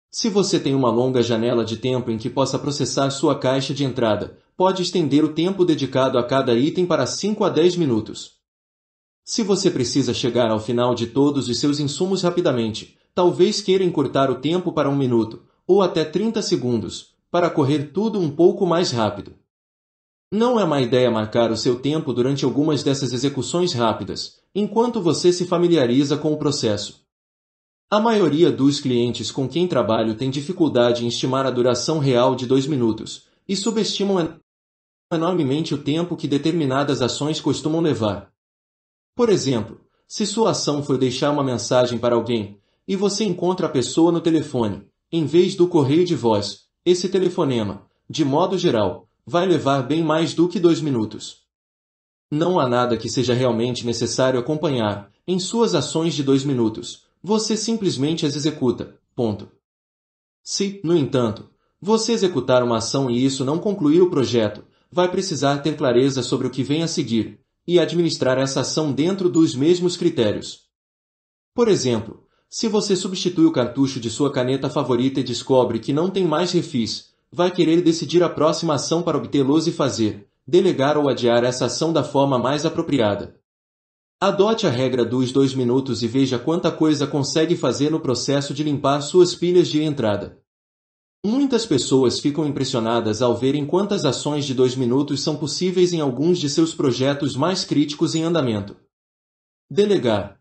Se você tem uma longa janela de tempo em que possa processar sua caixa de entrada, pode estender o tempo dedicado a cada item para 5 a 10 minutos. Se você precisa chegar ao final de todos os seus insumos rapidamente, Talvez queira encurtar o tempo para um minuto, ou até 30 segundos, para correr tudo um pouco mais rápido. Não é má ideia marcar o seu tempo durante algumas dessas execuções rápidas, enquanto você se familiariza com o processo. A maioria dos clientes com quem trabalho tem dificuldade em estimar a duração real de dois minutos e subestimam enormemente o tempo que determinadas ações costumam levar. Por exemplo, se sua ação for deixar uma mensagem para alguém, e você encontra a pessoa no telefone, em vez do correio de voz. Esse telefonema, de modo geral, vai levar bem mais do que dois minutos. Não há nada que seja realmente necessário acompanhar em suas ações de dois minutos. Você simplesmente as executa. Ponto. Se, no entanto, você executar uma ação e isso não concluir o projeto, vai precisar ter clareza sobre o que vem a seguir e administrar essa ação dentro dos mesmos critérios. Por exemplo, se você substitui o cartucho de sua caneta favorita e descobre que não tem mais refis, vai querer decidir a próxima ação para obtê-los e fazer, delegar ou adiar essa ação da forma mais apropriada. Adote a regra dos dois minutos e veja quanta coisa consegue fazer no processo de limpar suas pilhas de entrada. Muitas pessoas ficam impressionadas ao verem quantas ações de dois minutos são possíveis em alguns de seus projetos mais críticos em andamento. Delegar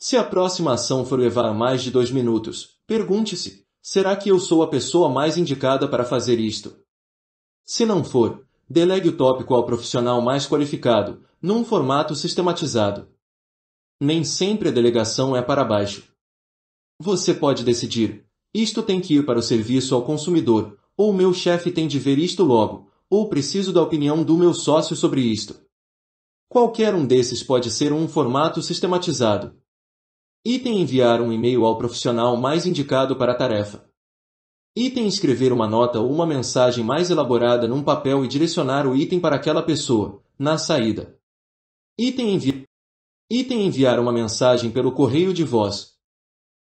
se a próxima ação for levar mais de dois minutos, pergunte-se, será que eu sou a pessoa mais indicada para fazer isto? Se não for, delegue o tópico ao profissional mais qualificado, num formato sistematizado. Nem sempre a delegação é para baixo. Você pode decidir, isto tem que ir para o serviço ao consumidor, ou meu chefe tem de ver isto logo, ou preciso da opinião do meu sócio sobre isto. Qualquer um desses pode ser um formato sistematizado. Item enviar um e-mail ao profissional mais indicado para a tarefa. Item escrever uma nota ou uma mensagem mais elaborada num papel e direcionar o item para aquela pessoa, na saída. Item, envi... item enviar uma mensagem pelo correio de voz.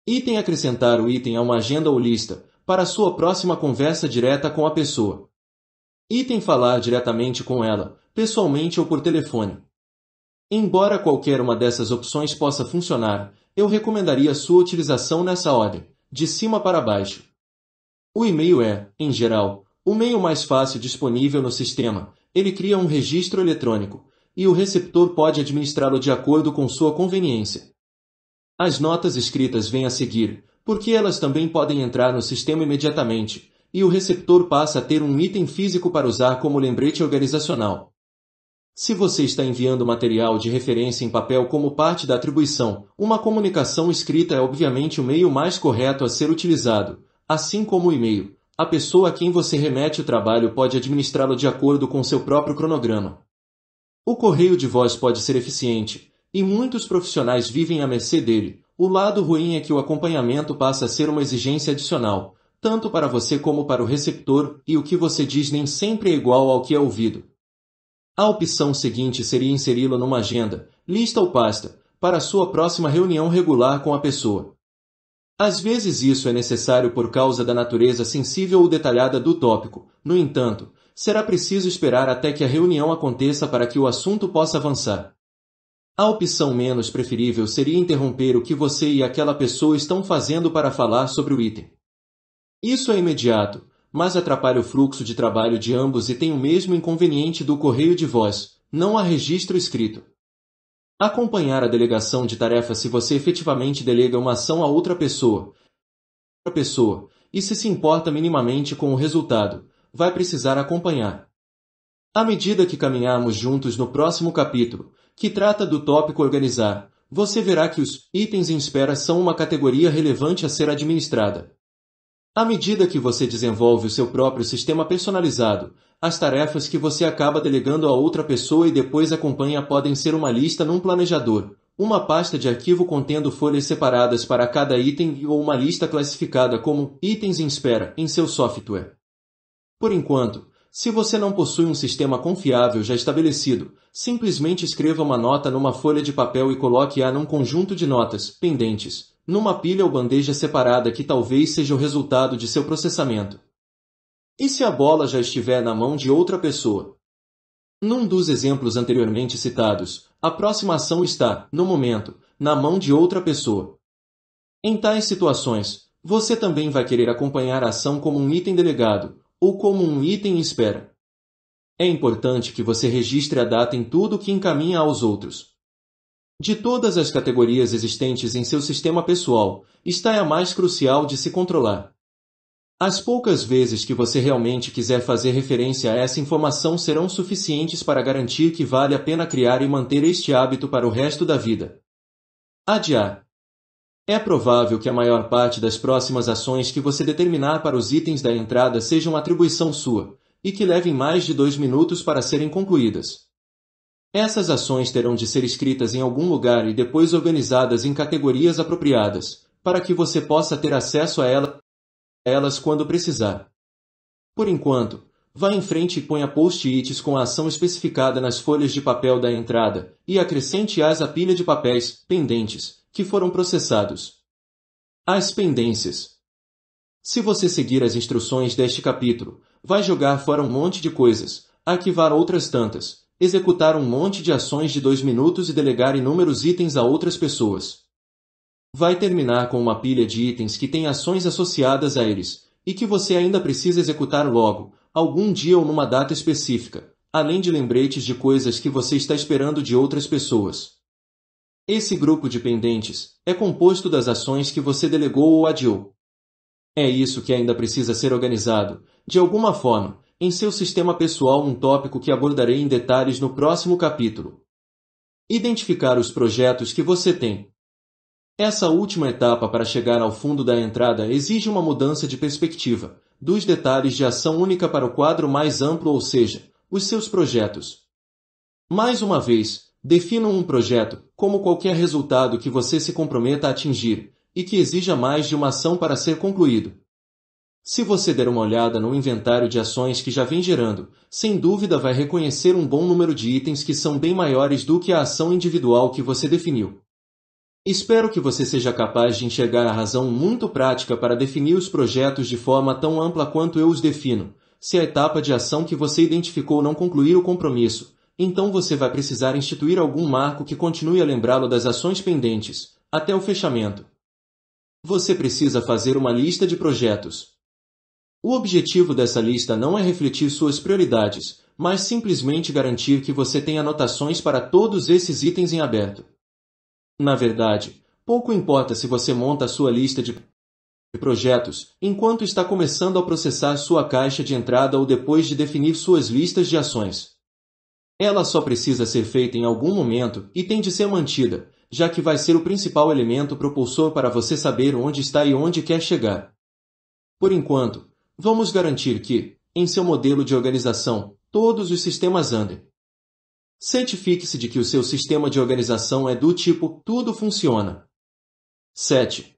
Item acrescentar o item a uma agenda ou lista, para sua próxima conversa direta com a pessoa. Item falar diretamente com ela, pessoalmente ou por telefone. Embora qualquer uma dessas opções possa funcionar, eu recomendaria sua utilização nessa ordem, de cima para baixo. O e-mail é, em geral, o meio mais fácil disponível no sistema. Ele cria um registro eletrônico, e o receptor pode administrá-lo de acordo com sua conveniência. As notas escritas vêm a seguir, porque elas também podem entrar no sistema imediatamente, e o receptor passa a ter um item físico para usar como lembrete organizacional. Se você está enviando material de referência em papel como parte da atribuição, uma comunicação escrita é obviamente o meio mais correto a ser utilizado, assim como o e-mail. A pessoa a quem você remete o trabalho pode administrá-lo de acordo com seu próprio cronograma. O correio de voz pode ser eficiente, e muitos profissionais vivem à mercê dele. O lado ruim é que o acompanhamento passa a ser uma exigência adicional, tanto para você como para o receptor, e o que você diz nem sempre é igual ao que é ouvido. A opção seguinte seria inseri-lo numa agenda, lista ou pasta, para sua próxima reunião regular com a pessoa. Às vezes isso é necessário por causa da natureza sensível ou detalhada do tópico, no entanto, será preciso esperar até que a reunião aconteça para que o assunto possa avançar. A opção menos preferível seria interromper o que você e aquela pessoa estão fazendo para falar sobre o item. Isso é imediato, mas atrapalha o fluxo de trabalho de ambos e tem o mesmo inconveniente do correio de voz, não há registro escrito. Acompanhar a delegação de tarefa se você efetivamente delega uma ação a outra pessoa. A pessoa, e se se importa minimamente com o resultado, vai precisar acompanhar. À medida que caminharmos juntos no próximo capítulo, que trata do tópico organizar, você verá que os itens em espera são uma categoria relevante a ser administrada. À medida que você desenvolve o seu próprio sistema personalizado, as tarefas que você acaba delegando a outra pessoa e depois acompanha podem ser uma lista num planejador, uma pasta de arquivo contendo folhas separadas para cada item ou uma lista classificada como itens em espera em seu software. Por enquanto, se você não possui um sistema confiável já estabelecido, simplesmente escreva uma nota numa folha de papel e coloque-a num conjunto de notas pendentes numa pilha ou bandeja separada que talvez seja o resultado de seu processamento. E se a bola já estiver na mão de outra pessoa? Num dos exemplos anteriormente citados, a próxima ação está, no momento, na mão de outra pessoa. Em tais situações, você também vai querer acompanhar a ação como um item delegado, ou como um item em espera. É importante que você registre a data em tudo que encaminha aos outros, de todas as categorias existentes em seu sistema pessoal, está é a mais crucial de se controlar. As poucas vezes que você realmente quiser fazer referência a essa informação serão suficientes para garantir que vale a pena criar e manter este hábito para o resto da vida. Adiar. É provável que a maior parte das próximas ações que você determinar para os itens da entrada sejam atribuição sua, e que levem mais de dois minutos para serem concluídas. Essas ações terão de ser escritas em algum lugar e depois organizadas em categorias apropriadas, para que você possa ter acesso a elas quando precisar. Por enquanto, vá em frente e ponha post-its com a ação especificada nas folhas de papel da entrada e acrescente-as à pilha de papéis pendentes que foram processados. As pendências. Se você seguir as instruções deste capítulo, vai jogar fora um monte de coisas, arquivar outras tantas, executar um monte de ações de dois minutos e delegar inúmeros itens a outras pessoas. Vai terminar com uma pilha de itens que tem ações associadas a eles, e que você ainda precisa executar logo, algum dia ou numa data específica, além de lembretes de coisas que você está esperando de outras pessoas. Esse grupo de pendentes é composto das ações que você delegou ou adiou. É isso que ainda precisa ser organizado, de alguma forma, em seu sistema pessoal um tópico que abordarei em detalhes no próximo capítulo. Identificar os projetos que você tem. Essa última etapa para chegar ao fundo da entrada exige uma mudança de perspectiva, dos detalhes de ação única para o quadro mais amplo, ou seja, os seus projetos. Mais uma vez, defina um projeto como qualquer resultado que você se comprometa a atingir e que exija mais de uma ação para ser concluído. Se você der uma olhada no inventário de ações que já vem gerando, sem dúvida vai reconhecer um bom número de itens que são bem maiores do que a ação individual que você definiu. Espero que você seja capaz de enxergar a razão muito prática para definir os projetos de forma tão ampla quanto eu os defino. Se a etapa de ação que você identificou não concluir o compromisso, então você vai precisar instituir algum marco que continue a lembrá-lo das ações pendentes, até o fechamento. Você precisa fazer uma lista de projetos, o objetivo dessa lista não é refletir suas prioridades, mas simplesmente garantir que você tenha anotações para todos esses itens em aberto. Na verdade, pouco importa se você monta a sua lista de projetos enquanto está começando a processar sua caixa de entrada ou depois de definir suas listas de ações. Ela só precisa ser feita em algum momento e tem de ser mantida, já que vai ser o principal elemento propulsor para você saber onde está e onde quer chegar. Por enquanto, Vamos garantir que, em seu modelo de organização, todos os sistemas andem. Certifique-se de que o seu sistema de organização é do tipo tudo funciona. 7.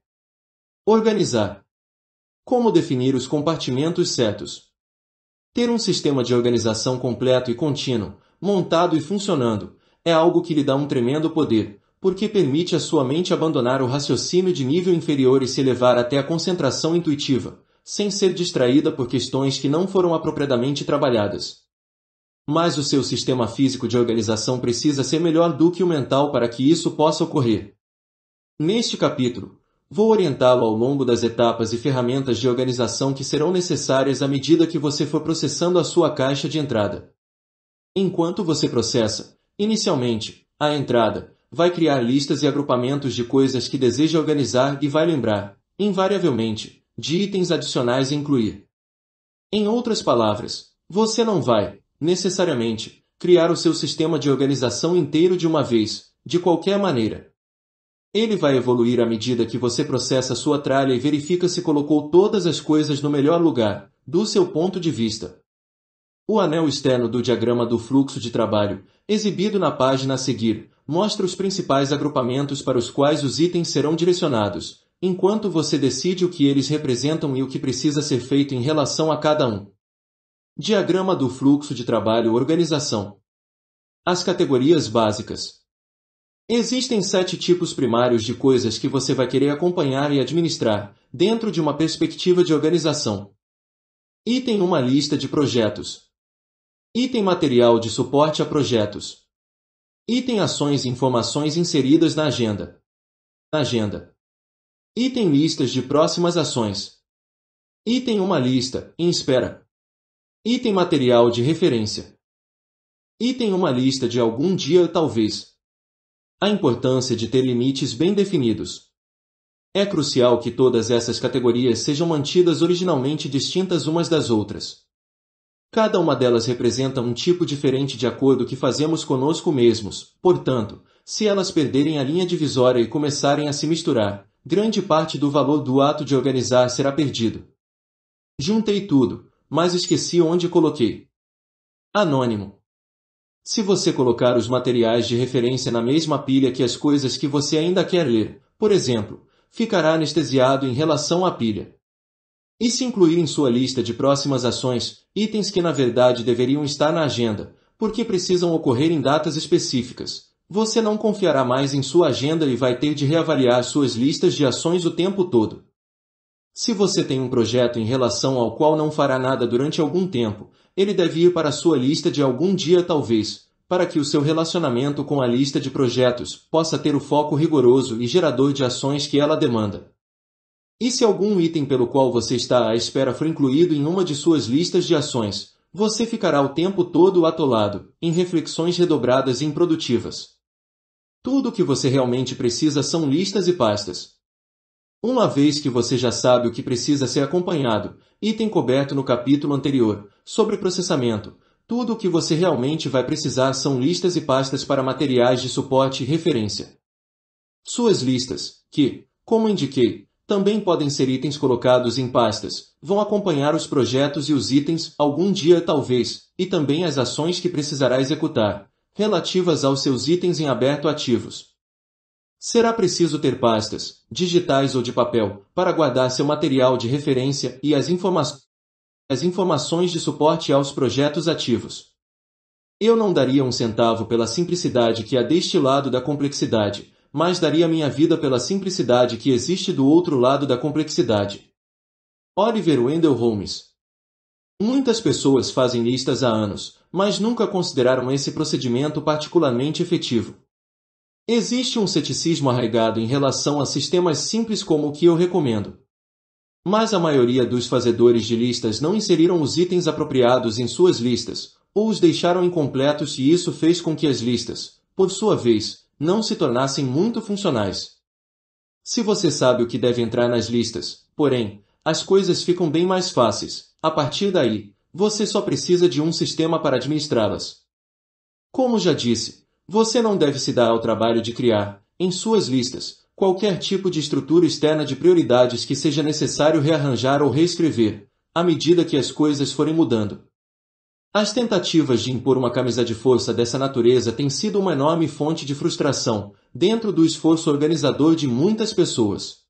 Organizar. Como definir os compartimentos certos? Ter um sistema de organização completo e contínuo, montado e funcionando, é algo que lhe dá um tremendo poder, porque permite à sua mente abandonar o raciocínio de nível inferior e se elevar até a concentração intuitiva, sem ser distraída por questões que não foram apropriadamente trabalhadas. Mas o seu sistema físico de organização precisa ser melhor do que o mental para que isso possa ocorrer. Neste capítulo, vou orientá-lo ao longo das etapas e ferramentas de organização que serão necessárias à medida que você for processando a sua caixa de entrada. Enquanto você processa, inicialmente, a entrada, vai criar listas e agrupamentos de coisas que deseja organizar e vai lembrar, invariavelmente, de itens adicionais a incluir. Em outras palavras, você não vai, necessariamente, criar o seu sistema de organização inteiro de uma vez, de qualquer maneira. Ele vai evoluir à medida que você processa sua tralha e verifica se colocou todas as coisas no melhor lugar, do seu ponto de vista. O anel externo do diagrama do fluxo de trabalho, exibido na página a seguir, mostra os principais agrupamentos para os quais os itens serão direcionados, enquanto você decide o que eles representam e o que precisa ser feito em relação a cada um. Diagrama do fluxo de trabalho organização. As categorias básicas. Existem sete tipos primários de coisas que você vai querer acompanhar e administrar, dentro de uma perspectiva de organização. Item uma lista de projetos. Item material de suporte a projetos. Item ações e informações inseridas na agenda. Agenda. Item listas de próximas ações. Item uma lista em espera. Item material de referência. Item uma lista de algum dia talvez. A importância de ter limites bem definidos. É crucial que todas essas categorias sejam mantidas originalmente distintas umas das outras. Cada uma delas representa um tipo diferente de acordo que fazemos conosco mesmos, portanto, se elas perderem a linha divisória e começarem a se misturar, grande parte do valor do ato de organizar será perdido. Juntei tudo, mas esqueci onde coloquei. Anônimo. Se você colocar os materiais de referência na mesma pilha que as coisas que você ainda quer ler, por exemplo, ficará anestesiado em relação à pilha. E se incluir em sua lista de próximas ações itens que na verdade deveriam estar na agenda, porque precisam ocorrer em datas específicas, você não confiará mais em sua agenda e vai ter de reavaliar suas listas de ações o tempo todo. Se você tem um projeto em relação ao qual não fará nada durante algum tempo, ele deve ir para sua lista de algum dia talvez, para que o seu relacionamento com a lista de projetos possa ter o foco rigoroso e gerador de ações que ela demanda. E se algum item pelo qual você está à espera for incluído em uma de suas listas de ações, você ficará o tempo todo atolado, em reflexões redobradas e improdutivas. Tudo o que você realmente precisa são listas e pastas. Uma vez que você já sabe o que precisa ser acompanhado, item coberto no capítulo anterior, sobre processamento, tudo o que você realmente vai precisar são listas e pastas para materiais de suporte e referência. Suas listas, que, como indiquei, também podem ser itens colocados em pastas, vão acompanhar os projetos e os itens, algum dia talvez, e também as ações que precisará executar, relativas aos seus itens em aberto ativos. Será preciso ter pastas, digitais ou de papel, para guardar seu material de referência e as, informa as informações de suporte aos projetos ativos. Eu não daria um centavo pela simplicidade que há deste lado da complexidade, mas daria minha vida pela simplicidade que existe do outro lado da complexidade. Oliver Wendell Holmes Muitas pessoas fazem listas há anos, mas nunca consideraram esse procedimento particularmente efetivo. Existe um ceticismo arraigado em relação a sistemas simples como o que eu recomendo. Mas a maioria dos fazedores de listas não inseriram os itens apropriados em suas listas, ou os deixaram incompletos e isso fez com que as listas, por sua vez, não se tornassem muito funcionais. Se você sabe o que deve entrar nas listas, porém, as coisas ficam bem mais fáceis, a partir daí, você só precisa de um sistema para administrá-las. Como já disse, você não deve se dar ao trabalho de criar, em suas listas, qualquer tipo de estrutura externa de prioridades que seja necessário rearranjar ou reescrever, à medida que as coisas forem mudando. As tentativas de impor uma camisa de força dessa natureza têm sido uma enorme fonte de frustração, dentro do esforço organizador de muitas pessoas.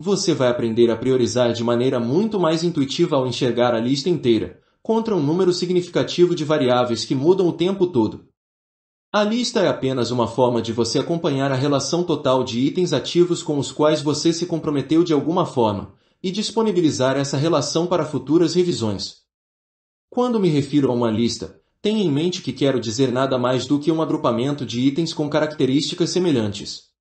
Você vai aprender a priorizar de maneira muito mais intuitiva ao enxergar a lista inteira, contra um número significativo de variáveis que mudam o tempo todo. A lista é apenas uma forma de você acompanhar a relação total de itens ativos com os quais você se comprometeu de alguma forma, e disponibilizar essa relação para futuras revisões. Quando me refiro a uma lista, tenha em mente que quero dizer nada mais do que um agrupamento de itens com características semelhantes.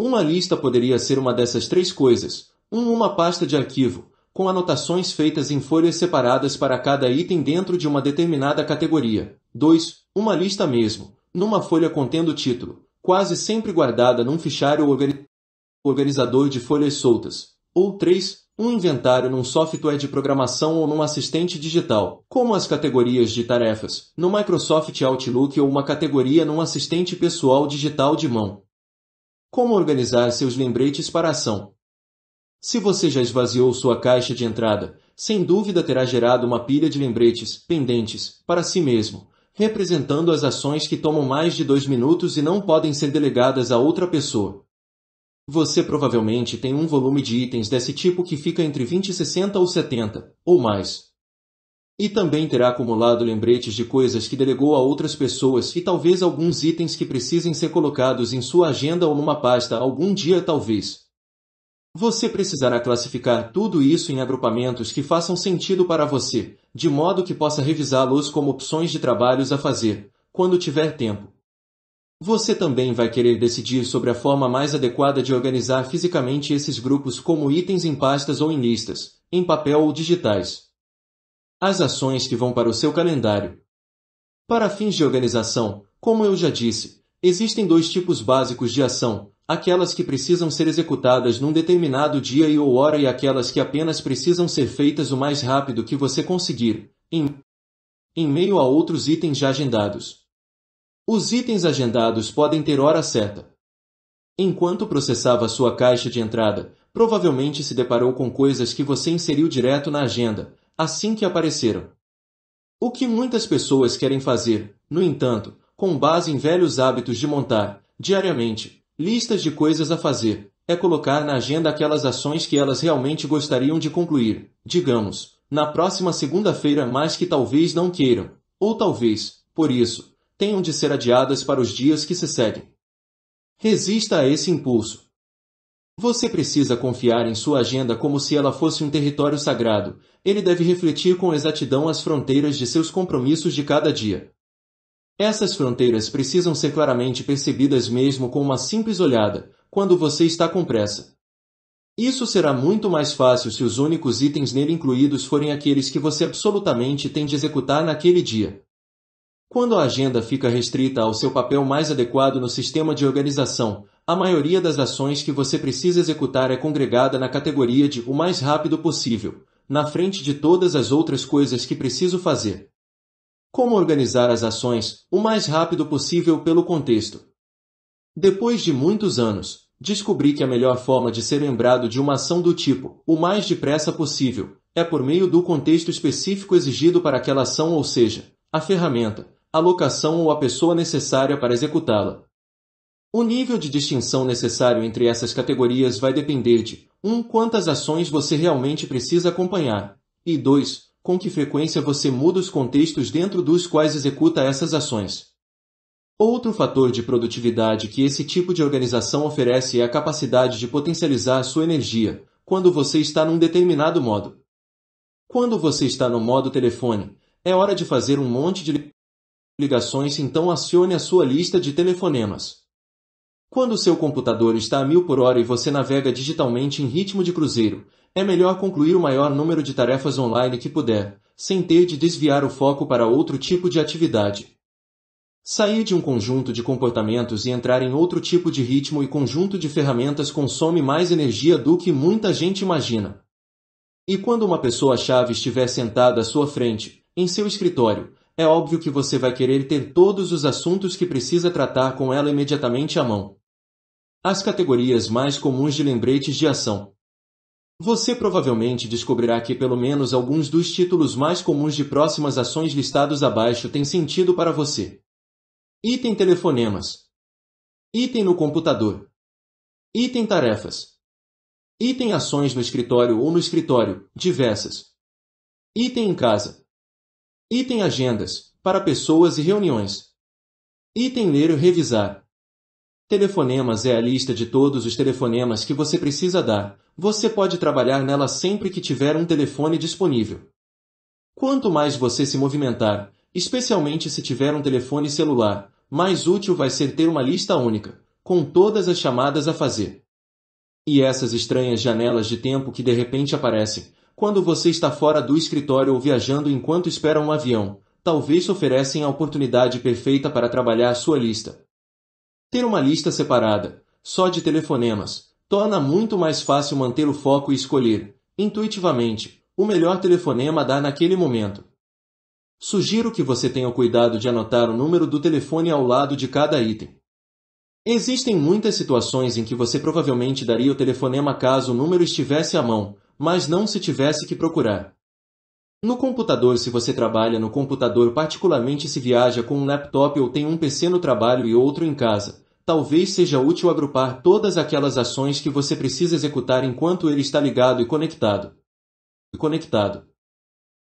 Uma lista poderia ser uma dessas três coisas, um uma pasta de arquivo, com anotações feitas em folhas separadas para cada item dentro de uma determinada categoria. 2. Uma lista mesmo, numa folha contendo o título, quase sempre guardada num fichário organizador de folhas soltas. Ou 3. Um inventário num software de programação ou num assistente digital, como as categorias de tarefas, no Microsoft Outlook ou uma categoria num assistente pessoal digital de mão. Como organizar seus lembretes para ação? Se você já esvaziou sua caixa de entrada, sem dúvida terá gerado uma pilha de lembretes pendentes para si mesmo, representando as ações que tomam mais de dois minutos e não podem ser delegadas a outra pessoa. Você provavelmente tem um volume de itens desse tipo que fica entre 20 e 60 ou 70, ou mais, e também terá acumulado lembretes de coisas que delegou a outras pessoas e talvez alguns itens que precisem ser colocados em sua agenda ou numa pasta algum dia talvez. Você precisará classificar tudo isso em agrupamentos que façam sentido para você, de modo que possa revisá-los como opções de trabalhos a fazer, quando tiver tempo. Você também vai querer decidir sobre a forma mais adequada de organizar fisicamente esses grupos como itens em pastas ou em listas, em papel ou digitais as ações que vão para o seu calendário. Para fins de organização, como eu já disse, existem dois tipos básicos de ação, aquelas que precisam ser executadas num determinado dia e ou hora e aquelas que apenas precisam ser feitas o mais rápido que você conseguir, em, em meio a outros itens já agendados. Os itens agendados podem ter hora certa. Enquanto processava sua caixa de entrada, provavelmente se deparou com coisas que você inseriu direto na agenda, assim que apareceram. O que muitas pessoas querem fazer, no entanto, com base em velhos hábitos de montar, diariamente, listas de coisas a fazer, é colocar na agenda aquelas ações que elas realmente gostariam de concluir, digamos, na próxima segunda-feira, mas que talvez não queiram, ou talvez, por isso, tenham de ser adiadas para os dias que se seguem. Resista a esse impulso. Você precisa confiar em sua agenda como se ela fosse um território sagrado. Ele deve refletir com exatidão as fronteiras de seus compromissos de cada dia. Essas fronteiras precisam ser claramente percebidas mesmo com uma simples olhada, quando você está com pressa. Isso será muito mais fácil se os únicos itens nele incluídos forem aqueles que você absolutamente tem de executar naquele dia. Quando a agenda fica restrita ao seu papel mais adequado no sistema de organização, a maioria das ações que você precisa executar é congregada na categoria de o mais rápido possível, na frente de todas as outras coisas que preciso fazer. Como organizar as ações o mais rápido possível pelo contexto? Depois de muitos anos, descobri que a melhor forma de ser lembrado de uma ação do tipo o mais depressa possível é por meio do contexto específico exigido para aquela ação, ou seja, a ferramenta, a locação ou a pessoa necessária para executá-la. O nível de distinção necessário entre essas categorias vai depender de 1. Um, quantas ações você realmente precisa acompanhar e 2. Com que frequência você muda os contextos dentro dos quais executa essas ações. Outro fator de produtividade que esse tipo de organização oferece é a capacidade de potencializar a sua energia, quando você está num determinado modo. Quando você está no modo telefone, é hora de fazer um monte de ligações, então acione a sua lista de telefonemas. Quando seu computador está a mil por hora e você navega digitalmente em ritmo de cruzeiro, é melhor concluir o maior número de tarefas online que puder, sem ter de desviar o foco para outro tipo de atividade. Sair de um conjunto de comportamentos e entrar em outro tipo de ritmo e conjunto de ferramentas consome mais energia do que muita gente imagina. E quando uma pessoa-chave estiver sentada à sua frente, em seu escritório, é óbvio que você vai querer ter todos os assuntos que precisa tratar com ela imediatamente à mão. As categorias mais comuns de lembretes de ação. Você provavelmente descobrirá que pelo menos alguns dos títulos mais comuns de próximas ações listados abaixo têm sentido para você. Item telefonemas. Item no computador. Item tarefas. Item ações no escritório ou no escritório, diversas. Item em casa. Item Agendas, para pessoas e reuniões. Item Ler e revisar. Telefonemas é a lista de todos os telefonemas que você precisa dar. Você pode trabalhar nela sempre que tiver um telefone disponível. Quanto mais você se movimentar, especialmente se tiver um telefone celular, mais útil vai ser ter uma lista única, com todas as chamadas a fazer. E essas estranhas janelas de tempo que de repente aparecem, quando você está fora do escritório ou viajando enquanto espera um avião, talvez oferecem a oportunidade perfeita para trabalhar sua lista. Ter uma lista separada, só de telefonemas, torna muito mais fácil manter o foco e escolher, intuitivamente, o melhor telefonema a dar naquele momento. Sugiro que você tenha o cuidado de anotar o número do telefone ao lado de cada item. Existem muitas situações em que você provavelmente daria o telefonema caso o número estivesse à mão, mas não se tivesse que procurar. No computador, se você trabalha no computador, particularmente se viaja com um laptop ou tem um PC no trabalho e outro em casa, talvez seja útil agrupar todas aquelas ações que você precisa executar enquanto ele está ligado e conectado. E conectado.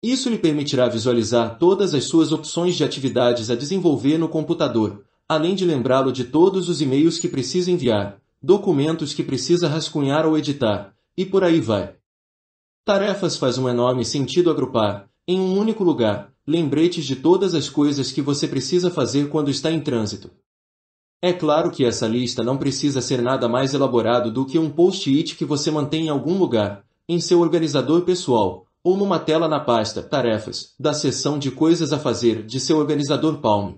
Isso lhe permitirá visualizar todas as suas opções de atividades a desenvolver no computador, além de lembrá-lo de todos os e-mails que precisa enviar, documentos que precisa rascunhar ou editar, e por aí vai. Tarefas faz um enorme sentido agrupar, em um único lugar, lembretes de todas as coisas que você precisa fazer quando está em trânsito. É claro que essa lista não precisa ser nada mais elaborado do que um post-it que você mantém em algum lugar, em seu organizador pessoal, ou numa tela na pasta Tarefas, da seção de coisas a fazer de seu organizador Palm.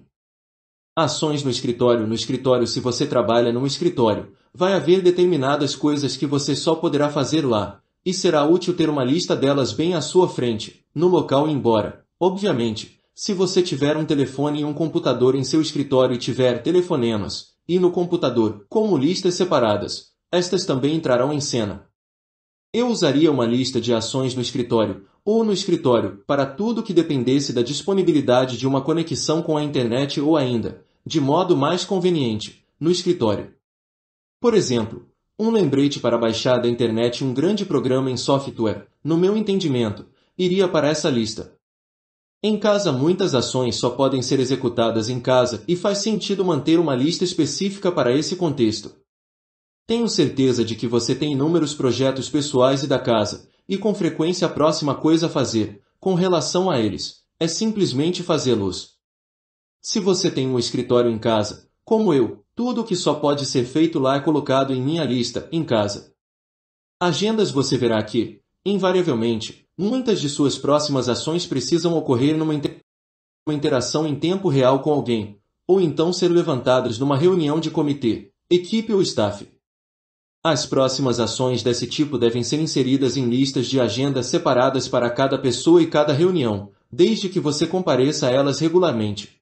Ações no escritório No escritório Se você trabalha num escritório, vai haver determinadas coisas que você só poderá fazer lá, e será útil ter uma lista delas bem à sua frente, no local e embora. Obviamente, se você tiver um telefone e um computador em seu escritório e tiver telefonemas, e no computador, como listas separadas, estas também entrarão em cena. Eu usaria uma lista de ações no escritório, ou no escritório, para tudo que dependesse da disponibilidade de uma conexão com a internet ou ainda, de modo mais conveniente, no escritório. Por exemplo, um lembrete para baixar da internet um grande programa em software, no meu entendimento, iria para essa lista. Em casa muitas ações só podem ser executadas em casa e faz sentido manter uma lista específica para esse contexto. Tenho certeza de que você tem inúmeros projetos pessoais e da casa, e com frequência a próxima coisa a fazer, com relação a eles, é simplesmente fazê-los. Se você tem um escritório em casa, como eu, tudo o que só pode ser feito lá é colocado em minha lista, em casa. Agendas você verá aqui, invariavelmente, muitas de suas próximas ações precisam ocorrer numa inter... interação em tempo real com alguém, ou então ser levantadas numa reunião de comitê, equipe ou staff. As próximas ações desse tipo devem ser inseridas em listas de agendas separadas para cada pessoa e cada reunião, desde que você compareça a elas regularmente.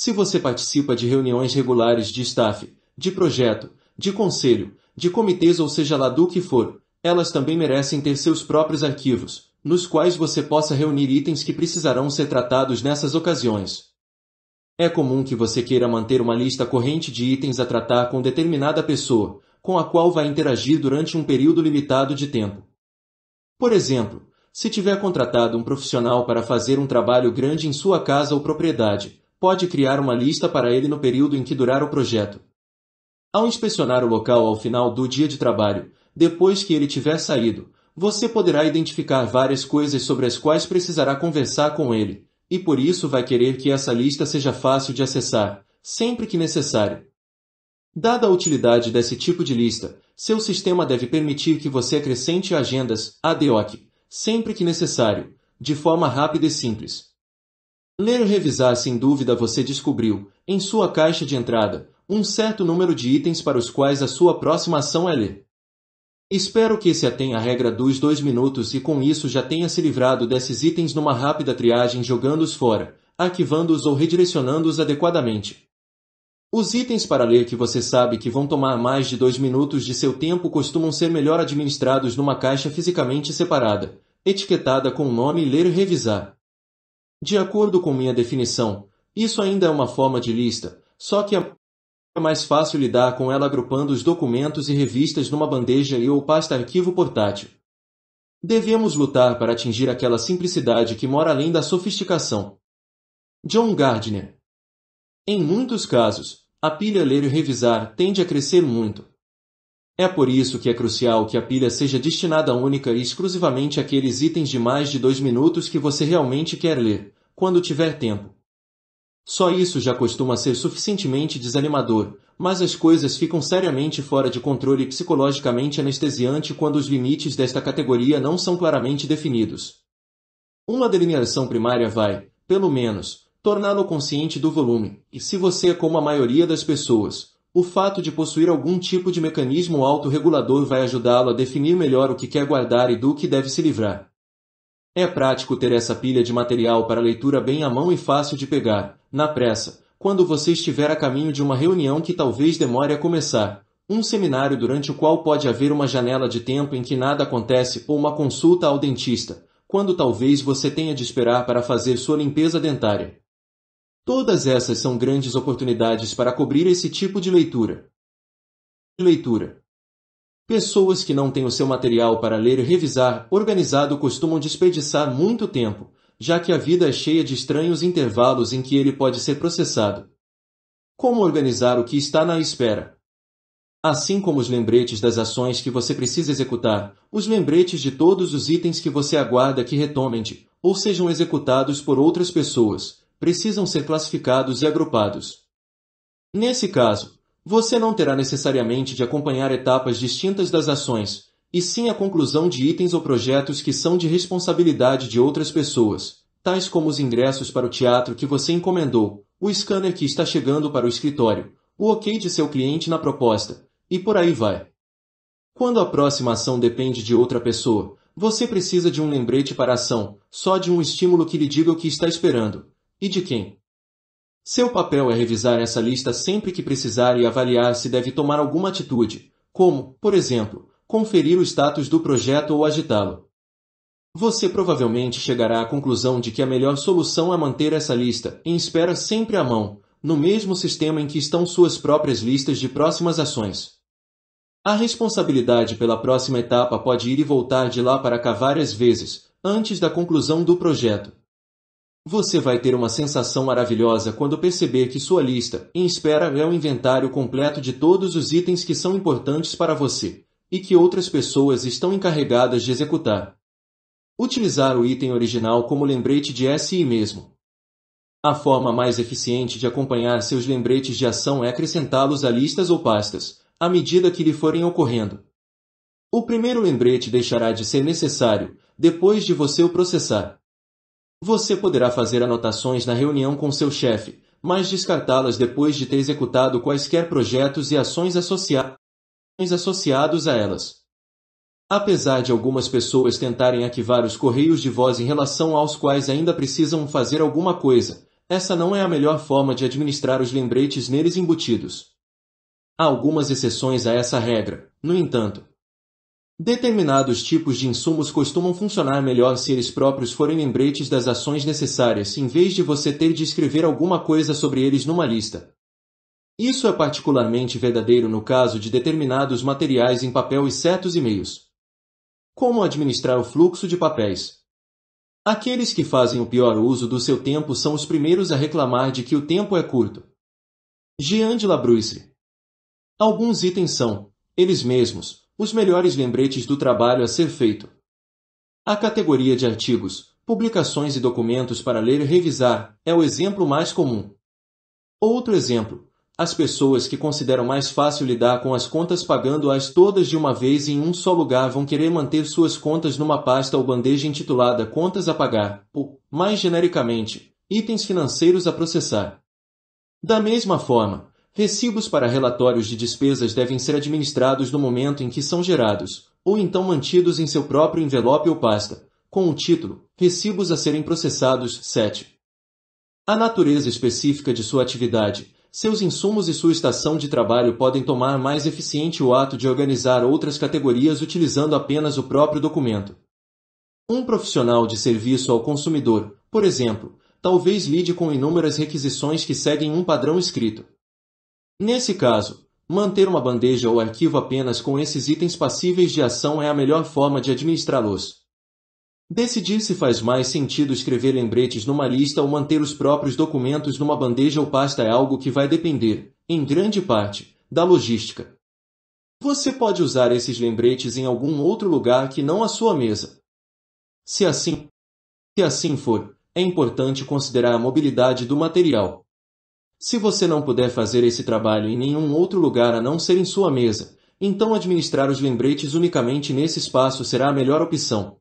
Se você participa de reuniões regulares de staff, de projeto, de conselho, de comitês ou seja lá do que for, elas também merecem ter seus próprios arquivos, nos quais você possa reunir itens que precisarão ser tratados nessas ocasiões. É comum que você queira manter uma lista corrente de itens a tratar com determinada pessoa, com a qual vai interagir durante um período limitado de tempo. Por exemplo, se tiver contratado um profissional para fazer um trabalho grande em sua casa ou propriedade, pode criar uma lista para ele no período em que durar o projeto. Ao inspecionar o local ao final do dia de trabalho, depois que ele tiver saído, você poderá identificar várias coisas sobre as quais precisará conversar com ele, e por isso vai querer que essa lista seja fácil de acessar, sempre que necessário. Dada a utilidade desse tipo de lista, seu sistema deve permitir que você acrescente agendas, ADOC, sempre que necessário, de forma rápida e simples, Ler revisar sem dúvida você descobriu, em sua caixa de entrada, um certo número de itens para os quais a sua próxima ação é ler. Espero que se atenha à regra dos dois minutos e com isso já tenha se livrado desses itens numa rápida triagem jogando-os fora, arquivando-os ou redirecionando-os adequadamente. Os itens para ler que você sabe que vão tomar mais de dois minutos de seu tempo costumam ser melhor administrados numa caixa fisicamente separada, etiquetada com o nome Ler e Revisar. De acordo com minha definição, isso ainda é uma forma de lista, só que é mais fácil lidar com ela agrupando os documentos e revistas numa bandeja e ou pasta arquivo portátil. Devemos lutar para atingir aquela simplicidade que mora além da sofisticação. John Gardner Em muitos casos, a pilha ler e revisar tende a crescer muito. É por isso que é crucial que a pilha seja destinada única e exclusivamente àqueles itens de mais de dois minutos que você realmente quer ler, quando tiver tempo. Só isso já costuma ser suficientemente desanimador, mas as coisas ficam seriamente fora de controle e psicologicamente anestesiante quando os limites desta categoria não são claramente definidos. Uma delineação primária vai, pelo menos, torná-lo consciente do volume, e se você é como a maioria das pessoas, o fato de possuir algum tipo de mecanismo autorregulador vai ajudá-lo a definir melhor o que quer guardar e do que deve se livrar. É prático ter essa pilha de material para leitura bem à mão e fácil de pegar, na pressa, quando você estiver a caminho de uma reunião que talvez demore a começar, um seminário durante o qual pode haver uma janela de tempo em que nada acontece ou uma consulta ao dentista, quando talvez você tenha de esperar para fazer sua limpeza dentária. Todas essas são grandes oportunidades para cobrir esse tipo de leitura. Leitura. Pessoas que não têm o seu material para ler e revisar organizado costumam desperdiçar muito tempo, já que a vida é cheia de estranhos intervalos em que ele pode ser processado. Como organizar o que está na espera? Assim como os lembretes das ações que você precisa executar, os lembretes de todos os itens que você aguarda que retomem-te, ou sejam executados por outras pessoas, precisam ser classificados e agrupados. Nesse caso, você não terá necessariamente de acompanhar etapas distintas das ações, e sim a conclusão de itens ou projetos que são de responsabilidade de outras pessoas, tais como os ingressos para o teatro que você encomendou, o scanner que está chegando para o escritório, o ok de seu cliente na proposta, e por aí vai. Quando a próxima ação depende de outra pessoa, você precisa de um lembrete para a ação, só de um estímulo que lhe diga o que está esperando, e de quem. Seu papel é revisar essa lista sempre que precisar e avaliar se deve tomar alguma atitude, como, por exemplo, conferir o status do projeto ou agitá-lo. Você provavelmente chegará à conclusão de que a melhor solução é manter essa lista em espera sempre à mão, no mesmo sistema em que estão suas próprias listas de próximas ações. A responsabilidade pela próxima etapa pode ir e voltar de lá para cá várias vezes, antes da conclusão do projeto. Você vai ter uma sensação maravilhosa quando perceber que sua lista em espera é o um inventário completo de todos os itens que são importantes para você e que outras pessoas estão encarregadas de executar. Utilizar o item original como lembrete de si mesmo. A forma mais eficiente de acompanhar seus lembretes de ação é acrescentá-los a listas ou pastas, à medida que lhe forem ocorrendo. O primeiro lembrete deixará de ser necessário depois de você o processar você poderá fazer anotações na reunião com seu chefe, mas descartá-las depois de ter executado quaisquer projetos e ações associa associados a elas. Apesar de algumas pessoas tentarem arquivar os correios de voz em relação aos quais ainda precisam fazer alguma coisa, essa não é a melhor forma de administrar os lembretes neles embutidos. Há algumas exceções a essa regra, no entanto, Determinados tipos de insumos costumam funcionar melhor se eles próprios forem lembretes das ações necessárias em vez de você ter de escrever alguma coisa sobre eles numa lista. Isso é particularmente verdadeiro no caso de determinados materiais em papel e certos e-mails. Como administrar o fluxo de papéis? Aqueles que fazem o pior uso do seu tempo são os primeiros a reclamar de que o tempo é curto. Jean de Labruisse. Alguns itens são, eles mesmos, os melhores lembretes do trabalho a ser feito. A categoria de artigos, publicações e documentos para ler e revisar é o exemplo mais comum. Outro exemplo, as pessoas que consideram mais fácil lidar com as contas pagando-as todas de uma vez em um só lugar vão querer manter suas contas numa pasta ou bandeja intitulada Contas a Pagar, ou, mais genericamente, Itens Financeiros a Processar. Da mesma forma, Recibos para relatórios de despesas devem ser administrados no momento em que são gerados, ou então mantidos em seu próprio envelope ou pasta, com o título Recibos a serem processados 7. A natureza específica de sua atividade, seus insumos e sua estação de trabalho podem tomar mais eficiente o ato de organizar outras categorias utilizando apenas o próprio documento. Um profissional de serviço ao consumidor, por exemplo, talvez lide com inúmeras requisições que seguem um padrão escrito. Nesse caso, manter uma bandeja ou arquivo apenas com esses itens passíveis de ação é a melhor forma de administrá-los. Decidir se faz mais sentido escrever lembretes numa lista ou manter os próprios documentos numa bandeja ou pasta é algo que vai depender, em grande parte, da logística. Você pode usar esses lembretes em algum outro lugar que não a sua mesa. Se assim, se assim for, é importante considerar a mobilidade do material. Se você não puder fazer esse trabalho em nenhum outro lugar a não ser em sua mesa, então administrar os lembretes unicamente nesse espaço será a melhor opção.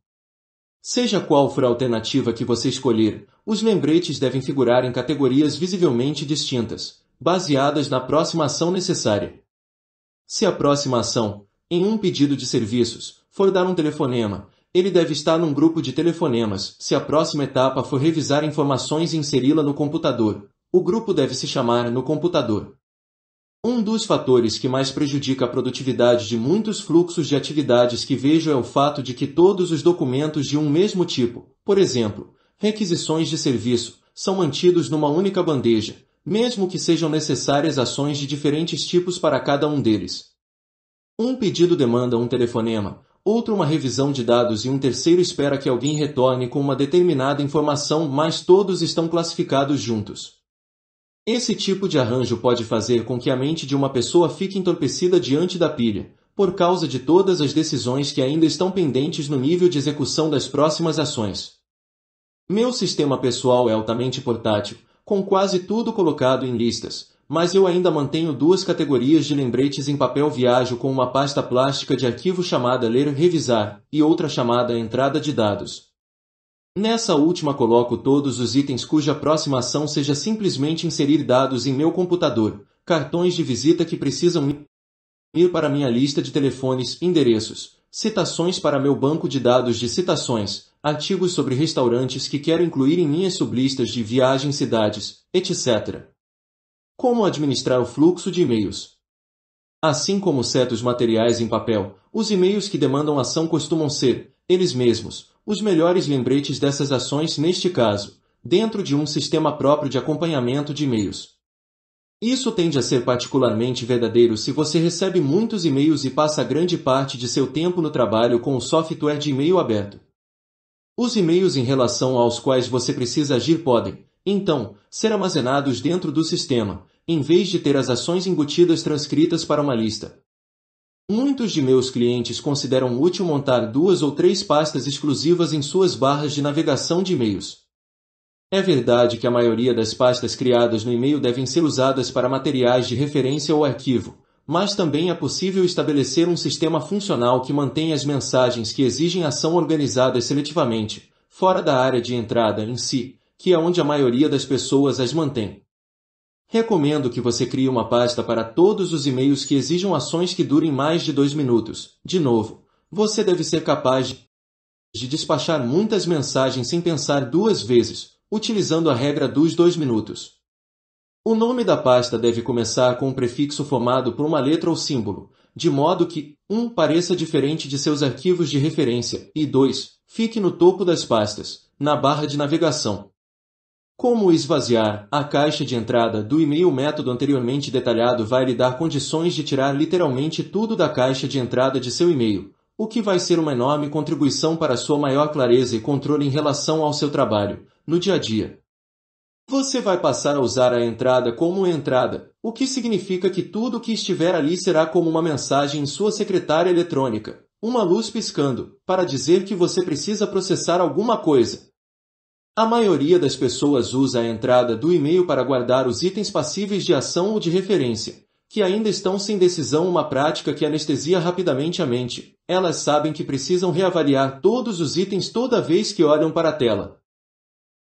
Seja qual for a alternativa que você escolher, os lembretes devem figurar em categorias visivelmente distintas, baseadas na próxima ação necessária. Se a próxima ação, em um pedido de serviços, for dar um telefonema, ele deve estar num grupo de telefonemas. Se a próxima etapa for revisar informações e inseri-la no computador, o grupo deve se chamar no computador. Um dos fatores que mais prejudica a produtividade de muitos fluxos de atividades que vejo é o fato de que todos os documentos de um mesmo tipo, por exemplo, requisições de serviço, são mantidos numa única bandeja, mesmo que sejam necessárias ações de diferentes tipos para cada um deles. Um pedido demanda um telefonema, outro uma revisão de dados e um terceiro espera que alguém retorne com uma determinada informação, mas todos estão classificados juntos. Esse tipo de arranjo pode fazer com que a mente de uma pessoa fique entorpecida diante da pilha, por causa de todas as decisões que ainda estão pendentes no nível de execução das próximas ações. Meu sistema pessoal é altamente portátil, com quase tudo colocado em listas, mas eu ainda mantenho duas categorias de lembretes em papel viajo com uma pasta plástica de arquivo chamada Ler Revisar e outra chamada Entrada de Dados, Nessa última coloco todos os itens cuja próxima ação seja simplesmente inserir dados em meu computador, cartões de visita que precisam ir para minha lista de telefones, endereços, citações para meu banco de dados de citações, artigos sobre restaurantes que quero incluir em minhas sublistas de viagens, cidades, etc. Como administrar o fluxo de e-mails? Assim como certos materiais em papel, os e-mails que demandam ação costumam ser, eles mesmos, os melhores lembretes dessas ações neste caso, dentro de um sistema próprio de acompanhamento de e-mails. Isso tende a ser particularmente verdadeiro se você recebe muitos e-mails e passa grande parte de seu tempo no trabalho com o software de e-mail aberto. Os e-mails em relação aos quais você precisa agir podem, então, ser armazenados dentro do sistema, em vez de ter as ações embutidas transcritas para uma lista. Muitos de meus clientes consideram útil montar duas ou três pastas exclusivas em suas barras de navegação de e-mails. É verdade que a maioria das pastas criadas no e-mail devem ser usadas para materiais de referência ou arquivo, mas também é possível estabelecer um sistema funcional que mantenha as mensagens que exigem ação organizadas seletivamente, fora da área de entrada em si, que é onde a maioria das pessoas as mantém. Recomendo que você crie uma pasta para todos os e-mails que exijam ações que durem mais de dois minutos. De novo, você deve ser capaz de despachar muitas mensagens sem pensar duas vezes, utilizando a regra dos dois minutos. O nome da pasta deve começar com um prefixo formado por uma letra ou símbolo, de modo que 1. Um, pareça diferente de seus arquivos de referência e 2. Fique no topo das pastas, na barra de navegação. Como esvaziar a caixa de entrada do e-mail? O método anteriormente detalhado vai lhe dar condições de tirar literalmente tudo da caixa de entrada de seu e-mail, o que vai ser uma enorme contribuição para sua maior clareza e controle em relação ao seu trabalho, no dia a dia. Você vai passar a usar a entrada como entrada, o que significa que tudo o que estiver ali será como uma mensagem em sua secretária eletrônica, uma luz piscando, para dizer que você precisa processar alguma coisa. A maioria das pessoas usa a entrada do e-mail para guardar os itens passíveis de ação ou de referência, que ainda estão sem decisão uma prática que anestesia rapidamente a mente. Elas sabem que precisam reavaliar todos os itens toda vez que olham para a tela.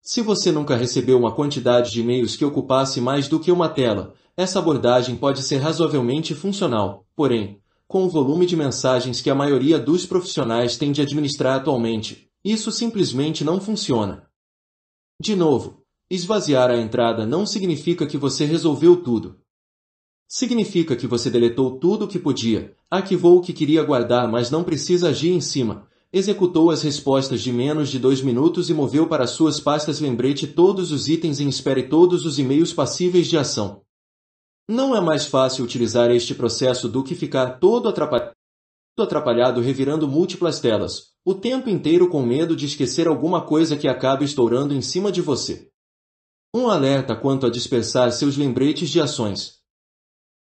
Se você nunca recebeu uma quantidade de e-mails que ocupasse mais do que uma tela, essa abordagem pode ser razoavelmente funcional. Porém, com o volume de mensagens que a maioria dos profissionais tem de administrar atualmente, isso simplesmente não funciona. De novo, esvaziar a entrada não significa que você resolveu tudo. Significa que você deletou tudo o que podia, arquivou o que queria guardar mas não precisa agir em cima, executou as respostas de menos de dois minutos e moveu para suas pastas lembrete todos os itens em espere todos os e-mails passíveis de ação. Não é mais fácil utilizar este processo do que ficar todo atrapalhado revirando múltiplas telas, o tempo inteiro com medo de esquecer alguma coisa que acaba estourando em cima de você. Um alerta quanto a dispersar seus lembretes de ações.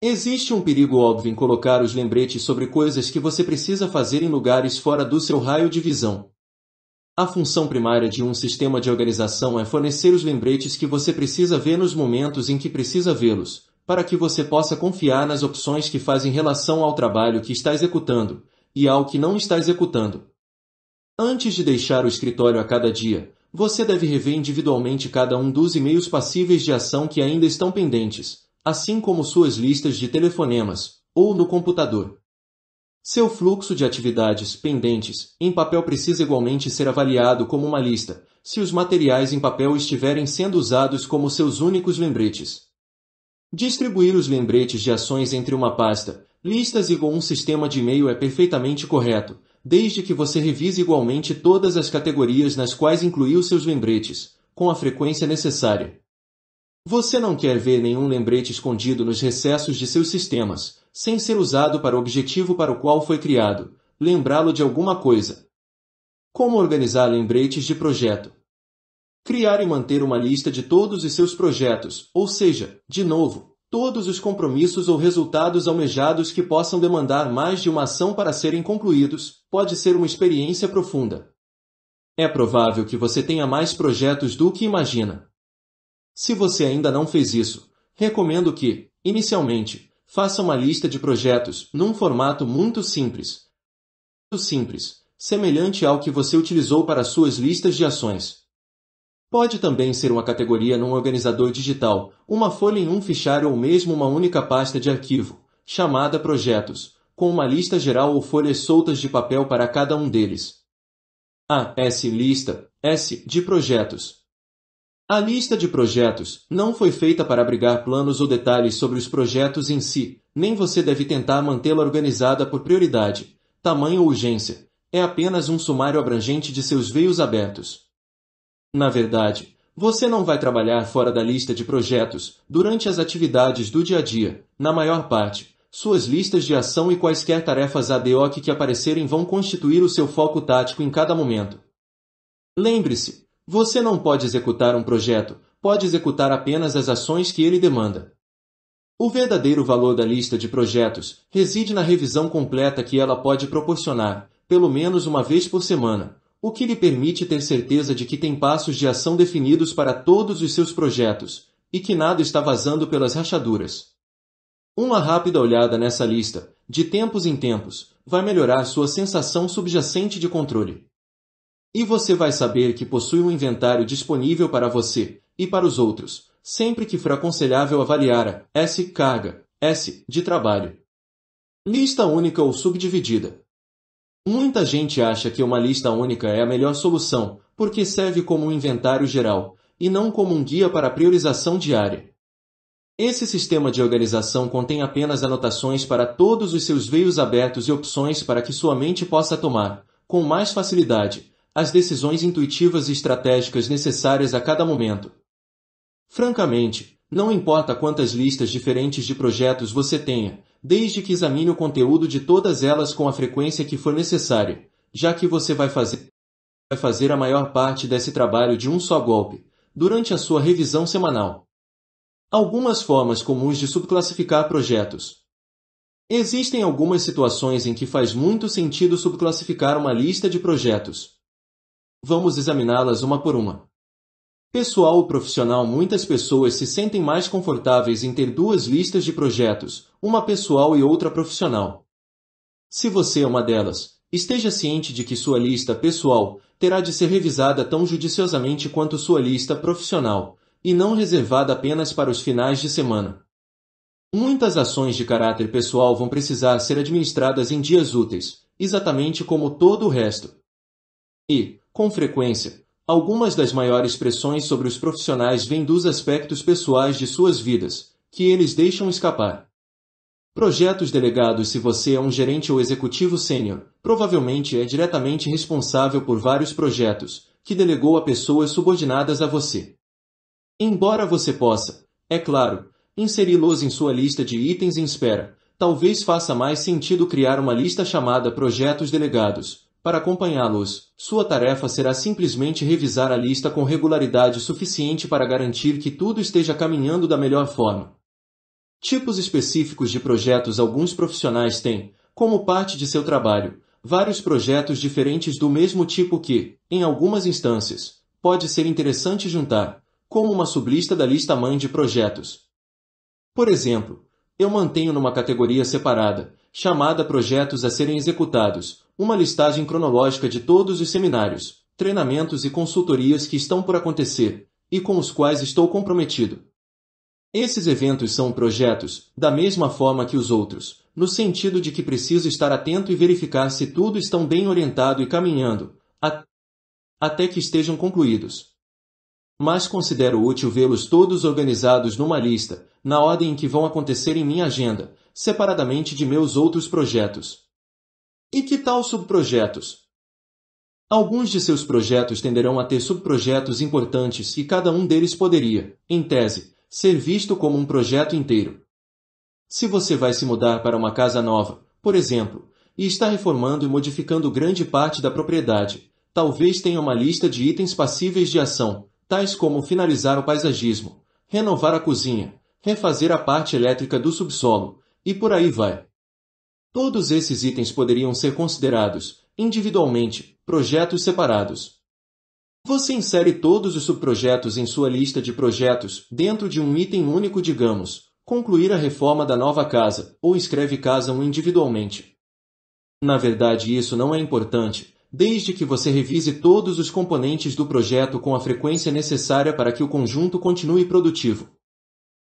Existe um perigo óbvio em colocar os lembretes sobre coisas que você precisa fazer em lugares fora do seu raio de visão. A função primária de um sistema de organização é fornecer os lembretes que você precisa ver nos momentos em que precisa vê-los, para que você possa confiar nas opções que faz em relação ao trabalho que está executando e ao que não está executando. Antes de deixar o escritório a cada dia, você deve rever individualmente cada um dos e-mails passíveis de ação que ainda estão pendentes, assim como suas listas de telefonemas, ou no computador. Seu fluxo de atividades pendentes em papel precisa igualmente ser avaliado como uma lista, se os materiais em papel estiverem sendo usados como seus únicos lembretes. Distribuir os lembretes de ações entre uma pasta, listas e um sistema de e-mail é perfeitamente correto, desde que você revise igualmente todas as categorias nas quais incluiu seus lembretes, com a frequência necessária. Você não quer ver nenhum lembrete escondido nos recessos de seus sistemas, sem ser usado para o objetivo para o qual foi criado, lembrá-lo de alguma coisa. Como organizar lembretes de projeto? Criar e manter uma lista de todos os seus projetos, ou seja, de novo, todos os compromissos ou resultados almejados que possam demandar mais de uma ação para serem concluídos, pode ser uma experiência profunda. É provável que você tenha mais projetos do que imagina. Se você ainda não fez isso, recomendo que, inicialmente, faça uma lista de projetos num formato muito simples. Muito simples, semelhante ao que você utilizou para suas listas de ações. Pode também ser uma categoria num organizador digital, uma folha em um fichário ou mesmo uma única pasta de arquivo, chamada Projetos, com uma lista geral ou folhas soltas de papel para cada um deles. A S lista S de projetos. A lista de projetos não foi feita para abrigar planos ou detalhes sobre os projetos em si, nem você deve tentar mantê-la organizada por prioridade, tamanho ou urgência. É apenas um sumário abrangente de seus veios abertos. Na verdade, você não vai trabalhar fora da lista de projetos durante as atividades do dia a dia. Na maior parte, suas listas de ação e quaisquer tarefas ad hoc que aparecerem vão constituir o seu foco tático em cada momento. Lembre-se, você não pode executar um projeto, pode executar apenas as ações que ele demanda. O verdadeiro valor da lista de projetos reside na revisão completa que ela pode proporcionar, pelo menos uma vez por semana, o que lhe permite ter certeza de que tem passos de ação definidos para todos os seus projetos e que nada está vazando pelas rachaduras. Uma rápida olhada nessa lista, de tempos em tempos, vai melhorar sua sensação subjacente de controle. E você vai saber que possui um inventário disponível para você e para os outros, sempre que for aconselhável avaliar a S carga, S de trabalho. Lista única ou subdividida, Muita gente acha que uma lista única é a melhor solução, porque serve como um inventário geral, e não como um guia para priorização diária. Esse sistema de organização contém apenas anotações para todos os seus veios abertos e opções para que sua mente possa tomar, com mais facilidade, as decisões intuitivas e estratégicas necessárias a cada momento. Francamente, não importa quantas listas diferentes de projetos você tenha, desde que examine o conteúdo de todas elas com a frequência que for necessária, já que você vai fazer, vai fazer a maior parte desse trabalho de um só golpe, durante a sua revisão semanal. Algumas formas comuns de subclassificar projetos. Existem algumas situações em que faz muito sentido subclassificar uma lista de projetos. Vamos examiná-las uma por uma. Pessoal ou profissional, muitas pessoas se sentem mais confortáveis em ter duas listas de projetos, uma pessoal e outra profissional. Se você é uma delas, esteja ciente de que sua lista pessoal terá de ser revisada tão judiciosamente quanto sua lista profissional, e não reservada apenas para os finais de semana. Muitas ações de caráter pessoal vão precisar ser administradas em dias úteis, exatamente como todo o resto. E, com frequência, algumas das maiores pressões sobre os profissionais vêm dos aspectos pessoais de suas vidas, que eles deixam escapar. Projetos delegados Se você é um gerente ou executivo sênior, provavelmente é diretamente responsável por vários projetos, que delegou a pessoas subordinadas a você. Embora você possa, é claro, inseri-los em sua lista de itens em espera, talvez faça mais sentido criar uma lista chamada Projetos Delegados. Para acompanhá-los, sua tarefa será simplesmente revisar a lista com regularidade suficiente para garantir que tudo esteja caminhando da melhor forma. Tipos específicos de projetos alguns profissionais têm, como parte de seu trabalho, vários projetos diferentes do mesmo tipo que, em algumas instâncias, pode ser interessante juntar, como uma sublista da lista mãe de projetos. Por exemplo, eu mantenho numa categoria separada, chamada Projetos a serem executados, uma listagem cronológica de todos os seminários, treinamentos e consultorias que estão por acontecer, e com os quais estou comprometido. Esses eventos são projetos, da mesma forma que os outros, no sentido de que preciso estar atento e verificar se tudo estão bem orientado e caminhando, até que estejam concluídos. Mas considero útil vê-los todos organizados numa lista, na ordem em que vão acontecer em minha agenda, separadamente de meus outros projetos. E que tal subprojetos? Alguns de seus projetos tenderão a ter subprojetos importantes e cada um deles poderia, em tese, ser visto como um projeto inteiro. Se você vai se mudar para uma casa nova, por exemplo, e está reformando e modificando grande parte da propriedade, talvez tenha uma lista de itens passíveis de ação, tais como finalizar o paisagismo, renovar a cozinha, refazer a parte elétrica do subsolo, e por aí vai. Todos esses itens poderiam ser considerados, individualmente, projetos separados, você insere todos os subprojetos em sua lista de projetos, dentro de um item único digamos, concluir a reforma da nova casa, ou escreve casa 1 individualmente. Na verdade isso não é importante, desde que você revise todos os componentes do projeto com a frequência necessária para que o conjunto continue produtivo.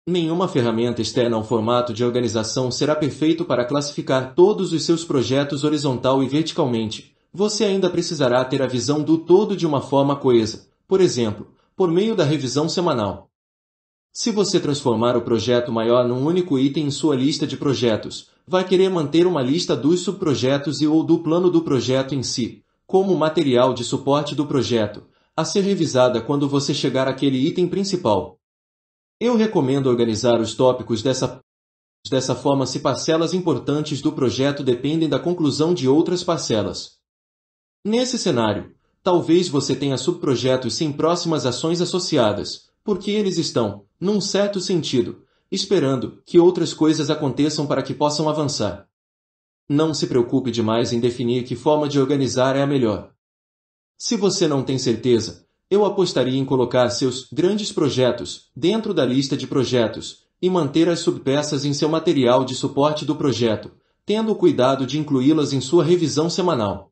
Nenhuma ferramenta externa ao formato de organização será perfeito para classificar todos os seus projetos horizontal e verticalmente, você ainda precisará ter a visão do todo de uma forma coesa, por exemplo, por meio da revisão semanal. Se você transformar o projeto maior num único item em sua lista de projetos, vai querer manter uma lista dos subprojetos e ou do plano do projeto em si, como material de suporte do projeto, a ser revisada quando você chegar àquele item principal. Eu recomendo organizar os tópicos dessa Dessa forma, se parcelas importantes do projeto dependem da conclusão de outras parcelas. Nesse cenário, talvez você tenha subprojetos sem próximas ações associadas, porque eles estão, num certo sentido, esperando que outras coisas aconteçam para que possam avançar. Não se preocupe demais em definir que forma de organizar é a melhor. Se você não tem certeza, eu apostaria em colocar seus grandes projetos dentro da lista de projetos e manter as subpeças em seu material de suporte do projeto, tendo cuidado de incluí-las em sua revisão semanal.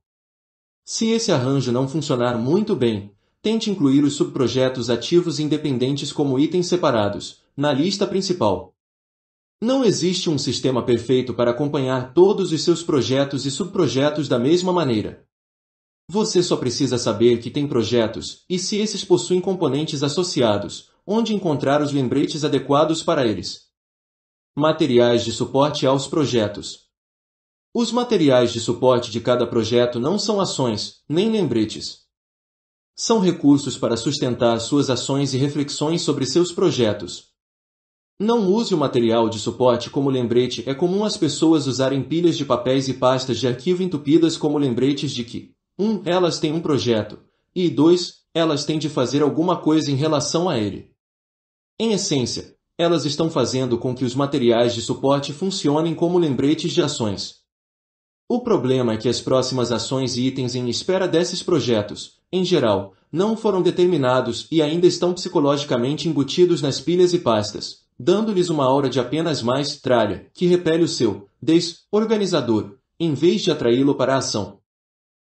Se esse arranjo não funcionar muito bem, tente incluir os subprojetos ativos independentes como itens separados, na lista principal. Não existe um sistema perfeito para acompanhar todos os seus projetos e subprojetos da mesma maneira. Você só precisa saber que tem projetos e se esses possuem componentes associados, onde encontrar os lembretes adequados para eles. Materiais de suporte aos projetos. Os materiais de suporte de cada projeto não são ações, nem lembretes. São recursos para sustentar suas ações e reflexões sobre seus projetos. Não use o material de suporte como lembrete. É comum as pessoas usarem pilhas de papéis e pastas de arquivo entupidas como lembretes de que 1. Um, elas têm um projeto e 2. Elas têm de fazer alguma coisa em relação a ele. Em essência, elas estão fazendo com que os materiais de suporte funcionem como lembretes de ações. O problema é que as próximas ações e itens em espera desses projetos, em geral, não foram determinados e ainda estão psicologicamente embutidos nas pilhas e pastas, dando-lhes uma aura de apenas mais tralha, que repele o seu desorganizador, em vez de atraí-lo para a ação.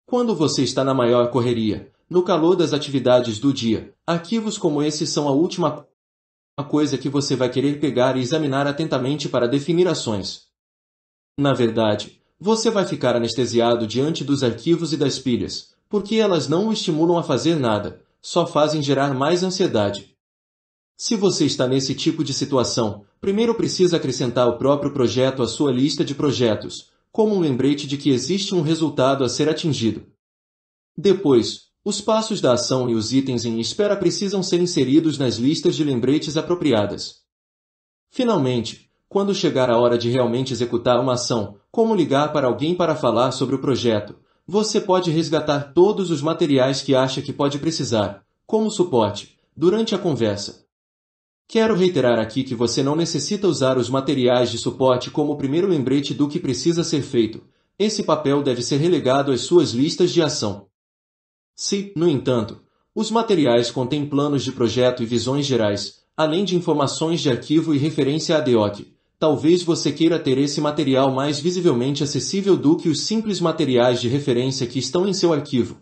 Quando você está na maior correria, no calor das atividades do dia, arquivos como esse são a última coisa que você vai querer pegar e examinar atentamente para definir ações. Na verdade, você vai ficar anestesiado diante dos arquivos e das pilhas, porque elas não o estimulam a fazer nada, só fazem gerar mais ansiedade. Se você está nesse tipo de situação, primeiro precisa acrescentar o próprio projeto à sua lista de projetos, como um lembrete de que existe um resultado a ser atingido. Depois, os passos da ação e os itens em espera precisam ser inseridos nas listas de lembretes apropriadas. Finalmente, quando chegar a hora de realmente executar uma ação, como ligar para alguém para falar sobre o projeto, você pode resgatar todos os materiais que acha que pode precisar, como suporte, durante a conversa. Quero reiterar aqui que você não necessita usar os materiais de suporte como o primeiro lembrete do que precisa ser feito. Esse papel deve ser relegado às suas listas de ação. Se, no entanto, os materiais contêm planos de projeto e visões gerais, além de informações de arquivo e referência a DOC, talvez você queira ter esse material mais visivelmente acessível do que os simples materiais de referência que estão em seu arquivo.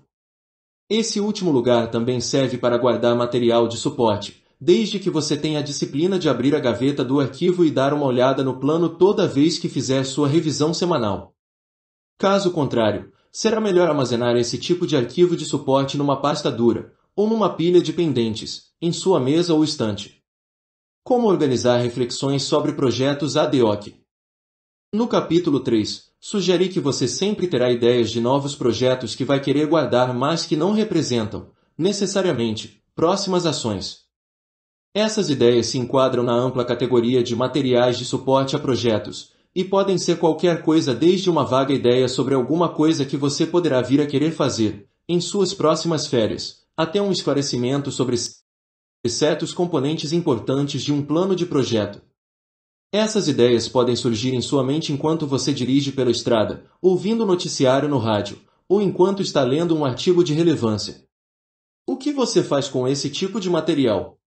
Esse último lugar também serve para guardar material de suporte, desde que você tenha a disciplina de abrir a gaveta do arquivo e dar uma olhada no plano toda vez que fizer sua revisão semanal. Caso contrário, será melhor armazenar esse tipo de arquivo de suporte numa pasta dura, ou numa pilha de pendentes, em sua mesa ou estante. Como organizar reflexões sobre projetos ADOC. No capítulo 3, sugeri que você sempre terá ideias de novos projetos que vai querer guardar, mas que não representam, necessariamente, próximas ações. Essas ideias se enquadram na ampla categoria de materiais de suporte a projetos, e podem ser qualquer coisa desde uma vaga ideia sobre alguma coisa que você poderá vir a querer fazer, em suas próximas férias, até um esclarecimento sobre exceto os componentes importantes de um plano de projeto. Essas ideias podem surgir em sua mente enquanto você dirige pela estrada, ouvindo o noticiário no rádio, ou enquanto está lendo um artigo de relevância. O que você faz com esse tipo de material?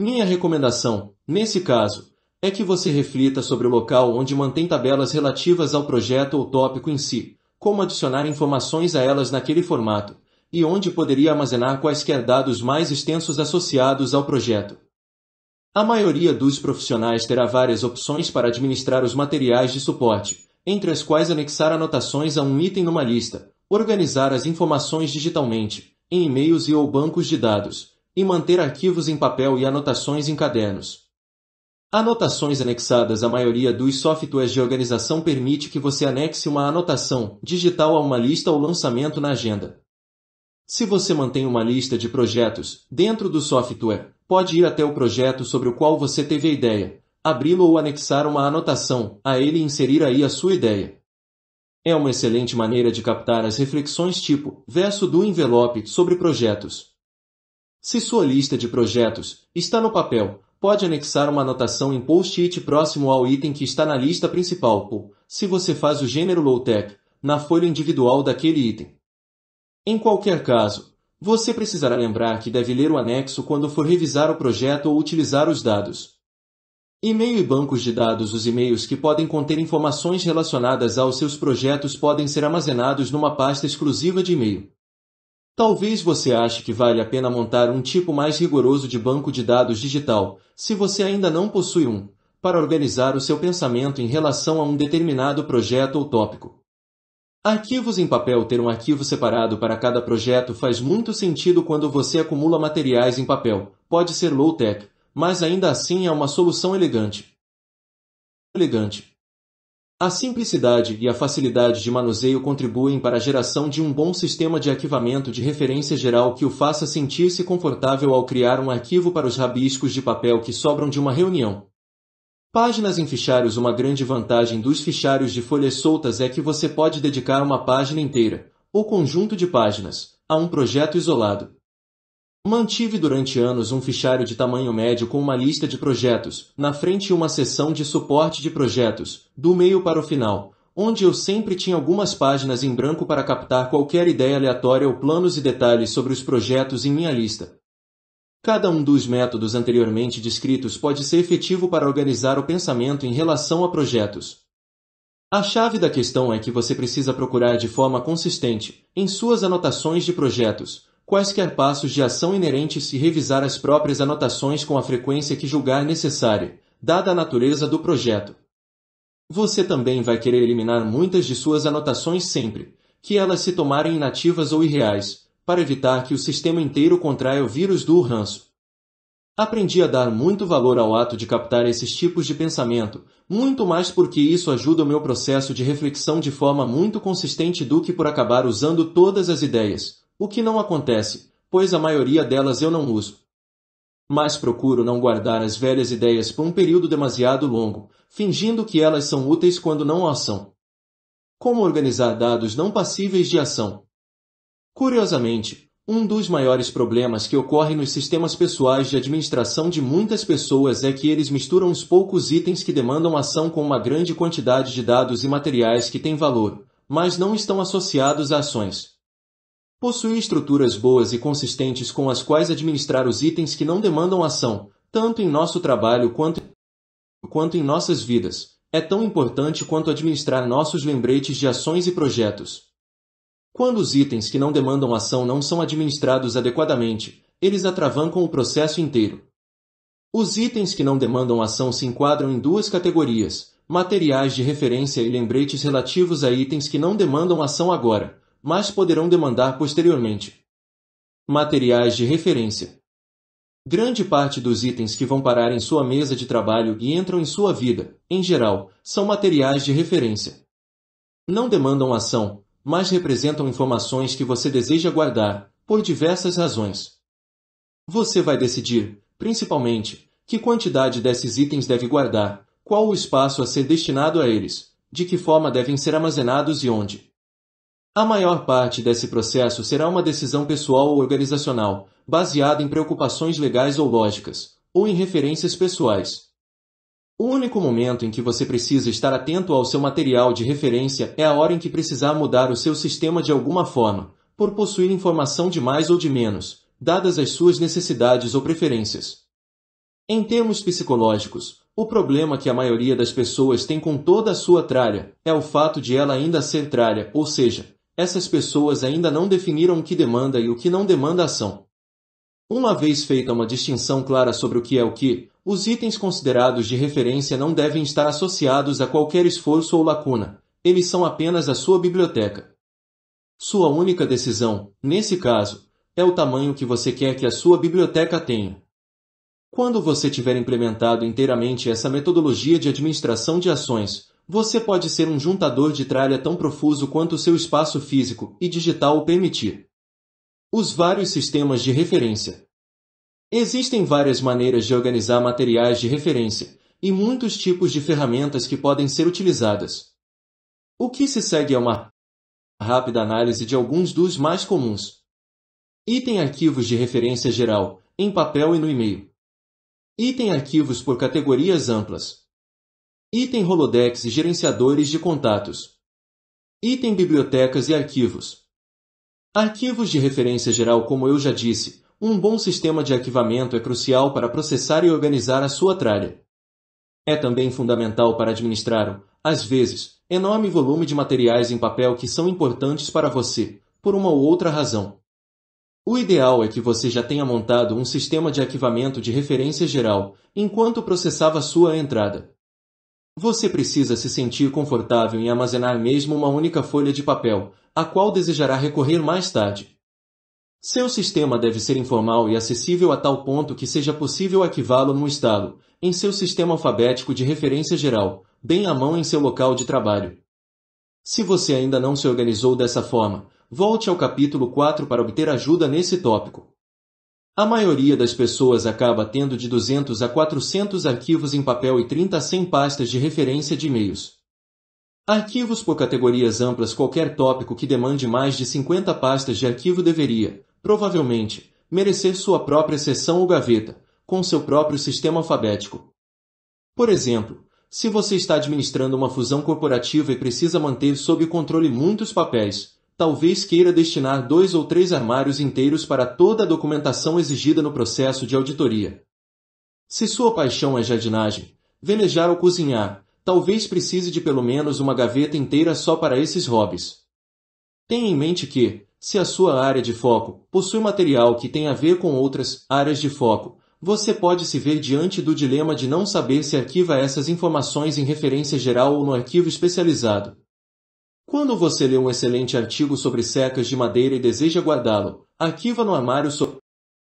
Minha recomendação, nesse caso, é que você reflita sobre o local onde mantém tabelas relativas ao projeto ou tópico em si, como adicionar informações a elas naquele formato, e onde poderia armazenar quaisquer dados mais extensos associados ao projeto. A maioria dos profissionais terá várias opções para administrar os materiais de suporte, entre as quais anexar anotações a um item numa lista, organizar as informações digitalmente, em e-mails e ou bancos de dados, e manter arquivos em papel e anotações em cadernos. Anotações anexadas à maioria dos softwares de organização permite que você anexe uma anotação digital a uma lista ou lançamento na agenda. Se você mantém uma lista de projetos dentro do software, pode ir até o projeto sobre o qual você teve a ideia, abri-lo ou anexar uma anotação a ele e inserir aí a sua ideia. É uma excelente maneira de captar as reflexões tipo verso do envelope sobre projetos. Se sua lista de projetos está no papel, pode anexar uma anotação em post-it próximo ao item que está na lista principal ou, se você faz o gênero low-tech, na folha individual daquele item. Em qualquer caso, você precisará lembrar que deve ler o anexo quando for revisar o projeto ou utilizar os dados. E-mail e bancos de dados Os e-mails que podem conter informações relacionadas aos seus projetos podem ser armazenados numa pasta exclusiva de e-mail. Talvez você ache que vale a pena montar um tipo mais rigoroso de banco de dados digital, se você ainda não possui um, para organizar o seu pensamento em relação a um determinado projeto ou tópico. Arquivos em papel Ter um arquivo separado para cada projeto faz muito sentido quando você acumula materiais em papel. Pode ser low-tech, mas ainda assim é uma solução elegante. Elegante. A simplicidade e a facilidade de manuseio contribuem para a geração de um bom sistema de arquivamento de referência geral que o faça sentir-se confortável ao criar um arquivo para os rabiscos de papel que sobram de uma reunião. Páginas em fichários Uma grande vantagem dos fichários de folhas soltas é que você pode dedicar uma página inteira, ou conjunto de páginas, a um projeto isolado. Mantive durante anos um fichário de tamanho médio com uma lista de projetos, na frente uma seção de suporte de projetos, do meio para o final, onde eu sempre tinha algumas páginas em branco para captar qualquer ideia aleatória ou planos e detalhes sobre os projetos em minha lista. Cada um dos métodos anteriormente descritos pode ser efetivo para organizar o pensamento em relação a projetos. A chave da questão é que você precisa procurar de forma consistente, em suas anotações de projetos, quaisquer passos de ação inerentes e revisar as próprias anotações com a frequência que julgar necessária, dada a natureza do projeto. Você também vai querer eliminar muitas de suas anotações sempre que elas se tomarem inativas ou irreais, para evitar que o sistema inteiro contraia o vírus do ranço. Aprendi a dar muito valor ao ato de captar esses tipos de pensamento, muito mais porque isso ajuda o meu processo de reflexão de forma muito consistente do que por acabar usando todas as ideias, o que não acontece, pois a maioria delas eu não uso. Mas procuro não guardar as velhas ideias por um período demasiado longo, fingindo que elas são úteis quando não a são. Como organizar dados não passíveis de ação? Curiosamente, um dos maiores problemas que ocorre nos sistemas pessoais de administração de muitas pessoas é que eles misturam os poucos itens que demandam ação com uma grande quantidade de dados e materiais que têm valor, mas não estão associados a ações. Possuir estruturas boas e consistentes com as quais administrar os itens que não demandam ação, tanto em nosso trabalho quanto, quanto em nossas vidas, é tão importante quanto administrar nossos lembretes de ações e projetos. Quando os itens que não demandam ação não são administrados adequadamente, eles atravancam o processo inteiro. Os itens que não demandam ação se enquadram em duas categorias, materiais de referência e lembretes relativos a itens que não demandam ação agora, mas poderão demandar posteriormente. Materiais de referência. Grande parte dos itens que vão parar em sua mesa de trabalho e entram em sua vida, em geral, são materiais de referência. Não demandam ação, mas representam informações que você deseja guardar, por diversas razões. Você vai decidir, principalmente, que quantidade desses itens deve guardar, qual o espaço a ser destinado a eles, de que forma devem ser armazenados e onde. A maior parte desse processo será uma decisão pessoal ou organizacional, baseada em preocupações legais ou lógicas, ou em referências pessoais. O único momento em que você precisa estar atento ao seu material de referência é a hora em que precisar mudar o seu sistema de alguma forma, por possuir informação de mais ou de menos, dadas as suas necessidades ou preferências. Em termos psicológicos, o problema que a maioria das pessoas tem com toda a sua tralha é o fato de ela ainda ser tralha, ou seja, essas pessoas ainda não definiram o que demanda e o que não demanda ação. Uma vez feita uma distinção clara sobre o que é o que, os itens considerados de referência não devem estar associados a qualquer esforço ou lacuna, eles são apenas a sua biblioteca. Sua única decisão, nesse caso, é o tamanho que você quer que a sua biblioteca tenha. Quando você tiver implementado inteiramente essa metodologia de administração de ações, você pode ser um juntador de tralha tão profuso quanto seu espaço físico e digital o permitir. Os vários sistemas de referência. Existem várias maneiras de organizar materiais de referência e muitos tipos de ferramentas que podem ser utilizadas. O que se segue é uma rápida análise de alguns dos mais comuns. Item arquivos de referência geral, em papel e no e-mail. Item arquivos por categorias amplas. Item Rolodex e gerenciadores de contatos. Item bibliotecas e arquivos. Arquivos de referência geral Como eu já disse, um bom sistema de arquivamento é crucial para processar e organizar a sua tralha. É também fundamental para administrar às vezes, enorme volume de materiais em papel que são importantes para você, por uma ou outra razão. O ideal é que você já tenha montado um sistema de arquivamento de referência geral, enquanto processava sua entrada. Você precisa se sentir confortável em armazenar mesmo uma única folha de papel, a qual desejará recorrer mais tarde. Seu sistema deve ser informal e acessível a tal ponto que seja possível arquivá-lo no estado em seu sistema alfabético de referência geral, bem à mão em seu local de trabalho. Se você ainda não se organizou dessa forma, volte ao capítulo 4 para obter ajuda nesse tópico. A maioria das pessoas acaba tendo de 200 a 400 arquivos em papel e 30 a 100 pastas de referência de e-mails. Arquivos por categorias amplas Qualquer tópico que demande mais de 50 pastas de arquivo deveria, provavelmente, merecer sua própria seção ou gaveta, com seu próprio sistema alfabético. Por exemplo, se você está administrando uma fusão corporativa e precisa manter sob controle muitos papéis, talvez queira destinar dois ou três armários inteiros para toda a documentação exigida no processo de auditoria. Se sua paixão é jardinagem, velejar ou cozinhar, Talvez precise de pelo menos uma gaveta inteira só para esses hobbies. Tenha em mente que, se a sua área de foco possui material que tem a ver com outras áreas de foco, você pode se ver diante do dilema de não saber se arquiva essas informações em referência geral ou no arquivo especializado. Quando você lê um excelente artigo sobre secas de madeira e deseja guardá-lo, arquiva no armário so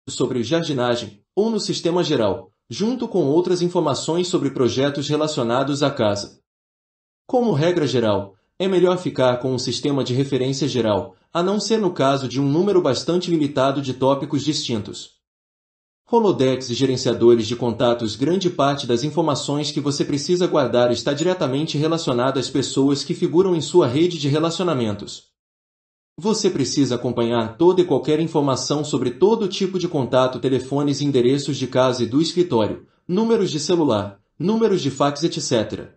sobre jardinagem ou no sistema geral, junto com outras informações sobre projetos relacionados à casa. Como regra geral, é melhor ficar com um sistema de referência geral, a não ser no caso de um número bastante limitado de tópicos distintos. Rolodex e gerenciadores de contatos grande parte das informações que você precisa guardar está diretamente relacionada às pessoas que figuram em sua rede de relacionamentos. Você precisa acompanhar toda e qualquer informação sobre todo tipo de contato, telefones e endereços de casa e do escritório, números de celular, números de fax, etc.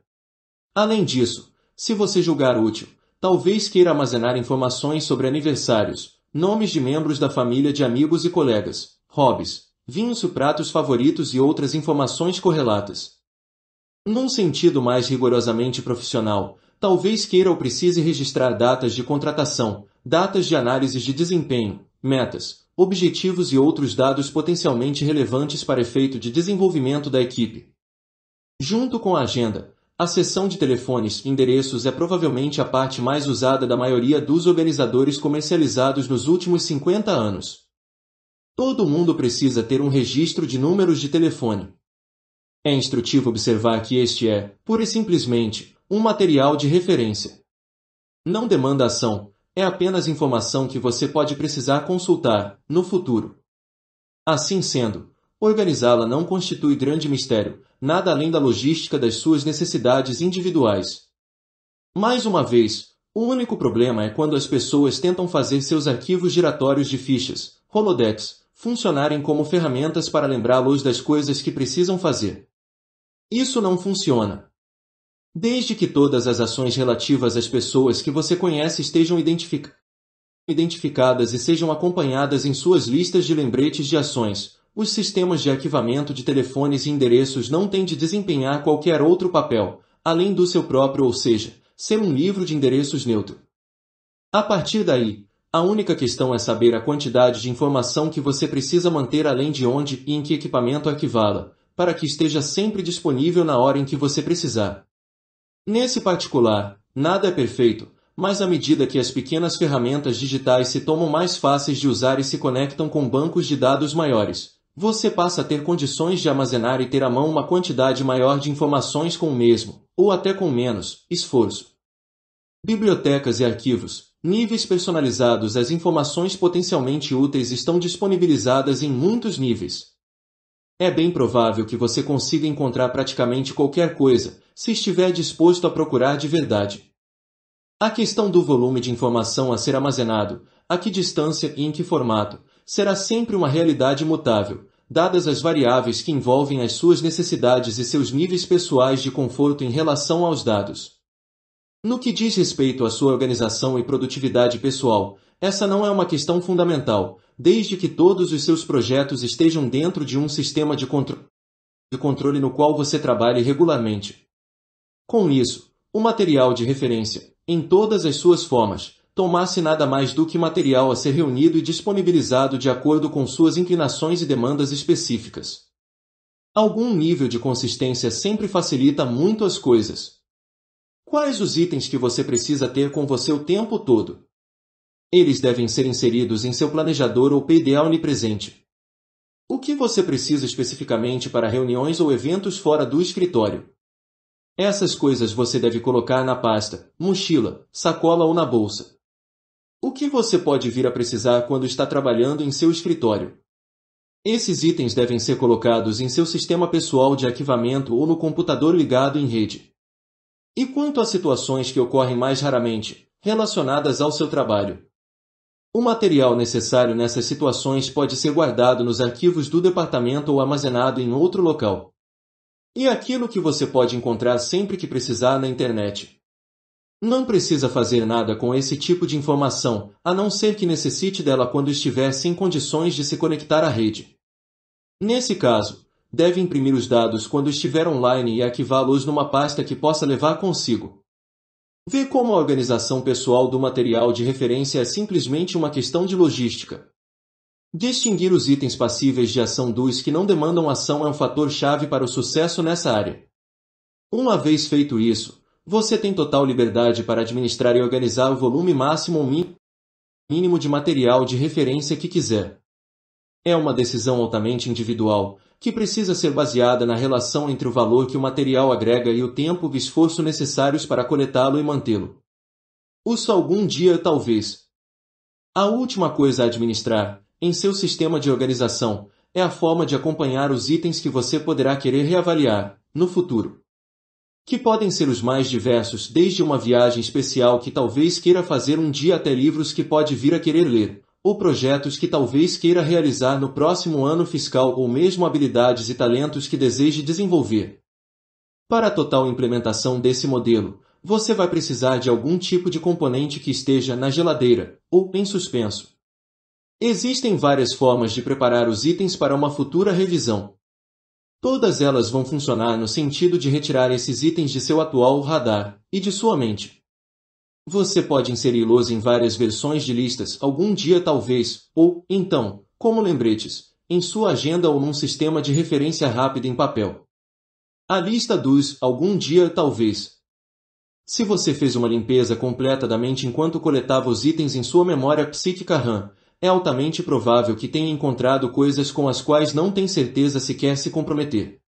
Além disso, se você julgar útil, talvez queira armazenar informações sobre aniversários, nomes de membros da família, de amigos e colegas, hobbies, vinhos e pratos favoritos e outras informações correlatas. Num sentido mais rigorosamente profissional, talvez queira ou precise registrar datas de contratação, datas de análises de desempenho, metas, objetivos e outros dados potencialmente relevantes para efeito de desenvolvimento da equipe. Junto com a agenda, a seção de telefones e endereços é provavelmente a parte mais usada da maioria dos organizadores comercializados nos últimos 50 anos. Todo mundo precisa ter um registro de números de telefone. É instrutivo observar que este é, pura e simplesmente, um material de referência. Não demanda ação, é apenas informação que você pode precisar consultar no futuro. Assim sendo, organizá-la não constitui grande mistério, nada além da logística das suas necessidades individuais. Mais uma vez, o único problema é quando as pessoas tentam fazer seus arquivos giratórios de fichas, Rolodex, funcionarem como ferramentas para lembrá-los das coisas que precisam fazer. Isso não funciona desde que todas as ações relativas às pessoas que você conhece estejam identificadas identificadas e sejam acompanhadas em suas listas de lembretes de ações. Os sistemas de arquivamento de telefones e endereços não têm de desempenhar qualquer outro papel, além do seu próprio, ou seja, ser um livro de endereços neutro. A partir daí, a única questão é saber a quantidade de informação que você precisa manter além de onde e em que equipamento arquivá-la, para que esteja sempre disponível na hora em que você precisar. Nesse particular, nada é perfeito, mas à medida que as pequenas ferramentas digitais se tomam mais fáceis de usar e se conectam com bancos de dados maiores, você passa a ter condições de armazenar e ter à mão uma quantidade maior de informações com o mesmo, ou até com menos, esforço. Bibliotecas e arquivos, níveis personalizados, as informações potencialmente úteis estão disponibilizadas em muitos níveis, é bem provável que você consiga encontrar praticamente qualquer coisa, se estiver disposto a procurar de verdade. A questão do volume de informação a ser armazenado, a que distância e em que formato, será sempre uma realidade mutável, dadas as variáveis que envolvem as suas necessidades e seus níveis pessoais de conforto em relação aos dados. No que diz respeito à sua organização e produtividade pessoal, essa não é uma questão fundamental, desde que todos os seus projetos estejam dentro de um sistema de, contro de controle no qual você trabalhe regularmente. Com isso, o material de referência, em todas as suas formas, tomasse nada mais do que material a ser reunido e disponibilizado de acordo com suas inclinações e demandas específicas. Algum nível de consistência sempre facilita muito as coisas. Quais os itens que você precisa ter com você o tempo todo? Eles devem ser inseridos em seu planejador ou PDA onipresente. O que você precisa especificamente para reuniões ou eventos fora do escritório? Essas coisas você deve colocar na pasta, mochila, sacola ou na bolsa. O que você pode vir a precisar quando está trabalhando em seu escritório? Esses itens devem ser colocados em seu sistema pessoal de arquivamento ou no computador ligado em rede. E quanto às situações que ocorrem mais raramente, relacionadas ao seu trabalho? O material necessário nessas situações pode ser guardado nos arquivos do departamento ou armazenado em outro local. E aquilo que você pode encontrar sempre que precisar na internet. Não precisa fazer nada com esse tipo de informação, a não ser que necessite dela quando estiver sem condições de se conectar à rede. Nesse caso, deve imprimir os dados quando estiver online e arquivá-los numa pasta que possa levar consigo. Vê como a organização pessoal do material de referência é simplesmente uma questão de logística. Distinguir os itens passíveis de ação dos que não demandam ação é um fator-chave para o sucesso nessa área. Uma vez feito isso, você tem total liberdade para administrar e organizar o volume máximo ou mínimo de material de referência que quiser. É uma decisão altamente individual, que precisa ser baseada na relação entre o valor que o material agrega e o tempo e esforço necessários para coletá-lo e mantê-lo. Uso algum dia, talvez. A última coisa a administrar, em seu sistema de organização, é a forma de acompanhar os itens que você poderá querer reavaliar, no futuro. Que podem ser os mais diversos, desde uma viagem especial que talvez queira fazer um dia até livros que pode vir a querer ler, ou projetos que talvez queira realizar no próximo ano fiscal ou mesmo habilidades e talentos que deseje desenvolver. Para a total implementação desse modelo, você vai precisar de algum tipo de componente que esteja na geladeira ou em suspenso. Existem várias formas de preparar os itens para uma futura revisão. Todas elas vão funcionar no sentido de retirar esses itens de seu atual radar e de sua mente. Você pode inseri-los em várias versões de listas algum dia talvez, ou, então, como lembretes, em sua agenda ou num sistema de referência rápida em papel. A lista dos algum dia talvez. Se você fez uma limpeza completa da mente enquanto coletava os itens em sua memória psíquica RAM, é altamente provável que tenha encontrado coisas com as quais não tem certeza se quer se comprometer.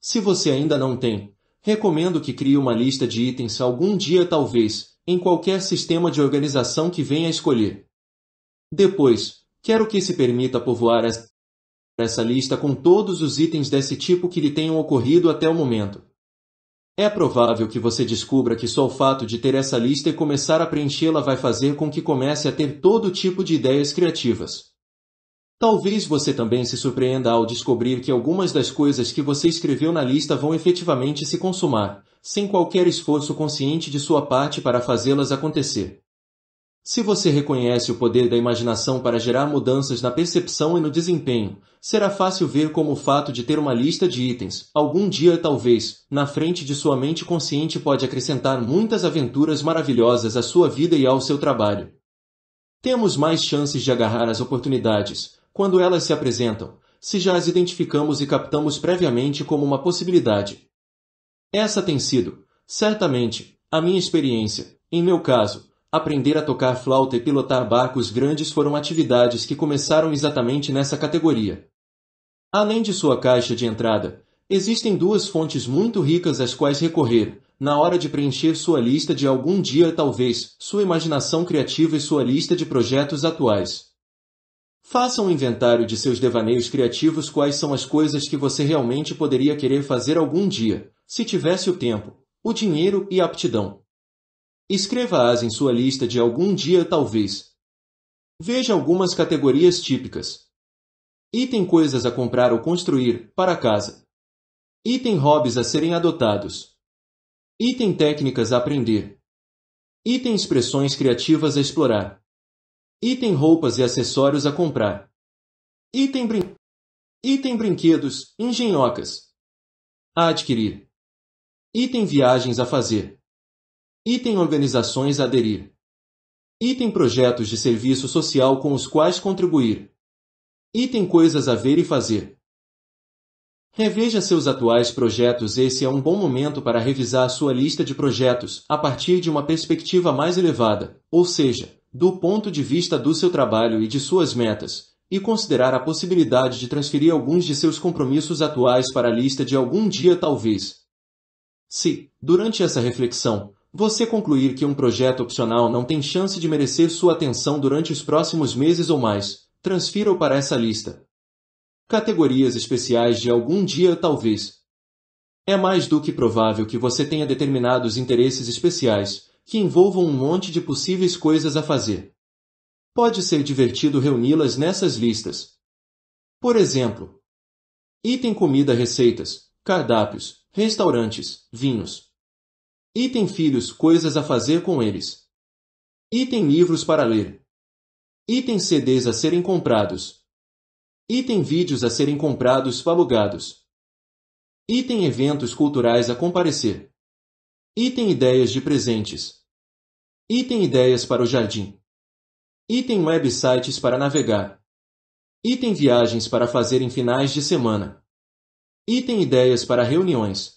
Se você ainda não tem, recomendo que crie uma lista de itens algum dia talvez, em qualquer sistema de organização que venha a escolher. Depois, quero que se permita povoar essa lista com todos os itens desse tipo que lhe tenham ocorrido até o momento. É provável que você descubra que só o fato de ter essa lista e começar a preenchê-la vai fazer com que comece a ter todo tipo de ideias criativas. Talvez você também se surpreenda ao descobrir que algumas das coisas que você escreveu na lista vão efetivamente se consumar, sem qualquer esforço consciente de sua parte para fazê-las acontecer. Se você reconhece o poder da imaginação para gerar mudanças na percepção e no desempenho, será fácil ver como o fato de ter uma lista de itens, algum dia talvez, na frente de sua mente consciente pode acrescentar muitas aventuras maravilhosas à sua vida e ao seu trabalho. Temos mais chances de agarrar as oportunidades, quando elas se apresentam, se já as identificamos e captamos previamente como uma possibilidade. Essa tem sido, certamente, a minha experiência. Em meu caso, aprender a tocar flauta e pilotar barcos grandes foram atividades que começaram exatamente nessa categoria. Além de sua caixa de entrada, existem duas fontes muito ricas às quais recorrer, na hora de preencher sua lista de algum dia talvez, sua imaginação criativa e sua lista de projetos atuais. Faça um inventário de seus devaneios criativos quais são as coisas que você realmente poderia querer fazer algum dia se tivesse o tempo, o dinheiro e a aptidão. Escreva-as em sua lista de algum dia talvez. Veja algumas categorias típicas. Item coisas a comprar ou construir para casa. Item hobbies a serem adotados. Item técnicas a aprender. Item expressões criativas a explorar. Item roupas e acessórios a comprar. Item, brin... Item brinquedos, engenhocas. A adquirir item viagens a fazer, item organizações a aderir, item projetos de serviço social com os quais contribuir, item coisas a ver e fazer. Reveja seus atuais projetos. Esse é um bom momento para revisar sua lista de projetos a partir de uma perspectiva mais elevada, ou seja, do ponto de vista do seu trabalho e de suas metas, e considerar a possibilidade de transferir alguns de seus compromissos atuais para a lista de algum dia, talvez, se, durante essa reflexão, você concluir que um projeto opcional não tem chance de merecer sua atenção durante os próximos meses ou mais, transfira-o para essa lista. Categorias especiais de algum dia talvez. É mais do que provável que você tenha determinados interesses especiais, que envolvam um monte de possíveis coisas a fazer. Pode ser divertido reuni-las nessas listas. Por exemplo, item comida receitas, cardápios, restaurantes, vinhos. Item filhos, coisas a fazer com eles. Item livros para ler. Item CDs a serem comprados. Item vídeos a serem comprados, alugados. Item eventos culturais a comparecer. Item ideias de presentes. Item ideias para o jardim. Item websites para navegar. Item viagens para fazer em finais de semana. Item ideias para reuniões.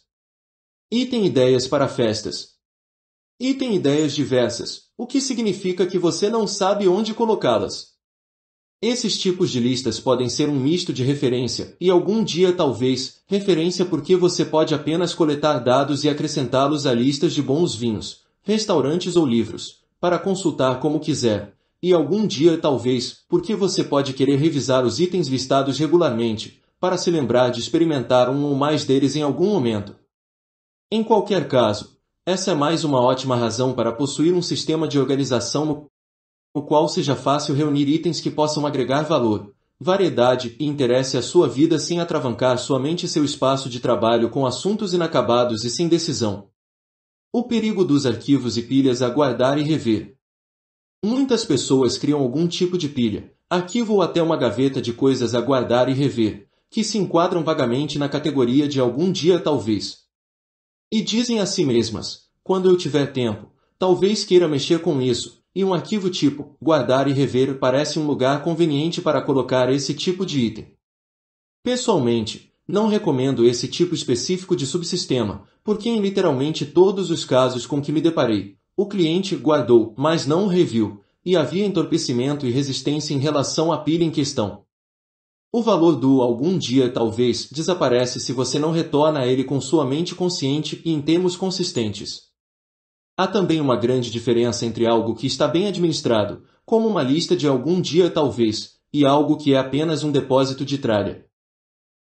Item ideias para festas. Item ideias diversas, o que significa que você não sabe onde colocá-las. Esses tipos de listas podem ser um misto de referência e algum dia talvez referência porque você pode apenas coletar dados e acrescentá-los a listas de bons vinhos, restaurantes ou livros, para consultar como quiser, e algum dia talvez porque você pode querer revisar os itens listados regularmente, para se lembrar de experimentar um ou mais deles em algum momento. Em qualquer caso, essa é mais uma ótima razão para possuir um sistema de organização no qual seja fácil reunir itens que possam agregar valor, variedade e interesse à sua vida sem atravancar somente seu espaço de trabalho com assuntos inacabados e sem decisão. O perigo dos arquivos e pilhas a guardar e rever. Muitas pessoas criam algum tipo de pilha, arquivo ou até uma gaveta de coisas a guardar e rever, que se enquadram vagamente na categoria de algum dia talvez. E dizem a si mesmas, quando eu tiver tempo, talvez queira mexer com isso, e um arquivo tipo guardar e rever parece um lugar conveniente para colocar esse tipo de item. Pessoalmente, não recomendo esse tipo específico de subsistema, porque em literalmente todos os casos com que me deparei, o cliente guardou, mas não o reviu, e havia entorpecimento e resistência em relação à pilha em questão. O valor do algum dia talvez desaparece se você não retorna a ele com sua mente consciente e em termos consistentes. Há também uma grande diferença entre algo que está bem administrado, como uma lista de algum dia talvez, e algo que é apenas um depósito de tralha.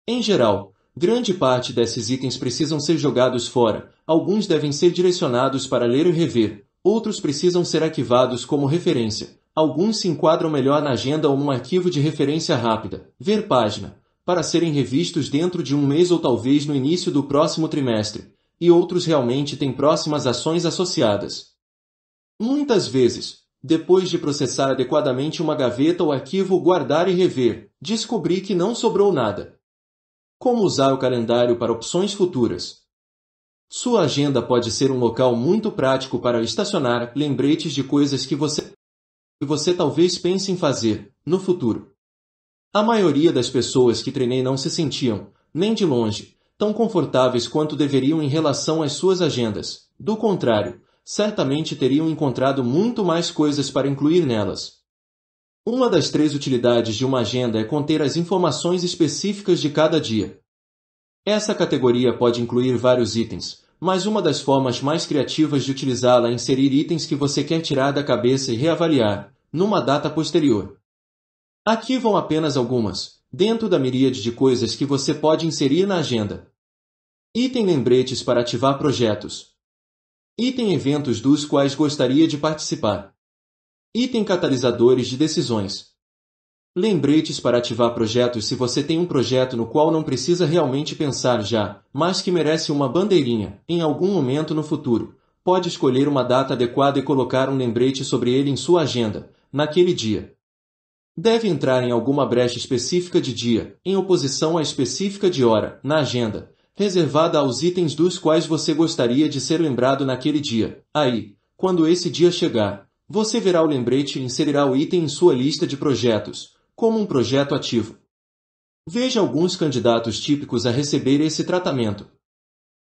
Em geral, grande parte desses itens precisam ser jogados fora, alguns devem ser direcionados para ler e rever, outros precisam ser arquivados como referência, Alguns se enquadram melhor na agenda ou um arquivo de referência rápida, ver página, para serem revistos dentro de um mês ou talvez no início do próximo trimestre, e outros realmente têm próximas ações associadas. Muitas vezes, depois de processar adequadamente uma gaveta ou arquivo, guardar e rever, descobri que não sobrou nada. Como usar o calendário para opções futuras? Sua agenda pode ser um local muito prático para estacionar lembretes de coisas que você que você talvez pense em fazer, no futuro. A maioria das pessoas que treinei não se sentiam, nem de longe, tão confortáveis quanto deveriam em relação às suas agendas. Do contrário, certamente teriam encontrado muito mais coisas para incluir nelas. Uma das três utilidades de uma agenda é conter as informações específicas de cada dia. Essa categoria pode incluir vários itens, mas uma das formas mais criativas de utilizá-la é inserir itens que você quer tirar da cabeça e reavaliar, numa data posterior. Aqui vão apenas algumas, dentro da miríade de coisas que você pode inserir na agenda. Item lembretes para ativar projetos. Item eventos dos quais gostaria de participar. Item catalisadores de decisões. Lembretes para ativar projetos se você tem um projeto no qual não precisa realmente pensar já, mas que merece uma bandeirinha, em algum momento no futuro. Pode escolher uma data adequada e colocar um lembrete sobre ele em sua agenda, naquele dia. Deve entrar em alguma brecha específica de dia, em oposição à específica de hora, na agenda, reservada aos itens dos quais você gostaria de ser lembrado naquele dia. Aí, quando esse dia chegar, você verá o lembrete e inserirá o item em sua lista de projetos, como um projeto ativo. Veja alguns candidatos típicos a receber esse tratamento.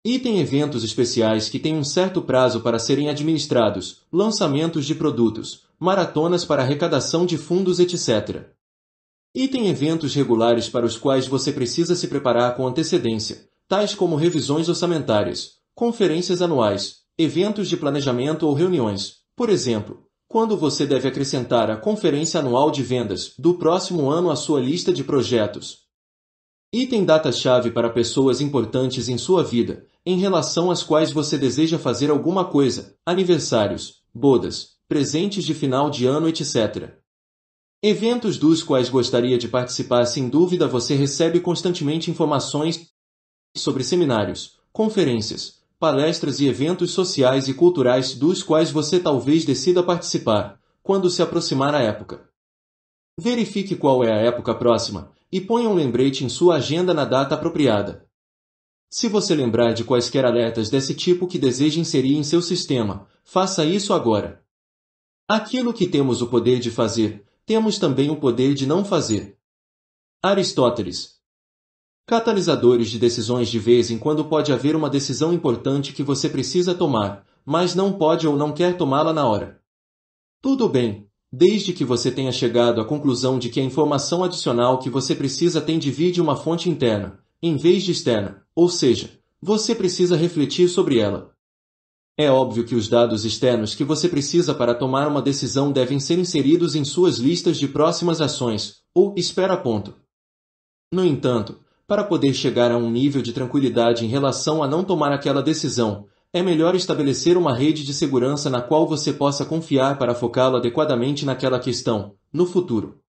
Item eventos especiais que têm um certo prazo para serem administrados, lançamentos de produtos, maratonas para arrecadação de fundos, etc. E tem eventos regulares para os quais você precisa se preparar com antecedência, tais como revisões orçamentárias, conferências anuais, eventos de planejamento ou reuniões. Por exemplo, quando você deve acrescentar a conferência anual de vendas do próximo ano à sua lista de projetos. Item data-chave para pessoas importantes em sua vida, em relação às quais você deseja fazer alguma coisa, aniversários, bodas, presentes de final de ano, etc. Eventos dos quais gostaria de participar, sem dúvida você recebe constantemente informações sobre seminários, conferências, palestras e eventos sociais e culturais dos quais você talvez decida participar, quando se aproximar a época. Verifique qual é a época próxima e ponha um lembrete em sua agenda na data apropriada. Se você lembrar de quaisquer alertas desse tipo que deseja inserir em seu sistema, faça isso agora. Aquilo que temos o poder de fazer, temos também o poder de não fazer. Aristóteles. Catalisadores de decisões de vez em quando pode haver uma decisão importante que você precisa tomar, mas não pode ou não quer tomá-la na hora. Tudo bem, desde que você tenha chegado à conclusão de que a informação adicional que você precisa tem de vir de uma fonte interna, em vez de externa, ou seja, você precisa refletir sobre ela. É óbvio que os dados externos que você precisa para tomar uma decisão devem ser inseridos em suas listas de próximas ações, ou espera ponto. No entanto, para poder chegar a um nível de tranquilidade em relação a não tomar aquela decisão, é melhor estabelecer uma rede de segurança na qual você possa confiar para focá-lo adequadamente naquela questão, no futuro.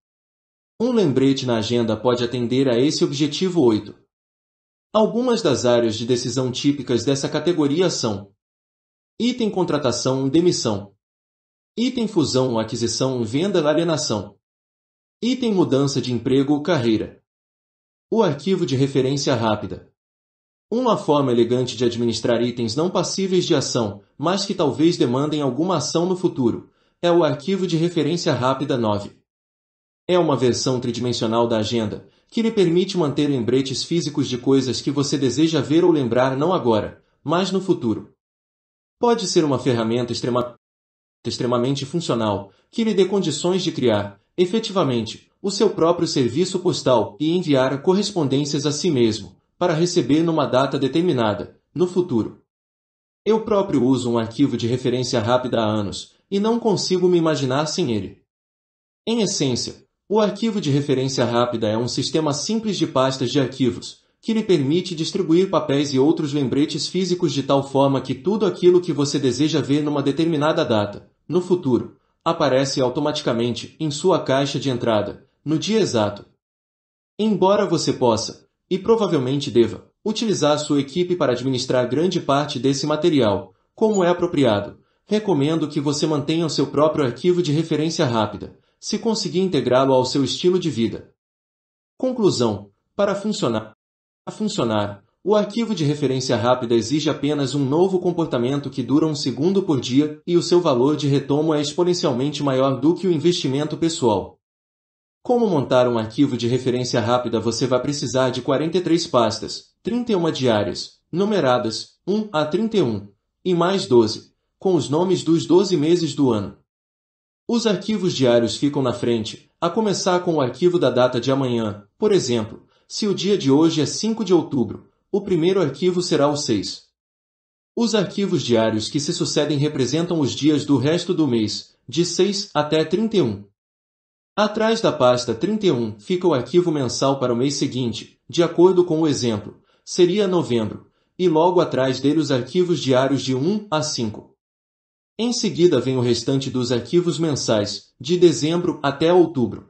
Um lembrete na agenda pode atender a esse objetivo 8. Algumas das áreas de decisão típicas dessa categoria são item contratação, demissão, item fusão, aquisição, venda, alienação, item mudança de emprego, carreira. O arquivo de referência rápida. Uma forma elegante de administrar itens não passíveis de ação, mas que talvez demandem alguma ação no futuro, é o arquivo de referência rápida 9. É uma versão tridimensional da agenda, que lhe permite manter lembretes físicos de coisas que você deseja ver ou lembrar não agora, mas no futuro pode ser uma ferramenta extrema, extremamente funcional, que lhe dê condições de criar, efetivamente, o seu próprio serviço postal e enviar correspondências a si mesmo, para receber numa data determinada, no futuro. Eu próprio uso um arquivo de referência rápida há anos, e não consigo me imaginar sem ele. Em essência, o arquivo de referência rápida é um sistema simples de pastas de arquivos, que lhe permite distribuir papéis e outros lembretes físicos de tal forma que tudo aquilo que você deseja ver numa determinada data, no futuro, aparece automaticamente em sua caixa de entrada, no dia exato. Embora você possa, e provavelmente deva, utilizar sua equipe para administrar grande parte desse material, como é apropriado, recomendo que você mantenha o seu próprio arquivo de referência rápida, se conseguir integrá-lo ao seu estilo de vida. Conclusão: Para funcionar, funcionar. O arquivo de referência rápida exige apenas um novo comportamento que dura um segundo por dia e o seu valor de retomo é exponencialmente maior do que o investimento pessoal. Como montar um arquivo de referência rápida você vai precisar de 43 pastas, 31 diárias, numeradas 1 a 31, e mais 12, com os nomes dos 12 meses do ano. Os arquivos diários ficam na frente, a começar com o arquivo da data de amanhã, por exemplo, se o dia de hoje é 5 de outubro, o primeiro arquivo será o 6. Os arquivos diários que se sucedem representam os dias do resto do mês, de 6 até 31. Atrás da pasta 31 fica o arquivo mensal para o mês seguinte, de acordo com o exemplo, seria novembro, e logo atrás dele os arquivos diários de 1 a 5. Em seguida vem o restante dos arquivos mensais, de dezembro até outubro.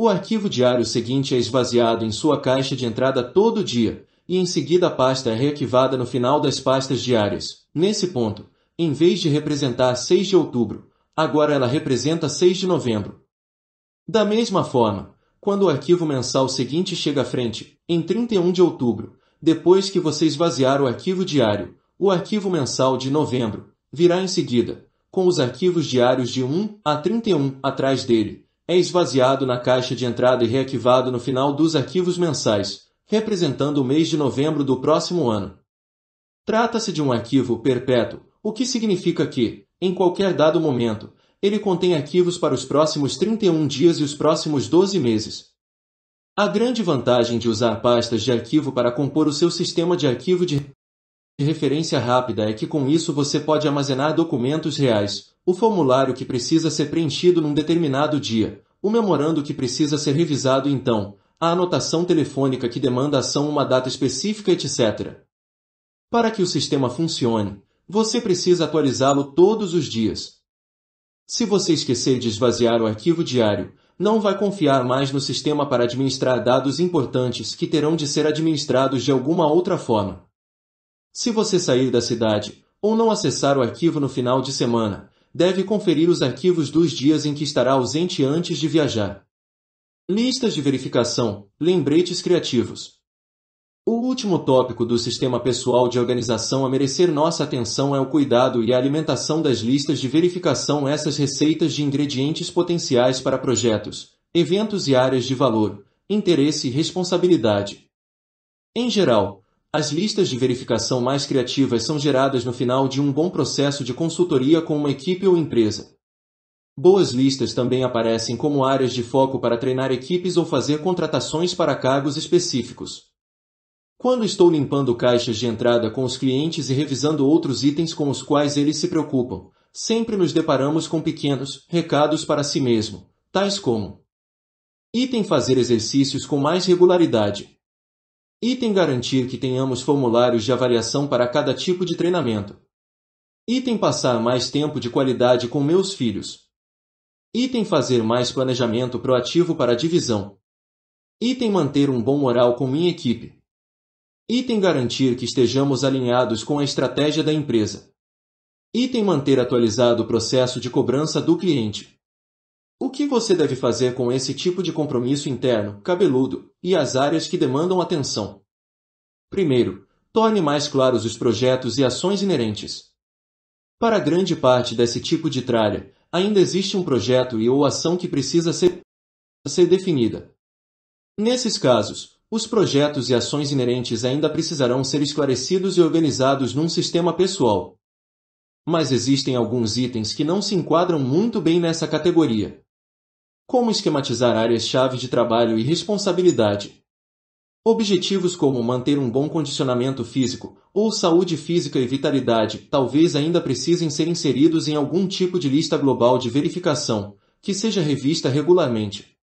O arquivo diário seguinte é esvaziado em sua caixa de entrada todo dia, e em seguida a pasta é reativada no final das pastas diárias. Nesse ponto, em vez de representar 6 de outubro, agora ela representa 6 de novembro. Da mesma forma, quando o arquivo mensal seguinte chega à frente, em 31 de outubro, depois que você esvaziar o arquivo diário, o arquivo mensal de novembro virá em seguida, com os arquivos diários de 1 a 31 atrás dele, é esvaziado na caixa de entrada e reativado no final dos arquivos mensais, representando o mês de novembro do próximo ano. Trata-se de um arquivo perpétuo, o que significa que, em qualquer dado momento, ele contém arquivos para os próximos 31 dias e os próximos 12 meses. A grande vantagem de usar pastas de arquivo para compor o seu sistema de arquivo de referência rápida é que com isso você pode armazenar documentos reais, o formulário que precisa ser preenchido num determinado dia, o memorando que precisa ser revisado então, a anotação telefônica que demanda ação uma data específica, etc. Para que o sistema funcione, você precisa atualizá-lo todos os dias. Se você esquecer de esvaziar o arquivo diário, não vai confiar mais no sistema para administrar dados importantes que terão de ser administrados de alguma outra forma. Se você sair da cidade ou não acessar o arquivo no final de semana, deve conferir os arquivos dos dias em que estará ausente antes de viajar. Listas de verificação, lembretes criativos. O último tópico do sistema pessoal de organização a merecer nossa atenção é o cuidado e a alimentação das listas de verificação, essas receitas de ingredientes potenciais para projetos, eventos e áreas de valor, interesse e responsabilidade. Em geral, as listas de verificação mais criativas são geradas no final de um bom processo de consultoria com uma equipe ou empresa. Boas listas também aparecem como áreas de foco para treinar equipes ou fazer contratações para cargos específicos. Quando estou limpando caixas de entrada com os clientes e revisando outros itens com os quais eles se preocupam, sempre nos deparamos com pequenos recados para si mesmo, tais como: Item fazer exercícios com mais regularidade. Item garantir que tenhamos formulários de avaliação para cada tipo de treinamento. Item passar mais tempo de qualidade com meus filhos. Item fazer mais planejamento proativo para a divisão. Item manter um bom moral com minha equipe. Item garantir que estejamos alinhados com a estratégia da empresa. Item manter atualizado o processo de cobrança do cliente. O que você deve fazer com esse tipo de compromisso interno, cabeludo, e as áreas que demandam atenção? Primeiro, torne mais claros os projetos e ações inerentes. Para grande parte desse tipo de tralha, ainda existe um projeto e ou ação que precisa ser, ser definida. Nesses casos, os projetos e ações inerentes ainda precisarão ser esclarecidos e organizados num sistema pessoal. Mas existem alguns itens que não se enquadram muito bem nessa categoria. Como esquematizar áreas-chave de trabalho e responsabilidade? Objetivos como manter um bom condicionamento físico ou saúde física e vitalidade talvez ainda precisem ser inseridos em algum tipo de lista global de verificação, que seja revista regularmente.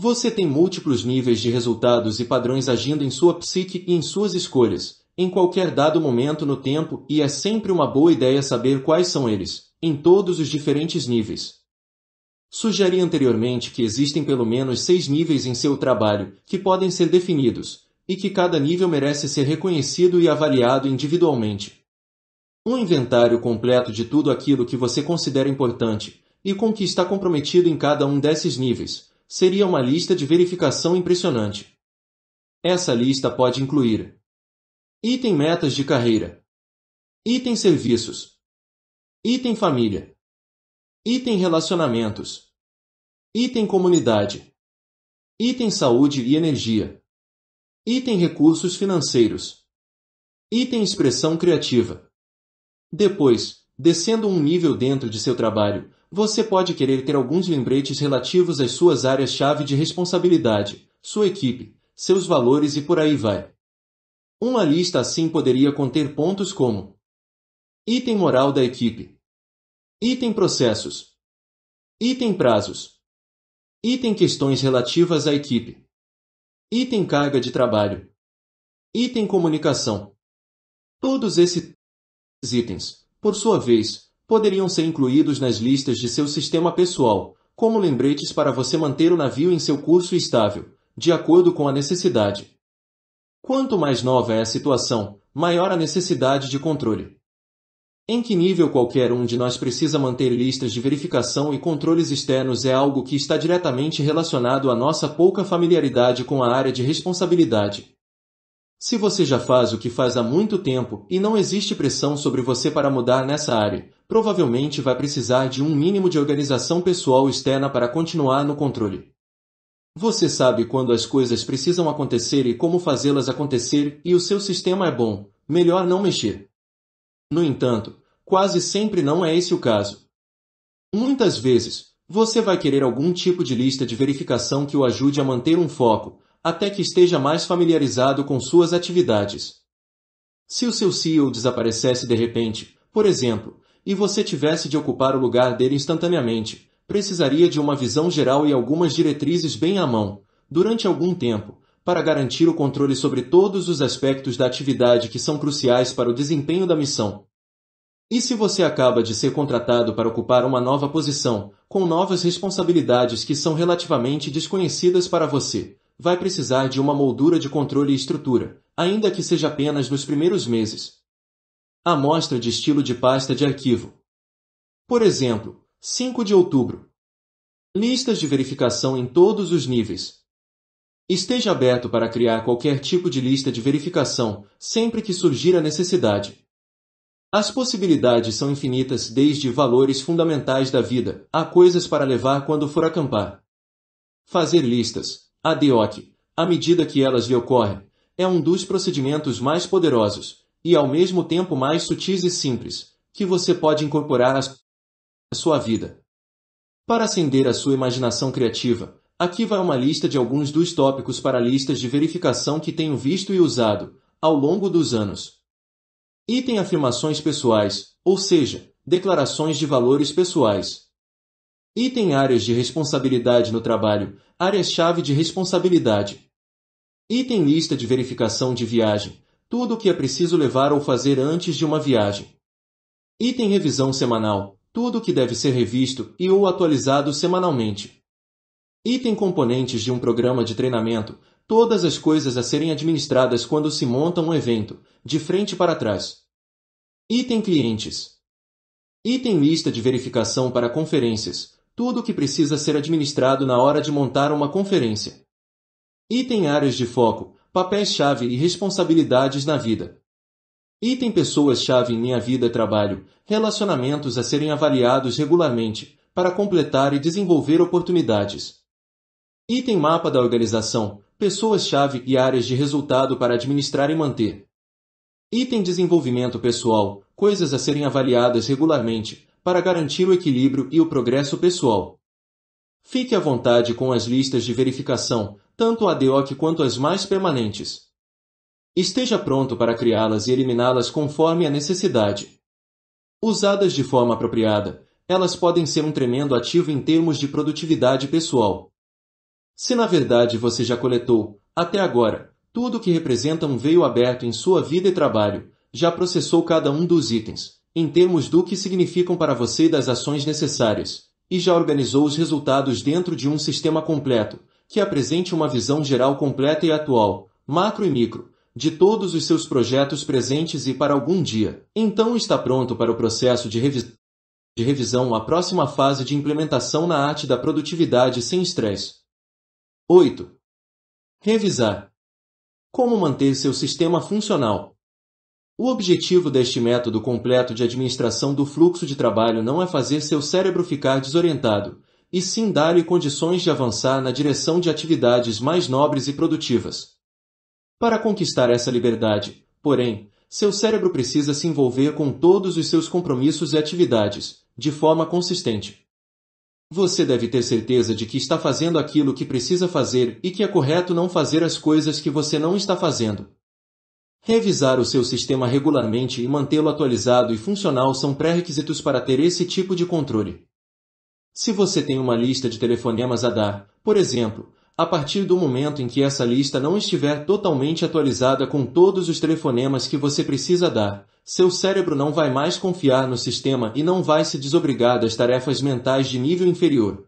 Você tem múltiplos níveis de resultados e padrões agindo em sua psique e em suas escolhas, em qualquer dado momento no tempo, e é sempre uma boa ideia saber quais são eles, em todos os diferentes níveis. Sugeri anteriormente que existem pelo menos seis níveis em seu trabalho, que podem ser definidos, e que cada nível merece ser reconhecido e avaliado individualmente. Um inventário completo de tudo aquilo que você considera importante e com que está comprometido em cada um desses níveis seria uma lista de verificação impressionante. Essa lista pode incluir item metas de carreira, item serviços, item família, item relacionamentos, item comunidade, item saúde e energia, item recursos financeiros, item expressão criativa. Depois, descendo um nível dentro de seu trabalho, você pode querer ter alguns lembretes relativos às suas áreas-chave de responsabilidade, sua equipe, seus valores e por aí vai. Uma lista assim poderia conter pontos como item moral da equipe, item processos, item prazos, item questões relativas à equipe, item carga de trabalho, item comunicação. Todos esses itens, por sua vez, poderiam ser incluídos nas listas de seu sistema pessoal, como lembretes para você manter o navio em seu curso estável, de acordo com a necessidade. Quanto mais nova é a situação, maior a necessidade de controle. Em que nível qualquer um de nós precisa manter listas de verificação e controles externos é algo que está diretamente relacionado à nossa pouca familiaridade com a área de responsabilidade. Se você já faz o que faz há muito tempo e não existe pressão sobre você para mudar nessa área, provavelmente vai precisar de um mínimo de organização pessoal externa para continuar no controle. Você sabe quando as coisas precisam acontecer e como fazê-las acontecer, e o seu sistema é bom, melhor não mexer. No entanto, quase sempre não é esse o caso. Muitas vezes, você vai querer algum tipo de lista de verificação que o ajude a manter um foco, até que esteja mais familiarizado com suas atividades. Se o seu CEO desaparecesse de repente, por exemplo, e você tivesse de ocupar o lugar dele instantaneamente, precisaria de uma visão geral e algumas diretrizes bem à mão, durante algum tempo, para garantir o controle sobre todos os aspectos da atividade que são cruciais para o desempenho da missão. E se você acaba de ser contratado para ocupar uma nova posição, com novas responsabilidades que são relativamente desconhecidas para você, vai precisar de uma moldura de controle e estrutura, ainda que seja apenas nos primeiros meses. Amostra de estilo de pasta de arquivo. Por exemplo, 5 de outubro. Listas de verificação em todos os níveis, Esteja aberto para criar qualquer tipo de lista de verificação sempre que surgir a necessidade. As possibilidades são infinitas, desde valores fundamentais da vida a coisas para levar quando for acampar. Fazer listas, a DOC, à medida que elas lhe ocorrem, é um dos procedimentos mais poderosos e ao mesmo tempo mais sutis e simples que você pode incorporar à sua vida. Para acender a sua imaginação criativa, Aqui vai uma lista de alguns dos tópicos para listas de verificação que tenho visto e usado, ao longo dos anos. Item afirmações pessoais, ou seja, declarações de valores pessoais. Item áreas de responsabilidade no trabalho, áreas-chave de responsabilidade. Item lista de verificação de viagem, tudo o que é preciso levar ou fazer antes de uma viagem. Item revisão semanal, tudo o que deve ser revisto e ou atualizado semanalmente item componentes de um programa de treinamento, todas as coisas a serem administradas quando se monta um evento, de frente para trás. Item clientes. Item lista de verificação para conferências, tudo o que precisa ser administrado na hora de montar uma conferência. Item áreas de foco, papéis-chave e responsabilidades na vida. Item pessoas-chave em minha vida e trabalho, relacionamentos a serem avaliados regularmente, para completar e desenvolver oportunidades. Item mapa da organização, pessoas-chave e áreas de resultado para administrar e manter. Item desenvolvimento pessoal, coisas a serem avaliadas regularmente, para garantir o equilíbrio e o progresso pessoal. Fique à vontade com as listas de verificação, tanto a DOC quanto as mais permanentes. Esteja pronto para criá-las e eliminá-las conforme a necessidade. Usadas de forma apropriada, elas podem ser um tremendo ativo em termos de produtividade pessoal. Se na verdade você já coletou, até agora, tudo o que representa um veio aberto em sua vida e trabalho, já processou cada um dos itens, em termos do que significam para você e das ações necessárias, e já organizou os resultados dentro de um sistema completo, que apresente uma visão geral completa e atual, macro e micro, de todos os seus projetos presentes e para algum dia. Então está pronto para o processo de, revi de revisão a próxima fase de implementação na arte da produtividade sem estresse. 8. Revisar. Como manter seu sistema funcional? O objetivo deste método completo de administração do fluxo de trabalho não é fazer seu cérebro ficar desorientado, e sim dar-lhe condições de avançar na direção de atividades mais nobres e produtivas. Para conquistar essa liberdade, porém, seu cérebro precisa se envolver com todos os seus compromissos e atividades, de forma consistente. Você deve ter certeza de que está fazendo aquilo que precisa fazer e que é correto não fazer as coisas que você não está fazendo. Revisar o seu sistema regularmente e mantê-lo atualizado e funcional são pré-requisitos para ter esse tipo de controle. Se você tem uma lista de telefonemas a dar, por exemplo, a partir do momento em que essa lista não estiver totalmente atualizada com todos os telefonemas que você precisa dar, seu cérebro não vai mais confiar no sistema e não vai se desobrigar das tarefas mentais de nível inferior.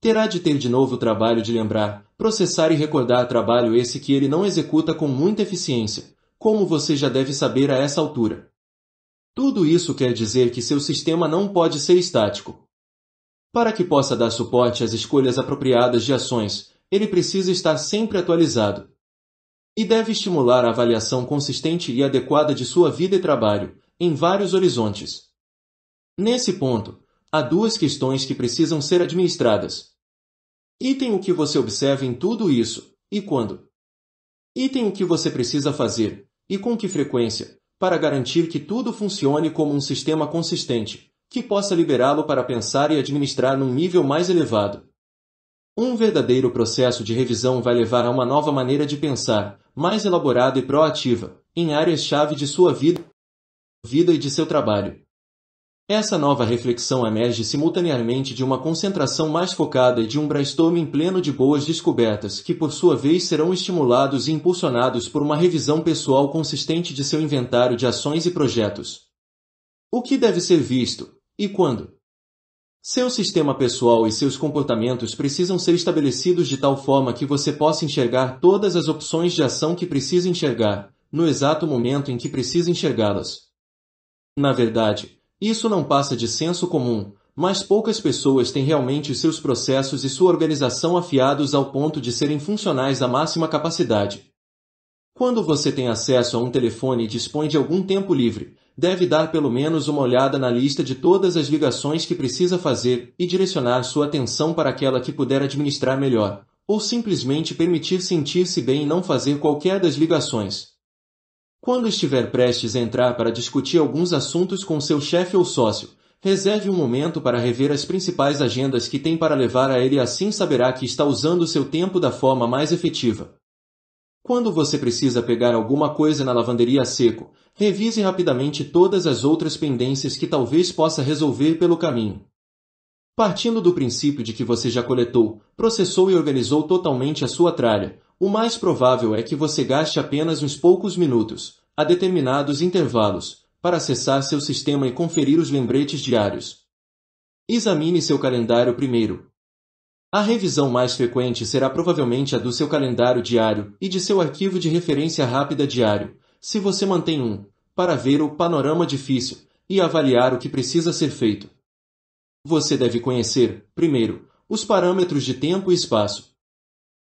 Terá de ter de novo o trabalho de lembrar, processar e recordar trabalho esse que ele não executa com muita eficiência, como você já deve saber a essa altura. Tudo isso quer dizer que seu sistema não pode ser estático. Para que possa dar suporte às escolhas apropriadas de ações, ele precisa estar sempre atualizado, e deve estimular a avaliação consistente e adequada de sua vida e trabalho, em vários horizontes. Nesse ponto, há duas questões que precisam ser administradas. Item o que você observa em tudo isso, e quando. Item o que você precisa fazer, e com que frequência, para garantir que tudo funcione como um sistema consistente, que possa liberá-lo para pensar e administrar num nível mais elevado. Um verdadeiro processo de revisão vai levar a uma nova maneira de pensar, mais elaborada e proativa, em áreas-chave de sua vida, vida e de seu trabalho. Essa nova reflexão emerge simultaneamente de uma concentração mais focada e de um brainstorming pleno de boas descobertas, que por sua vez serão estimulados e impulsionados por uma revisão pessoal consistente de seu inventário de ações e projetos. O que deve ser visto? E quando? Seu sistema pessoal e seus comportamentos precisam ser estabelecidos de tal forma que você possa enxergar todas as opções de ação que precisa enxergar, no exato momento em que precisa enxergá-las. Na verdade, isso não passa de senso comum, mas poucas pessoas têm realmente seus processos e sua organização afiados ao ponto de serem funcionais à máxima capacidade. Quando você tem acesso a um telefone e dispõe de algum tempo livre, deve dar pelo menos uma olhada na lista de todas as ligações que precisa fazer e direcionar sua atenção para aquela que puder administrar melhor, ou simplesmente permitir sentir-se bem e não fazer qualquer das ligações. Quando estiver prestes a entrar para discutir alguns assuntos com seu chefe ou sócio, reserve um momento para rever as principais agendas que tem para levar a ele e assim saberá que está usando seu tempo da forma mais efetiva. Quando você precisa pegar alguma coisa na lavanderia a seco, Revise rapidamente todas as outras pendências que talvez possa resolver pelo caminho. Partindo do princípio de que você já coletou, processou e organizou totalmente a sua tralha, o mais provável é que você gaste apenas uns poucos minutos, a determinados intervalos, para acessar seu sistema e conferir os lembretes diários. Examine seu calendário primeiro. A revisão mais frequente será provavelmente a do seu calendário diário e de seu arquivo de referência rápida diário, se você mantém um, para ver o panorama difícil e avaliar o que precisa ser feito. Você deve conhecer, primeiro, os parâmetros de tempo e espaço.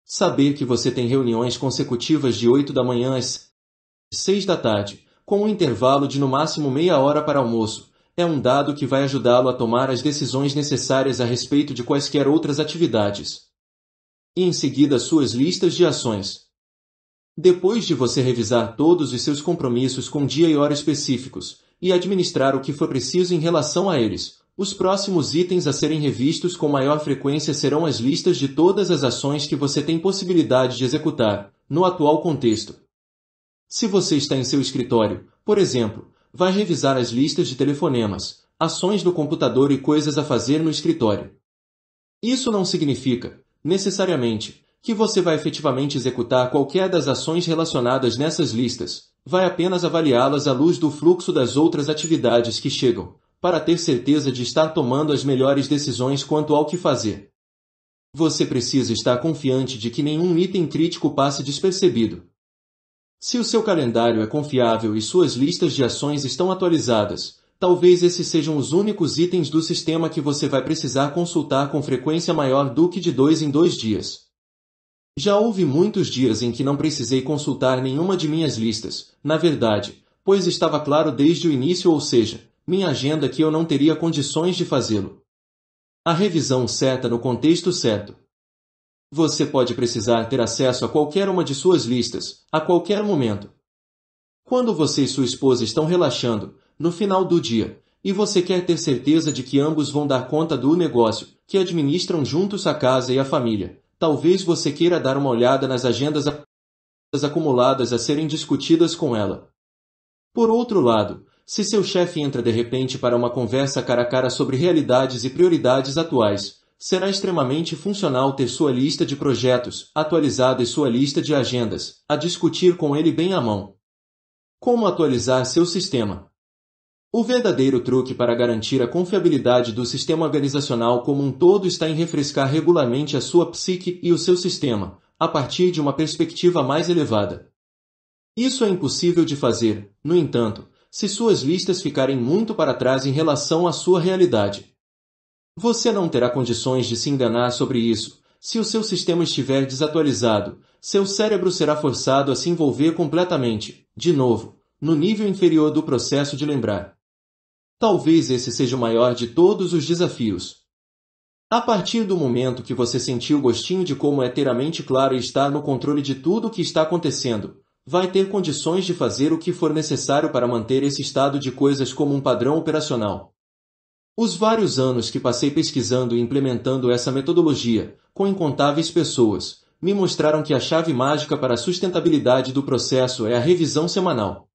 Saber que você tem reuniões consecutivas de 8 da manhã às 6 da tarde, com um intervalo de no máximo meia hora para almoço, é um dado que vai ajudá-lo a tomar as decisões necessárias a respeito de quaisquer outras atividades. E em seguida suas listas de ações. Depois de você revisar todos os seus compromissos com dia e hora específicos e administrar o que for preciso em relação a eles, os próximos itens a serem revistos com maior frequência serão as listas de todas as ações que você tem possibilidade de executar, no atual contexto. Se você está em seu escritório, por exemplo, vai revisar as listas de telefonemas, ações do computador e coisas a fazer no escritório. Isso não significa, necessariamente, que você vai efetivamente executar qualquer das ações relacionadas nessas listas, vai apenas avaliá-las à luz do fluxo das outras atividades que chegam, para ter certeza de estar tomando as melhores decisões quanto ao que fazer. Você precisa estar confiante de que nenhum item crítico passe despercebido. Se o seu calendário é confiável e suas listas de ações estão atualizadas, talvez esses sejam os únicos itens do sistema que você vai precisar consultar com frequência maior do que de dois em dois dias. Já houve muitos dias em que não precisei consultar nenhuma de minhas listas, na verdade, pois estava claro desde o início, ou seja, minha agenda que eu não teria condições de fazê-lo. A revisão certa no contexto certo. Você pode precisar ter acesso a qualquer uma de suas listas, a qualquer momento. Quando você e sua esposa estão relaxando, no final do dia, e você quer ter certeza de que ambos vão dar conta do negócio, que administram juntos a casa e a família, Talvez você queira dar uma olhada nas agendas acumuladas a serem discutidas com ela. Por outro lado, se seu chefe entra de repente para uma conversa cara a cara sobre realidades e prioridades atuais, será extremamente funcional ter sua lista de projetos atualizada e sua lista de agendas a discutir com ele bem à mão. Como atualizar seu sistema? O verdadeiro truque para garantir a confiabilidade do sistema organizacional como um todo está em refrescar regularmente a sua psique e o seu sistema, a partir de uma perspectiva mais elevada. Isso é impossível de fazer, no entanto, se suas listas ficarem muito para trás em relação à sua realidade. Você não terá condições de se enganar sobre isso. Se o seu sistema estiver desatualizado, seu cérebro será forçado a se envolver completamente, de novo, no nível inferior do processo de lembrar. Talvez esse seja o maior de todos os desafios. A partir do momento que você sentiu o gostinho de como é ter a mente clara e estar no controle de tudo o que está acontecendo, vai ter condições de fazer o que for necessário para manter esse estado de coisas como um padrão operacional. Os vários anos que passei pesquisando e implementando essa metodologia, com incontáveis pessoas, me mostraram que a chave mágica para a sustentabilidade do processo é a revisão semanal.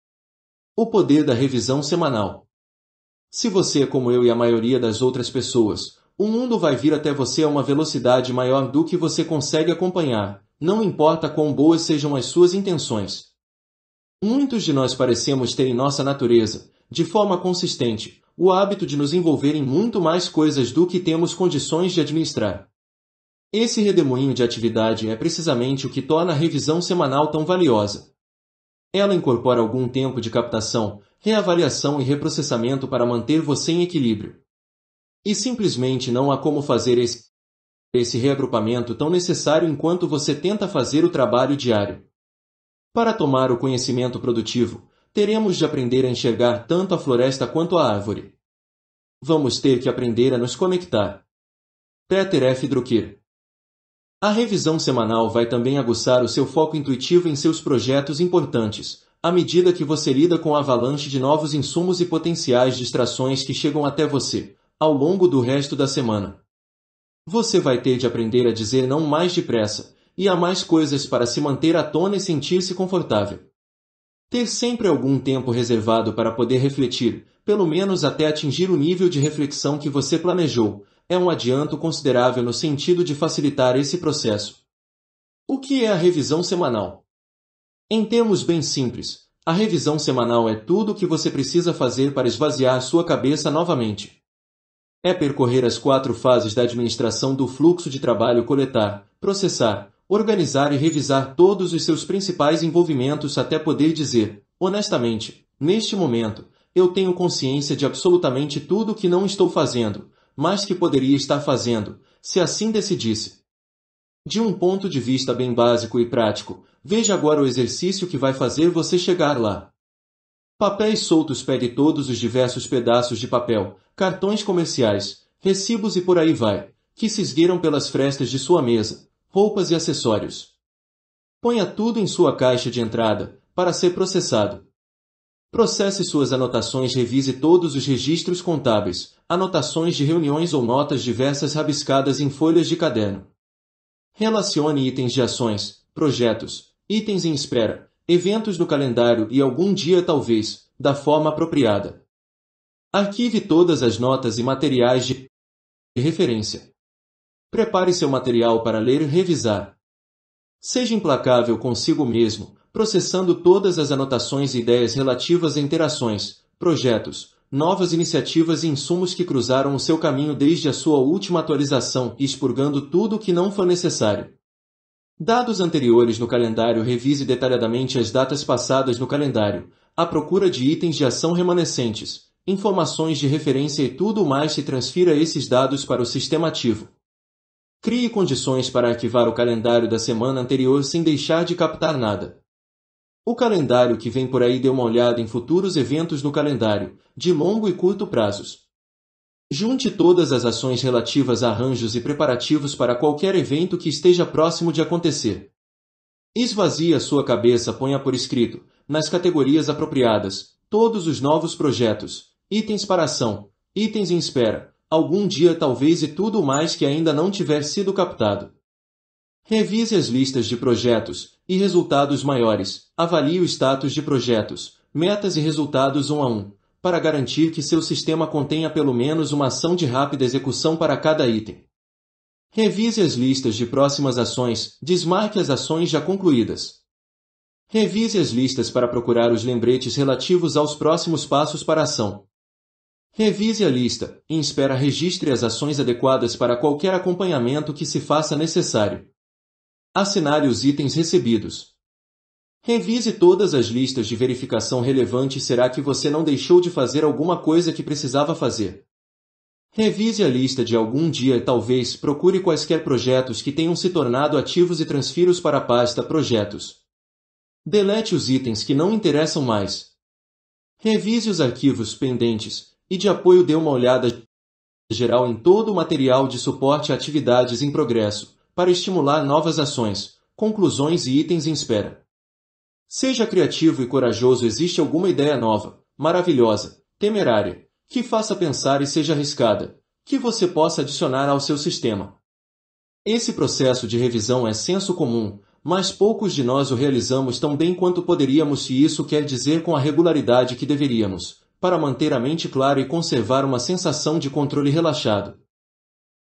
O poder da revisão semanal. Se você é como eu e a maioria das outras pessoas, o mundo vai vir até você a uma velocidade maior do que você consegue acompanhar, não importa quão boas sejam as suas intenções. Muitos de nós parecemos ter em nossa natureza, de forma consistente, o hábito de nos envolver em muito mais coisas do que temos condições de administrar. Esse redemoinho de atividade é precisamente o que torna a revisão semanal tão valiosa. Ela incorpora algum tempo de captação, reavaliação e reprocessamento para manter você em equilíbrio. E simplesmente não há como fazer esse, esse reagrupamento tão necessário enquanto você tenta fazer o trabalho diário. Para tomar o conhecimento produtivo, teremos de aprender a enxergar tanto a floresta quanto a árvore. Vamos ter que aprender a nos conectar. Peter F. Drucker A revisão semanal vai também aguçar o seu foco intuitivo em seus projetos importantes, à medida que você lida com a avalanche de novos insumos e potenciais distrações que chegam até você, ao longo do resto da semana. Você vai ter de aprender a dizer não mais depressa, e há mais coisas para se manter à tona e sentir-se confortável. Ter sempre algum tempo reservado para poder refletir, pelo menos até atingir o nível de reflexão que você planejou, é um adianto considerável no sentido de facilitar esse processo. O que é a revisão semanal? Em termos bem simples, a revisão semanal é tudo o que você precisa fazer para esvaziar sua cabeça novamente. É percorrer as quatro fases da administração do fluxo de trabalho coletar, processar, organizar e revisar todos os seus principais envolvimentos até poder dizer, honestamente, neste momento, eu tenho consciência de absolutamente tudo o que não estou fazendo, mas que poderia estar fazendo, se assim decidisse. De um ponto de vista bem básico e prático, veja agora o exercício que vai fazer você chegar lá. Papéis soltos pegue todos os diversos pedaços de papel, cartões comerciais, recibos e por aí vai, que se esgueiram pelas frestas de sua mesa, roupas e acessórios. Ponha tudo em sua caixa de entrada, para ser processado. Processe suas anotações, revise todos os registros contábeis, anotações de reuniões ou notas diversas rabiscadas em folhas de caderno. Relacione itens de ações, projetos, itens em espera, eventos do calendário e algum dia talvez, da forma apropriada. Arquive todas as notas e materiais de referência. Prepare seu material para ler e revisar. Seja implacável consigo mesmo, processando todas as anotações e ideias relativas a interações, projetos, novas iniciativas e insumos que cruzaram o seu caminho desde a sua última atualização, expurgando tudo o que não for necessário. Dados anteriores no calendário revise detalhadamente as datas passadas no calendário, a procura de itens de ação remanescentes, informações de referência e tudo mais se transfira esses dados para o sistema ativo. Crie condições para arquivar o calendário da semana anterior sem deixar de captar nada. O calendário que vem por aí dê uma olhada em futuros eventos no calendário, de longo e curto prazos. Junte todas as ações relativas a arranjos e preparativos para qualquer evento que esteja próximo de acontecer. Esvazie a sua cabeça, ponha por escrito, nas categorias apropriadas, todos os novos projetos, itens para ação, itens em espera, algum dia talvez e tudo mais que ainda não tiver sido captado. Revise as listas de projetos, e resultados maiores. Avalie o status de projetos, metas e resultados um a um, para garantir que seu sistema contenha pelo menos uma ação de rápida execução para cada item. Revise as listas de próximas ações, desmarque as ações já concluídas. Revise as listas para procurar os lembretes relativos aos próximos passos para a ação. Revise a lista e espera registre as ações adequadas para qualquer acompanhamento que se faça necessário. Assinale os itens recebidos. Revise todas as listas de verificação relevantes. Será que você não deixou de fazer alguma coisa que precisava fazer? Revise a lista de algum dia e talvez procure quaisquer projetos que tenham se tornado ativos e transfira-os para a pasta Projetos. Delete os itens que não interessam mais. Revise os arquivos pendentes e de apoio dê uma olhada geral em todo o material de suporte a atividades em progresso para estimular novas ações, conclusões e itens em espera. Seja criativo e corajoso, existe alguma ideia nova, maravilhosa, temerária, que faça pensar e seja arriscada, que você possa adicionar ao seu sistema. Esse processo de revisão é senso comum, mas poucos de nós o realizamos tão bem quanto poderíamos se isso quer dizer com a regularidade que deveríamos, para manter a mente clara e conservar uma sensação de controle relaxado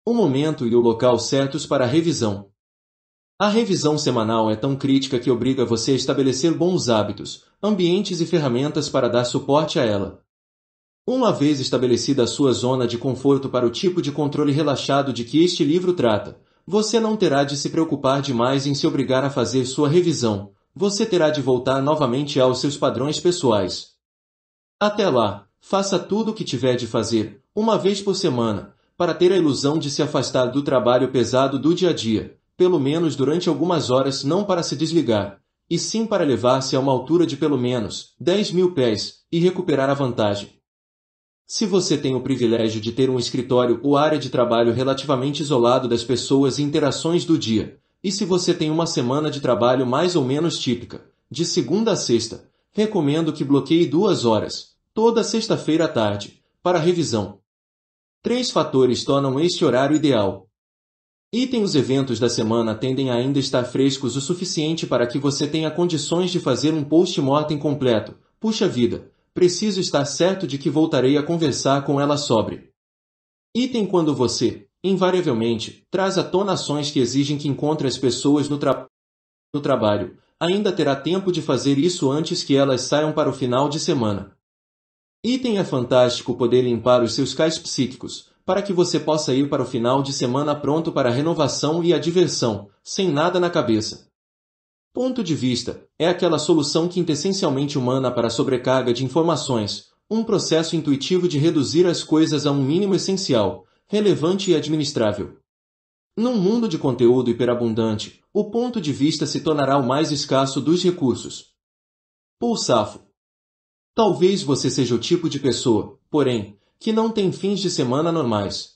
o momento e o local certos para a revisão. A revisão semanal é tão crítica que obriga você a estabelecer bons hábitos, ambientes e ferramentas para dar suporte a ela. Uma vez estabelecida a sua zona de conforto para o tipo de controle relaxado de que este livro trata, você não terá de se preocupar demais em se obrigar a fazer sua revisão, você terá de voltar novamente aos seus padrões pessoais. Até lá, faça tudo o que tiver de fazer, uma vez por semana, para ter a ilusão de se afastar do trabalho pesado do dia a dia, pelo menos durante algumas horas não para se desligar, e sim para levar se a uma altura de pelo menos 10 mil pés e recuperar a vantagem. Se você tem o privilégio de ter um escritório ou área de trabalho relativamente isolado das pessoas e interações do dia, e se você tem uma semana de trabalho mais ou menos típica, de segunda a sexta, recomendo que bloqueie duas horas, toda sexta-feira à tarde, para revisão, Três fatores tornam este horário ideal. Item Os eventos da semana tendem a ainda estar frescos o suficiente para que você tenha condições de fazer um post-mortem completo. Puxa vida, preciso estar certo de que voltarei a conversar com ela sobre. Item Quando você, invariavelmente, traz atonações que exigem que encontre as pessoas no, tra no trabalho, ainda terá tempo de fazer isso antes que elas saiam para o final de semana. Item é fantástico poder limpar os seus cais psíquicos, para que você possa ir para o final de semana pronto para a renovação e a diversão, sem nada na cabeça. Ponto de vista é aquela solução quintessencialmente humana para a sobrecarga de informações, um processo intuitivo de reduzir as coisas a um mínimo essencial, relevante e administrável. Num mundo de conteúdo hiperabundante, o ponto de vista se tornará o mais escasso dos recursos. Paul Safo, Talvez você seja o tipo de pessoa, porém, que não tem fins de semana normais.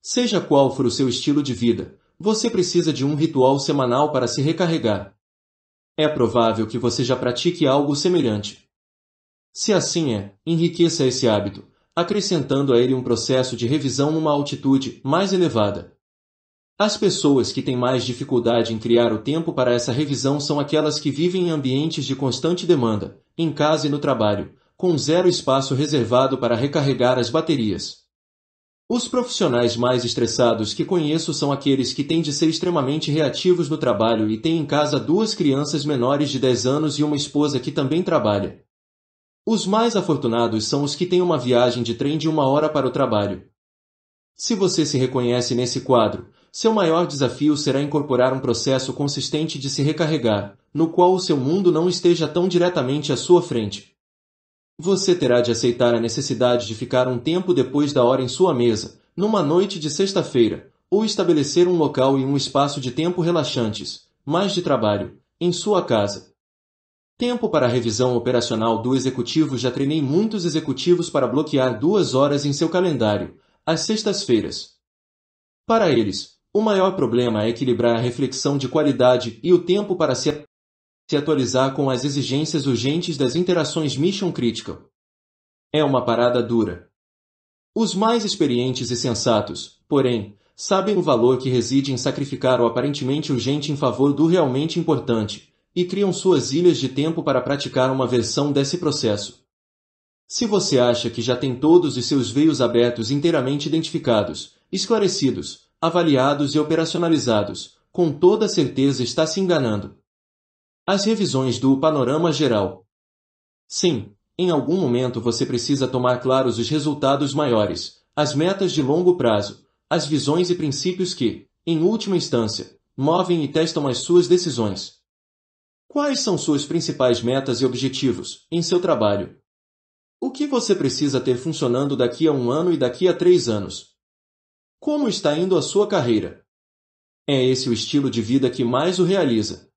Seja qual for o seu estilo de vida, você precisa de um ritual semanal para se recarregar. É provável que você já pratique algo semelhante. Se assim é, enriqueça esse hábito, acrescentando a ele um processo de revisão numa altitude mais elevada. As pessoas que têm mais dificuldade em criar o tempo para essa revisão são aquelas que vivem em ambientes de constante demanda, em casa e no trabalho, com zero espaço reservado para recarregar as baterias. Os profissionais mais estressados que conheço são aqueles que têm de ser extremamente reativos no trabalho e têm em casa duas crianças menores de 10 anos e uma esposa que também trabalha. Os mais afortunados são os que têm uma viagem de trem de uma hora para o trabalho. Se você se reconhece nesse quadro, seu maior desafio será incorporar um processo consistente de se recarregar, no qual o seu mundo não esteja tão diretamente à sua frente. Você terá de aceitar a necessidade de ficar um tempo depois da hora em sua mesa, numa noite de sexta-feira, ou estabelecer um local e um espaço de tempo relaxantes, mais de trabalho, em sua casa. Tempo para a revisão operacional do executivo já treinei muitos executivos para bloquear duas horas em seu calendário, às sextas-feiras. Para eles, o maior problema é equilibrar a reflexão de qualidade e o tempo para se atualizar com as exigências urgentes das interações mission critical. É uma parada dura. Os mais experientes e sensatos, porém, sabem o valor que reside em sacrificar o aparentemente urgente em favor do realmente importante, e criam suas ilhas de tempo para praticar uma versão desse processo. Se você acha que já tem todos os seus veios abertos inteiramente identificados, esclarecidos, avaliados e operacionalizados, com toda certeza está se enganando. As revisões do panorama geral. Sim, em algum momento você precisa tomar claros os resultados maiores, as metas de longo prazo, as visões e princípios que, em última instância, movem e testam as suas decisões. Quais são suas principais metas e objetivos em seu trabalho? O que você precisa ter funcionando daqui a um ano e daqui a três anos, como está indo a sua carreira? É esse o estilo de vida que mais o realiza.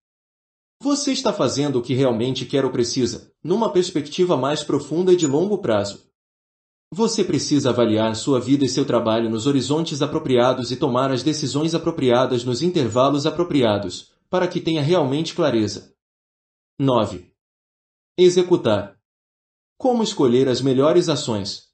Você está fazendo o que realmente quer ou precisa, numa perspectiva mais profunda e de longo prazo. Você precisa avaliar sua vida e seu trabalho nos horizontes apropriados e tomar as decisões apropriadas nos intervalos apropriados, para que tenha realmente clareza. 9. Executar. Como escolher as melhores ações?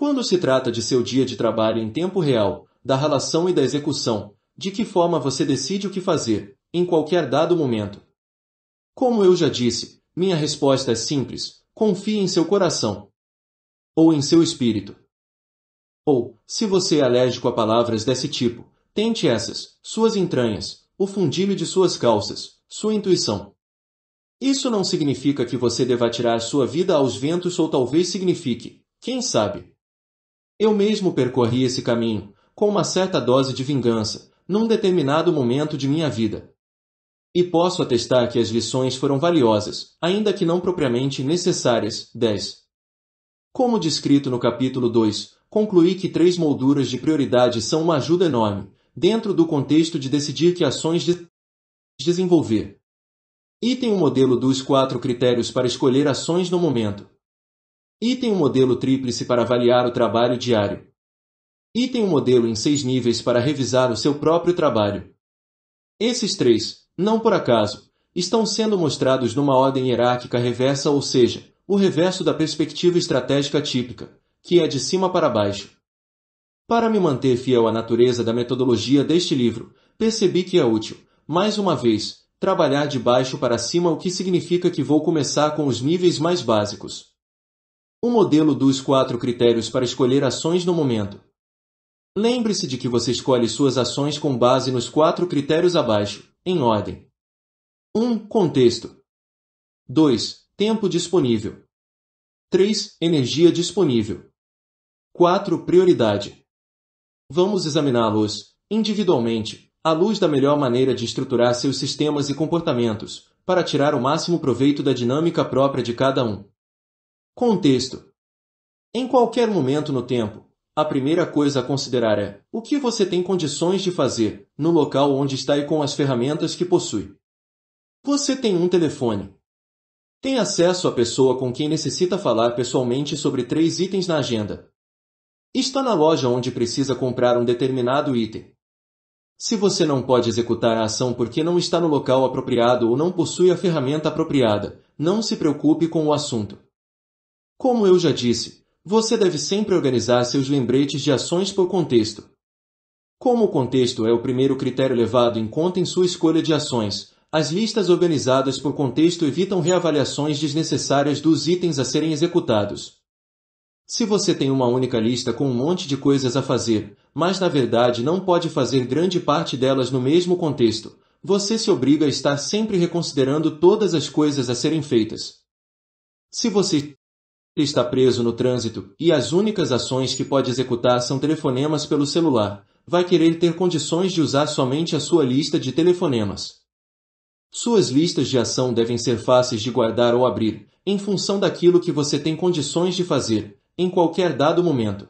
Quando se trata de seu dia de trabalho em tempo real, da relação e da execução, de que forma você decide o que fazer, em qualquer dado momento? Como eu já disse, minha resposta é simples: confie em seu coração. Ou em seu espírito. Ou, se você é alérgico a palavras desse tipo, tente essas, suas entranhas, o fundilho de suas calças, sua intuição. Isso não significa que você deva tirar sua vida aos ventos ou talvez signifique, quem sabe, eu mesmo percorri esse caminho, com uma certa dose de vingança, num determinado momento de minha vida. E posso atestar que as lições foram valiosas, ainda que não propriamente necessárias. 10. Como descrito no capítulo 2, concluí que três molduras de prioridade são uma ajuda enorme, dentro do contexto de decidir que ações de desenvolver. Item o um modelo dos quatro critérios para escolher ações no momento. Item um modelo tríplice para avaliar o trabalho diário. Item um modelo em seis níveis para revisar o seu próprio trabalho. Esses três, não por acaso, estão sendo mostrados numa ordem hierárquica reversa, ou seja, o reverso da perspectiva estratégica típica, que é de cima para baixo. Para me manter fiel à natureza da metodologia deste livro, percebi que é útil, mais uma vez, trabalhar de baixo para cima, o que significa que vou começar com os níveis mais básicos um modelo dos quatro critérios para escolher ações no momento. Lembre-se de que você escolhe suas ações com base nos quatro critérios abaixo, em ordem. 1. Um, contexto. 2. Tempo disponível. 3. Energia disponível. 4. Prioridade. Vamos examiná-los, individualmente, à luz da melhor maneira de estruturar seus sistemas e comportamentos, para tirar o máximo proveito da dinâmica própria de cada um. Contexto: Em qualquer momento no tempo, a primeira coisa a considerar é o que você tem condições de fazer no local onde está e com as ferramentas que possui. Você tem um telefone. Tem acesso à pessoa com quem necessita falar pessoalmente sobre três itens na agenda. Está na loja onde precisa comprar um determinado item. Se você não pode executar a ação porque não está no local apropriado ou não possui a ferramenta apropriada, não se preocupe com o assunto. Como eu já disse, você deve sempre organizar seus lembretes de ações por contexto. Como o contexto é o primeiro critério levado em conta em sua escolha de ações, as listas organizadas por contexto evitam reavaliações desnecessárias dos itens a serem executados. Se você tem uma única lista com um monte de coisas a fazer, mas na verdade não pode fazer grande parte delas no mesmo contexto, você se obriga a estar sempre reconsiderando todas as coisas a serem feitas. Se você Está preso no trânsito e as únicas ações que pode executar são telefonemas pelo celular. Vai querer ter condições de usar somente a sua lista de telefonemas. Suas listas de ação devem ser fáceis de guardar ou abrir, em função daquilo que você tem condições de fazer, em qualquer dado momento.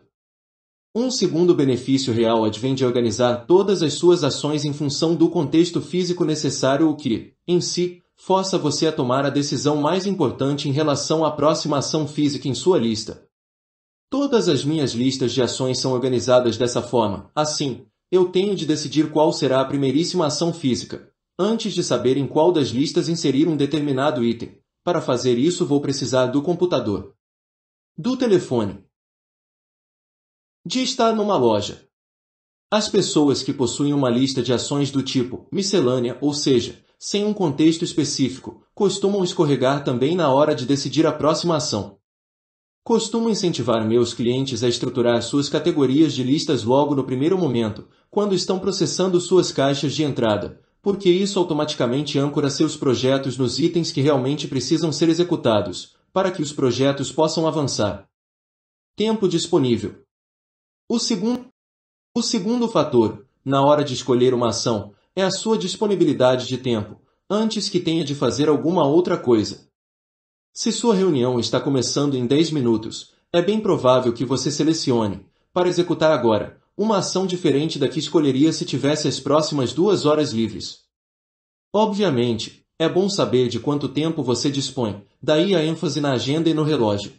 Um segundo benefício real advém de organizar todas as suas ações em função do contexto físico necessário, o que, em si, força você a tomar a decisão mais importante em relação à próxima ação física em sua lista. Todas as minhas listas de ações são organizadas dessa forma. Assim, eu tenho de decidir qual será a primeiríssima ação física, antes de saber em qual das listas inserir um determinado item. Para fazer isso, vou precisar do computador, do telefone, de estar numa loja. As pessoas que possuem uma lista de ações do tipo miscelânea, ou seja, sem um contexto específico, costumam escorregar também na hora de decidir a próxima ação. Costumo incentivar meus clientes a estruturar suas categorias de listas logo no primeiro momento, quando estão processando suas caixas de entrada, porque isso automaticamente âncora seus projetos nos itens que realmente precisam ser executados, para que os projetos possam avançar. Tempo disponível. O segundo, o segundo fator, na hora de escolher uma ação, é a sua disponibilidade de tempo, antes que tenha de fazer alguma outra coisa. Se sua reunião está começando em 10 minutos, é bem provável que você selecione, para executar agora, uma ação diferente da que escolheria se tivesse as próximas duas horas livres. Obviamente, é bom saber de quanto tempo você dispõe, daí a ênfase na agenda e no relógio.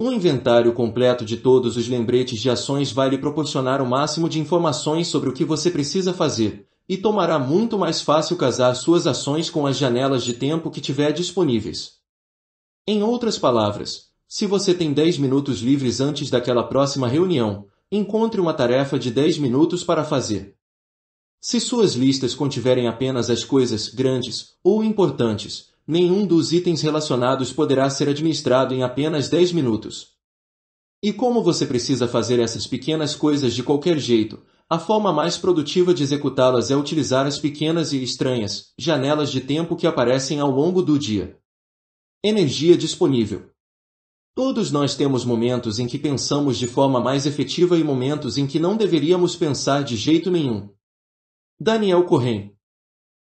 Um inventário completo de todos os lembretes de ações vai lhe proporcionar o máximo de informações sobre o que você precisa fazer, e tomará muito mais fácil casar suas ações com as janelas de tempo que tiver disponíveis. Em outras palavras, se você tem 10 minutos livres antes daquela próxima reunião, encontre uma tarefa de 10 minutos para fazer. Se suas listas contiverem apenas as coisas grandes ou importantes, nenhum dos itens relacionados poderá ser administrado em apenas 10 minutos. E como você precisa fazer essas pequenas coisas de qualquer jeito, a forma mais produtiva de executá-las é utilizar as pequenas e estranhas janelas de tempo que aparecem ao longo do dia. Energia disponível. Todos nós temos momentos em que pensamos de forma mais efetiva e momentos em que não deveríamos pensar de jeito nenhum. Daniel Corren.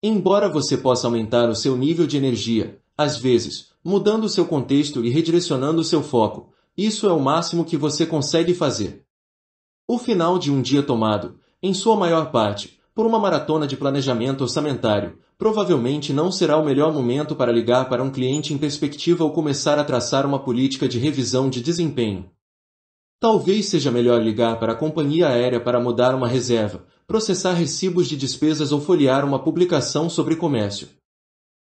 Embora você possa aumentar o seu nível de energia, às vezes, mudando seu contexto e redirecionando seu foco, isso é o máximo que você consegue fazer. O final de um dia tomado, em sua maior parte, por uma maratona de planejamento orçamentário, provavelmente não será o melhor momento para ligar para um cliente em perspectiva ou começar a traçar uma política de revisão de desempenho. Talvez seja melhor ligar para a companhia aérea para mudar uma reserva, processar recibos de despesas ou folhear uma publicação sobre comércio.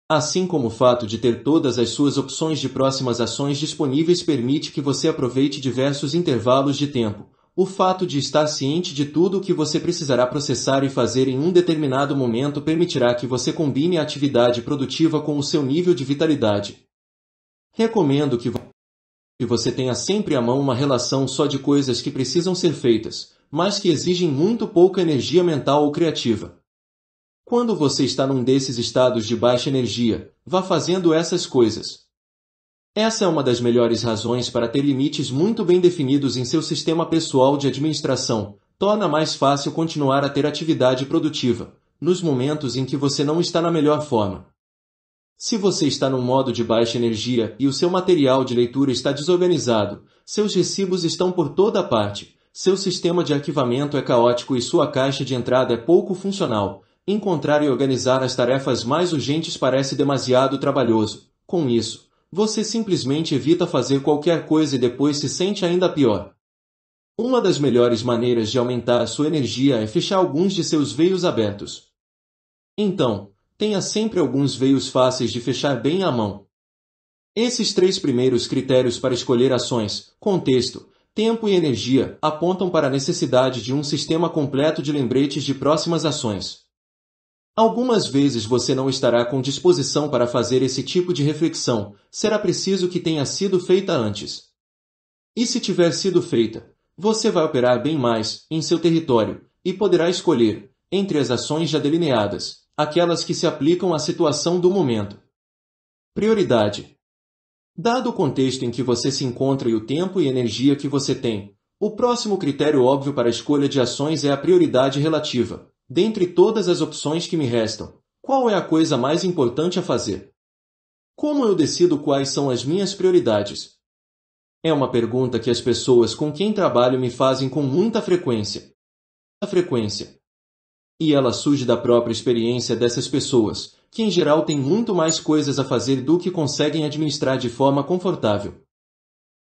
Assim como o fato de ter todas as suas opções de próximas ações disponíveis permite que você aproveite diversos intervalos de tempo, o fato de estar ciente de tudo o que você precisará processar e fazer em um determinado momento permitirá que você combine a atividade produtiva com o seu nível de vitalidade. Recomendo que você tenha sempre à mão uma relação só de coisas que precisam ser feitas, mas que exigem muito pouca energia mental ou criativa. Quando você está num desses estados de baixa energia, vá fazendo essas coisas, essa é uma das melhores razões para ter limites muito bem definidos em seu sistema pessoal de administração. Torna mais fácil continuar a ter atividade produtiva, nos momentos em que você não está na melhor forma. Se você está num modo de baixa energia e o seu material de leitura está desorganizado, seus recibos estão por toda parte, seu sistema de arquivamento é caótico e sua caixa de entrada é pouco funcional, encontrar e organizar as tarefas mais urgentes parece demasiado trabalhoso. Com isso, você simplesmente evita fazer qualquer coisa e depois se sente ainda pior. Uma das melhores maneiras de aumentar a sua energia é fechar alguns de seus veios abertos. Então, tenha sempre alguns veios fáceis de fechar bem à mão. Esses três primeiros critérios para escolher ações, contexto, tempo e energia apontam para a necessidade de um sistema completo de lembretes de próximas ações. Algumas vezes você não estará com disposição para fazer esse tipo de reflexão, será preciso que tenha sido feita antes. E se tiver sido feita, você vai operar bem mais em seu território e poderá escolher, entre as ações já delineadas, aquelas que se aplicam à situação do momento. Prioridade: Dado o contexto em que você se encontra e o tempo e energia que você tem, o próximo critério óbvio para a escolha de ações é a prioridade relativa, Dentre todas as opções que me restam, qual é a coisa mais importante a fazer? Como eu decido quais são as minhas prioridades? É uma pergunta que as pessoas com quem trabalho me fazem com muita frequência. A frequência. E ela surge da própria experiência dessas pessoas, que em geral têm muito mais coisas a fazer do que conseguem administrar de forma confortável.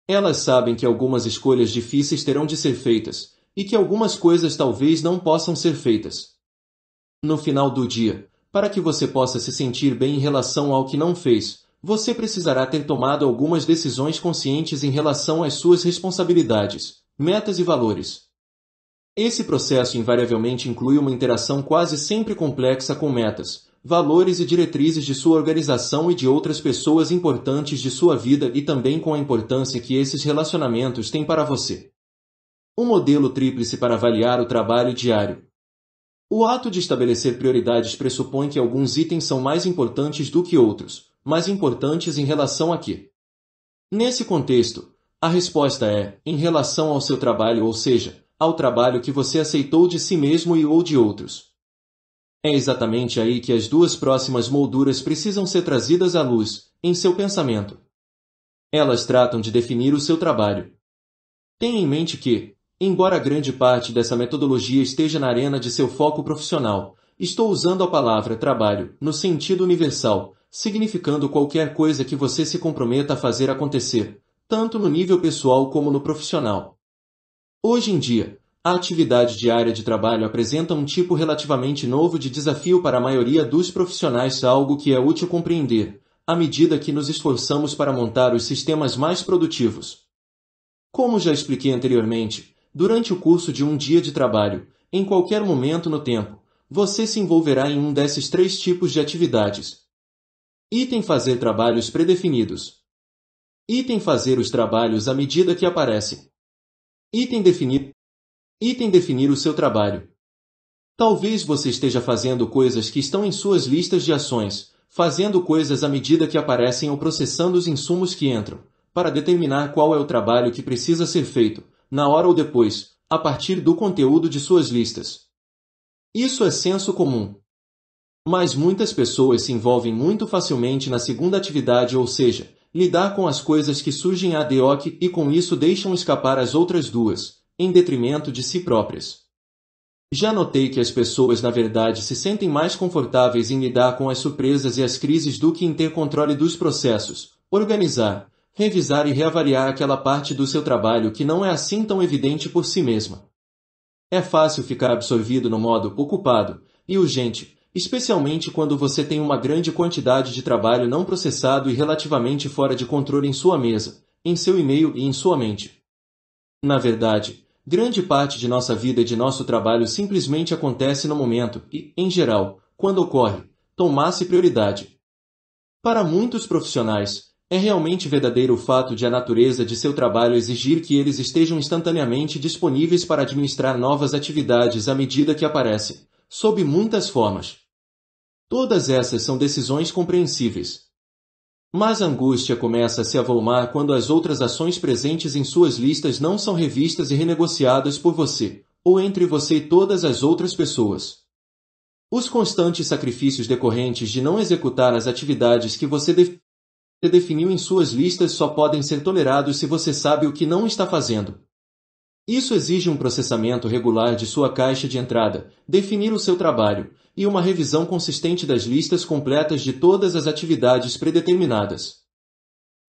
Elas sabem que algumas escolhas difíceis terão de ser feitas, e que algumas coisas talvez não possam ser feitas. No final do dia, para que você possa se sentir bem em relação ao que não fez, você precisará ter tomado algumas decisões conscientes em relação às suas responsabilidades, metas e valores. Esse processo invariavelmente inclui uma interação quase sempre complexa com metas, valores e diretrizes de sua organização e de outras pessoas importantes de sua vida e também com a importância que esses relacionamentos têm para você. Um modelo tríplice para avaliar o trabalho diário o ato de estabelecer prioridades pressupõe que alguns itens são mais importantes do que outros, mais importantes em relação a quê? Nesse contexto, a resposta é em relação ao seu trabalho, ou seja, ao trabalho que você aceitou de si mesmo e ou de outros. É exatamente aí que as duas próximas molduras precisam ser trazidas à luz, em seu pensamento. Elas tratam de definir o seu trabalho. Tenha em mente que, Embora grande parte dessa metodologia esteja na arena de seu foco profissional, estou usando a palavra trabalho no sentido universal, significando qualquer coisa que você se comprometa a fazer acontecer, tanto no nível pessoal como no profissional. Hoje em dia, a atividade diária de trabalho apresenta um tipo relativamente novo de desafio para a maioria dos profissionais, algo que é útil compreender, à medida que nos esforçamos para montar os sistemas mais produtivos. Como já expliquei anteriormente, Durante o curso de um dia de trabalho, em qualquer momento no tempo, você se envolverá em um desses três tipos de atividades. Item fazer trabalhos predefinidos. Item fazer os trabalhos à medida que aparecem. Item definir. Item definir o seu trabalho. Talvez você esteja fazendo coisas que estão em suas listas de ações, fazendo coisas à medida que aparecem ou processando os insumos que entram, para determinar qual é o trabalho que precisa ser feito, na hora ou depois, a partir do conteúdo de suas listas. Isso é senso comum. Mas muitas pessoas se envolvem muito facilmente na segunda atividade, ou seja, lidar com as coisas que surgem a deoc, e com isso deixam escapar as outras duas, em detrimento de si próprias. Já notei que as pessoas na verdade se sentem mais confortáveis em lidar com as surpresas e as crises do que em ter controle dos processos, organizar, revisar e reavaliar aquela parte do seu trabalho que não é assim tão evidente por si mesma. É fácil ficar absorvido no modo ocupado e urgente, especialmente quando você tem uma grande quantidade de trabalho não processado e relativamente fora de controle em sua mesa, em seu e-mail e em sua mente. Na verdade, grande parte de nossa vida e de nosso trabalho simplesmente acontece no momento e, em geral, quando ocorre, tomasse prioridade. Para muitos profissionais, é realmente verdadeiro o fato de a natureza de seu trabalho exigir que eles estejam instantaneamente disponíveis para administrar novas atividades à medida que aparecem, sob muitas formas. Todas essas são decisões compreensíveis. Mas a angústia começa a se avolumar quando as outras ações presentes em suas listas não são revistas e renegociadas por você, ou entre você e todas as outras pessoas. Os constantes sacrifícios decorrentes de não executar as atividades que você deve que definiu em suas listas só podem ser tolerados se você sabe o que não está fazendo. Isso exige um processamento regular de sua caixa de entrada, definir o seu trabalho, e uma revisão consistente das listas completas de todas as atividades predeterminadas.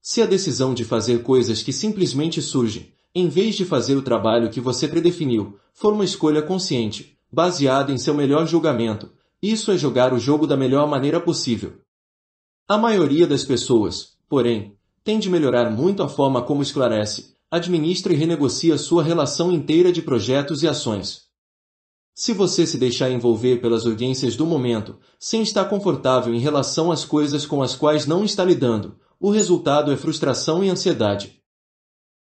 Se a decisão de fazer coisas que simplesmente surgem, em vez de fazer o trabalho que você predefiniu, for uma escolha consciente, baseada em seu melhor julgamento, isso é jogar o jogo da melhor maneira possível. A maioria das pessoas, porém, tem de melhorar muito a forma como esclarece, administra e renegocia sua relação inteira de projetos e ações. Se você se deixar envolver pelas urgências do momento, sem estar confortável em relação às coisas com as quais não está lidando, o resultado é frustração e ansiedade.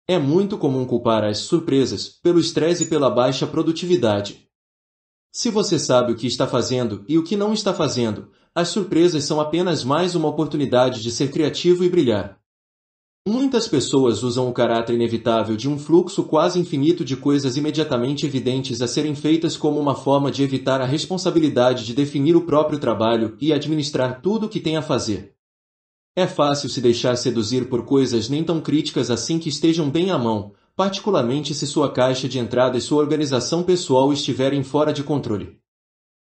É muito comum culpar as surpresas pelo estresse e pela baixa produtividade. Se você sabe o que está fazendo e o que não está fazendo, as surpresas são apenas mais uma oportunidade de ser criativo e brilhar. Muitas pessoas usam o caráter inevitável de um fluxo quase infinito de coisas imediatamente evidentes a serem feitas como uma forma de evitar a responsabilidade de definir o próprio trabalho e administrar tudo o que tem a fazer. É fácil se deixar seduzir por coisas nem tão críticas assim que estejam bem à mão, particularmente se sua caixa de entrada e sua organização pessoal estiverem fora de controle.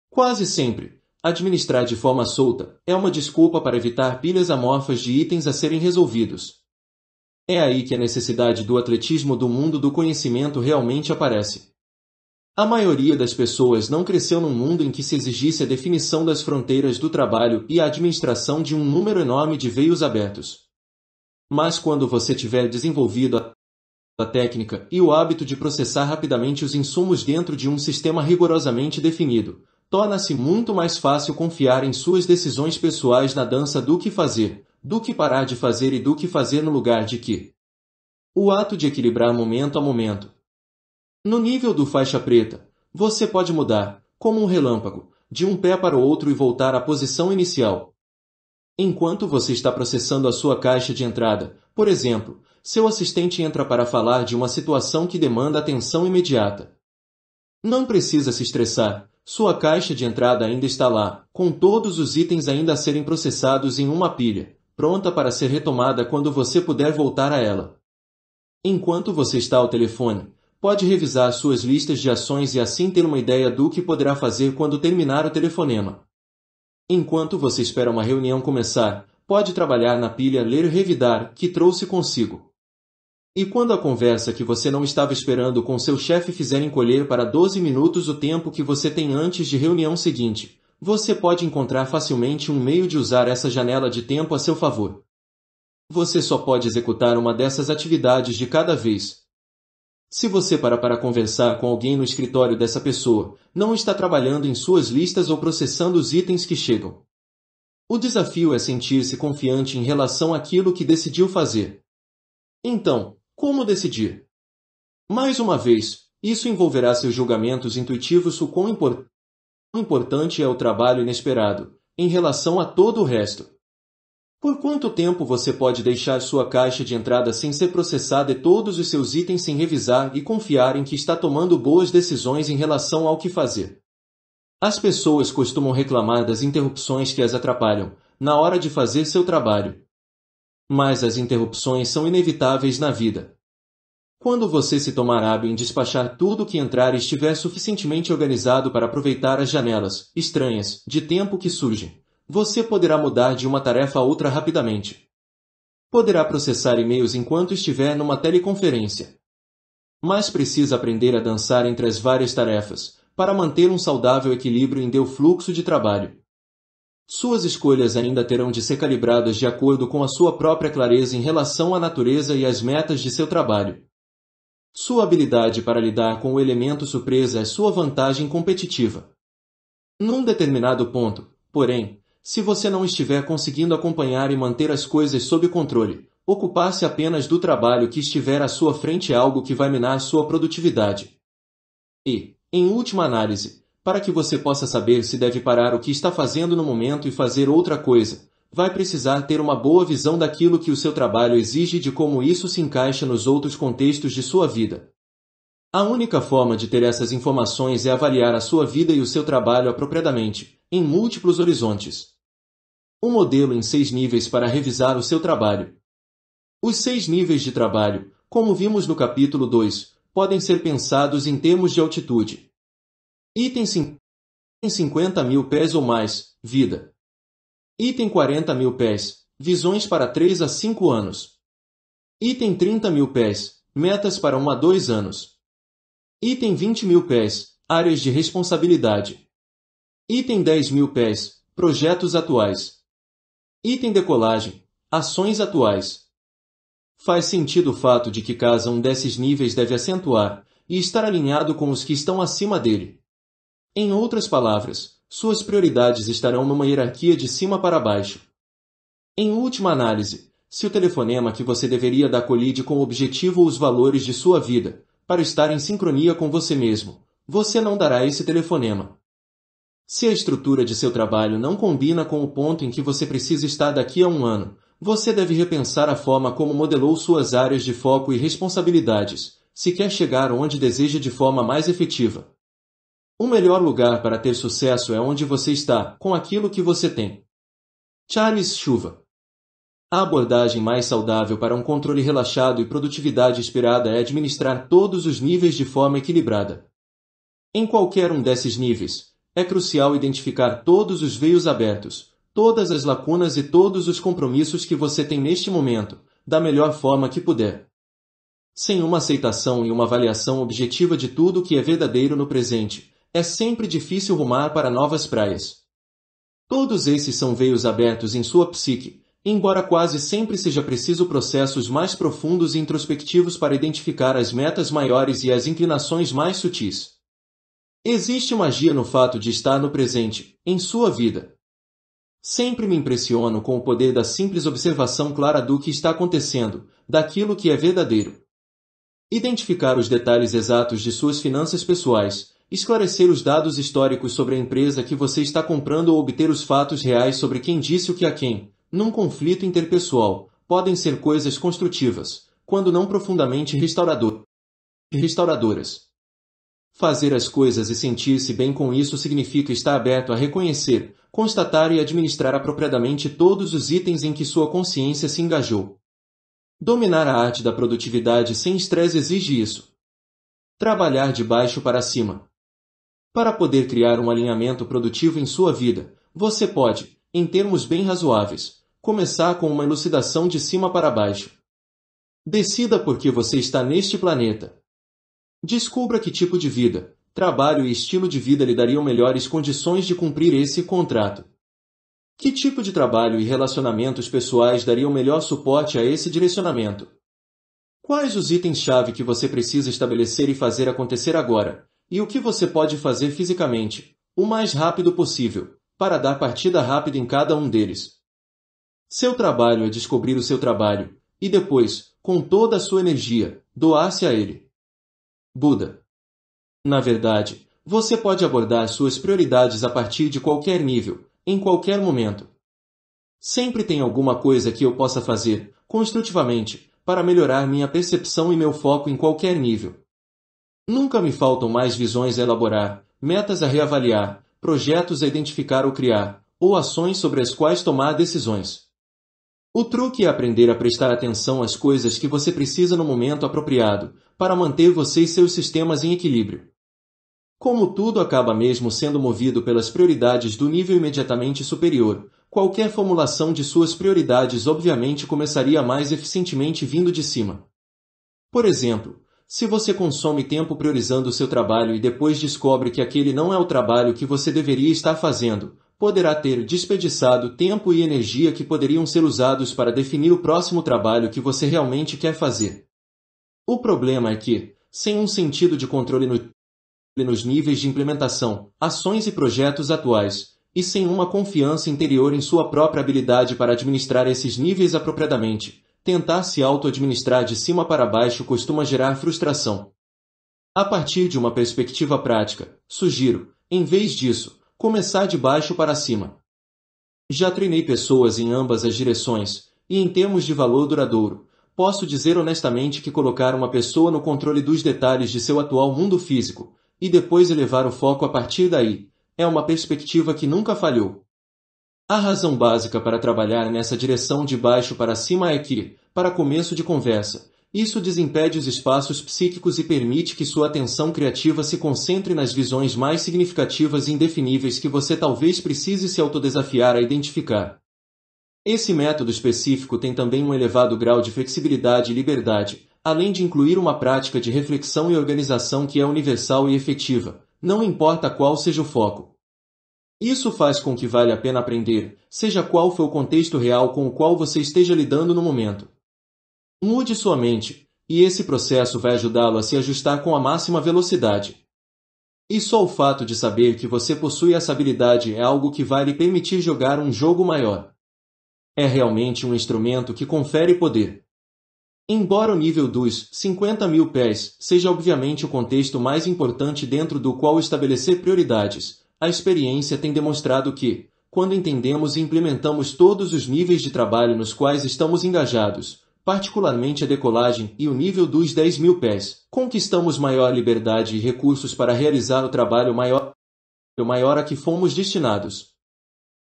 Quase sempre, Administrar de forma solta é uma desculpa para evitar pilhas amorfas de itens a serem resolvidos. É aí que a necessidade do atletismo do mundo do conhecimento realmente aparece. A maioria das pessoas não cresceu num mundo em que se exigisse a definição das fronteiras do trabalho e a administração de um número enorme de veios abertos. Mas quando você tiver desenvolvido a técnica e o hábito de processar rapidamente os insumos dentro de um sistema rigorosamente definido, torna-se muito mais fácil confiar em suas decisões pessoais na dança do que fazer, do que parar de fazer e do que fazer no lugar de que. O ato de equilibrar momento a momento. No nível do faixa preta, você pode mudar, como um relâmpago, de um pé para o outro e voltar à posição inicial. Enquanto você está processando a sua caixa de entrada, por exemplo, seu assistente entra para falar de uma situação que demanda atenção imediata. Não precisa se estressar, sua caixa de entrada ainda está lá, com todos os itens ainda a serem processados em uma pilha, pronta para ser retomada quando você puder voltar a ela. Enquanto você está ao telefone, pode revisar suas listas de ações e assim ter uma ideia do que poderá fazer quando terminar o telefonema. Enquanto você espera uma reunião começar, pode trabalhar na pilha Ler e Revidar que trouxe consigo. E quando a conversa que você não estava esperando com seu chefe fizer encolher para 12 minutos o tempo que você tem antes de reunião seguinte, você pode encontrar facilmente um meio de usar essa janela de tempo a seu favor. Você só pode executar uma dessas atividades de cada vez. Se você parar para conversar com alguém no escritório dessa pessoa, não está trabalhando em suas listas ou processando os itens que chegam. O desafio é sentir-se confiante em relação àquilo que decidiu fazer. Então, como decidir? Mais uma vez, isso envolverá seus julgamentos intuitivos o quão import... importante é o trabalho inesperado, em relação a todo o resto. Por quanto tempo você pode deixar sua caixa de entrada sem ser processada e todos os seus itens sem revisar e confiar em que está tomando boas decisões em relação ao que fazer? As pessoas costumam reclamar das interrupções que as atrapalham na hora de fazer seu trabalho. Mas as interrupções são inevitáveis na vida. Quando você se tomar hábito em despachar tudo que entrar e estiver suficientemente organizado para aproveitar as janelas, estranhas, de tempo que surgem, você poderá mudar de uma tarefa a outra rapidamente. Poderá processar e-mails enquanto estiver numa teleconferência. Mas precisa aprender a dançar entre as várias tarefas, para manter um saudável equilíbrio em seu fluxo de trabalho. Suas escolhas ainda terão de ser calibradas de acordo com a sua própria clareza em relação à natureza e às metas de seu trabalho. Sua habilidade para lidar com o elemento surpresa é sua vantagem competitiva. Num determinado ponto, porém, se você não estiver conseguindo acompanhar e manter as coisas sob controle, ocupar-se apenas do trabalho que estiver à sua frente é algo que vai minar sua produtividade. E, em última análise, para que você possa saber se deve parar o que está fazendo no momento e fazer outra coisa, vai precisar ter uma boa visão daquilo que o seu trabalho exige e de como isso se encaixa nos outros contextos de sua vida. A única forma de ter essas informações é avaliar a sua vida e o seu trabalho apropriadamente, em múltiplos horizontes. Um modelo em seis níveis para revisar o seu trabalho. Os seis níveis de trabalho, como vimos no capítulo 2, podem ser pensados em termos de altitude, Item 50 mil pés ou mais, vida. Item 40 mil pés, visões para 3 a 5 anos. Item 30 mil pés, metas para 1 a 2 anos. Item 20 mil pés, áreas de responsabilidade. Item 10 mil pés, projetos atuais. Item decolagem, ações atuais. Faz sentido o fato de que cada um desses níveis deve acentuar e estar alinhado com os que estão acima dele. Em outras palavras, suas prioridades estarão numa hierarquia de cima para baixo. Em última análise, se o telefonema que você deveria dar colide com o objetivo ou os valores de sua vida, para estar em sincronia com você mesmo, você não dará esse telefonema. Se a estrutura de seu trabalho não combina com o ponto em que você precisa estar daqui a um ano, você deve repensar a forma como modelou suas áreas de foco e responsabilidades, se quer chegar onde deseja de forma mais efetiva. O melhor lugar para ter sucesso é onde você está, com aquilo que você tem. Charles Chuva A abordagem mais saudável para um controle relaxado e produtividade esperada é administrar todos os níveis de forma equilibrada. Em qualquer um desses níveis, é crucial identificar todos os veios abertos, todas as lacunas e todos os compromissos que você tem neste momento, da melhor forma que puder. Sem uma aceitação e uma avaliação objetiva de tudo o que é verdadeiro no presente, é sempre difícil rumar para novas praias. Todos esses são veios abertos em sua psique, embora quase sempre seja preciso processos mais profundos e introspectivos para identificar as metas maiores e as inclinações mais sutis. Existe magia no fato de estar no presente, em sua vida. Sempre me impressiono com o poder da simples observação clara do que está acontecendo, daquilo que é verdadeiro. Identificar os detalhes exatos de suas finanças pessoais, esclarecer os dados históricos sobre a empresa que você está comprando ou obter os fatos reais sobre quem disse o que a quem. Num conflito interpessoal, podem ser coisas construtivas, quando não profundamente restaurador. restauradoras. Fazer as coisas e sentir-se bem com isso significa estar aberto a reconhecer, constatar e administrar apropriadamente todos os itens em que sua consciência se engajou. Dominar a arte da produtividade sem estresse exige isso. Trabalhar de baixo para cima, para poder criar um alinhamento produtivo em sua vida, você pode, em termos bem razoáveis, começar com uma elucidação de cima para baixo. Decida por que você está neste planeta. Descubra que tipo de vida, trabalho e estilo de vida lhe dariam melhores condições de cumprir esse contrato. Que tipo de trabalho e relacionamentos pessoais dariam melhor suporte a esse direcionamento? Quais os itens-chave que você precisa estabelecer e fazer acontecer agora, e o que você pode fazer fisicamente, o mais rápido possível, para dar partida rápida em cada um deles. Seu trabalho é descobrir o seu trabalho e depois, com toda a sua energia, doar-se a ele. Buda. Na verdade, você pode abordar suas prioridades a partir de qualquer nível, em qualquer momento. Sempre tem alguma coisa que eu possa fazer, construtivamente, para melhorar minha percepção e meu foco em qualquer nível. Nunca me faltam mais visões a elaborar, metas a reavaliar, projetos a identificar ou criar, ou ações sobre as quais tomar decisões. O truque é aprender a prestar atenção às coisas que você precisa no momento apropriado, para manter você e seus sistemas em equilíbrio. Como tudo acaba mesmo sendo movido pelas prioridades do nível imediatamente superior, qualquer formulação de suas prioridades obviamente começaria mais eficientemente vindo de cima. Por exemplo, se você consome tempo priorizando o seu trabalho e depois descobre que aquele não é o trabalho que você deveria estar fazendo, poderá ter desperdiçado tempo e energia que poderiam ser usados para definir o próximo trabalho que você realmente quer fazer. O problema é que, sem um sentido de controle no... nos níveis de implementação, ações e projetos atuais, e sem uma confiança interior em sua própria habilidade para administrar esses níveis apropriadamente, Tentar se auto-administrar de cima para baixo costuma gerar frustração. A partir de uma perspectiva prática, sugiro, em vez disso, começar de baixo para cima. Já treinei pessoas em ambas as direções, e em termos de valor duradouro, posso dizer honestamente que colocar uma pessoa no controle dos detalhes de seu atual mundo físico, e depois elevar o foco a partir daí, é uma perspectiva que nunca falhou. A razão básica para trabalhar nessa direção de baixo para cima é que, para começo de conversa, isso desimpede os espaços psíquicos e permite que sua atenção criativa se concentre nas visões mais significativas e indefiníveis que você talvez precise se autodesafiar a identificar. Esse método específico tem também um elevado grau de flexibilidade e liberdade, além de incluir uma prática de reflexão e organização que é universal e efetiva, não importa qual seja o foco. Isso faz com que vale a pena aprender, seja qual for o contexto real com o qual você esteja lidando no momento. Mude sua mente, e esse processo vai ajudá-lo a se ajustar com a máxima velocidade. E só o fato de saber que você possui essa habilidade é algo que vai lhe permitir jogar um jogo maior. É realmente um instrumento que confere poder. Embora o nível dos 50 mil pés seja obviamente o contexto mais importante dentro do qual estabelecer prioridades, a experiência tem demonstrado que, quando entendemos e implementamos todos os níveis de trabalho nos quais estamos engajados, particularmente a decolagem e o nível dos 10 mil pés, conquistamos maior liberdade e recursos para realizar o trabalho maior, o maior a que fomos destinados.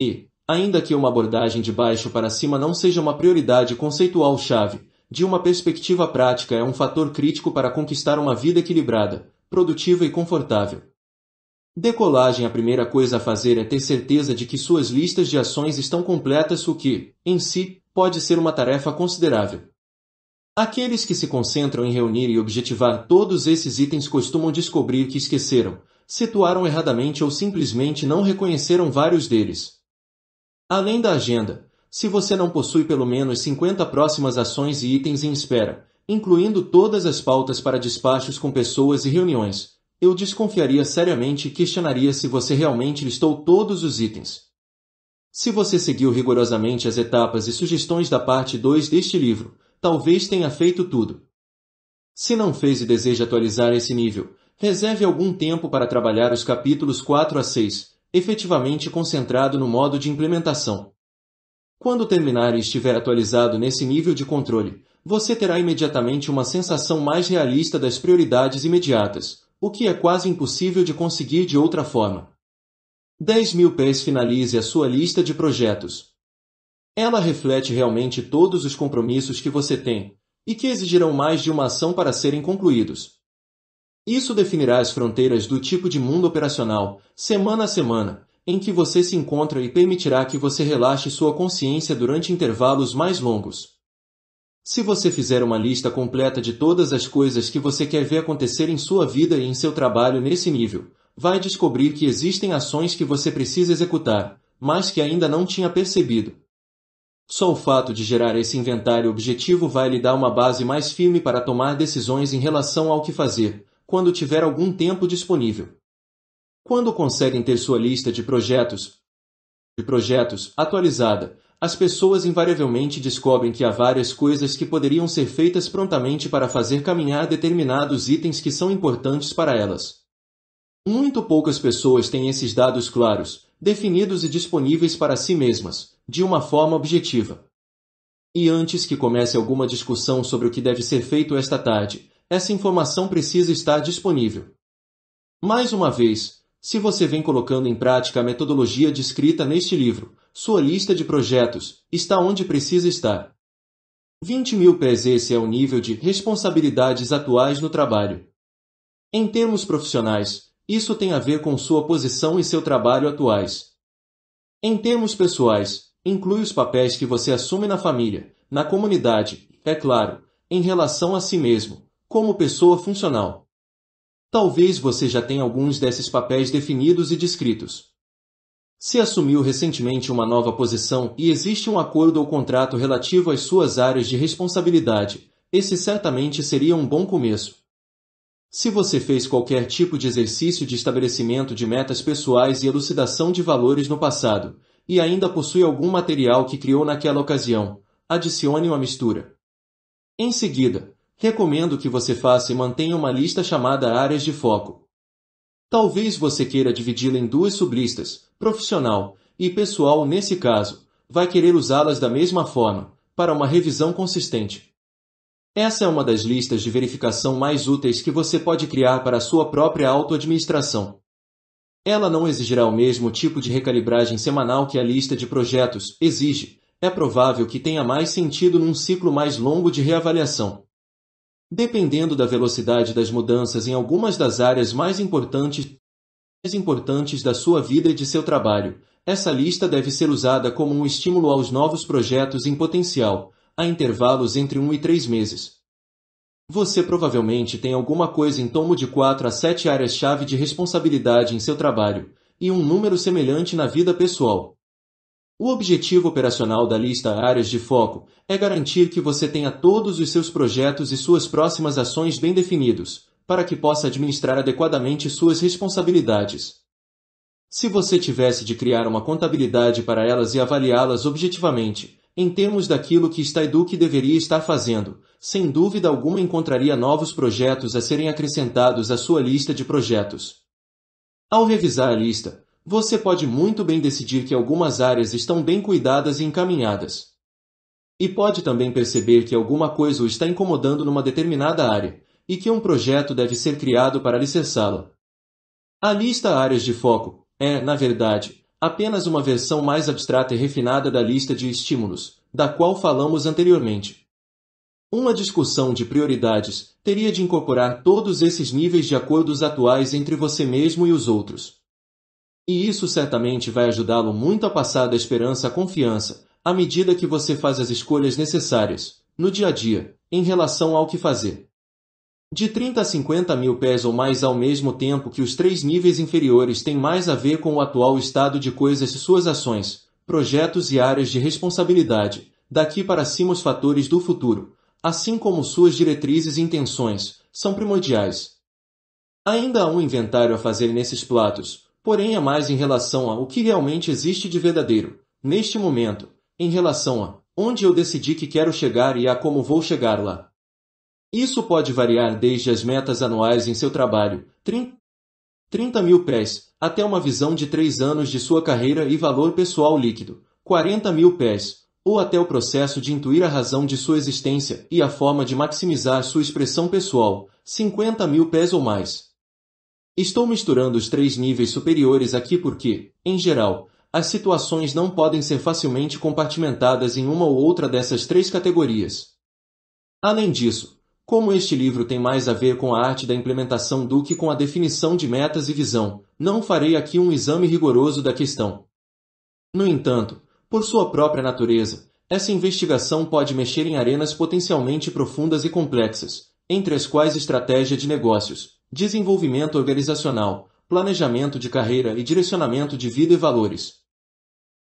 E, ainda que uma abordagem de baixo para cima não seja uma prioridade conceitual-chave, de uma perspectiva prática é um fator crítico para conquistar uma vida equilibrada, produtiva e confortável. Decolagem A primeira coisa a fazer é ter certeza de que suas listas de ações estão completas o que, em si, pode ser uma tarefa considerável. Aqueles que se concentram em reunir e objetivar todos esses itens costumam descobrir que esqueceram, situaram erradamente ou simplesmente não reconheceram vários deles. Além da agenda, se você não possui pelo menos 50 próximas ações e itens em espera, incluindo todas as pautas para despachos com pessoas e reuniões, eu desconfiaria seriamente e questionaria se você realmente listou todos os itens. Se você seguiu rigorosamente as etapas e sugestões da parte 2 deste livro, talvez tenha feito tudo. Se não fez e deseja atualizar esse nível, reserve algum tempo para trabalhar os capítulos 4 a 6, efetivamente concentrado no modo de implementação. Quando terminar e estiver atualizado nesse nível de controle, você terá imediatamente uma sensação mais realista das prioridades imediatas, o que é quase impossível de conseguir de outra forma. 10 mil pés finalize a sua lista de projetos. Ela reflete realmente todos os compromissos que você tem e que exigirão mais de uma ação para serem concluídos. Isso definirá as fronteiras do tipo de mundo operacional, semana a semana, em que você se encontra e permitirá que você relaxe sua consciência durante intervalos mais longos. Se você fizer uma lista completa de todas as coisas que você quer ver acontecer em sua vida e em seu trabalho nesse nível, vai descobrir que existem ações que você precisa executar, mas que ainda não tinha percebido. Só o fato de gerar esse inventário objetivo vai lhe dar uma base mais firme para tomar decisões em relação ao que fazer, quando tiver algum tempo disponível. Quando conseguem ter sua lista de projetos de projetos atualizada, as pessoas invariavelmente descobrem que há várias coisas que poderiam ser feitas prontamente para fazer caminhar determinados itens que são importantes para elas. Muito poucas pessoas têm esses dados claros, definidos e disponíveis para si mesmas, de uma forma objetiva. E antes que comece alguma discussão sobre o que deve ser feito esta tarde, essa informação precisa estar disponível. Mais uma vez, se você vem colocando em prática a metodologia descrita neste livro, sua lista de projetos está onde precisa estar. 20 mil pés esse é o nível de responsabilidades atuais no trabalho. Em termos profissionais, isso tem a ver com sua posição e seu trabalho atuais. Em termos pessoais, inclui os papéis que você assume na família, na comunidade, é claro, em relação a si mesmo, como pessoa funcional. Talvez você já tenha alguns desses papéis definidos e descritos. Se assumiu recentemente uma nova posição e existe um acordo ou contrato relativo às suas áreas de responsabilidade, esse certamente seria um bom começo. Se você fez qualquer tipo de exercício de estabelecimento de metas pessoais e elucidação de valores no passado, e ainda possui algum material que criou naquela ocasião, adicione uma mistura. Em seguida, recomendo que você faça e mantenha uma lista chamada Áreas de Foco. Talvez você queira dividi-la em duas sublistas, profissional e pessoal nesse caso, vai querer usá-las da mesma forma, para uma revisão consistente. Essa é uma das listas de verificação mais úteis que você pode criar para a sua própria autoadministração. Ela não exigirá o mesmo tipo de recalibragem semanal que a lista de projetos exige. É provável que tenha mais sentido num ciclo mais longo de reavaliação. Dependendo da velocidade das mudanças em algumas das áreas mais importantes, mais importantes da sua vida e de seu trabalho, essa lista deve ser usada como um estímulo aos novos projetos em potencial, a intervalos entre 1 e 3 meses. Você provavelmente tem alguma coisa em tomo de 4 a 7 áreas-chave de responsabilidade em seu trabalho, e um número semelhante na vida pessoal. O objetivo operacional da lista Áreas de Foco é garantir que você tenha todos os seus projetos e suas próximas ações bem definidos, para que possa administrar adequadamente suas responsabilidades. Se você tivesse de criar uma contabilidade para elas e avaliá-las objetivamente, em termos daquilo que está Edu deveria estar fazendo, sem dúvida alguma encontraria novos projetos a serem acrescentados à sua lista de projetos. Ao revisar a lista, você pode muito bem decidir que algumas áreas estão bem cuidadas e encaminhadas. E pode também perceber que alguma coisa o está incomodando numa determinada área, e que um projeto deve ser criado para alicerçá-la. A lista Áreas de Foco é, na verdade, apenas uma versão mais abstrata e refinada da lista de estímulos, da qual falamos anteriormente. Uma discussão de prioridades teria de incorporar todos esses níveis de acordos atuais entre você mesmo e os outros. E isso certamente vai ajudá-lo muito a passar da esperança à confiança, à medida que você faz as escolhas necessárias, no dia a dia, em relação ao que fazer. De 30 a 50 mil pés ou mais ao mesmo tempo que os três níveis inferiores têm mais a ver com o atual estado de coisas e suas ações, projetos e áreas de responsabilidade, daqui para cima os fatores do futuro, assim como suas diretrizes e intenções, são primordiais. Ainda há um inventário a fazer nesses platos, porém é mais em relação a o que realmente existe de verdadeiro, neste momento, em relação a onde eu decidi que quero chegar e a como vou chegar lá. Isso pode variar desde as metas anuais em seu trabalho, 30, 30 mil pés, até uma visão de 3 anos de sua carreira e valor pessoal líquido, 40 mil pés, ou até o processo de intuir a razão de sua existência e a forma de maximizar sua expressão pessoal, 50 mil pés ou mais. Estou misturando os três níveis superiores aqui porque, em geral, as situações não podem ser facilmente compartimentadas em uma ou outra dessas três categorias. Além disso, como este livro tem mais a ver com a arte da implementação do que com a definição de metas e visão, não farei aqui um exame rigoroso da questão. No entanto, por sua própria natureza, essa investigação pode mexer em arenas potencialmente profundas e complexas, entre as quais estratégia de negócios, desenvolvimento organizacional, planejamento de carreira e direcionamento de vida e valores.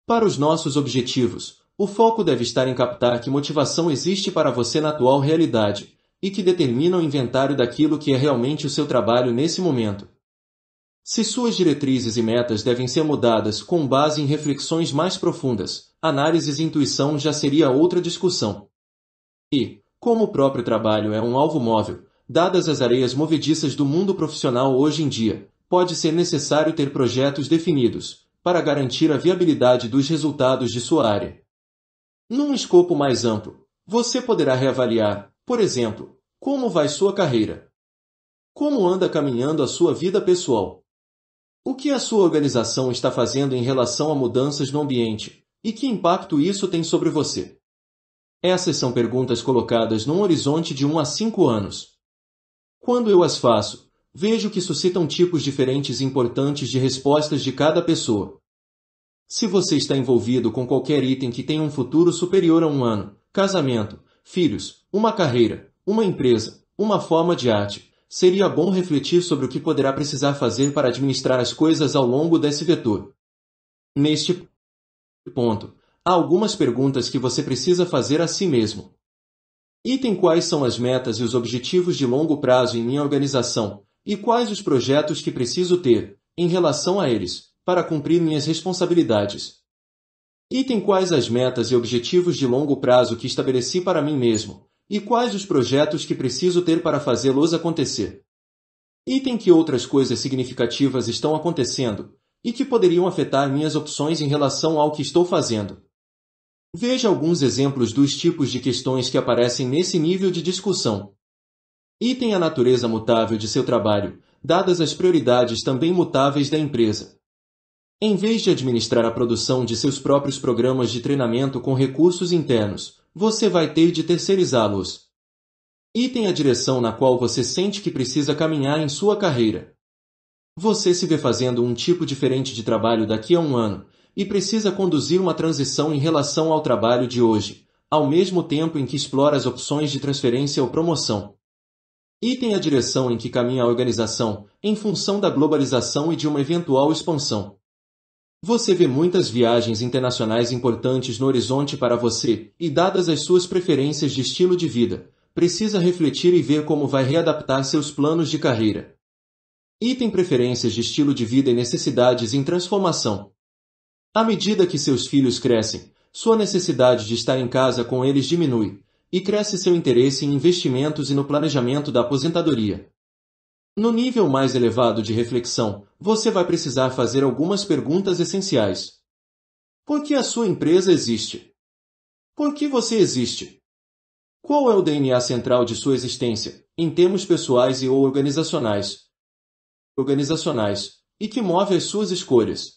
Para os nossos objetivos, o foco deve estar em captar que motivação existe para você na atual realidade e que determina o inventário daquilo que é realmente o seu trabalho nesse momento. Se suas diretrizes e metas devem ser mudadas com base em reflexões mais profundas, análises e intuição já seria outra discussão. E, como o próprio trabalho é um alvo móvel, dadas as areias movediças do mundo profissional hoje em dia, pode ser necessário ter projetos definidos, para garantir a viabilidade dos resultados de sua área. Num escopo mais amplo, você poderá reavaliar, por exemplo, como vai sua carreira? Como anda caminhando a sua vida pessoal? O que a sua organização está fazendo em relação a mudanças no ambiente? E que impacto isso tem sobre você? Essas são perguntas colocadas num horizonte de 1 a 5 anos, quando eu as faço, vejo que suscitam tipos diferentes importantes de respostas de cada pessoa. Se você está envolvido com qualquer item que tenha um futuro superior a um ano, casamento, filhos, uma carreira, uma empresa, uma forma de arte, seria bom refletir sobre o que poderá precisar fazer para administrar as coisas ao longo desse vetor. Neste ponto, há algumas perguntas que você precisa fazer a si mesmo. Item Quais são as metas e os objetivos de longo prazo em minha organização? E quais os projetos que preciso ter, em relação a eles, para cumprir minhas responsabilidades? Item Quais as metas e objetivos de longo prazo que estabeleci para mim mesmo? E quais os projetos que preciso ter para fazê-los acontecer? Item Que outras coisas significativas estão acontecendo e que poderiam afetar minhas opções em relação ao que estou fazendo? Veja alguns exemplos dos tipos de questões que aparecem nesse nível de discussão. Item a natureza mutável de seu trabalho, dadas as prioridades também mutáveis da empresa. Em vez de administrar a produção de seus próprios programas de treinamento com recursos internos, você vai ter de terceirizá-los. Item a direção na qual você sente que precisa caminhar em sua carreira. Você se vê fazendo um tipo diferente de trabalho daqui a um ano, e precisa conduzir uma transição em relação ao trabalho de hoje, ao mesmo tempo em que explora as opções de transferência ou promoção. Item a direção em que caminha a organização, em função da globalização e de uma eventual expansão. Você vê muitas viagens internacionais importantes no horizonte para você, e dadas as suas preferências de estilo de vida, precisa refletir e ver como vai readaptar seus planos de carreira. Item preferências de estilo de vida e necessidades em transformação. À medida que seus filhos crescem, sua necessidade de estar em casa com eles diminui, e cresce seu interesse em investimentos e no planejamento da aposentadoria. No nível mais elevado de reflexão, você vai precisar fazer algumas perguntas essenciais. Por que a sua empresa existe? Por que você existe? Qual é o DNA central de sua existência, em termos pessoais e ou organizacionais? Organizacionais, e que move as suas escolhas.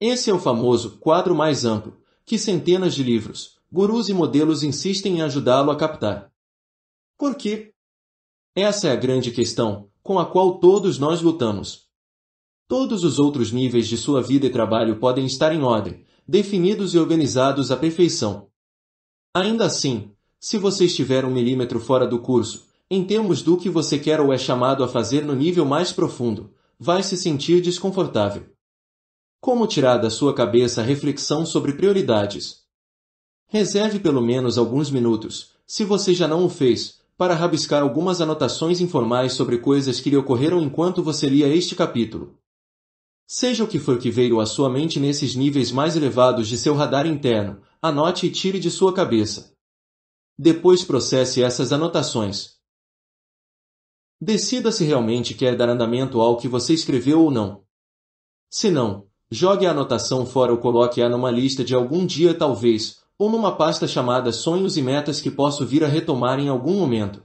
Esse é o famoso quadro mais amplo, que centenas de livros, gurus e modelos insistem em ajudá-lo a captar. Por quê? Essa é a grande questão, com a qual todos nós lutamos. Todos os outros níveis de sua vida e trabalho podem estar em ordem, definidos e organizados à perfeição. Ainda assim, se você estiver um milímetro fora do curso, em termos do que você quer ou é chamado a fazer no nível mais profundo, vai se sentir desconfortável. Como tirar da sua cabeça a reflexão sobre prioridades? Reserve pelo menos alguns minutos, se você já não o fez, para rabiscar algumas anotações informais sobre coisas que lhe ocorreram enquanto você lia este capítulo. Seja o que for que veio à sua mente nesses níveis mais elevados de seu radar interno, anote e tire de sua cabeça. Depois processe essas anotações. Decida se realmente quer dar andamento ao que você escreveu ou não. Se não, Jogue a anotação fora ou coloque-a numa lista de algum dia talvez, ou numa pasta chamada Sonhos e Metas que posso vir a retomar em algum momento.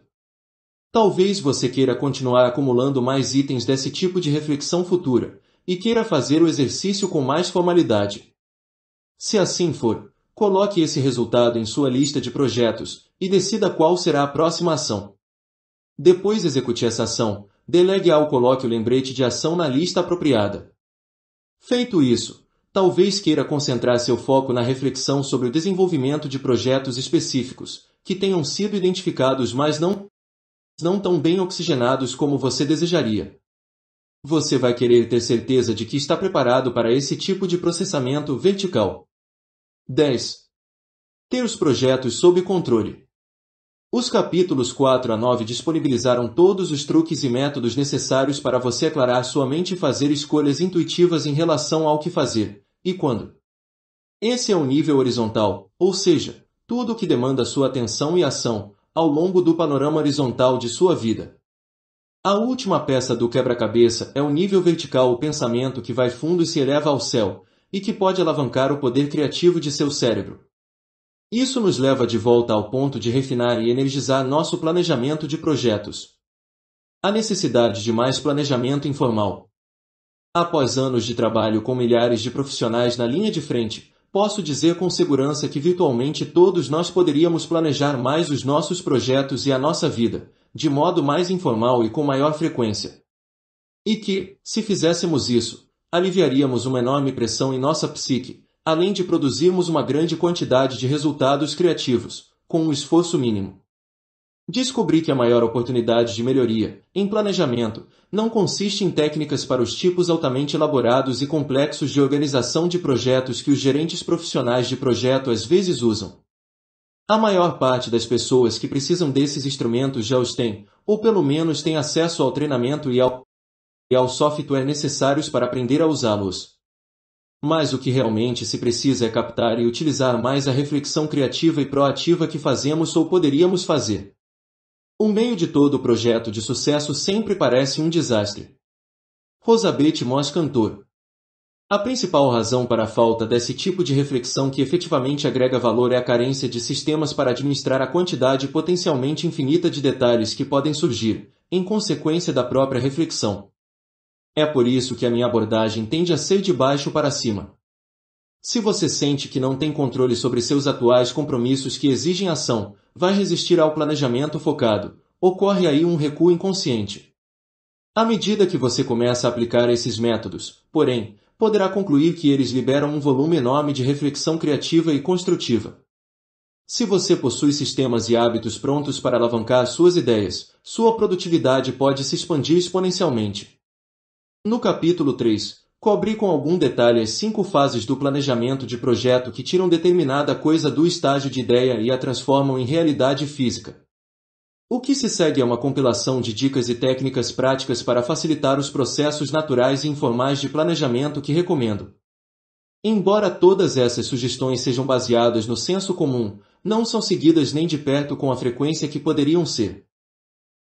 Talvez você queira continuar acumulando mais itens desse tipo de reflexão futura, e queira fazer o exercício com mais formalidade. Se assim for, coloque esse resultado em sua lista de projetos e decida qual será a próxima ação. Depois execute essa ação, delegue a ou coloque o lembrete de ação na lista apropriada. Feito isso, talvez queira concentrar seu foco na reflexão sobre o desenvolvimento de projetos específicos, que tenham sido identificados mas não, não tão bem oxigenados como você desejaria. Você vai querer ter certeza de que está preparado para esse tipo de processamento vertical. 10. Ter os projetos sob controle. Os capítulos 4 a 9 disponibilizaram todos os truques e métodos necessários para você aclarar sua mente e fazer escolhas intuitivas em relação ao que fazer e quando. Esse é o nível horizontal, ou seja, tudo o que demanda sua atenção e ação ao longo do panorama horizontal de sua vida. A última peça do quebra-cabeça é o nível vertical, o pensamento que vai fundo e se eleva ao céu, e que pode alavancar o poder criativo de seu cérebro, isso nos leva de volta ao ponto de refinar e energizar nosso planejamento de projetos. A necessidade de mais planejamento informal. Após anos de trabalho com milhares de profissionais na linha de frente, posso dizer com segurança que virtualmente todos nós poderíamos planejar mais os nossos projetos e a nossa vida, de modo mais informal e com maior frequência. E que, se fizéssemos isso, aliviaríamos uma enorme pressão em nossa psique, além de produzirmos uma grande quantidade de resultados criativos, com um esforço mínimo. Descobri que a maior oportunidade de melhoria, em planejamento, não consiste em técnicas para os tipos altamente elaborados e complexos de organização de projetos que os gerentes profissionais de projeto às vezes usam. A maior parte das pessoas que precisam desses instrumentos já os tem, ou pelo menos tem acesso ao treinamento e ao, e ao software necessários para aprender a usá-los. Mas o que realmente se precisa é captar e utilizar mais a reflexão criativa e proativa que fazemos ou poderíamos fazer. O meio de todo projeto de sucesso sempre parece um desastre. Rosabeth Moss Cantor A principal razão para a falta desse tipo de reflexão que efetivamente agrega valor é a carência de sistemas para administrar a quantidade potencialmente infinita de detalhes que podem surgir, em consequência da própria reflexão. É por isso que a minha abordagem tende a ser de baixo para cima. Se você sente que não tem controle sobre seus atuais compromissos que exigem ação, vai resistir ao planejamento focado, ocorre aí um recuo inconsciente. À medida que você começa a aplicar esses métodos, porém, poderá concluir que eles liberam um volume enorme de reflexão criativa e construtiva. Se você possui sistemas e hábitos prontos para alavancar suas ideias, sua produtividade pode se expandir exponencialmente. No capítulo três, cobri com algum detalhe as cinco fases do planejamento de projeto que tiram determinada coisa do estágio de ideia e a transformam em realidade física. O que se segue é uma compilação de dicas e técnicas práticas para facilitar os processos naturais e informais de planejamento que recomendo. Embora todas essas sugestões sejam baseadas no senso comum, não são seguidas nem de perto com a frequência que poderiam ser.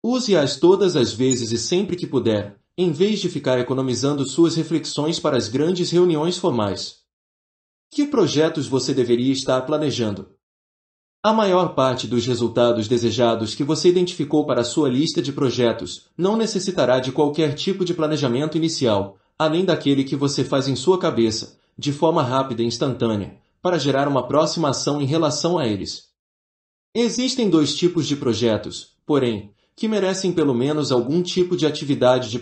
Use-as todas as vezes e sempre que puder, em vez de ficar economizando suas reflexões para as grandes reuniões formais. Que projetos você deveria estar planejando? A maior parte dos resultados desejados que você identificou para sua lista de projetos não necessitará de qualquer tipo de planejamento inicial, além daquele que você faz em sua cabeça, de forma rápida e instantânea, para gerar uma próxima ação em relação a eles. Existem dois tipos de projetos, porém, que merecem pelo menos algum tipo de atividade de,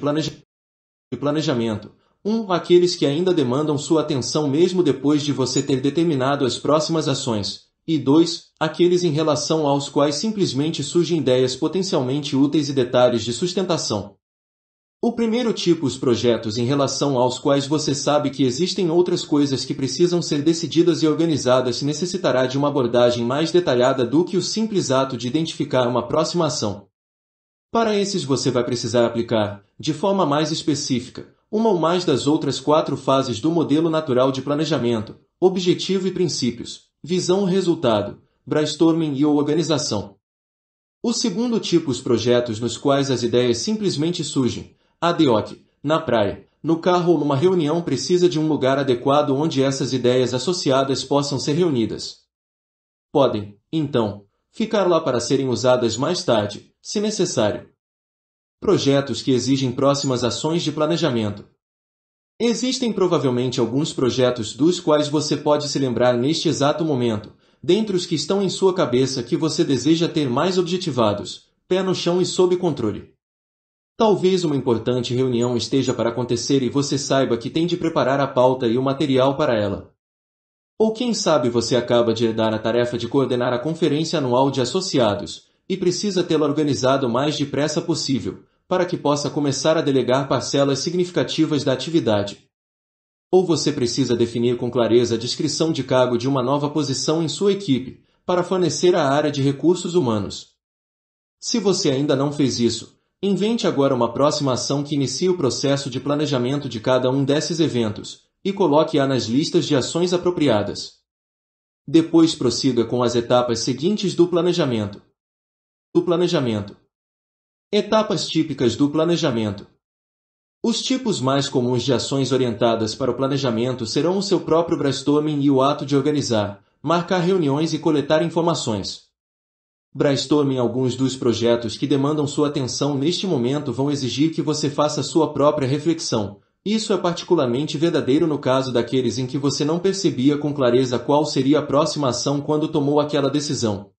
planejamento. 1. Um, aqueles que ainda demandam sua atenção mesmo depois de você ter determinado as próximas ações. E 2. Aqueles em relação aos quais simplesmente surgem ideias potencialmente úteis e detalhes de sustentação. O primeiro tipo os projetos em relação aos quais você sabe que existem outras coisas que precisam ser decididas e organizadas necessitará de uma abordagem mais detalhada do que o simples ato de identificar uma próxima ação. Para esses você vai precisar aplicar, de forma mais específica, uma ou mais das outras quatro fases do modelo natural de planejamento, objetivo e princípios, visão e resultado, brainstorming e ou organização. O segundo tipo os projetos nos quais as ideias simplesmente surgem, ADOC, na praia, no carro ou numa reunião precisa de um lugar adequado onde essas ideias associadas possam ser reunidas. Podem, então, ficar lá para serem usadas mais tarde, se necessário. Projetos que exigem próximas ações de planejamento. Existem provavelmente alguns projetos dos quais você pode se lembrar neste exato momento, dentre os que estão em sua cabeça que você deseja ter mais objetivados, pé no chão e sob controle. Talvez uma importante reunião esteja para acontecer e você saiba que tem de preparar a pauta e o material para ela. Ou quem sabe você acaba de herdar a tarefa de coordenar a conferência anual de associados e precisa tê-la organizado o mais depressa possível, para que possa começar a delegar parcelas significativas da atividade. Ou você precisa definir com clareza a descrição de cargo de uma nova posição em sua equipe, para fornecer a área de recursos humanos. Se você ainda não fez isso, invente agora uma próxima ação que inicie o processo de planejamento de cada um desses eventos, e coloque-a nas listas de ações apropriadas. Depois prossiga com as etapas seguintes do planejamento. Do planejamento. Etapas típicas do planejamento. Os tipos mais comuns de ações orientadas para o planejamento serão o seu próprio brainstorming e o ato de organizar, marcar reuniões e coletar informações. Brainstorming alguns dos projetos que demandam sua atenção neste momento vão exigir que você faça sua própria reflexão, isso é particularmente verdadeiro no caso daqueles em que você não percebia com clareza qual seria a próxima ação quando tomou aquela decisão.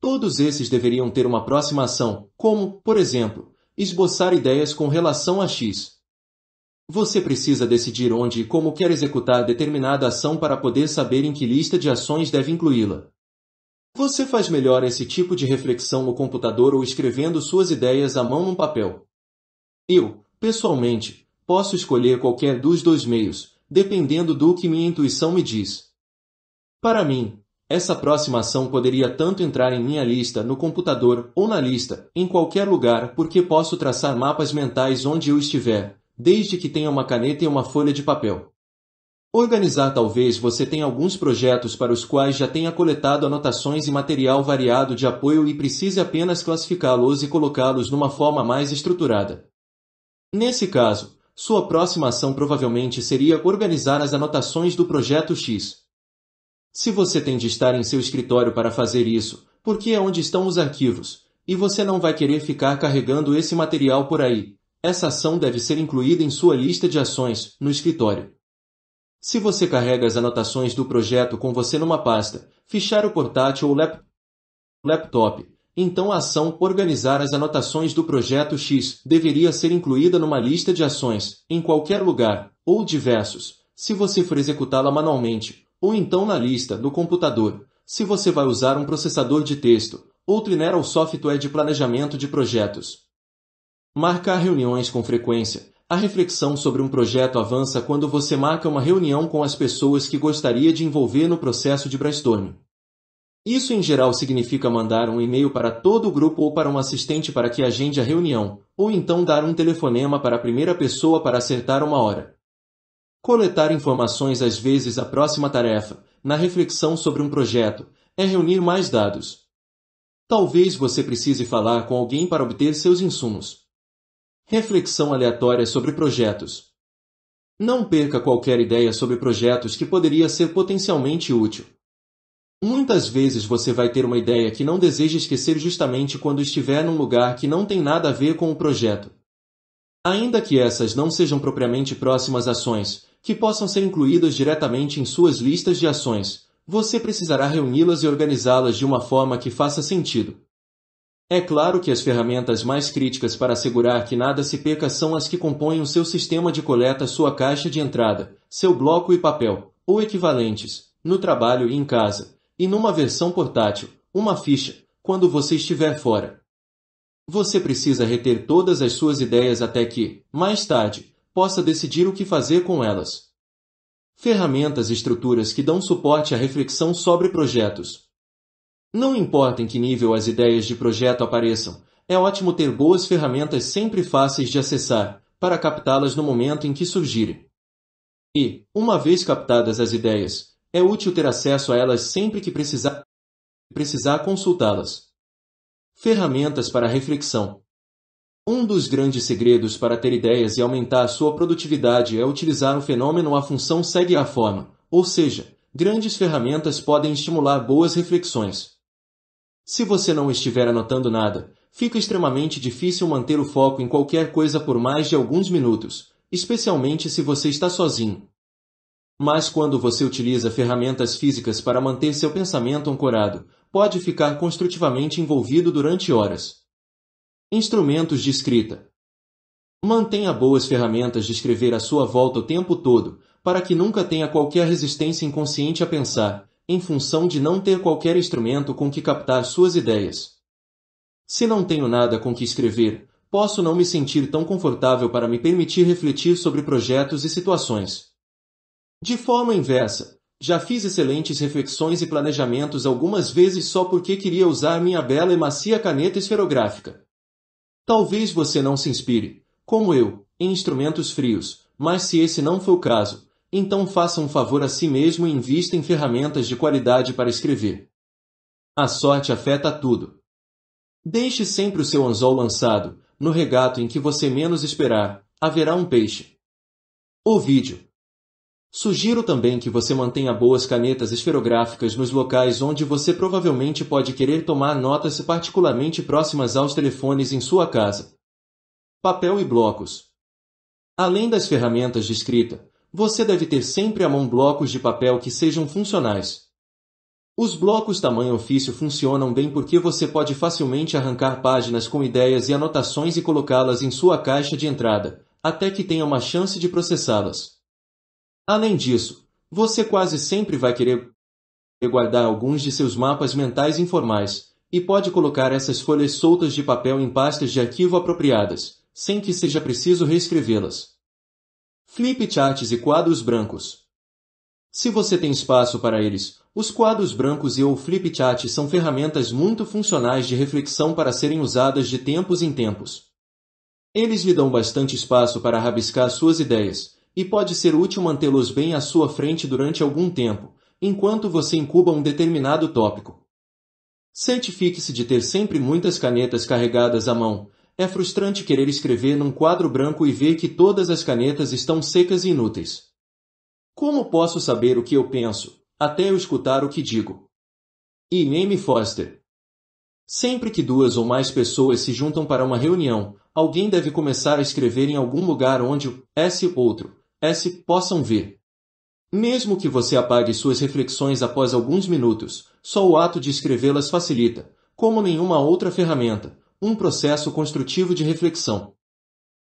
Todos esses deveriam ter uma próxima ação, como, por exemplo, esboçar ideias com relação a X. Você precisa decidir onde e como quer executar determinada ação para poder saber em que lista de ações deve incluí-la. Você faz melhor esse tipo de reflexão no computador ou escrevendo suas ideias à mão num papel. Eu, pessoalmente, posso escolher qualquer dos dois meios, dependendo do que minha intuição me diz. Para mim, essa próxima ação poderia tanto entrar em minha lista no computador ou na lista, em qualquer lugar, porque posso traçar mapas mentais onde eu estiver, desde que tenha uma caneta e uma folha de papel. Organizar talvez você tenha alguns projetos para os quais já tenha coletado anotações e material variado de apoio e precise apenas classificá-los e colocá-los numa forma mais estruturada. Nesse caso, sua próxima ação provavelmente seria organizar as anotações do Projeto X. Se você tem de estar em seu escritório para fazer isso, porque é onde estão os arquivos, e você não vai querer ficar carregando esse material por aí, essa ação deve ser incluída em sua lista de ações, no escritório. Se você carrega as anotações do projeto com você numa pasta, fichar o portátil ou laptop, então a ação organizar as anotações do projeto X deveria ser incluída numa lista de ações, em qualquer lugar, ou diversos, se você for executá-la manualmente, ou então na lista do computador, se você vai usar um processador de texto, ou treinar o software de planejamento de projetos. Marcar reuniões com frequência. A reflexão sobre um projeto avança quando você marca uma reunião com as pessoas que gostaria de envolver no processo de brainstorming. Isso em geral significa mandar um e-mail para todo o grupo ou para um assistente para que agende a reunião, ou então dar um telefonema para a primeira pessoa para acertar uma hora. Coletar informações às vezes a próxima tarefa, na reflexão sobre um projeto, é reunir mais dados. Talvez você precise falar com alguém para obter seus insumos. Reflexão aleatória sobre projetos. Não perca qualquer ideia sobre projetos que poderia ser potencialmente útil. Muitas vezes você vai ter uma ideia que não deseja esquecer justamente quando estiver num lugar que não tem nada a ver com o projeto. Ainda que essas não sejam propriamente próximas ações, que possam ser incluídas diretamente em suas listas de ações, você precisará reuni-las e organizá-las de uma forma que faça sentido. É claro que as ferramentas mais críticas para assegurar que nada se perca são as que compõem o seu sistema de coleta, sua caixa de entrada, seu bloco e papel, ou equivalentes, no trabalho e em casa e numa versão portátil, uma ficha, quando você estiver fora. Você precisa reter todas as suas ideias até que, mais tarde, possa decidir o que fazer com elas. Ferramentas e estruturas que dão suporte à reflexão sobre projetos. Não importa em que nível as ideias de projeto apareçam, é ótimo ter boas ferramentas sempre fáceis de acessar, para captá-las no momento em que surgirem. E, uma vez captadas as ideias, é útil ter acesso a elas sempre que precisar, precisar consultá-las. Ferramentas para reflexão. Um dos grandes segredos para ter ideias e aumentar sua produtividade é utilizar o fenômeno a função segue a forma, ou seja, grandes ferramentas podem estimular boas reflexões. Se você não estiver anotando nada, fica extremamente difícil manter o foco em qualquer coisa por mais de alguns minutos, especialmente se você está sozinho. Mas quando você utiliza ferramentas físicas para manter seu pensamento ancorado, pode ficar construtivamente envolvido durante horas. Instrumentos de escrita. Mantenha boas ferramentas de escrever à sua volta o tempo todo, para que nunca tenha qualquer resistência inconsciente a pensar, em função de não ter qualquer instrumento com que captar suas ideias. Se não tenho nada com que escrever, posso não me sentir tão confortável para me permitir refletir sobre projetos e situações. De forma inversa, já fiz excelentes reflexões e planejamentos algumas vezes só porque queria usar minha bela e macia caneta esferográfica. Talvez você não se inspire, como eu, em instrumentos frios, mas se esse não for o caso, então faça um favor a si mesmo e invista em ferramentas de qualidade para escrever. A sorte afeta tudo. Deixe sempre o seu anzol lançado, no regato em que você menos esperar, haverá um peixe. O vídeo Sugiro também que você mantenha boas canetas esferográficas nos locais onde você provavelmente pode querer tomar notas particularmente próximas aos telefones em sua casa. Papel e blocos. Além das ferramentas de escrita, você deve ter sempre à mão blocos de papel que sejam funcionais. Os blocos tamanho ofício funcionam bem porque você pode facilmente arrancar páginas com ideias e anotações e colocá-las em sua caixa de entrada, até que tenha uma chance de processá-las. Além disso, você quase sempre vai querer guardar alguns de seus mapas mentais informais, e pode colocar essas folhas soltas de papel em pastas de arquivo apropriadas, sem que seja preciso reescrevê-las. Flipcharts e quadros brancos. Se você tem espaço para eles, os quadros brancos e ou flipchart são ferramentas muito funcionais de reflexão para serem usadas de tempos em tempos. Eles lhe dão bastante espaço para rabiscar suas ideias, e pode ser útil mantê-los bem à sua frente durante algum tempo, enquanto você incuba um determinado tópico. Certifique-se de ter sempre muitas canetas carregadas à mão. É frustrante querer escrever num quadro branco e ver que todas as canetas estão secas e inúteis. Como posso saber o que eu penso, até eu escutar o que digo? E Name Foster. Sempre que duas ou mais pessoas se juntam para uma reunião, alguém deve começar a escrever em algum lugar onde o S outro S possam vir. Mesmo que você apague suas reflexões após alguns minutos, só o ato de escrevê-las facilita, como nenhuma outra ferramenta, um processo construtivo de reflexão.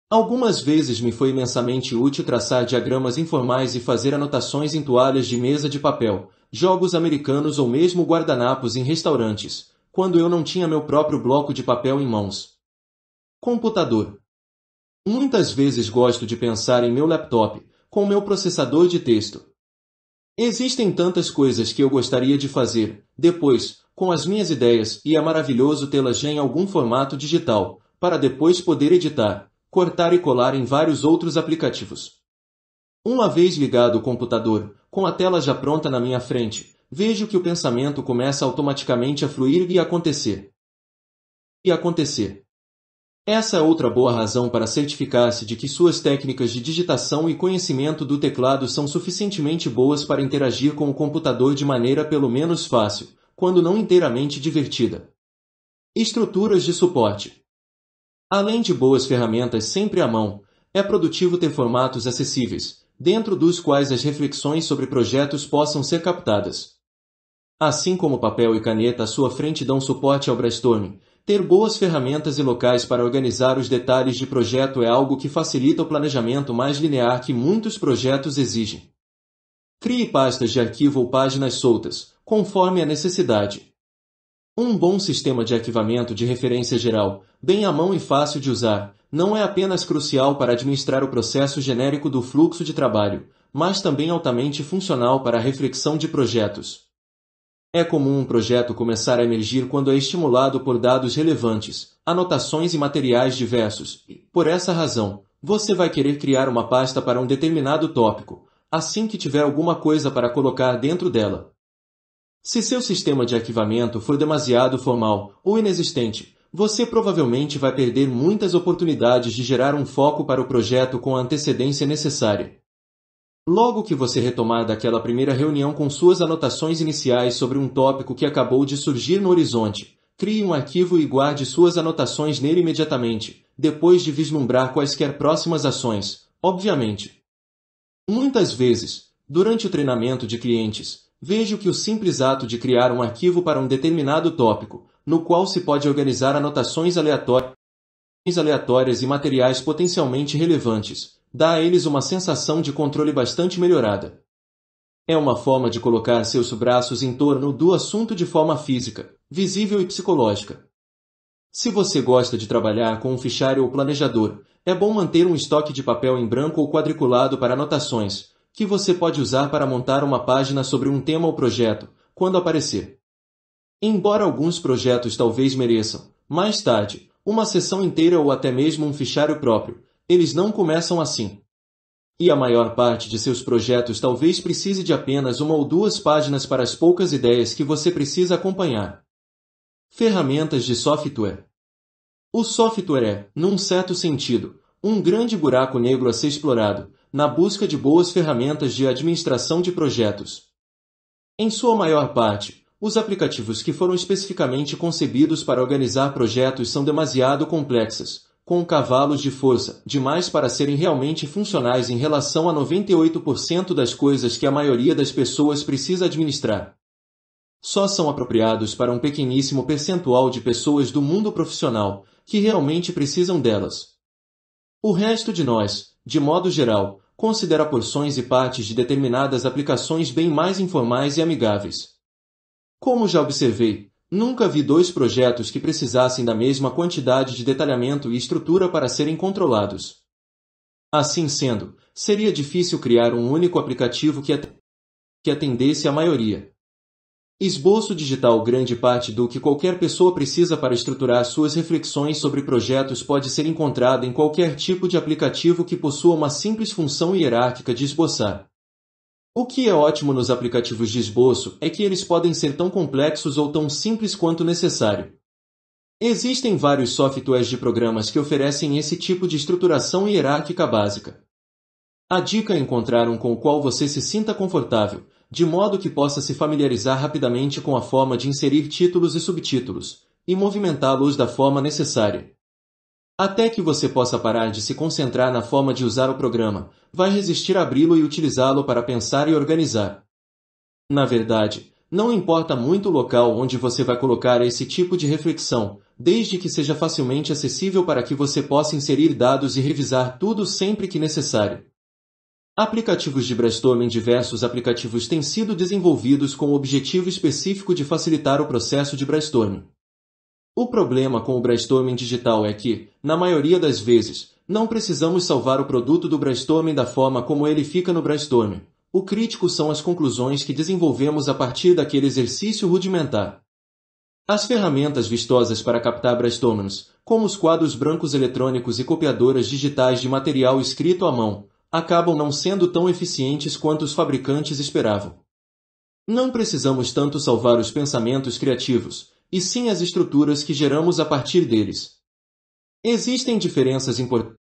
Algumas vezes me foi imensamente útil traçar diagramas informais e fazer anotações em toalhas de mesa de papel, jogos americanos ou mesmo guardanapos em restaurantes, quando eu não tinha meu próprio bloco de papel em mãos. Computador. Muitas vezes gosto de pensar em meu laptop, com meu processador de texto. Existem tantas coisas que eu gostaria de fazer, depois, com as minhas ideias, e é maravilhoso tê-las já em algum formato digital, para depois poder editar, cortar e colar em vários outros aplicativos. Uma vez ligado o computador, com a tela já pronta na minha frente, vejo que o pensamento começa automaticamente a fluir e acontecer. E acontecer. Essa é outra boa razão para certificar-se de que suas técnicas de digitação e conhecimento do teclado são suficientemente boas para interagir com o computador de maneira pelo menos fácil, quando não inteiramente divertida. Estruturas de suporte Além de boas ferramentas sempre à mão, é produtivo ter formatos acessíveis, dentro dos quais as reflexões sobre projetos possam ser captadas. Assim como papel e caneta à sua frente dão suporte ao brainstorming, ter boas ferramentas e locais para organizar os detalhes de projeto é algo que facilita o planejamento mais linear que muitos projetos exigem. Crie pastas de arquivo ou páginas soltas, conforme a necessidade. Um bom sistema de arquivamento de referência geral, bem à mão e fácil de usar, não é apenas crucial para administrar o processo genérico do fluxo de trabalho, mas também altamente funcional para a reflexão de projetos. É comum um projeto começar a emergir quando é estimulado por dados relevantes, anotações e materiais diversos. Por essa razão, você vai querer criar uma pasta para um determinado tópico, assim que tiver alguma coisa para colocar dentro dela. Se seu sistema de arquivamento for demasiado formal ou inexistente, você provavelmente vai perder muitas oportunidades de gerar um foco para o projeto com a antecedência necessária. Logo que você retomar daquela primeira reunião com suas anotações iniciais sobre um tópico que acabou de surgir no horizonte, crie um arquivo e guarde suas anotações nele imediatamente, depois de vislumbrar quaisquer próximas ações, obviamente. Muitas vezes, durante o treinamento de clientes, vejo que o simples ato de criar um arquivo para um determinado tópico, no qual se pode organizar anotações aleatórias e materiais potencialmente relevantes, dá a eles uma sensação de controle bastante melhorada. É uma forma de colocar seus braços em torno do assunto de forma física, visível e psicológica. Se você gosta de trabalhar com um fichário ou planejador, é bom manter um estoque de papel em branco ou quadriculado para anotações, que você pode usar para montar uma página sobre um tema ou projeto, quando aparecer. Embora alguns projetos talvez mereçam, mais tarde, uma sessão inteira ou até mesmo um fichário próprio, eles não começam assim. E a maior parte de seus projetos talvez precise de apenas uma ou duas páginas para as poucas ideias que você precisa acompanhar. Ferramentas de software. O software é, num certo sentido, um grande buraco negro a ser explorado, na busca de boas ferramentas de administração de projetos. Em sua maior parte, os aplicativos que foram especificamente concebidos para organizar projetos são demasiado complexos, com cavalos de força, demais para serem realmente funcionais em relação a 98% das coisas que a maioria das pessoas precisa administrar. Só são apropriados para um pequeníssimo percentual de pessoas do mundo profissional, que realmente precisam delas. O resto de nós, de modo geral, considera porções e partes de determinadas aplicações bem mais informais e amigáveis. Como já observei, Nunca vi dois projetos que precisassem da mesma quantidade de detalhamento e estrutura para serem controlados. Assim sendo, seria difícil criar um único aplicativo que, atendesse a maioria. Esboço digital Grande parte do que qualquer pessoa precisa para estruturar suas reflexões sobre projetos pode ser encontrada em qualquer tipo de aplicativo que possua uma simples função hierárquica de esboçar. O que é ótimo nos aplicativos de esboço é que eles podem ser tão complexos ou tão simples quanto necessário. Existem vários softwares de programas que oferecem esse tipo de estruturação hierárquica básica. A dica é encontrar um com o qual você se sinta confortável, de modo que possa se familiarizar rapidamente com a forma de inserir títulos e subtítulos, e movimentá-los da forma necessária. Até que você possa parar de se concentrar na forma de usar o programa, vai resistir a abri-lo e utilizá-lo para pensar e organizar. Na verdade, não importa muito o local onde você vai colocar esse tipo de reflexão, desde que seja facilmente acessível para que você possa inserir dados e revisar tudo sempre que necessário. Aplicativos de brainstorming Diversos aplicativos têm sido desenvolvidos com o objetivo específico de facilitar o processo de brainstorming. O problema com o brainstorming digital é que, na maioria das vezes, não precisamos salvar o produto do brainstorming da forma como ele fica no brainstorming. O crítico são as conclusões que desenvolvemos a partir daquele exercício rudimentar. As ferramentas vistosas para captar brainstormings, como os quadros brancos eletrônicos e copiadoras digitais de material escrito à mão, acabam não sendo tão eficientes quanto os fabricantes esperavam. Não precisamos tanto salvar os pensamentos criativos, e sim as estruturas que geramos a partir deles. Existem diferenças importantes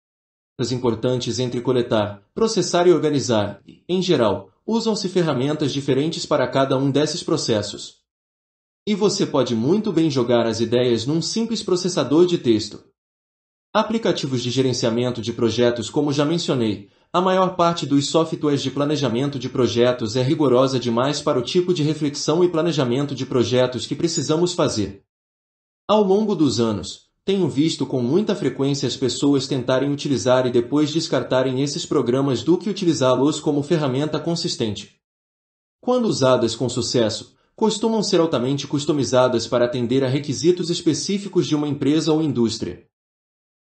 importantes entre coletar, processar e organizar. Em geral, usam-se ferramentas diferentes para cada um desses processos. E você pode muito bem jogar as ideias num simples processador de texto. Aplicativos de gerenciamento de projetos, como já mencionei, a maior parte dos softwares de planejamento de projetos é rigorosa demais para o tipo de reflexão e planejamento de projetos que precisamos fazer. Ao longo dos anos, tenho visto com muita frequência as pessoas tentarem utilizar e depois descartarem esses programas do que utilizá-los como ferramenta consistente. Quando usadas com sucesso, costumam ser altamente customizadas para atender a requisitos específicos de uma empresa ou indústria.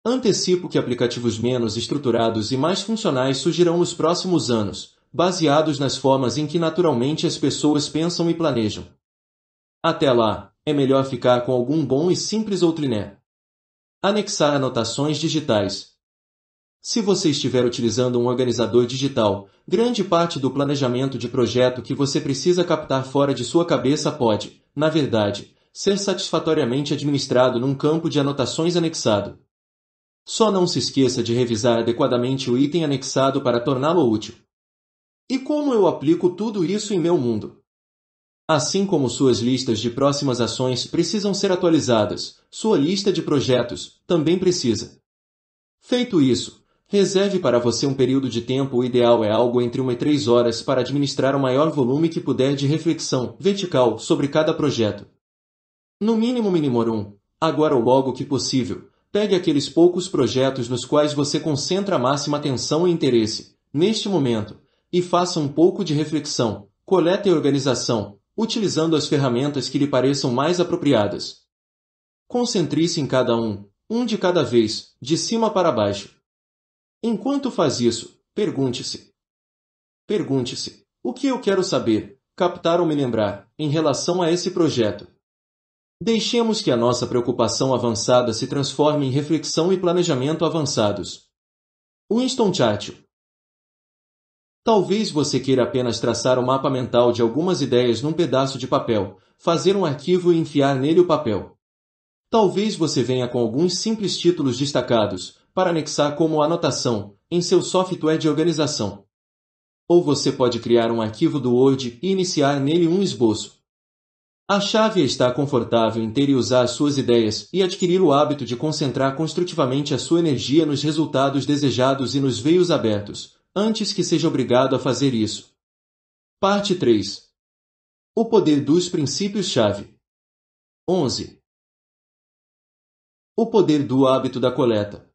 Antecipo que aplicativos menos estruturados e mais funcionais surgirão nos próximos anos, baseados nas formas em que naturalmente as pessoas pensam e planejam. Até lá, é melhor ficar com algum bom e simples outriné. Anexar anotações digitais. Se você estiver utilizando um organizador digital, grande parte do planejamento de projeto que você precisa captar fora de sua cabeça pode, na verdade, ser satisfatoriamente administrado num campo de anotações anexado. Só não se esqueça de revisar adequadamente o item anexado para torná-lo útil. E como eu aplico tudo isso em meu mundo? Assim como suas listas de próximas ações precisam ser atualizadas, sua lista de projetos também precisa. Feito isso, reserve para você um período de tempo o ideal é algo entre 1 e 3 horas para administrar o maior volume que puder de reflexão vertical sobre cada projeto. No mínimo 1, agora ou logo que possível, Pegue aqueles poucos projetos nos quais você concentra a máxima atenção e interesse, neste momento, e faça um pouco de reflexão, coleta e organização, utilizando as ferramentas que lhe pareçam mais apropriadas. Concentre-se em cada um, um de cada vez, de cima para baixo. Enquanto faz isso, pergunte-se. Pergunte-se: o que eu quero saber, captar ou me lembrar, em relação a esse projeto? Deixemos que a nossa preocupação avançada se transforme em reflexão e planejamento avançados. Winston Churchill Talvez você queira apenas traçar o um mapa mental de algumas ideias num pedaço de papel, fazer um arquivo e enfiar nele o papel. Talvez você venha com alguns simples títulos destacados, para anexar como anotação, em seu software de organização. Ou você pode criar um arquivo do Word e iniciar nele um esboço a chave está confortável em ter e usar suas ideias e adquirir o hábito de concentrar construtivamente a sua energia nos resultados desejados e nos veios abertos, antes que seja obrigado a fazer isso. Parte 3. O poder dos princípios-chave. 11. O poder do hábito da coleta.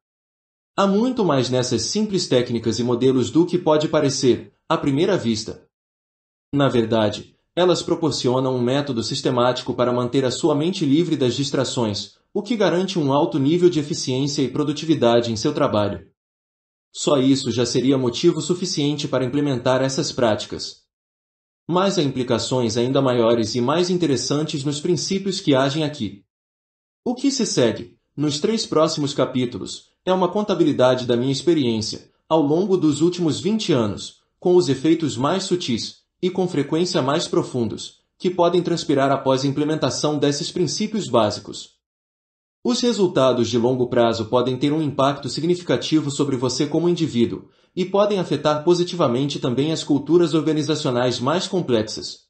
Há muito mais nessas simples técnicas e modelos do que pode parecer, à primeira vista. Na verdade, elas proporcionam um método sistemático para manter a sua mente livre das distrações, o que garante um alto nível de eficiência e produtividade em seu trabalho. Só isso já seria motivo suficiente para implementar essas práticas. Mas há implicações ainda maiores e mais interessantes nos princípios que agem aqui. O que se segue, nos três próximos capítulos, é uma contabilidade da minha experiência, ao longo dos últimos 20 anos, com os efeitos mais sutis, e com frequência mais profundos, que podem transpirar após a implementação desses princípios básicos. Os resultados de longo prazo podem ter um impacto significativo sobre você como indivíduo e podem afetar positivamente também as culturas organizacionais mais complexas.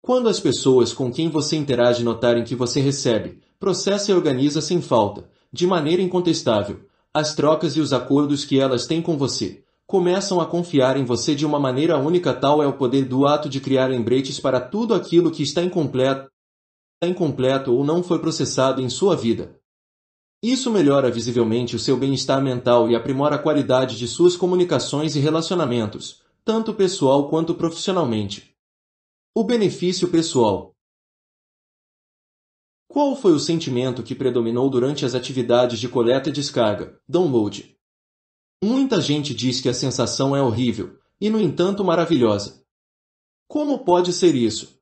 Quando as pessoas com quem você interage notarem que você recebe, processa e organiza sem falta, de maneira incontestável, as trocas e os acordos que elas têm com você, começam a confiar em você de uma maneira única tal é o poder do ato de criar lembretes para tudo aquilo que está incompleto, incompleto ou não foi processado em sua vida. Isso melhora visivelmente o seu bem-estar mental e aprimora a qualidade de suas comunicações e relacionamentos, tanto pessoal quanto profissionalmente. O benefício pessoal Qual foi o sentimento que predominou durante as atividades de coleta e descarga, download, Muita gente diz que a sensação é horrível e, no entanto, maravilhosa. Como pode ser isso?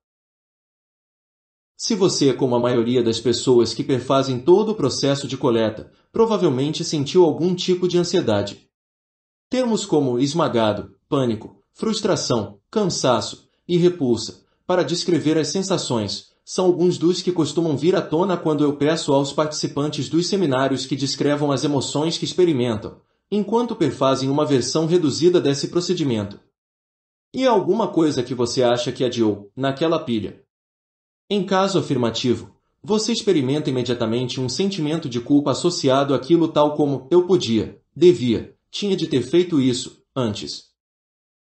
Se você é como a maioria das pessoas que perfazem todo o processo de coleta, provavelmente sentiu algum tipo de ansiedade. Termos como esmagado, pânico, frustração, cansaço e repulsa, para descrever as sensações, são alguns dos que costumam vir à tona quando eu peço aos participantes dos seminários que descrevam as emoções que experimentam, enquanto perfazem uma versão reduzida desse procedimento. E alguma coisa que você acha que adiou naquela pilha? Em caso afirmativo, você experimenta imediatamente um sentimento de culpa associado àquilo tal como eu podia, devia, tinha de ter feito isso antes.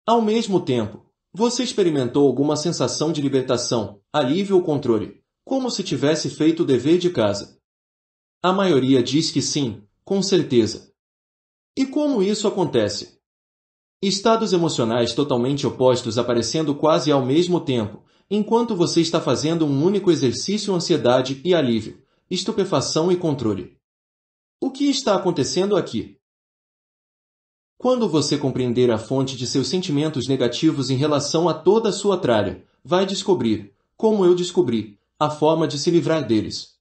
Ao mesmo tempo, você experimentou alguma sensação de libertação, alívio ou controle, como se tivesse feito o dever de casa. A maioria diz que sim, com certeza. E como isso acontece? Estados emocionais totalmente opostos aparecendo quase ao mesmo tempo, enquanto você está fazendo um único exercício ansiedade e alívio, estupefação e controle. O que está acontecendo aqui? Quando você compreender a fonte de seus sentimentos negativos em relação a toda a sua tralha, vai descobrir, como eu descobri, a forma de se livrar deles.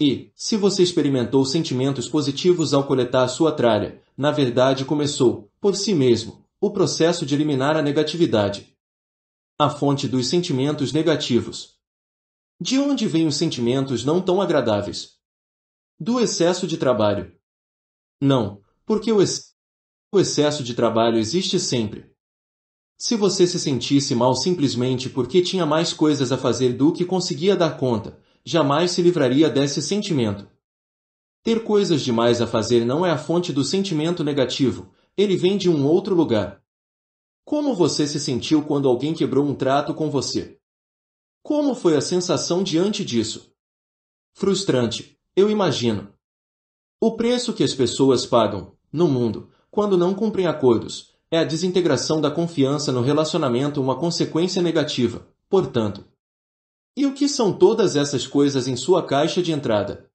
E, se você experimentou sentimentos positivos ao coletar sua tralha, na verdade começou, por si mesmo, o processo de eliminar a negatividade. A fonte dos sentimentos negativos. De onde vêm os sentimentos não tão agradáveis? Do excesso de trabalho. Não, porque o, ex o excesso de trabalho existe sempre. Se você se sentisse mal simplesmente porque tinha mais coisas a fazer do que conseguia dar conta, jamais se livraria desse sentimento. Ter coisas demais a fazer não é a fonte do sentimento negativo, ele vem de um outro lugar. Como você se sentiu quando alguém quebrou um trato com você? Como foi a sensação diante disso? Frustrante, eu imagino. O preço que as pessoas pagam, no mundo, quando não cumprem acordos, é a desintegração da confiança no relacionamento uma consequência negativa, portanto. E o que são todas essas coisas em sua caixa de entrada?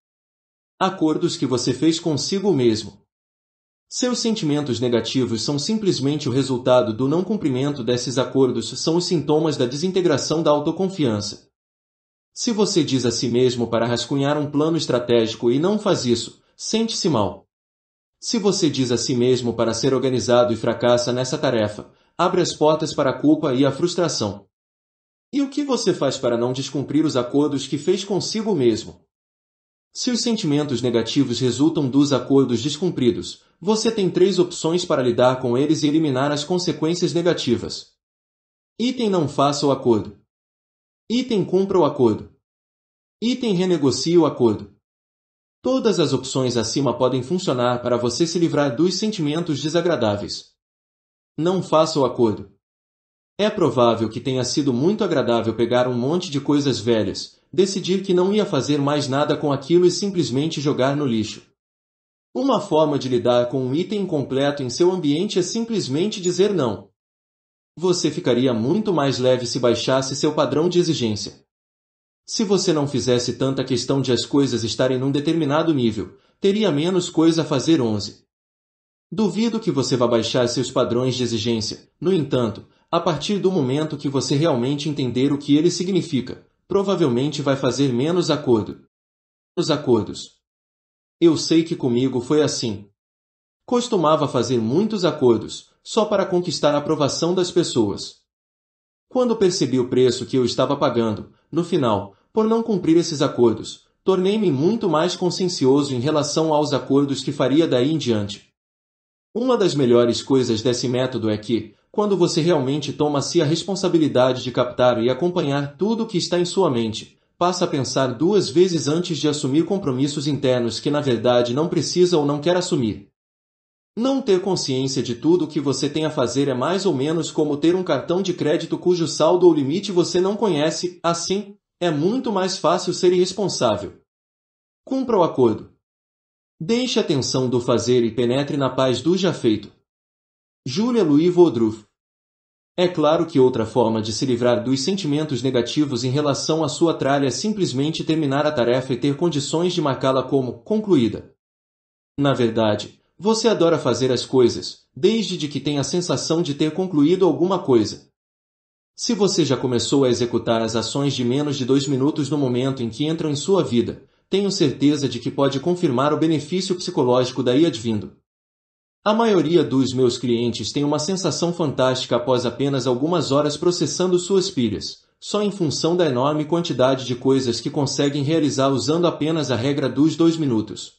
acordos que você fez consigo mesmo. Seus sentimentos negativos são simplesmente o resultado do não cumprimento desses acordos, são os sintomas da desintegração da autoconfiança. Se você diz a si mesmo para rascunhar um plano estratégico e não faz isso, sente-se mal. Se você diz a si mesmo para ser organizado e fracassa nessa tarefa, abre as portas para a culpa e a frustração. E o que você faz para não descumprir os acordos que fez consigo mesmo? Se os sentimentos negativos resultam dos acordos descumpridos, você tem três opções para lidar com eles e eliminar as consequências negativas. Item não faça o acordo. Item cumpra o acordo. Item renegocie o acordo. Todas as opções acima podem funcionar para você se livrar dos sentimentos desagradáveis. Não faça o acordo. É provável que tenha sido muito agradável pegar um monte de coisas velhas, decidir que não ia fazer mais nada com aquilo e simplesmente jogar no lixo. Uma forma de lidar com um item incompleto em seu ambiente é simplesmente dizer não. Você ficaria muito mais leve se baixasse seu padrão de exigência. Se você não fizesse tanta questão de as coisas estarem num determinado nível, teria menos coisa a fazer 11. Duvido que você vá baixar seus padrões de exigência. No entanto, a partir do momento que você realmente entender o que ele significa, provavelmente vai fazer menos acordo. Menos acordos. Eu sei que comigo foi assim. Costumava fazer muitos acordos, só para conquistar a aprovação das pessoas. Quando percebi o preço que eu estava pagando, no final, por não cumprir esses acordos, tornei-me muito mais consciencioso em relação aos acordos que faria daí em diante. Uma das melhores coisas desse método é que, quando você realmente toma-se a responsabilidade de captar e acompanhar tudo o que está em sua mente, passa a pensar duas vezes antes de assumir compromissos internos que na verdade não precisa ou não quer assumir. Não ter consciência de tudo o que você tem a fazer é mais ou menos como ter um cartão de crédito cujo saldo ou limite você não conhece, assim, é muito mais fácil ser irresponsável. Cumpra o acordo. Deixe a tensão do fazer e penetre na paz do já feito. Julia Louis Woodruff. É claro que outra forma de se livrar dos sentimentos negativos em relação à sua tralha é simplesmente terminar a tarefa e ter condições de marcá-la como concluída. Na verdade, você adora fazer as coisas, desde de que tenha a sensação de ter concluído alguma coisa. Se você já começou a executar as ações de menos de dois minutos no momento em que entram em sua vida, tenho certeza de que pode confirmar o benefício psicológico daí advindo. A maioria dos meus clientes tem uma sensação fantástica após apenas algumas horas processando suas pilhas, só em função da enorme quantidade de coisas que conseguem realizar usando apenas a regra dos dois minutos.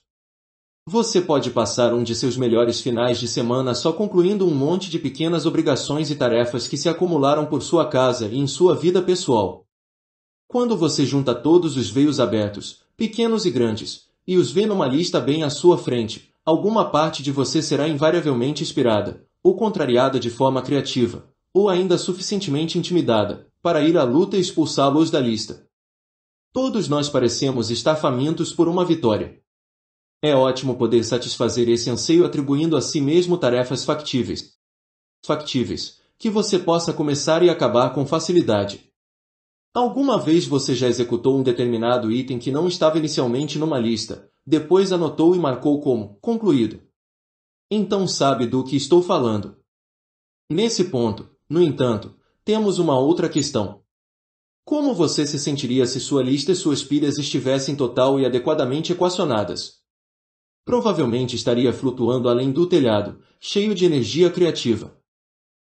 Você pode passar um de seus melhores finais de semana só concluindo um monte de pequenas obrigações e tarefas que se acumularam por sua casa e em sua vida pessoal. Quando você junta todos os veios abertos, pequenos e grandes, e os vê numa lista bem à sua frente, alguma parte de você será invariavelmente inspirada, ou contrariada de forma criativa, ou ainda suficientemente intimidada, para ir à luta e expulsá-los da lista. Todos nós parecemos estar famintos por uma vitória. É ótimo poder satisfazer esse anseio atribuindo a si mesmo tarefas factíveis. Factíveis, que você possa começar e acabar com facilidade. Alguma vez você já executou um determinado item que não estava inicialmente numa lista, depois anotou e marcou como concluído. Então sabe do que estou falando. Nesse ponto, no entanto, temos uma outra questão. Como você se sentiria se sua lista e suas pilhas estivessem total e adequadamente equacionadas? Provavelmente estaria flutuando além do telhado, cheio de energia criativa.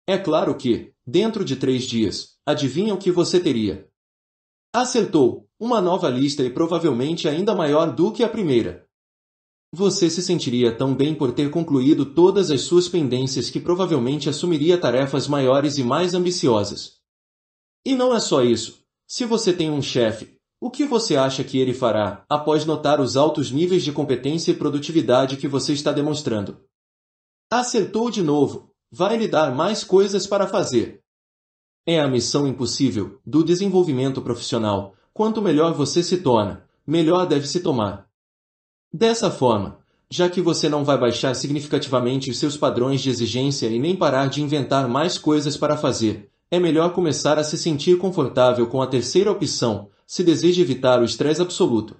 É claro que, dentro de três dias, adivinha o que você teria? Acertou! uma nova lista e provavelmente ainda maior do que a primeira. Você se sentiria tão bem por ter concluído todas as suas pendências que provavelmente assumiria tarefas maiores e mais ambiciosas. E não é só isso. Se você tem um chefe, o que você acha que ele fará após notar os altos níveis de competência e produtividade que você está demonstrando? Acertou de novo. Vai lhe dar mais coisas para fazer. É a missão impossível do desenvolvimento profissional, quanto melhor você se torna, melhor deve se tomar. Dessa forma, já que você não vai baixar significativamente os seus padrões de exigência e nem parar de inventar mais coisas para fazer, é melhor começar a se sentir confortável com a terceira opção, se deseja evitar o estresse absoluto.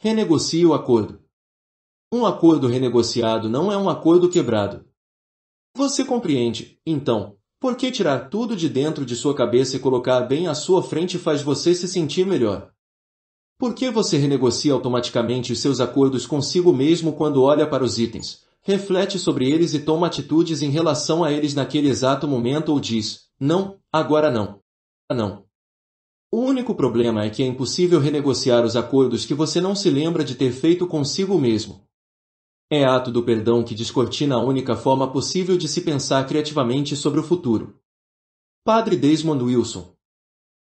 Renegocie o acordo. Um acordo renegociado não é um acordo quebrado. Você compreende, então, por que tirar tudo de dentro de sua cabeça e colocar bem à sua frente faz você se sentir melhor. Por que você renegocia automaticamente os seus acordos consigo mesmo quando olha para os itens, reflete sobre eles e toma atitudes em relação a eles naquele exato momento ou diz, não, agora não. Não. O único problema é que é impossível renegociar os acordos que você não se lembra de ter feito consigo mesmo. É ato do perdão que descortina a única forma possível de se pensar criativamente sobre o futuro. Padre Desmond Wilson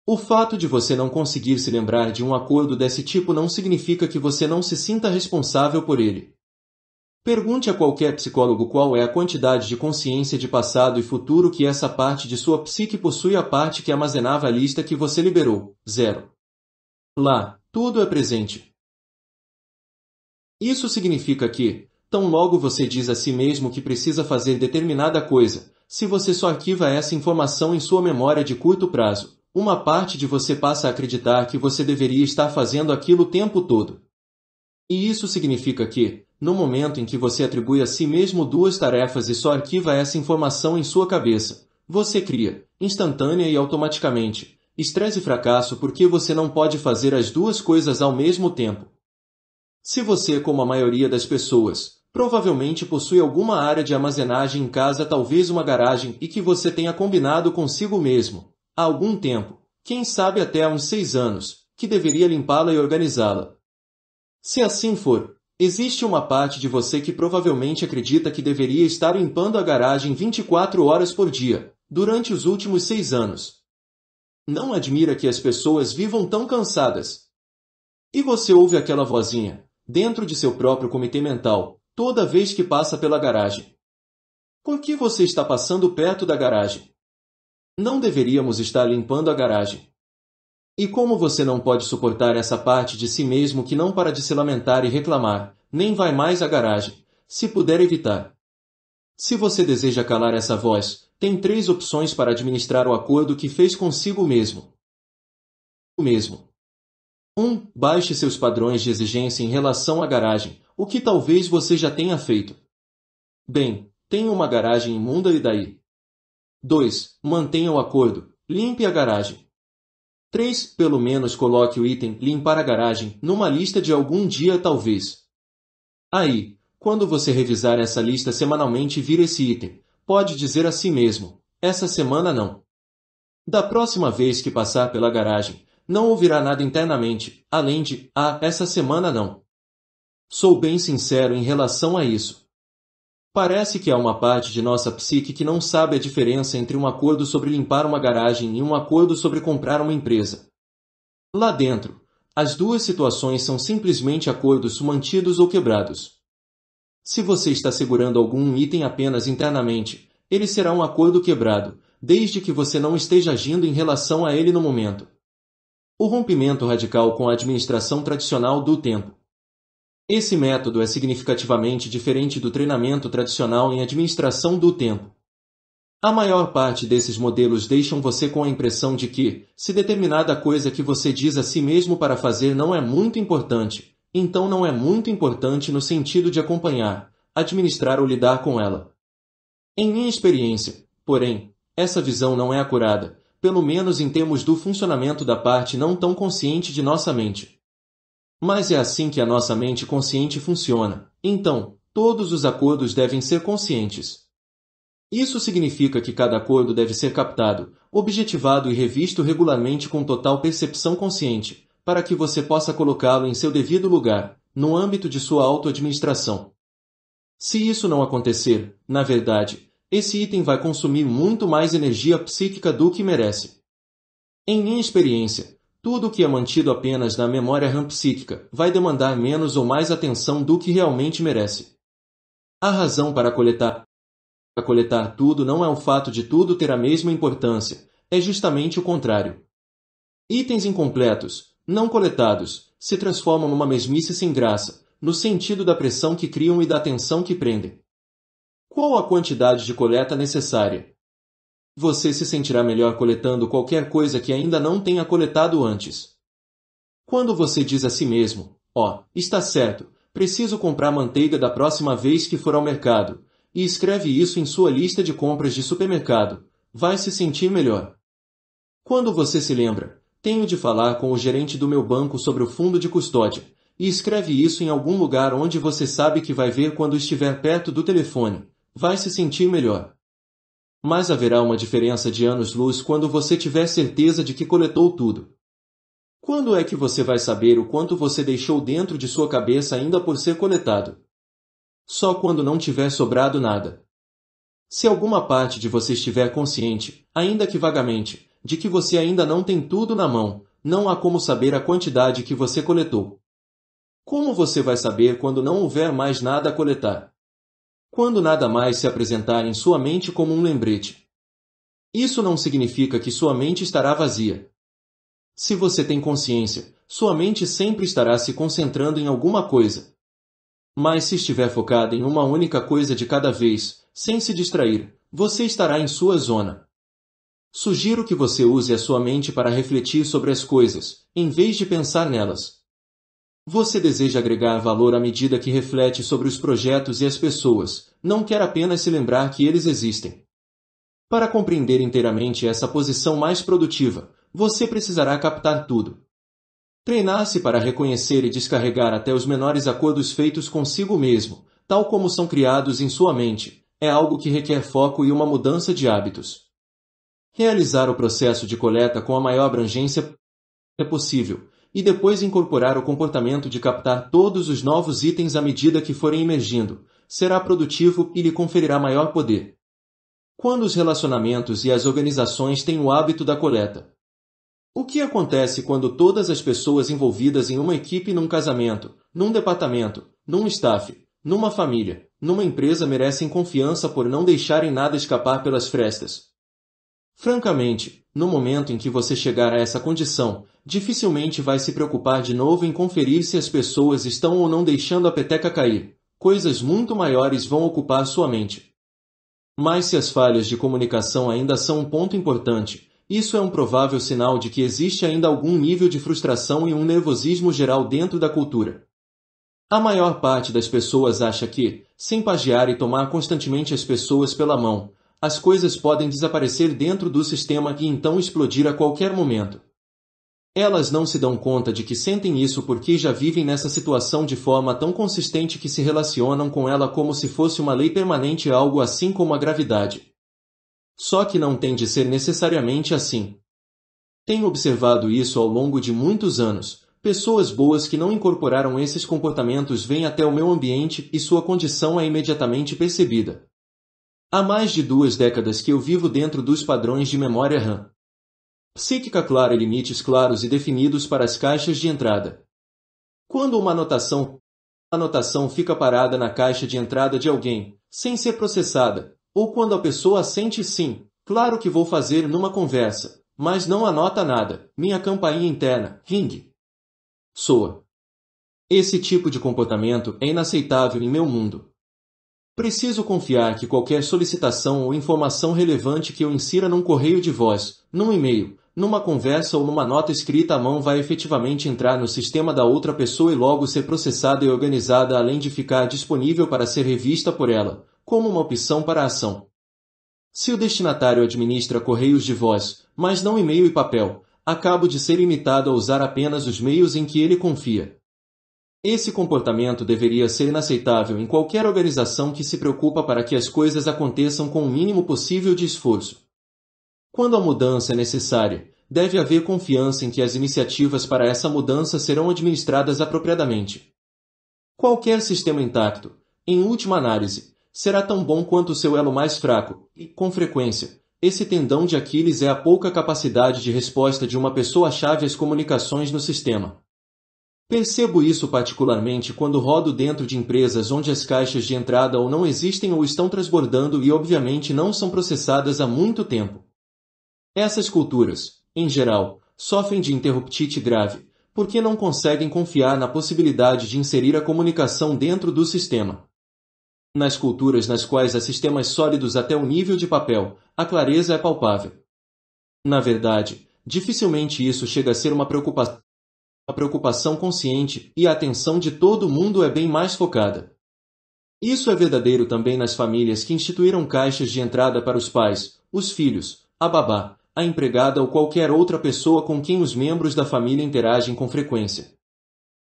O fato de você não conseguir se lembrar de um acordo desse tipo não significa que você não se sinta responsável por ele. Pergunte a qualquer psicólogo qual é a quantidade de consciência de passado e futuro que essa parte de sua psique possui a parte que armazenava a lista que você liberou, zero. Lá, tudo é presente. Isso significa que, tão logo você diz a si mesmo que precisa fazer determinada coisa, se você só arquiva essa informação em sua memória de curto prazo, uma parte de você passa a acreditar que você deveria estar fazendo aquilo o tempo todo. E isso significa que, no momento em que você atribui a si mesmo duas tarefas e só arquiva essa informação em sua cabeça, você cria, instantânea e automaticamente, estresse e fracasso porque você não pode fazer as duas coisas ao mesmo tempo. Se você como a maioria das pessoas, provavelmente possui alguma área de armazenagem em casa, talvez uma garagem, e que você tenha combinado consigo mesmo, há algum tempo, quem sabe até há uns seis anos, que deveria limpá-la e organizá-la. Se assim for, existe uma parte de você que provavelmente acredita que deveria estar limpando a garagem 24 horas por dia, durante os últimos seis anos. Não admira que as pessoas vivam tão cansadas. E você ouve aquela vozinha, dentro de seu próprio comitê mental, toda vez que passa pela garagem. Por que você está passando perto da garagem? Não deveríamos estar limpando a garagem. E como você não pode suportar essa parte de si mesmo que não para de se lamentar e reclamar, nem vai mais à garagem, se puder evitar. Se você deseja calar essa voz, tem três opções para administrar o acordo que fez consigo mesmo. O mesmo. 1. Baixe seus padrões de exigência em relação à garagem, o que talvez você já tenha feito. Bem, tenho uma garagem imunda e daí? 2. Mantenha o acordo. Limpe a garagem. 3. Pelo menos coloque o item limpar a garagem numa lista de algum dia talvez. Aí, quando você revisar essa lista semanalmente e vir esse item, pode dizer a si mesmo, essa semana não. Da próxima vez que passar pela garagem, não ouvirá nada internamente, além de, ah, essa semana não. Sou bem sincero em relação a isso. Parece que há uma parte de nossa psique que não sabe a diferença entre um acordo sobre limpar uma garagem e um acordo sobre comprar uma empresa. Lá dentro, as duas situações são simplesmente acordos mantidos ou quebrados. Se você está segurando algum item apenas internamente, ele será um acordo quebrado, desde que você não esteja agindo em relação a ele no momento o rompimento radical com a administração tradicional do tempo. Esse método é significativamente diferente do treinamento tradicional em administração do tempo. A maior parte desses modelos deixam você com a impressão de que, se determinada coisa que você diz a si mesmo para fazer não é muito importante, então não é muito importante no sentido de acompanhar, administrar ou lidar com ela. Em minha experiência, porém, essa visão não é acurada, pelo menos em termos do funcionamento da parte não tão consciente de nossa mente. Mas é assim que a nossa mente consciente funciona. Então, todos os acordos devem ser conscientes. Isso significa que cada acordo deve ser captado, objetivado e revisto regularmente com total percepção consciente, para que você possa colocá-lo em seu devido lugar, no âmbito de sua autoadministração. Se isso não acontecer, na verdade, esse item vai consumir muito mais energia psíquica do que merece. Em minha experiência, tudo o que é mantido apenas na memória RAM psíquica vai demandar menos ou mais atenção do que realmente merece. A razão para coletar para coletar tudo não é o fato de tudo ter a mesma importância, é justamente o contrário. Itens incompletos, não coletados, se transformam numa mesmice sem graça, no sentido da pressão que criam e da atenção que prendem. Qual a quantidade de coleta necessária? Você se sentirá melhor coletando qualquer coisa que ainda não tenha coletado antes. Quando você diz a si mesmo, ó, oh, está certo, preciso comprar manteiga da próxima vez que for ao mercado, e escreve isso em sua lista de compras de supermercado, vai se sentir melhor. Quando você se lembra, tenho de falar com o gerente do meu banco sobre o fundo de custódia, e escreve isso em algum lugar onde você sabe que vai ver quando estiver perto do telefone vai se sentir melhor. Mas haverá uma diferença de anos-luz quando você tiver certeza de que coletou tudo. Quando é que você vai saber o quanto você deixou dentro de sua cabeça ainda por ser coletado? Só quando não tiver sobrado nada. Se alguma parte de você estiver consciente, ainda que vagamente, de que você ainda não tem tudo na mão, não há como saber a quantidade que você coletou. Como você vai saber quando não houver mais nada a coletar? quando nada mais se apresentar em sua mente como um lembrete. Isso não significa que sua mente estará vazia. Se você tem consciência, sua mente sempre estará se concentrando em alguma coisa. Mas se estiver focada em uma única coisa de cada vez, sem se distrair, você estará em sua zona. Sugiro que você use a sua mente para refletir sobre as coisas, em vez de pensar nelas. Você deseja agregar valor à medida que reflete sobre os projetos e as pessoas, não quer apenas se lembrar que eles existem. Para compreender inteiramente essa posição mais produtiva, você precisará captar tudo. Treinar-se para reconhecer e descarregar até os menores acordos feitos consigo mesmo, tal como são criados em sua mente, é algo que requer foco e uma mudança de hábitos. Realizar o processo de coleta com a maior abrangência é possível, e depois incorporar o comportamento de captar todos os novos itens à medida que forem emergindo, será produtivo e lhe conferirá maior poder. Quando os relacionamentos e as organizações têm o hábito da coleta. O que acontece quando todas as pessoas envolvidas em uma equipe num casamento, num departamento, num staff, numa família, numa empresa merecem confiança por não deixarem nada escapar pelas frestas? Francamente, no momento em que você chegar a essa condição, dificilmente vai se preocupar de novo em conferir se as pessoas estão ou não deixando a peteca cair. Coisas muito maiores vão ocupar sua mente. Mas se as falhas de comunicação ainda são um ponto importante, isso é um provável sinal de que existe ainda algum nível de frustração e um nervosismo geral dentro da cultura. A maior parte das pessoas acha que, sem pagiar e tomar constantemente as pessoas pela mão, as coisas podem desaparecer dentro do sistema e então explodir a qualquer momento. Elas não se dão conta de que sentem isso porque já vivem nessa situação de forma tão consistente que se relacionam com ela como se fosse uma lei permanente, algo assim como a gravidade. Só que não tem de ser necessariamente assim. Tenho observado isso ao longo de muitos anos. Pessoas boas que não incorporaram esses comportamentos vêm até o meu ambiente e sua condição é imediatamente percebida. Há mais de duas décadas que eu vivo dentro dos padrões de memória RAM psíquica clara limites claros e definidos para as caixas de entrada. Quando uma anotação, anotação fica parada na caixa de entrada de alguém, sem ser processada, ou quando a pessoa sente sim, claro que vou fazer numa conversa, mas não anota nada, minha campainha interna, ring. Soa. Esse tipo de comportamento é inaceitável em meu mundo. Preciso confiar que qualquer solicitação ou informação relevante que eu insira num correio de voz, num e-mail, numa conversa ou numa nota escrita à mão vai efetivamente entrar no sistema da outra pessoa e logo ser processada e organizada além de ficar disponível para ser revista por ela, como uma opção para a ação. Se o destinatário administra correios de voz, mas não e-mail e papel, acabo de ser limitado a usar apenas os meios em que ele confia. Esse comportamento deveria ser inaceitável em qualquer organização que se preocupa para que as coisas aconteçam com o mínimo possível de esforço. Quando a mudança é necessária, deve haver confiança em que as iniciativas para essa mudança serão administradas apropriadamente. Qualquer sistema intacto, em última análise, será tão bom quanto seu elo mais fraco, e, com frequência, esse tendão de Aquiles é a pouca capacidade de resposta de uma pessoa-chave às comunicações no sistema. Percebo isso particularmente quando rodo dentro de empresas onde as caixas de entrada ou não existem ou estão transbordando e obviamente não são processadas há muito tempo. Essas culturas, em geral, sofrem de interruptite grave, porque não conseguem confiar na possibilidade de inserir a comunicação dentro do sistema. Nas culturas nas quais há sistemas sólidos até o nível de papel, a clareza é palpável. Na verdade, dificilmente isso chega a ser uma preocupação. A preocupação consciente e a atenção de todo mundo é bem mais focada. Isso é verdadeiro também nas famílias que instituíram caixas de entrada para os pais, os filhos, a babá, a empregada ou qualquer outra pessoa com quem os membros da família interagem com frequência.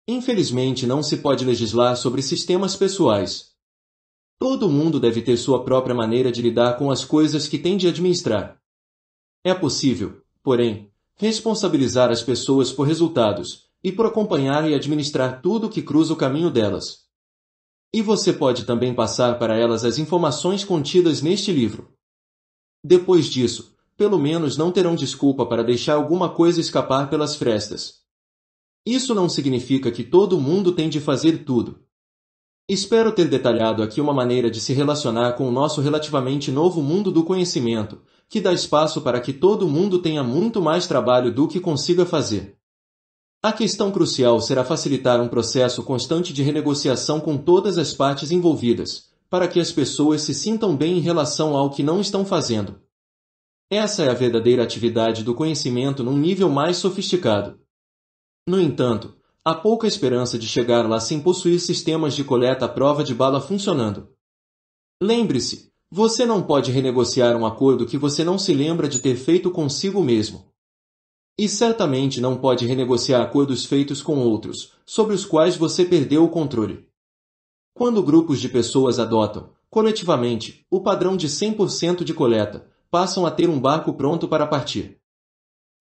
Infelizmente, não se pode legislar sobre sistemas pessoais. Todo mundo deve ter sua própria maneira de lidar com as coisas que tem de administrar. É possível, porém, responsabilizar as pessoas por resultados e por acompanhar e administrar tudo que cruza o caminho delas. E você pode também passar para elas as informações contidas neste livro. Depois disso, pelo menos não terão desculpa para deixar alguma coisa escapar pelas frestas. Isso não significa que todo mundo tem de fazer tudo. Espero ter detalhado aqui uma maneira de se relacionar com o nosso relativamente novo mundo do conhecimento, que dá espaço para que todo mundo tenha muito mais trabalho do que consiga fazer. A questão crucial será facilitar um processo constante de renegociação com todas as partes envolvidas, para que as pessoas se sintam bem em relação ao que não estão fazendo. Essa é a verdadeira atividade do conhecimento num nível mais sofisticado. No entanto, há pouca esperança de chegar lá sem possuir sistemas de coleta à prova de bala funcionando. Lembre-se, você não pode renegociar um acordo que você não se lembra de ter feito consigo mesmo. E certamente não pode renegociar acordos feitos com outros, sobre os quais você perdeu o controle. Quando grupos de pessoas adotam, coletivamente, o padrão de 100% de coleta, passam a ter um barco pronto para partir.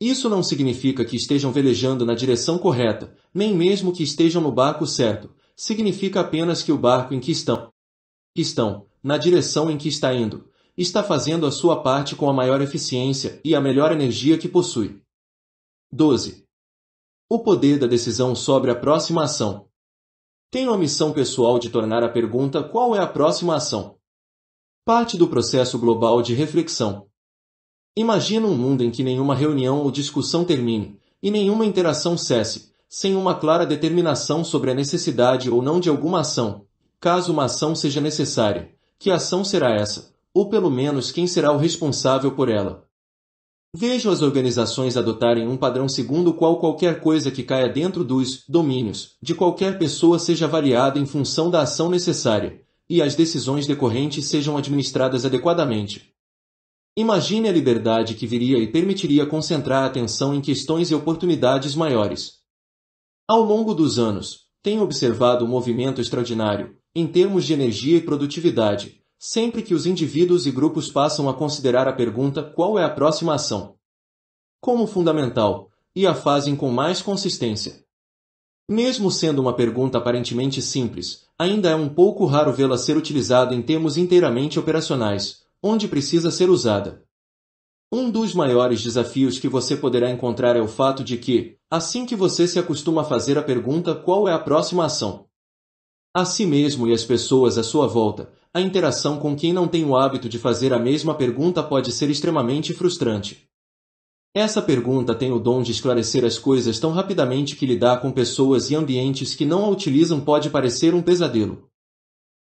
Isso não significa que estejam velejando na direção correta, nem mesmo que estejam no barco certo, significa apenas que o barco em que estão, estão, na direção em que está indo, está fazendo a sua parte com a maior eficiência e a melhor energia que possui. 12. O poder da decisão sobre a próxima ação. Tenho a missão pessoal de tornar a pergunta qual é a próxima ação parte do processo global de reflexão. Imagina um mundo em que nenhuma reunião ou discussão termine, e nenhuma interação cesse, sem uma clara determinação sobre a necessidade ou não de alguma ação. Caso uma ação seja necessária, que ação será essa, ou pelo menos quem será o responsável por ela? Vejo as organizações adotarem um padrão segundo o qual qualquer coisa que caia dentro dos domínios de qualquer pessoa seja avaliada em função da ação necessária, e as decisões decorrentes sejam administradas adequadamente. Imagine a liberdade que viria e permitiria concentrar a atenção em questões e oportunidades maiores. Ao longo dos anos, tenho observado um movimento extraordinário, em termos de energia e produtividade, sempre que os indivíduos e grupos passam a considerar a pergunta qual é a próxima ação como fundamental, e a fazem com mais consistência. Mesmo sendo uma pergunta aparentemente simples, ainda é um pouco raro vê-la ser utilizada em termos inteiramente operacionais, onde precisa ser usada. Um dos maiores desafios que você poderá encontrar é o fato de que, assim que você se acostuma a fazer a pergunta qual é a próxima ação, a si mesmo e as pessoas à sua volta, a interação com quem não tem o hábito de fazer a mesma pergunta pode ser extremamente frustrante. Essa pergunta tem o dom de esclarecer as coisas tão rapidamente que lidar com pessoas e ambientes que não a utilizam pode parecer um pesadelo.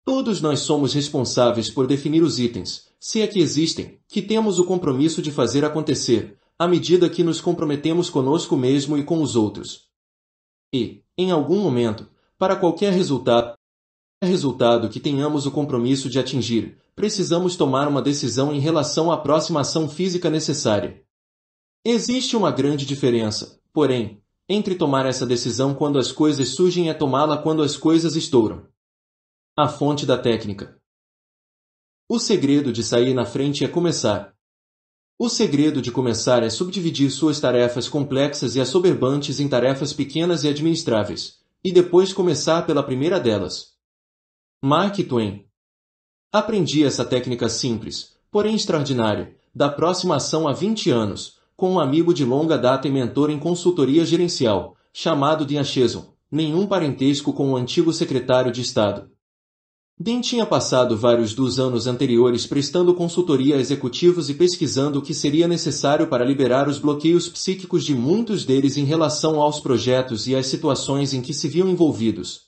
Todos nós somos responsáveis por definir os itens, se é que existem, que temos o compromisso de fazer acontecer, à medida que nos comprometemos conosco mesmo e com os outros. E, em algum momento, para qualquer resultado, resultado que tenhamos o compromisso de atingir, precisamos tomar uma decisão em relação à próxima ação física necessária. Existe uma grande diferença, porém, entre tomar essa decisão quando as coisas surgem e é tomá-la quando as coisas estouram. A fonte da técnica. O segredo de sair na frente é começar. O segredo de começar é subdividir suas tarefas complexas e assoberbantes em tarefas pequenas e administráveis, e depois começar pela primeira delas. Mark Twain. Aprendi essa técnica simples, porém extraordinária, da próxima ação há 20 anos, com um amigo de longa data e mentor em consultoria gerencial, chamado Dean Ancheson, nenhum parentesco com o antigo secretário de Estado. Dean tinha passado vários dos anos anteriores prestando consultoria a executivos e pesquisando o que seria necessário para liberar os bloqueios psíquicos de muitos deles em relação aos projetos e às situações em que se viam envolvidos,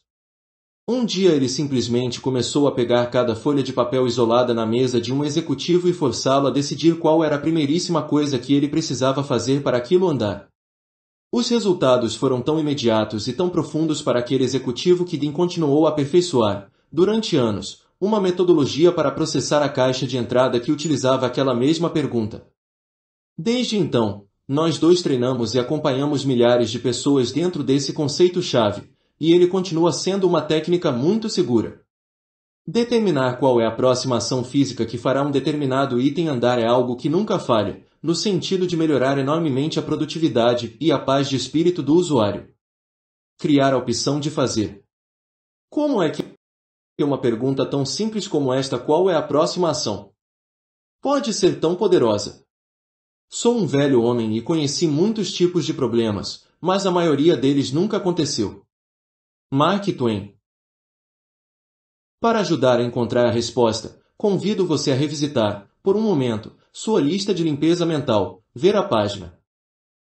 um dia ele simplesmente começou a pegar cada folha de papel isolada na mesa de um executivo e forçá-lo a decidir qual era a primeiríssima coisa que ele precisava fazer para aquilo andar. Os resultados foram tão imediatos e tão profundos para aquele executivo que Dean continuou a aperfeiçoar, durante anos, uma metodologia para processar a caixa de entrada que utilizava aquela mesma pergunta. Desde então, nós dois treinamos e acompanhamos milhares de pessoas dentro desse conceito-chave, e ele continua sendo uma técnica muito segura. Determinar qual é a próxima ação física que fará um determinado item andar é algo que nunca falha, no sentido de melhorar enormemente a produtividade e a paz de espírito do usuário. Criar a opção de fazer. Como é que é uma pergunta tão simples como esta qual é a próxima ação? Pode ser tão poderosa. Sou um velho homem e conheci muitos tipos de problemas, mas a maioria deles nunca aconteceu. Mark Twain. Para ajudar a encontrar a resposta, convido você a revisitar, por um momento, sua lista de limpeza mental, ver a página.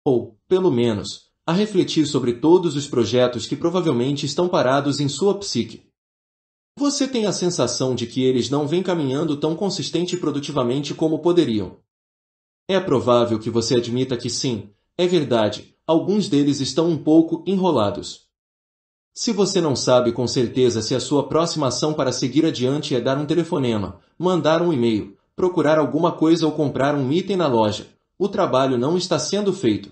Ou, pelo menos, a refletir sobre todos os projetos que provavelmente estão parados em sua psique. Você tem a sensação de que eles não vêm caminhando tão consistente e produtivamente como poderiam. É provável que você admita que sim, é verdade, alguns deles estão um pouco enrolados. Se você não sabe com certeza se a sua próxima ação para seguir adiante é dar um telefonema, mandar um e-mail, procurar alguma coisa ou comprar um item na loja, o trabalho não está sendo feito.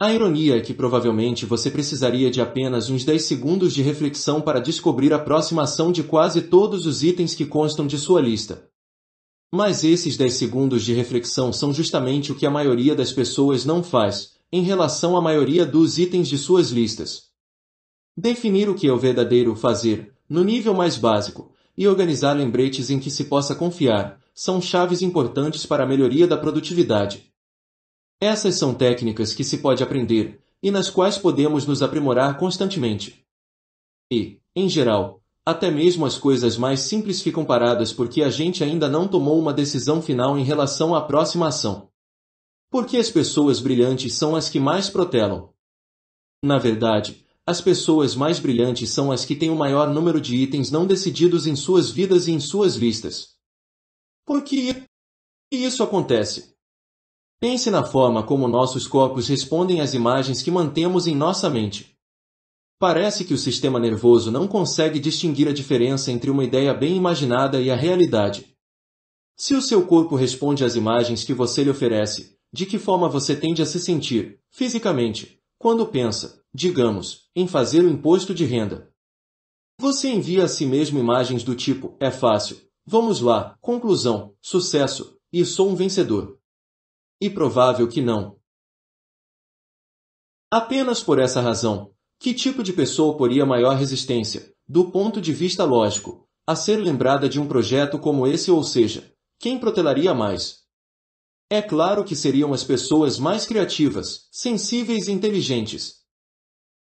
A ironia é que provavelmente você precisaria de apenas uns 10 segundos de reflexão para descobrir a próxima ação de quase todos os itens que constam de sua lista. Mas esses 10 segundos de reflexão são justamente o que a maioria das pessoas não faz, em relação à maioria dos itens de suas listas. Definir o que é o verdadeiro fazer, no nível mais básico, e organizar lembretes em que se possa confiar, são chaves importantes para a melhoria da produtividade. Essas são técnicas que se pode aprender e nas quais podemos nos aprimorar constantemente. E, em geral, até mesmo as coisas mais simples ficam paradas porque a gente ainda não tomou uma decisão final em relação à próxima ação. Porque as pessoas brilhantes são as que mais protelam. Na verdade, as pessoas mais brilhantes são as que têm o maior número de itens não decididos em suas vidas e em suas listas. Por que isso acontece? Pense na forma como nossos corpos respondem às imagens que mantemos em nossa mente. Parece que o sistema nervoso não consegue distinguir a diferença entre uma ideia bem imaginada e a realidade. Se o seu corpo responde às imagens que você lhe oferece, de que forma você tende a se sentir, fisicamente, quando pensa, digamos, em fazer o imposto de renda. Você envia a si mesmo imagens do tipo: é fácil, vamos lá, conclusão, sucesso, e sou um vencedor. E provável que não. Apenas por essa razão, que tipo de pessoa poria maior resistência, do ponto de vista lógico, a ser lembrada de um projeto como esse ou seja, quem protelaria mais? É claro que seriam as pessoas mais criativas, sensíveis e inteligentes.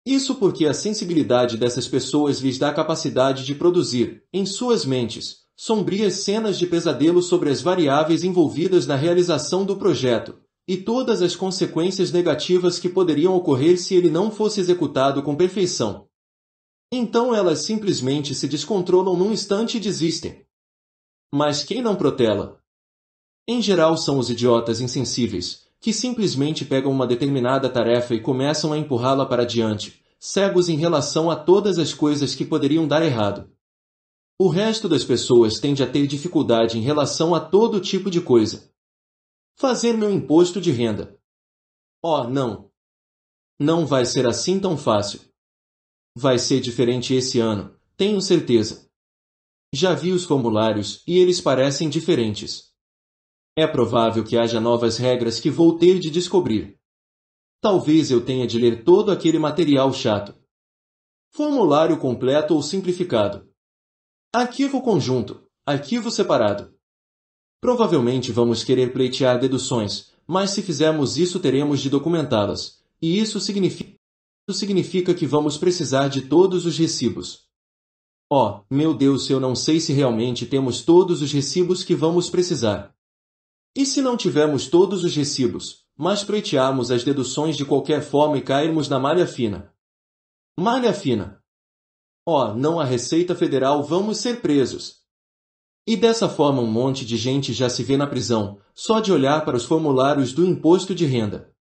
Isso porque a sensibilidade dessas pessoas lhes dá a capacidade de produzir, em suas mentes, sombrias cenas de pesadelo sobre as variáveis envolvidas na realização do projeto, e todas as consequências negativas que poderiam ocorrer se ele não fosse executado com perfeição. Então elas simplesmente se descontrolam num instante e desistem. Mas quem não protela, em geral são os idiotas insensíveis, que simplesmente pegam uma determinada tarefa e começam a empurrá-la para diante, cegos em relação a todas as coisas que poderiam dar errado. O resto das pessoas tende a ter dificuldade em relação a todo tipo de coisa. Fazer meu imposto de renda. Oh, não! Não vai ser assim tão fácil. Vai ser diferente esse ano, tenho certeza. Já vi os formulários e eles parecem diferentes. É provável que haja novas regras que vou ter de descobrir. Talvez eu tenha de ler todo aquele material chato. Formulário completo ou simplificado. Arquivo conjunto, arquivo separado. Provavelmente vamos querer pleitear deduções, mas se fizermos isso teremos de documentá-las, e isso significa, isso significa que vamos precisar de todos os recibos. Oh, meu Deus, eu não sei se realmente temos todos os recibos que vamos precisar. E se não tivermos todos os recibos, mas pleitearmos as deduções de qualquer forma e cairmos na malha fina? Malha fina. Oh, não a Receita Federal, vamos ser presos. E dessa forma um monte de gente já se vê na prisão, só de olhar para os formulários do imposto de renda.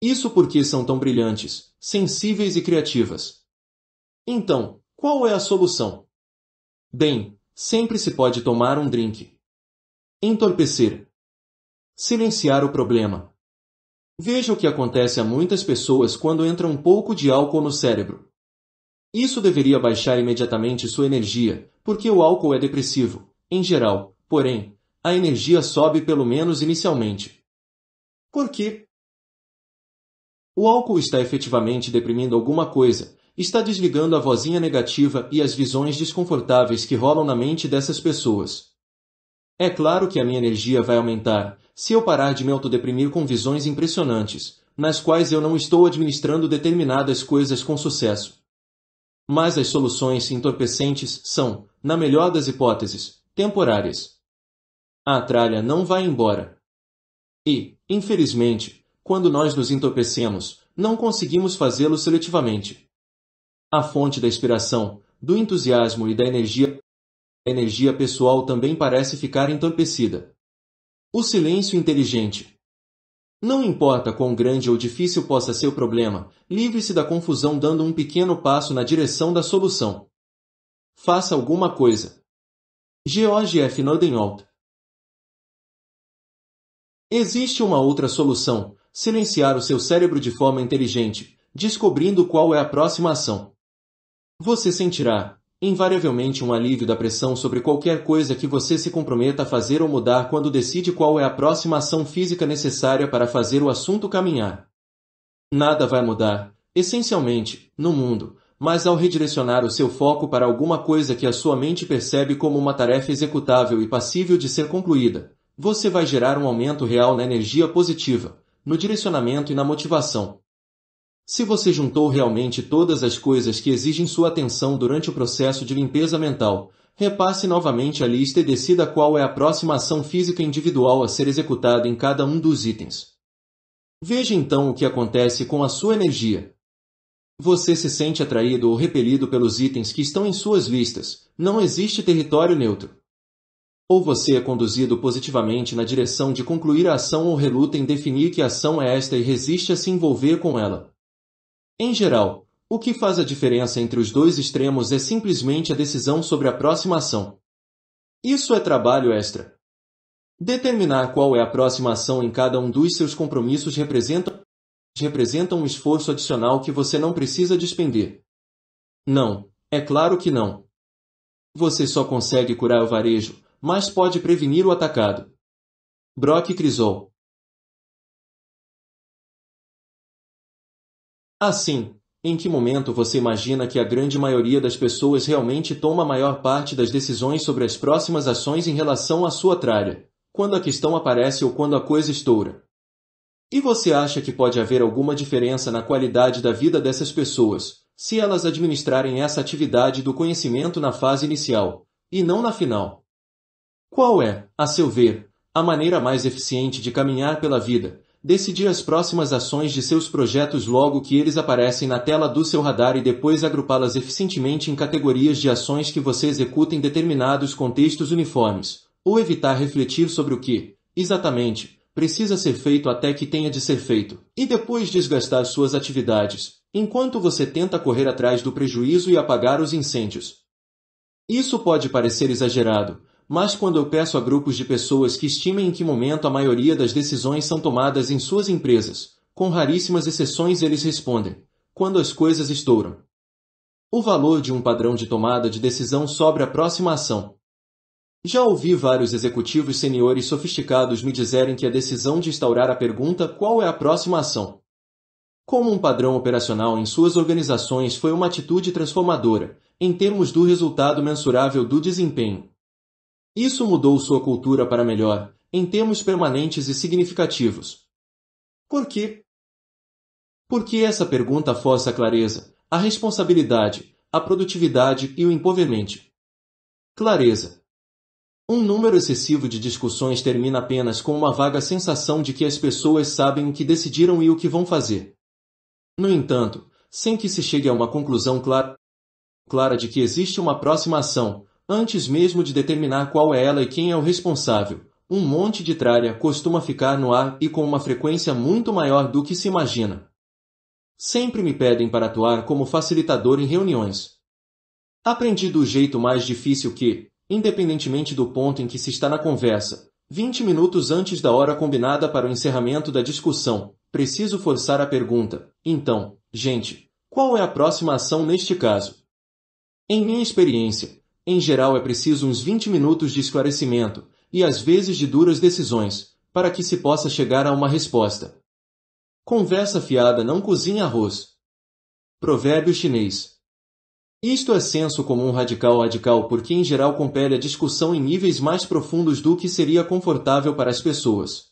Isso porque são tão brilhantes, sensíveis e criativas. Então, qual é a solução? Bem, sempre se pode tomar um drink. Entorpecer. Silenciar o problema. Veja o que acontece a muitas pessoas quando entra um pouco de álcool no cérebro. Isso deveria baixar imediatamente sua energia, porque o álcool é depressivo, em geral, porém, a energia sobe pelo menos inicialmente. Por quê? O álcool está efetivamente deprimindo alguma coisa, está desligando a vozinha negativa e as visões desconfortáveis que rolam na mente dessas pessoas. É claro que a minha energia vai aumentar se eu parar de me autodeprimir com visões impressionantes, nas quais eu não estou administrando determinadas coisas com sucesso. Mas as soluções entorpecentes são, na melhor das hipóteses, temporárias. A tralha não vai embora. E, infelizmente, quando nós nos entorpecemos, não conseguimos fazê-lo seletivamente. A fonte da inspiração, do entusiasmo e da energia energia pessoal também parece ficar entorpecida. O silêncio inteligente. Não importa quão grande ou difícil possa ser o problema, livre-se da confusão dando um pequeno passo na direção da solução. Faça alguma coisa. George F. Nordenholt Existe uma outra solução, silenciar o seu cérebro de forma inteligente, descobrindo qual é a próxima ação. Você sentirá, invariavelmente um alívio da pressão sobre qualquer coisa que você se comprometa a fazer ou mudar quando decide qual é a próxima ação física necessária para fazer o assunto caminhar. Nada vai mudar, essencialmente, no mundo, mas ao redirecionar o seu foco para alguma coisa que a sua mente percebe como uma tarefa executável e passível de ser concluída, você vai gerar um aumento real na energia positiva, no direcionamento e na motivação, se você juntou realmente todas as coisas que exigem sua atenção durante o processo de limpeza mental, repasse novamente a lista e decida qual é a próxima ação física individual a ser executada em cada um dos itens. Veja então o que acontece com a sua energia. Você se sente atraído ou repelido pelos itens que estão em suas listas. Não existe território neutro. Ou você é conduzido positivamente na direção de concluir a ação ou reluta em definir que ação é esta e resiste a se envolver com ela. Em geral, o que faz a diferença entre os dois extremos é simplesmente a decisão sobre a próxima ação. Isso é trabalho extra. Determinar qual é a próxima ação em cada um dos seus compromissos representa, representa um esforço adicional que você não precisa despender. Não, é claro que não. Você só consegue curar o varejo, mas pode prevenir o atacado. Brock Crisol Assim, em que momento você imagina que a grande maioria das pessoas realmente toma a maior parte das decisões sobre as próximas ações em relação à sua tralha? Quando a questão aparece ou quando a coisa estoura? E você acha que pode haver alguma diferença na qualidade da vida dessas pessoas, se elas administrarem essa atividade do conhecimento na fase inicial, e não na final? Qual é, a seu ver, a maneira mais eficiente de caminhar pela vida, decidir as próximas ações de seus projetos logo que eles aparecem na tela do seu radar e depois agrupá-las eficientemente em categorias de ações que você executa em determinados contextos uniformes, ou evitar refletir sobre o que, exatamente, precisa ser feito até que tenha de ser feito, e depois desgastar suas atividades, enquanto você tenta correr atrás do prejuízo e apagar os incêndios. Isso pode parecer exagerado, mas quando eu peço a grupos de pessoas que estimem em que momento a maioria das decisões são tomadas em suas empresas, com raríssimas exceções eles respondem, quando as coisas estouram. O valor de um padrão de tomada de decisão sobre a próxima ação. Já ouvi vários executivos seniores sofisticados me dizerem que a decisão de instaurar a pergunta qual é a próxima ação como um padrão operacional em suas organizações foi uma atitude transformadora, em termos do resultado mensurável do desempenho. Isso mudou sua cultura para melhor, em termos permanentes e significativos. Por quê? Porque essa pergunta força a clareza, a responsabilidade, a produtividade e o empowerment. Clareza. Um número excessivo de discussões termina apenas com uma vaga sensação de que as pessoas sabem o que decidiram e o que vão fazer. No entanto, sem que se chegue a uma conclusão clara, clara de que existe uma próxima ação, antes mesmo de determinar qual é ela e quem é o responsável. Um monte de tralha costuma ficar no ar e com uma frequência muito maior do que se imagina. Sempre me pedem para atuar como facilitador em reuniões. Aprendi do jeito mais difícil que, independentemente do ponto em que se está na conversa, 20 minutos antes da hora combinada para o encerramento da discussão, preciso forçar a pergunta. Então, gente, qual é a próxima ação neste caso? Em minha experiência, em geral, é preciso uns 20 minutos de esclarecimento, e às vezes de duras decisões, para que se possa chegar a uma resposta. Conversa fiada não cozinha arroz. Provérbio chinês. Isto é senso comum radical radical porque em geral compele a discussão em níveis mais profundos do que seria confortável para as pessoas.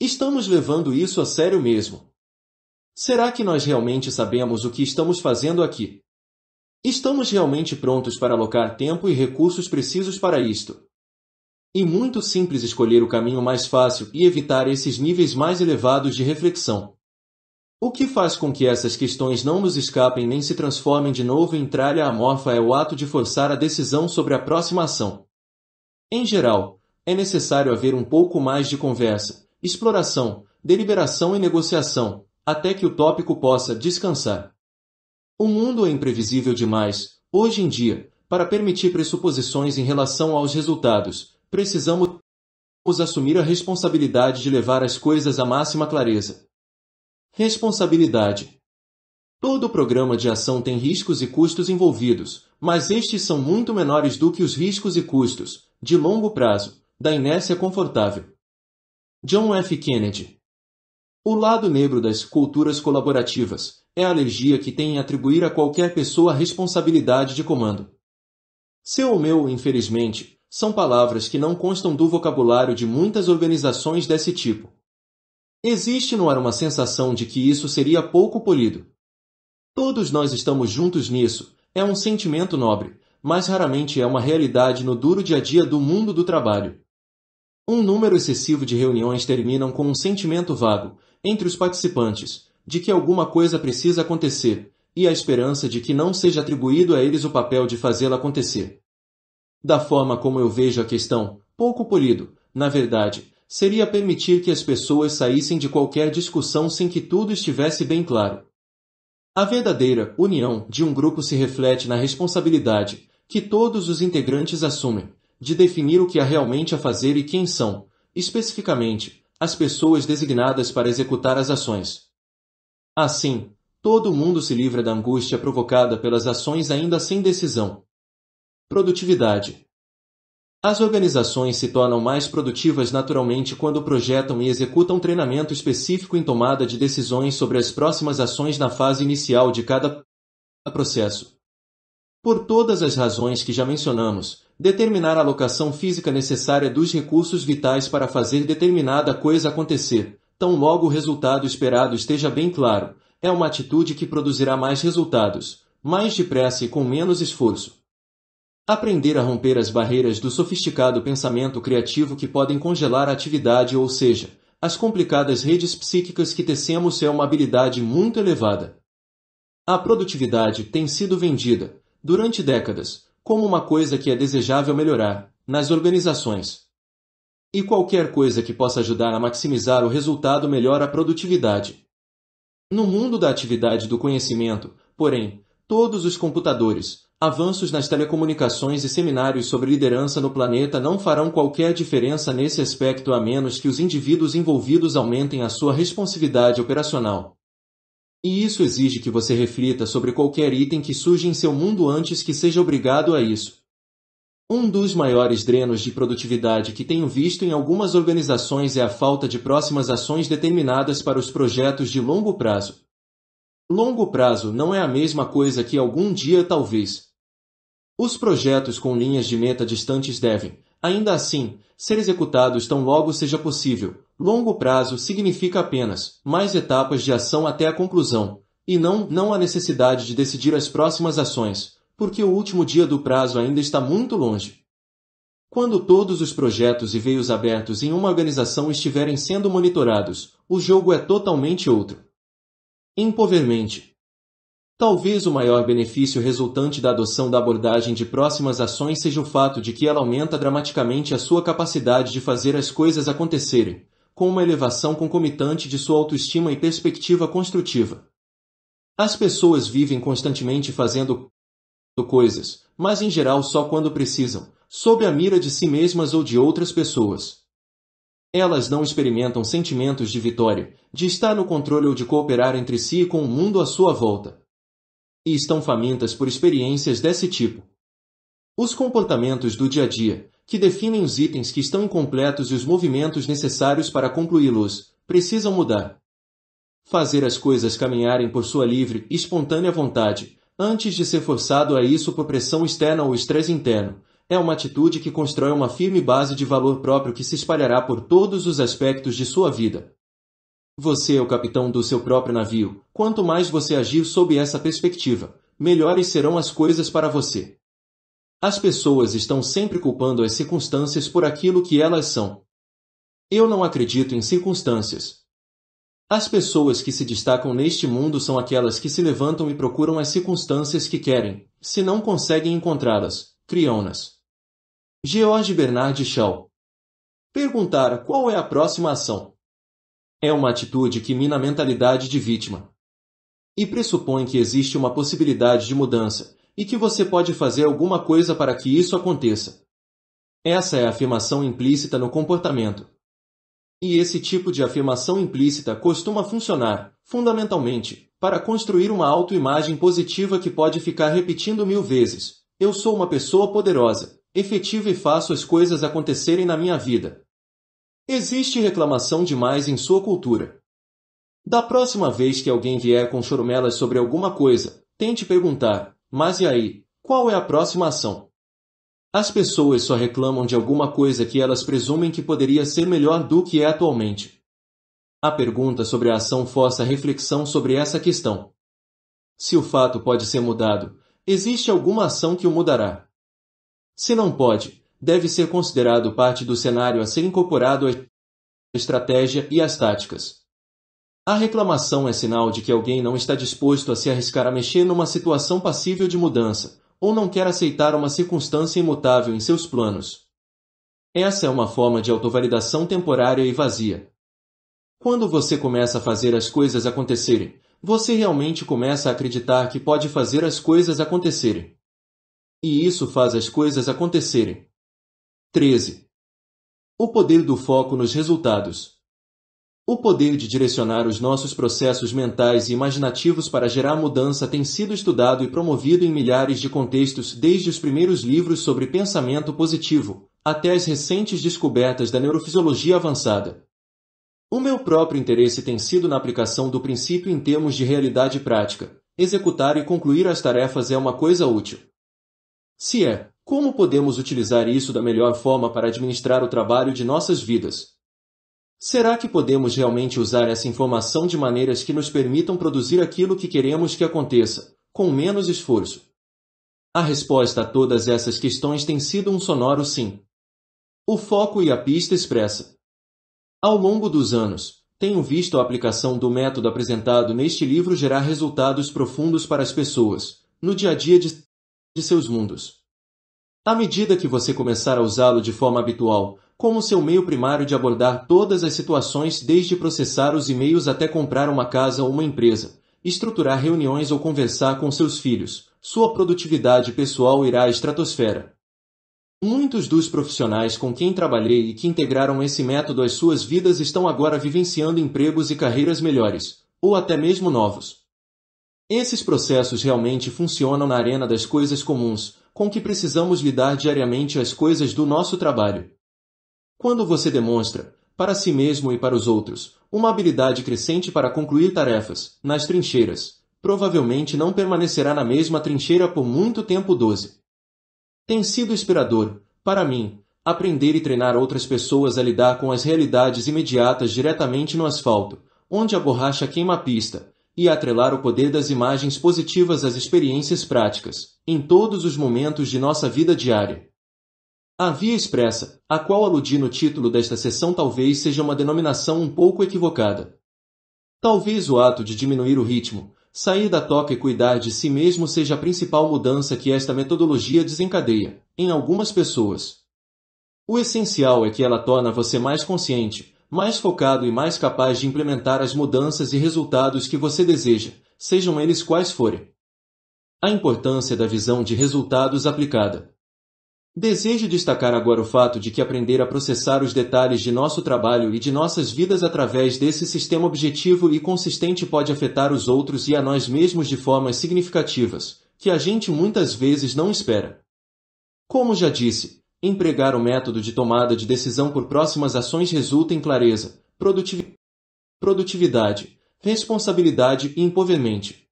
Estamos levando isso a sério mesmo. Será que nós realmente sabemos o que estamos fazendo aqui? Estamos realmente prontos para alocar tempo e recursos precisos para isto. E muito simples escolher o caminho mais fácil e evitar esses níveis mais elevados de reflexão. O que faz com que essas questões não nos escapem nem se transformem de novo em tralha amorfa é o ato de forçar a decisão sobre a próxima ação. Em geral, é necessário haver um pouco mais de conversa, exploração, deliberação e negociação, até que o tópico possa descansar. O mundo é imprevisível demais, hoje em dia, para permitir pressuposições em relação aos resultados. Precisamos assumir a responsabilidade de levar as coisas à máxima clareza. Responsabilidade. Todo programa de ação tem riscos e custos envolvidos, mas estes são muito menores do que os riscos e custos, de longo prazo, da inércia confortável. John F. Kennedy O lado negro das culturas colaborativas é a alergia que tem em atribuir a qualquer pessoa a responsabilidade de comando. Seu ou meu, infelizmente, são palavras que não constam do vocabulário de muitas organizações desse tipo. Existe no ar uma sensação de que isso seria pouco polido. Todos nós estamos juntos nisso, é um sentimento nobre, mas raramente é uma realidade no duro dia a dia do mundo do trabalho. Um número excessivo de reuniões terminam com um sentimento vago, entre os participantes, de que alguma coisa precisa acontecer, e a esperança de que não seja atribuído a eles o papel de fazê-la acontecer. Da forma como eu vejo a questão, pouco polido, na verdade, seria permitir que as pessoas saíssem de qualquer discussão sem que tudo estivesse bem claro. A verdadeira união de um grupo se reflete na responsabilidade que todos os integrantes assumem de definir o que há realmente a fazer e quem são, especificamente, as pessoas designadas para executar as ações. Assim, todo mundo se livra da angústia provocada pelas ações ainda sem decisão. Produtividade As organizações se tornam mais produtivas naturalmente quando projetam e executam treinamento específico em tomada de decisões sobre as próximas ações na fase inicial de cada processo. Por todas as razões que já mencionamos, determinar a alocação física necessária dos recursos vitais para fazer determinada coisa acontecer, tão logo o resultado esperado esteja bem claro, é uma atitude que produzirá mais resultados, mais depressa e com menos esforço. Aprender a romper as barreiras do sofisticado pensamento criativo que podem congelar a atividade, ou seja, as complicadas redes psíquicas que tecemos é uma habilidade muito elevada. A produtividade tem sido vendida, durante décadas, como uma coisa que é desejável melhorar, nas organizações, e qualquer coisa que possa ajudar a maximizar o resultado melhora a produtividade. No mundo da atividade do conhecimento, porém, todos os computadores, avanços nas telecomunicações e seminários sobre liderança no planeta não farão qualquer diferença nesse aspecto a menos que os indivíduos envolvidos aumentem a sua responsividade operacional. E isso exige que você reflita sobre qualquer item que surge em seu mundo antes que seja obrigado a isso. Um dos maiores drenos de produtividade que tenho visto em algumas organizações é a falta de próximas ações determinadas para os projetos de longo prazo. Longo prazo não é a mesma coisa que algum dia talvez. Os projetos com linhas de meta distantes devem, ainda assim, ser executados tão logo seja possível. Longo prazo significa apenas mais etapas de ação até a conclusão, e não, não a necessidade de decidir as próximas ações, porque o último dia do prazo ainda está muito longe. Quando todos os projetos e veios abertos em uma organização estiverem sendo monitorados, o jogo é totalmente outro. Empovermente. Talvez o maior benefício resultante da adoção da abordagem de próximas ações seja o fato de que ela aumenta dramaticamente a sua capacidade de fazer as coisas acontecerem, com uma elevação concomitante de sua autoestima e perspectiva construtiva. As pessoas vivem constantemente fazendo coisas, mas em geral só quando precisam, sob a mira de si mesmas ou de outras pessoas. Elas não experimentam sentimentos de vitória, de estar no controle ou de cooperar entre si e com o mundo à sua volta. E estão famintas por experiências desse tipo. Os comportamentos do dia a dia, que definem os itens que estão incompletos e os movimentos necessários para concluí-los, precisam mudar. Fazer as coisas caminharem por sua livre e espontânea vontade, antes de ser forçado a isso por pressão externa ou estresse interno. É uma atitude que constrói uma firme base de valor próprio que se espalhará por todos os aspectos de sua vida. Você é o capitão do seu próprio navio. Quanto mais você agir sob essa perspectiva, melhores serão as coisas para você. As pessoas estão sempre culpando as circunstâncias por aquilo que elas são. Eu não acredito em circunstâncias, as pessoas que se destacam neste mundo são aquelas que se levantam e procuram as circunstâncias que querem. Se não conseguem encontrá-las, criam-nas. George Bernard Shaw Perguntar qual é a próxima ação é uma atitude que mina a mentalidade de vítima e pressupõe que existe uma possibilidade de mudança e que você pode fazer alguma coisa para que isso aconteça. Essa é a afirmação implícita no comportamento, e esse tipo de afirmação implícita costuma funcionar, fundamentalmente, para construir uma autoimagem positiva que pode ficar repetindo mil vezes. Eu sou uma pessoa poderosa, efetiva e faço as coisas acontecerem na minha vida. Existe reclamação demais em sua cultura. Da próxima vez que alguém vier com chorumelas sobre alguma coisa, tente perguntar: Mas e aí? Qual é a próxima ação? As pessoas só reclamam de alguma coisa que elas presumem que poderia ser melhor do que é atualmente. A pergunta sobre a ação força reflexão sobre essa questão. Se o fato pode ser mudado, existe alguma ação que o mudará? Se não pode, deve ser considerado parte do cenário a ser incorporado à estratégia e às táticas. A reclamação é sinal de que alguém não está disposto a se arriscar a mexer numa situação passível de mudança, ou não quer aceitar uma circunstância imutável em seus planos. Essa é uma forma de autovalidação temporária e vazia. Quando você começa a fazer as coisas acontecerem, você realmente começa a acreditar que pode fazer as coisas acontecerem. E isso faz as coisas acontecerem. 13. O poder do foco nos resultados. O poder de direcionar os nossos processos mentais e imaginativos para gerar mudança tem sido estudado e promovido em milhares de contextos desde os primeiros livros sobre pensamento positivo até as recentes descobertas da neurofisiologia avançada. O meu próprio interesse tem sido na aplicação do princípio em termos de realidade prática. Executar e concluir as tarefas é uma coisa útil. Se é, como podemos utilizar isso da melhor forma para administrar o trabalho de nossas vidas? Será que podemos realmente usar essa informação de maneiras que nos permitam produzir aquilo que queremos que aconteça, com menos esforço? A resposta a todas essas questões tem sido um sonoro sim. O foco e a pista expressa. Ao longo dos anos, tenho visto a aplicação do método apresentado neste livro gerar resultados profundos para as pessoas, no dia a dia de, de seus mundos. À medida que você começar a usá-lo de forma habitual, como seu meio primário de abordar todas as situações desde processar os e-mails até comprar uma casa ou uma empresa, estruturar reuniões ou conversar com seus filhos. Sua produtividade pessoal irá à estratosfera. Muitos dos profissionais com quem trabalhei e que integraram esse método às suas vidas estão agora vivenciando empregos e carreiras melhores, ou até mesmo novos. Esses processos realmente funcionam na arena das coisas comuns, com que precisamos lidar diariamente as coisas do nosso trabalho. Quando você demonstra, para si mesmo e para os outros, uma habilidade crescente para concluir tarefas, nas trincheiras, provavelmente não permanecerá na mesma trincheira por muito tempo 12. Tem sido inspirador, para mim, aprender e treinar outras pessoas a lidar com as realidades imediatas diretamente no asfalto, onde a borracha queima a pista, e atrelar o poder das imagens positivas às experiências práticas, em todos os momentos de nossa vida diária. A Via Expressa, a qual aludi no título desta sessão, talvez seja uma denominação um pouco equivocada. Talvez o ato de diminuir o ritmo, sair da toca e cuidar de si mesmo seja a principal mudança que esta metodologia desencadeia, em algumas pessoas. O essencial é que ela torna você mais consciente, mais focado e mais capaz de implementar as mudanças e resultados que você deseja, sejam eles quais forem. A importância da visão de resultados aplicada. Desejo destacar agora o fato de que aprender a processar os detalhes de nosso trabalho e de nossas vidas através desse sistema objetivo e consistente pode afetar os outros e a nós mesmos de formas significativas, que a gente muitas vezes não espera. Como já disse, empregar o método de tomada de decisão por próximas ações resulta em clareza, produtividade, responsabilidade e empovermento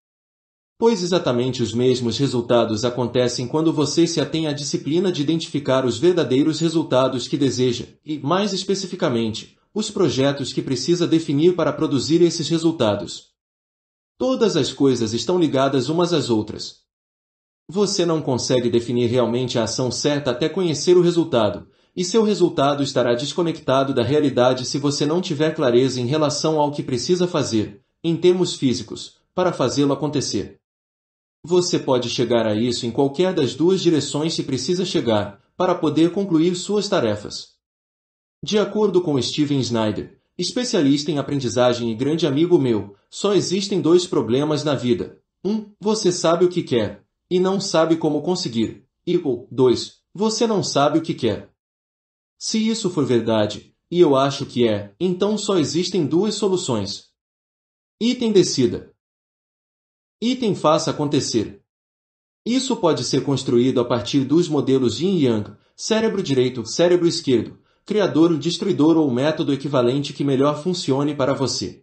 pois exatamente os mesmos resultados acontecem quando você se atém à disciplina de identificar os verdadeiros resultados que deseja, e, mais especificamente, os projetos que precisa definir para produzir esses resultados. Todas as coisas estão ligadas umas às outras. Você não consegue definir realmente a ação certa até conhecer o resultado, e seu resultado estará desconectado da realidade se você não tiver clareza em relação ao que precisa fazer, em termos físicos, para fazê-lo acontecer. Você pode chegar a isso em qualquer das duas direções se precisa chegar, para poder concluir suas tarefas. De acordo com Steven Snyder, especialista em aprendizagem e grande amigo meu, só existem dois problemas na vida. 1. Um, você sabe o que quer, e não sabe como conseguir. E ou 2. Você não sabe o que quer. Se isso for verdade, e eu acho que é, então só existem duas soluções. Item decida. Item faça acontecer. Isso pode ser construído a partir dos modelos Yin Yang, cérebro direito, cérebro esquerdo, criador, destruidor ou método equivalente que melhor funcione para você.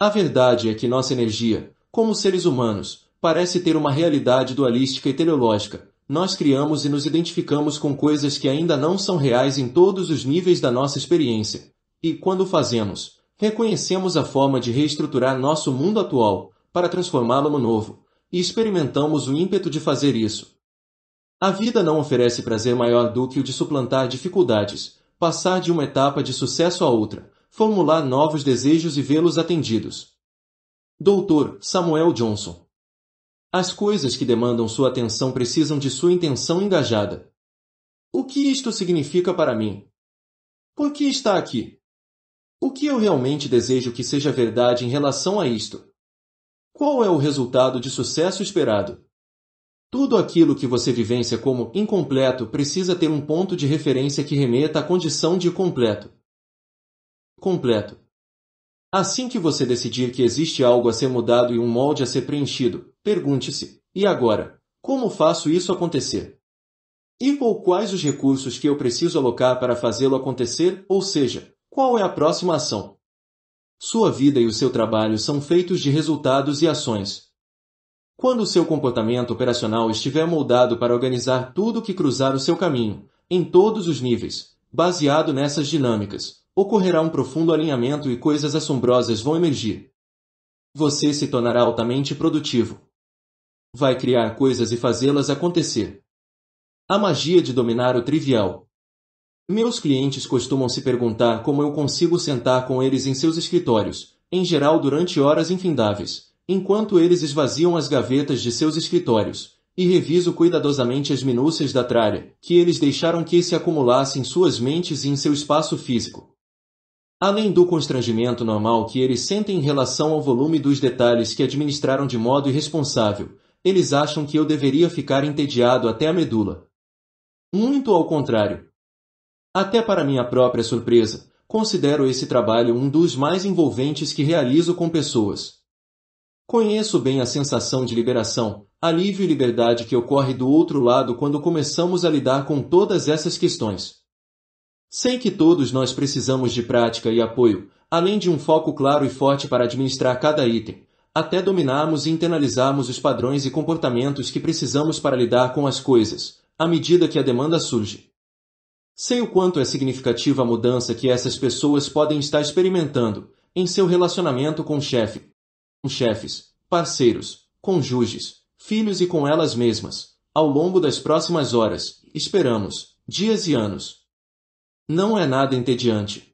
A verdade é que nossa energia, como seres humanos, parece ter uma realidade dualística e teleológica. Nós criamos e nos identificamos com coisas que ainda não são reais em todos os níveis da nossa experiência. E quando fazemos, reconhecemos a forma de reestruturar nosso mundo atual, para transformá-lo no novo, e experimentamos o ímpeto de fazer isso. A vida não oferece prazer maior do que o de suplantar dificuldades, passar de uma etapa de sucesso a outra, formular novos desejos e vê-los atendidos. Doutor Samuel Johnson As coisas que demandam sua atenção precisam de sua intenção engajada. O que isto significa para mim? Por que está aqui? O que eu realmente desejo que seja verdade em relação a isto? Qual é o resultado de sucesso esperado? Tudo aquilo que você vivencia como incompleto precisa ter um ponto de referência que remeta à condição de completo. Completo. Assim que você decidir que existe algo a ser mudado e um molde a ser preenchido, pergunte-se: e agora? Como faço isso acontecer? E ou quais os recursos que eu preciso alocar para fazê-lo acontecer, ou seja, qual é a próxima ação? Sua vida e o seu trabalho são feitos de resultados e ações. Quando o seu comportamento operacional estiver moldado para organizar tudo que cruzar o seu caminho, em todos os níveis, baseado nessas dinâmicas, ocorrerá um profundo alinhamento e coisas assombrosas vão emergir. Você se tornará altamente produtivo. Vai criar coisas e fazê-las acontecer. A magia de dominar o trivial, meus clientes costumam se perguntar como eu consigo sentar com eles em seus escritórios, em geral durante horas infindáveis, enquanto eles esvaziam as gavetas de seus escritórios, e reviso cuidadosamente as minúcias da tralha que eles deixaram que se acumulasse em suas mentes e em seu espaço físico. Além do constrangimento normal que eles sentem em relação ao volume dos detalhes que administraram de modo irresponsável, eles acham que eu deveria ficar entediado até a medula. Muito ao contrário, até para minha própria surpresa, considero esse trabalho um dos mais envolventes que realizo com pessoas. Conheço bem a sensação de liberação, alívio e liberdade que ocorre do outro lado quando começamos a lidar com todas essas questões. Sei que todos nós precisamos de prática e apoio, além de um foco claro e forte para administrar cada item, até dominarmos e internalizarmos os padrões e comportamentos que precisamos para lidar com as coisas, à medida que a demanda surge. Sei o quanto é significativa a mudança que essas pessoas podem estar experimentando em seu relacionamento com o chefe, com chefes, parceiros, cônjuges, filhos e com elas mesmas, ao longo das próximas horas, esperamos, dias e anos. Não é nada entediante.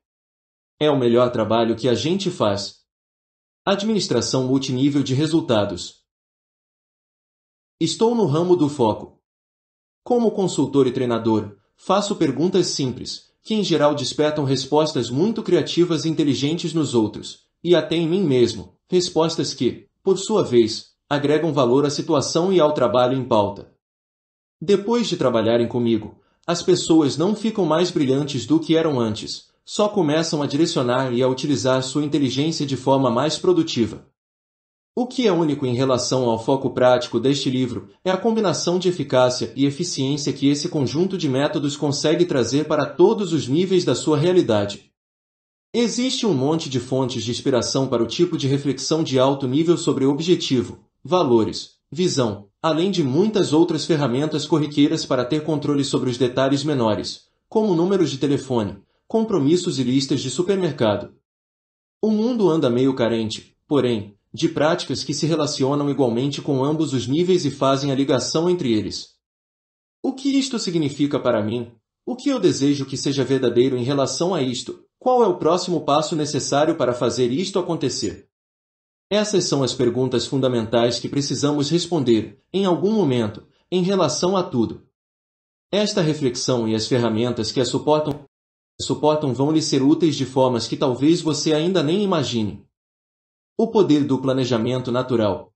É o melhor trabalho que a gente faz. Administração multinível de resultados. Estou no ramo do foco. Como consultor e treinador, Faço perguntas simples, que em geral despertam respostas muito criativas e inteligentes nos outros, e até em mim mesmo, respostas que, por sua vez, agregam valor à situação e ao trabalho em pauta. Depois de trabalharem comigo, as pessoas não ficam mais brilhantes do que eram antes, só começam a direcionar e a utilizar sua inteligência de forma mais produtiva. O que é único em relação ao foco prático deste livro é a combinação de eficácia e eficiência que esse conjunto de métodos consegue trazer para todos os níveis da sua realidade. Existe um monte de fontes de inspiração para o tipo de reflexão de alto nível sobre objetivo, valores, visão, além de muitas outras ferramentas corriqueiras para ter controle sobre os detalhes menores, como números de telefone, compromissos e listas de supermercado. O mundo anda meio carente, porém, de práticas que se relacionam igualmente com ambos os níveis e fazem a ligação entre eles. O que isto significa para mim? O que eu desejo que seja verdadeiro em relação a isto? Qual é o próximo passo necessário para fazer isto acontecer? Essas são as perguntas fundamentais que precisamos responder, em algum momento, em relação a tudo. Esta reflexão e as ferramentas que a suportam, suportam vão lhe ser úteis de formas que talvez você ainda nem imagine o poder do planejamento natural.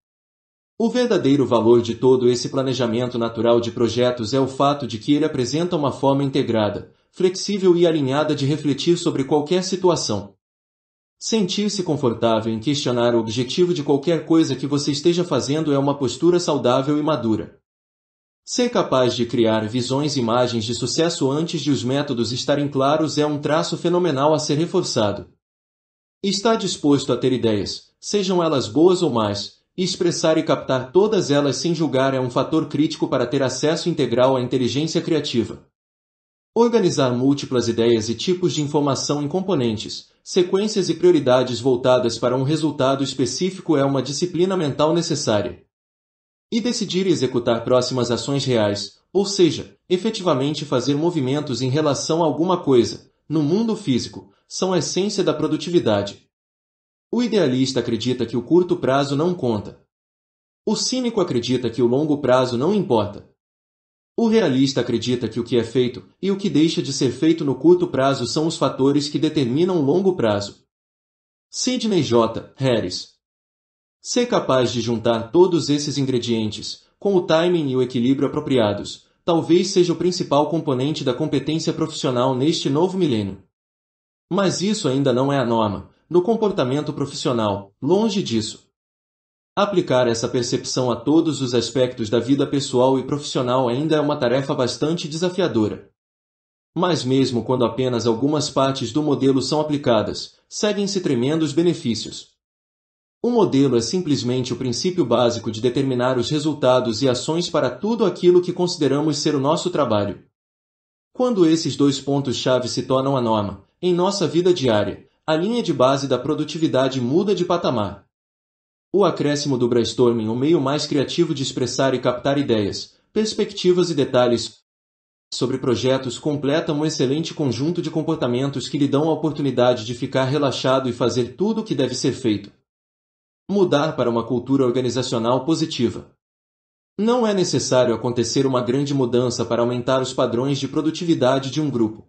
O verdadeiro valor de todo esse planejamento natural de projetos é o fato de que ele apresenta uma forma integrada, flexível e alinhada de refletir sobre qualquer situação. Sentir-se confortável em questionar o objetivo de qualquer coisa que você esteja fazendo é uma postura saudável e madura. Ser capaz de criar visões e imagens de sucesso antes de os métodos estarem claros é um traço fenomenal a ser reforçado. Está disposto a ter ideias, sejam elas boas ou más, e expressar e captar todas elas sem julgar é um fator crítico para ter acesso integral à inteligência criativa. Organizar múltiplas ideias e tipos de informação em componentes, sequências e prioridades voltadas para um resultado específico é uma disciplina mental necessária. E decidir executar próximas ações reais, ou seja, efetivamente fazer movimentos em relação a alguma coisa, no mundo físico, são a essência da produtividade. O idealista acredita que o curto prazo não conta. O cínico acredita que o longo prazo não importa. O realista acredita que o que é feito e o que deixa de ser feito no curto prazo são os fatores que determinam o longo prazo. Sidney J. Harris. Ser capaz de juntar todos esses ingredientes, com o timing e o equilíbrio apropriados, talvez seja o principal componente da competência profissional neste novo milênio. Mas isso ainda não é a norma, no comportamento profissional, longe disso. Aplicar essa percepção a todos os aspectos da vida pessoal e profissional ainda é uma tarefa bastante desafiadora. Mas mesmo quando apenas algumas partes do modelo são aplicadas, seguem-se tremendos benefícios. O modelo é simplesmente o princípio básico de determinar os resultados e ações para tudo aquilo que consideramos ser o nosso trabalho. Quando esses dois pontos-chave se tornam a norma, em nossa vida diária, a linha de base da produtividade muda de patamar. O acréscimo do brainstorming o um meio mais criativo de expressar e captar ideias, perspectivas e detalhes sobre projetos completa um excelente conjunto de comportamentos que lhe dão a oportunidade de ficar relaxado e fazer tudo o que deve ser feito. Mudar para uma cultura organizacional positiva. Não é necessário acontecer uma grande mudança para aumentar os padrões de produtividade de um grupo.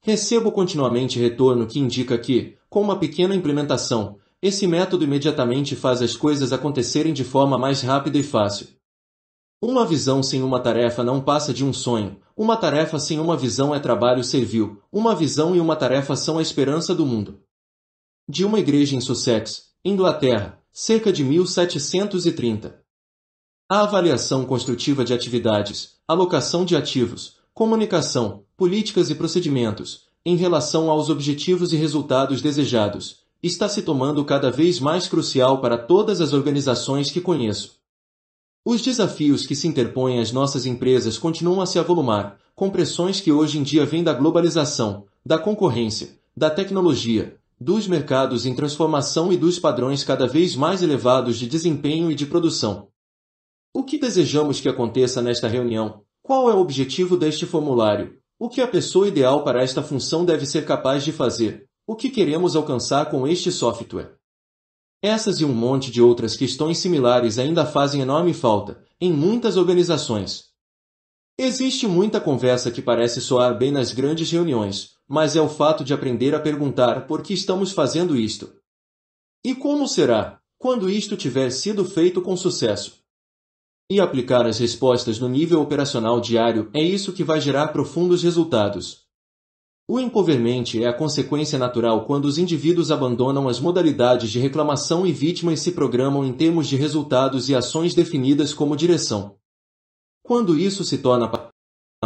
Recebo continuamente retorno que indica que, com uma pequena implementação, esse método imediatamente faz as coisas acontecerem de forma mais rápida e fácil. Uma visão sem uma tarefa não passa de um sonho, uma tarefa sem uma visão é trabalho servil, uma visão e uma tarefa são a esperança do mundo. De uma igreja em Sussex, Inglaterra, cerca de 1730 a avaliação construtiva de atividades, alocação de ativos, comunicação, políticas e procedimentos, em relação aos objetivos e resultados desejados, está se tomando cada vez mais crucial para todas as organizações que conheço. Os desafios que se interpõem às nossas empresas continuam a se avolumar, com pressões que hoje em dia vêm da globalização, da concorrência, da tecnologia, dos mercados em transformação e dos padrões cada vez mais elevados de desempenho e de produção. O que desejamos que aconteça nesta reunião? Qual é o objetivo deste formulário? O que a pessoa ideal para esta função deve ser capaz de fazer? O que queremos alcançar com este software? Essas e um monte de outras questões similares ainda fazem enorme falta, em muitas organizações. Existe muita conversa que parece soar bem nas grandes reuniões, mas é o fato de aprender a perguntar por que estamos fazendo isto. E como será, quando isto tiver sido feito com sucesso? e aplicar as respostas no nível operacional diário é isso que vai gerar profundos resultados. O empovermente é a consequência natural quando os indivíduos abandonam as modalidades de reclamação e vítima e se programam em termos de resultados e ações definidas como direção. Quando isso se torna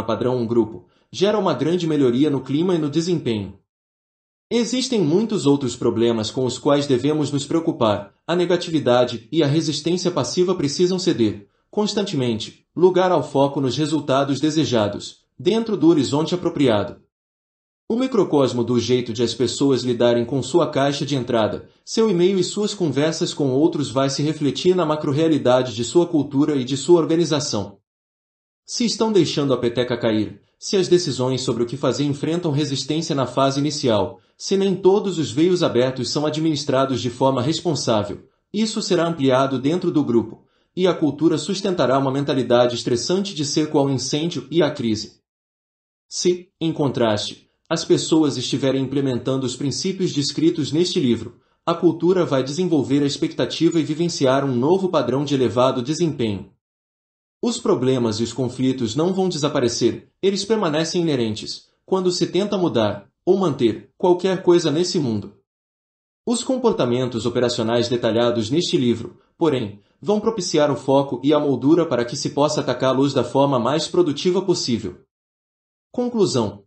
padrão um grupo, gera uma grande melhoria no clima e no desempenho. Existem muitos outros problemas com os quais devemos nos preocupar. A negatividade e a resistência passiva precisam ceder, constantemente, lugar ao foco nos resultados desejados, dentro do horizonte apropriado. O microcosmo do jeito de as pessoas lidarem com sua caixa de entrada, seu e-mail e suas conversas com outros vai se refletir na macrorealidade de sua cultura e de sua organização. Se estão deixando a peteca cair, se as decisões sobre o que fazer enfrentam resistência na fase inicial, se nem todos os veios abertos são administrados de forma responsável, isso será ampliado dentro do grupo, e a cultura sustentará uma mentalidade estressante de cerco ao incêndio e à crise. Se, em contraste, as pessoas estiverem implementando os princípios descritos neste livro, a cultura vai desenvolver a expectativa e vivenciar um novo padrão de elevado desempenho. Os problemas e os conflitos não vão desaparecer, eles permanecem inerentes, quando se tenta mudar, ou manter, qualquer coisa nesse mundo. Os comportamentos operacionais detalhados neste livro, porém, vão propiciar o foco e a moldura para que se possa atacar a luz da forma mais produtiva possível. Conclusão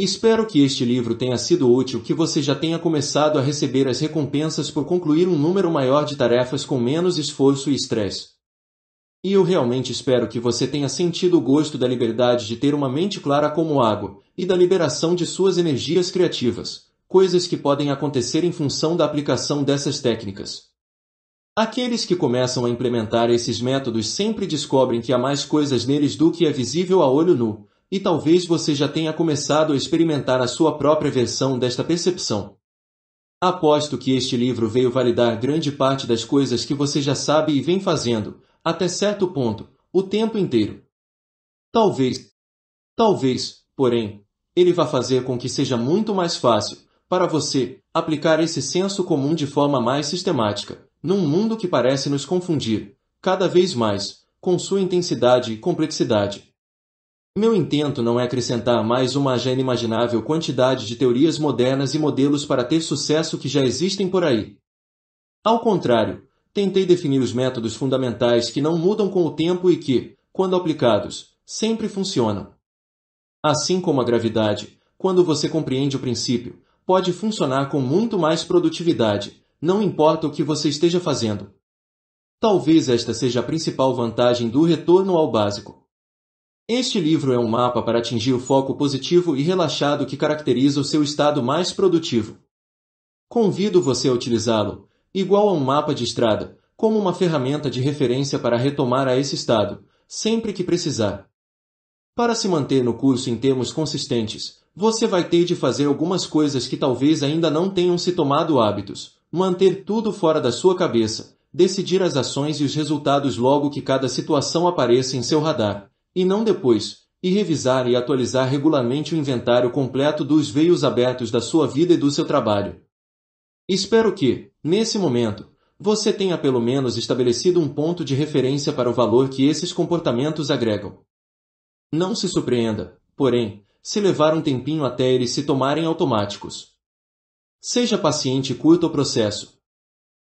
Espero que este livro tenha sido útil que você já tenha começado a receber as recompensas por concluir um número maior de tarefas com menos esforço e estresse. E eu realmente espero que você tenha sentido o gosto da liberdade de ter uma mente clara como água e da liberação de suas energias criativas, coisas que podem acontecer em função da aplicação dessas técnicas. Aqueles que começam a implementar esses métodos sempre descobrem que há mais coisas neles do que é visível a olho nu, e talvez você já tenha começado a experimentar a sua própria versão desta percepção. Aposto que este livro veio validar grande parte das coisas que você já sabe e vem fazendo, até certo ponto, o tempo inteiro. Talvez, talvez, porém, ele vá fazer com que seja muito mais fácil, para você, aplicar esse senso comum de forma mais sistemática num mundo que parece nos confundir, cada vez mais, com sua intensidade e complexidade. Meu intento não é acrescentar mais uma já inimaginável quantidade de teorias modernas e modelos para ter sucesso que já existem por aí. Ao contrário, tentei definir os métodos fundamentais que não mudam com o tempo e que, quando aplicados, sempre funcionam. Assim como a gravidade, quando você compreende o princípio, pode funcionar com muito mais produtividade, não importa o que você esteja fazendo. Talvez esta seja a principal vantagem do retorno ao básico. Este livro é um mapa para atingir o foco positivo e relaxado que caracteriza o seu estado mais produtivo. Convido você a utilizá-lo, igual a um mapa de estrada, como uma ferramenta de referência para retomar a esse estado, sempre que precisar. Para se manter no curso em termos consistentes, você vai ter de fazer algumas coisas que talvez ainda não tenham se tomado hábitos, manter tudo fora da sua cabeça, decidir as ações e os resultados logo que cada situação apareça em seu radar, e não depois, e revisar e atualizar regularmente o inventário completo dos veios abertos da sua vida e do seu trabalho. Espero que, nesse momento, você tenha pelo menos estabelecido um ponto de referência para o valor que esses comportamentos agregam. Não se surpreenda, porém, se levar um tempinho até eles se tomarem automáticos. Seja paciente e curta o processo.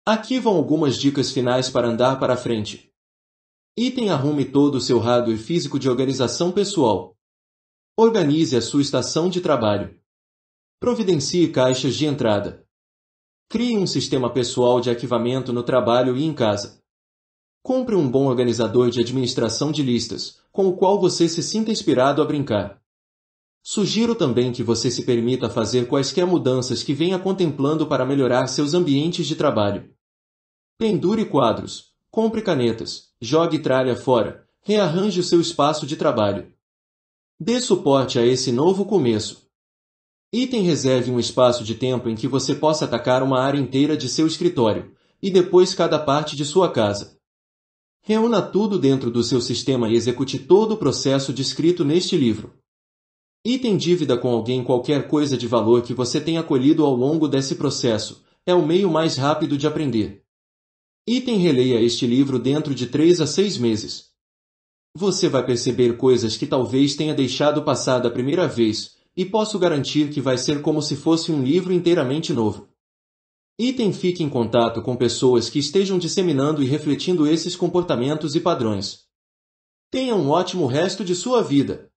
Aqui vão algumas dicas finais para andar para frente. Item arrume todo o seu hardware físico de organização pessoal. Organize a sua estação de trabalho. Providencie caixas de entrada. Crie um sistema pessoal de arquivamento no trabalho e em casa. Compre um bom organizador de administração de listas, com o qual você se sinta inspirado a brincar. Sugiro também que você se permita fazer quaisquer mudanças que venha contemplando para melhorar seus ambientes de trabalho. Pendure quadros, compre canetas, jogue tralha fora, rearranje o seu espaço de trabalho. Dê suporte a esse novo começo. Item reserve um espaço de tempo em que você possa atacar uma área inteira de seu escritório, e depois cada parte de sua casa. Reúna tudo dentro do seu sistema e execute todo o processo descrito neste livro. Item dívida com alguém qualquer coisa de valor que você tenha colhido ao longo desse processo. É o meio mais rápido de aprender. Item releia este livro dentro de 3 a 6 meses. Você vai perceber coisas que talvez tenha deixado passar da primeira vez, e posso garantir que vai ser como se fosse um livro inteiramente novo. Item fique em contato com pessoas que estejam disseminando e refletindo esses comportamentos e padrões. Tenha um ótimo resto de sua vida!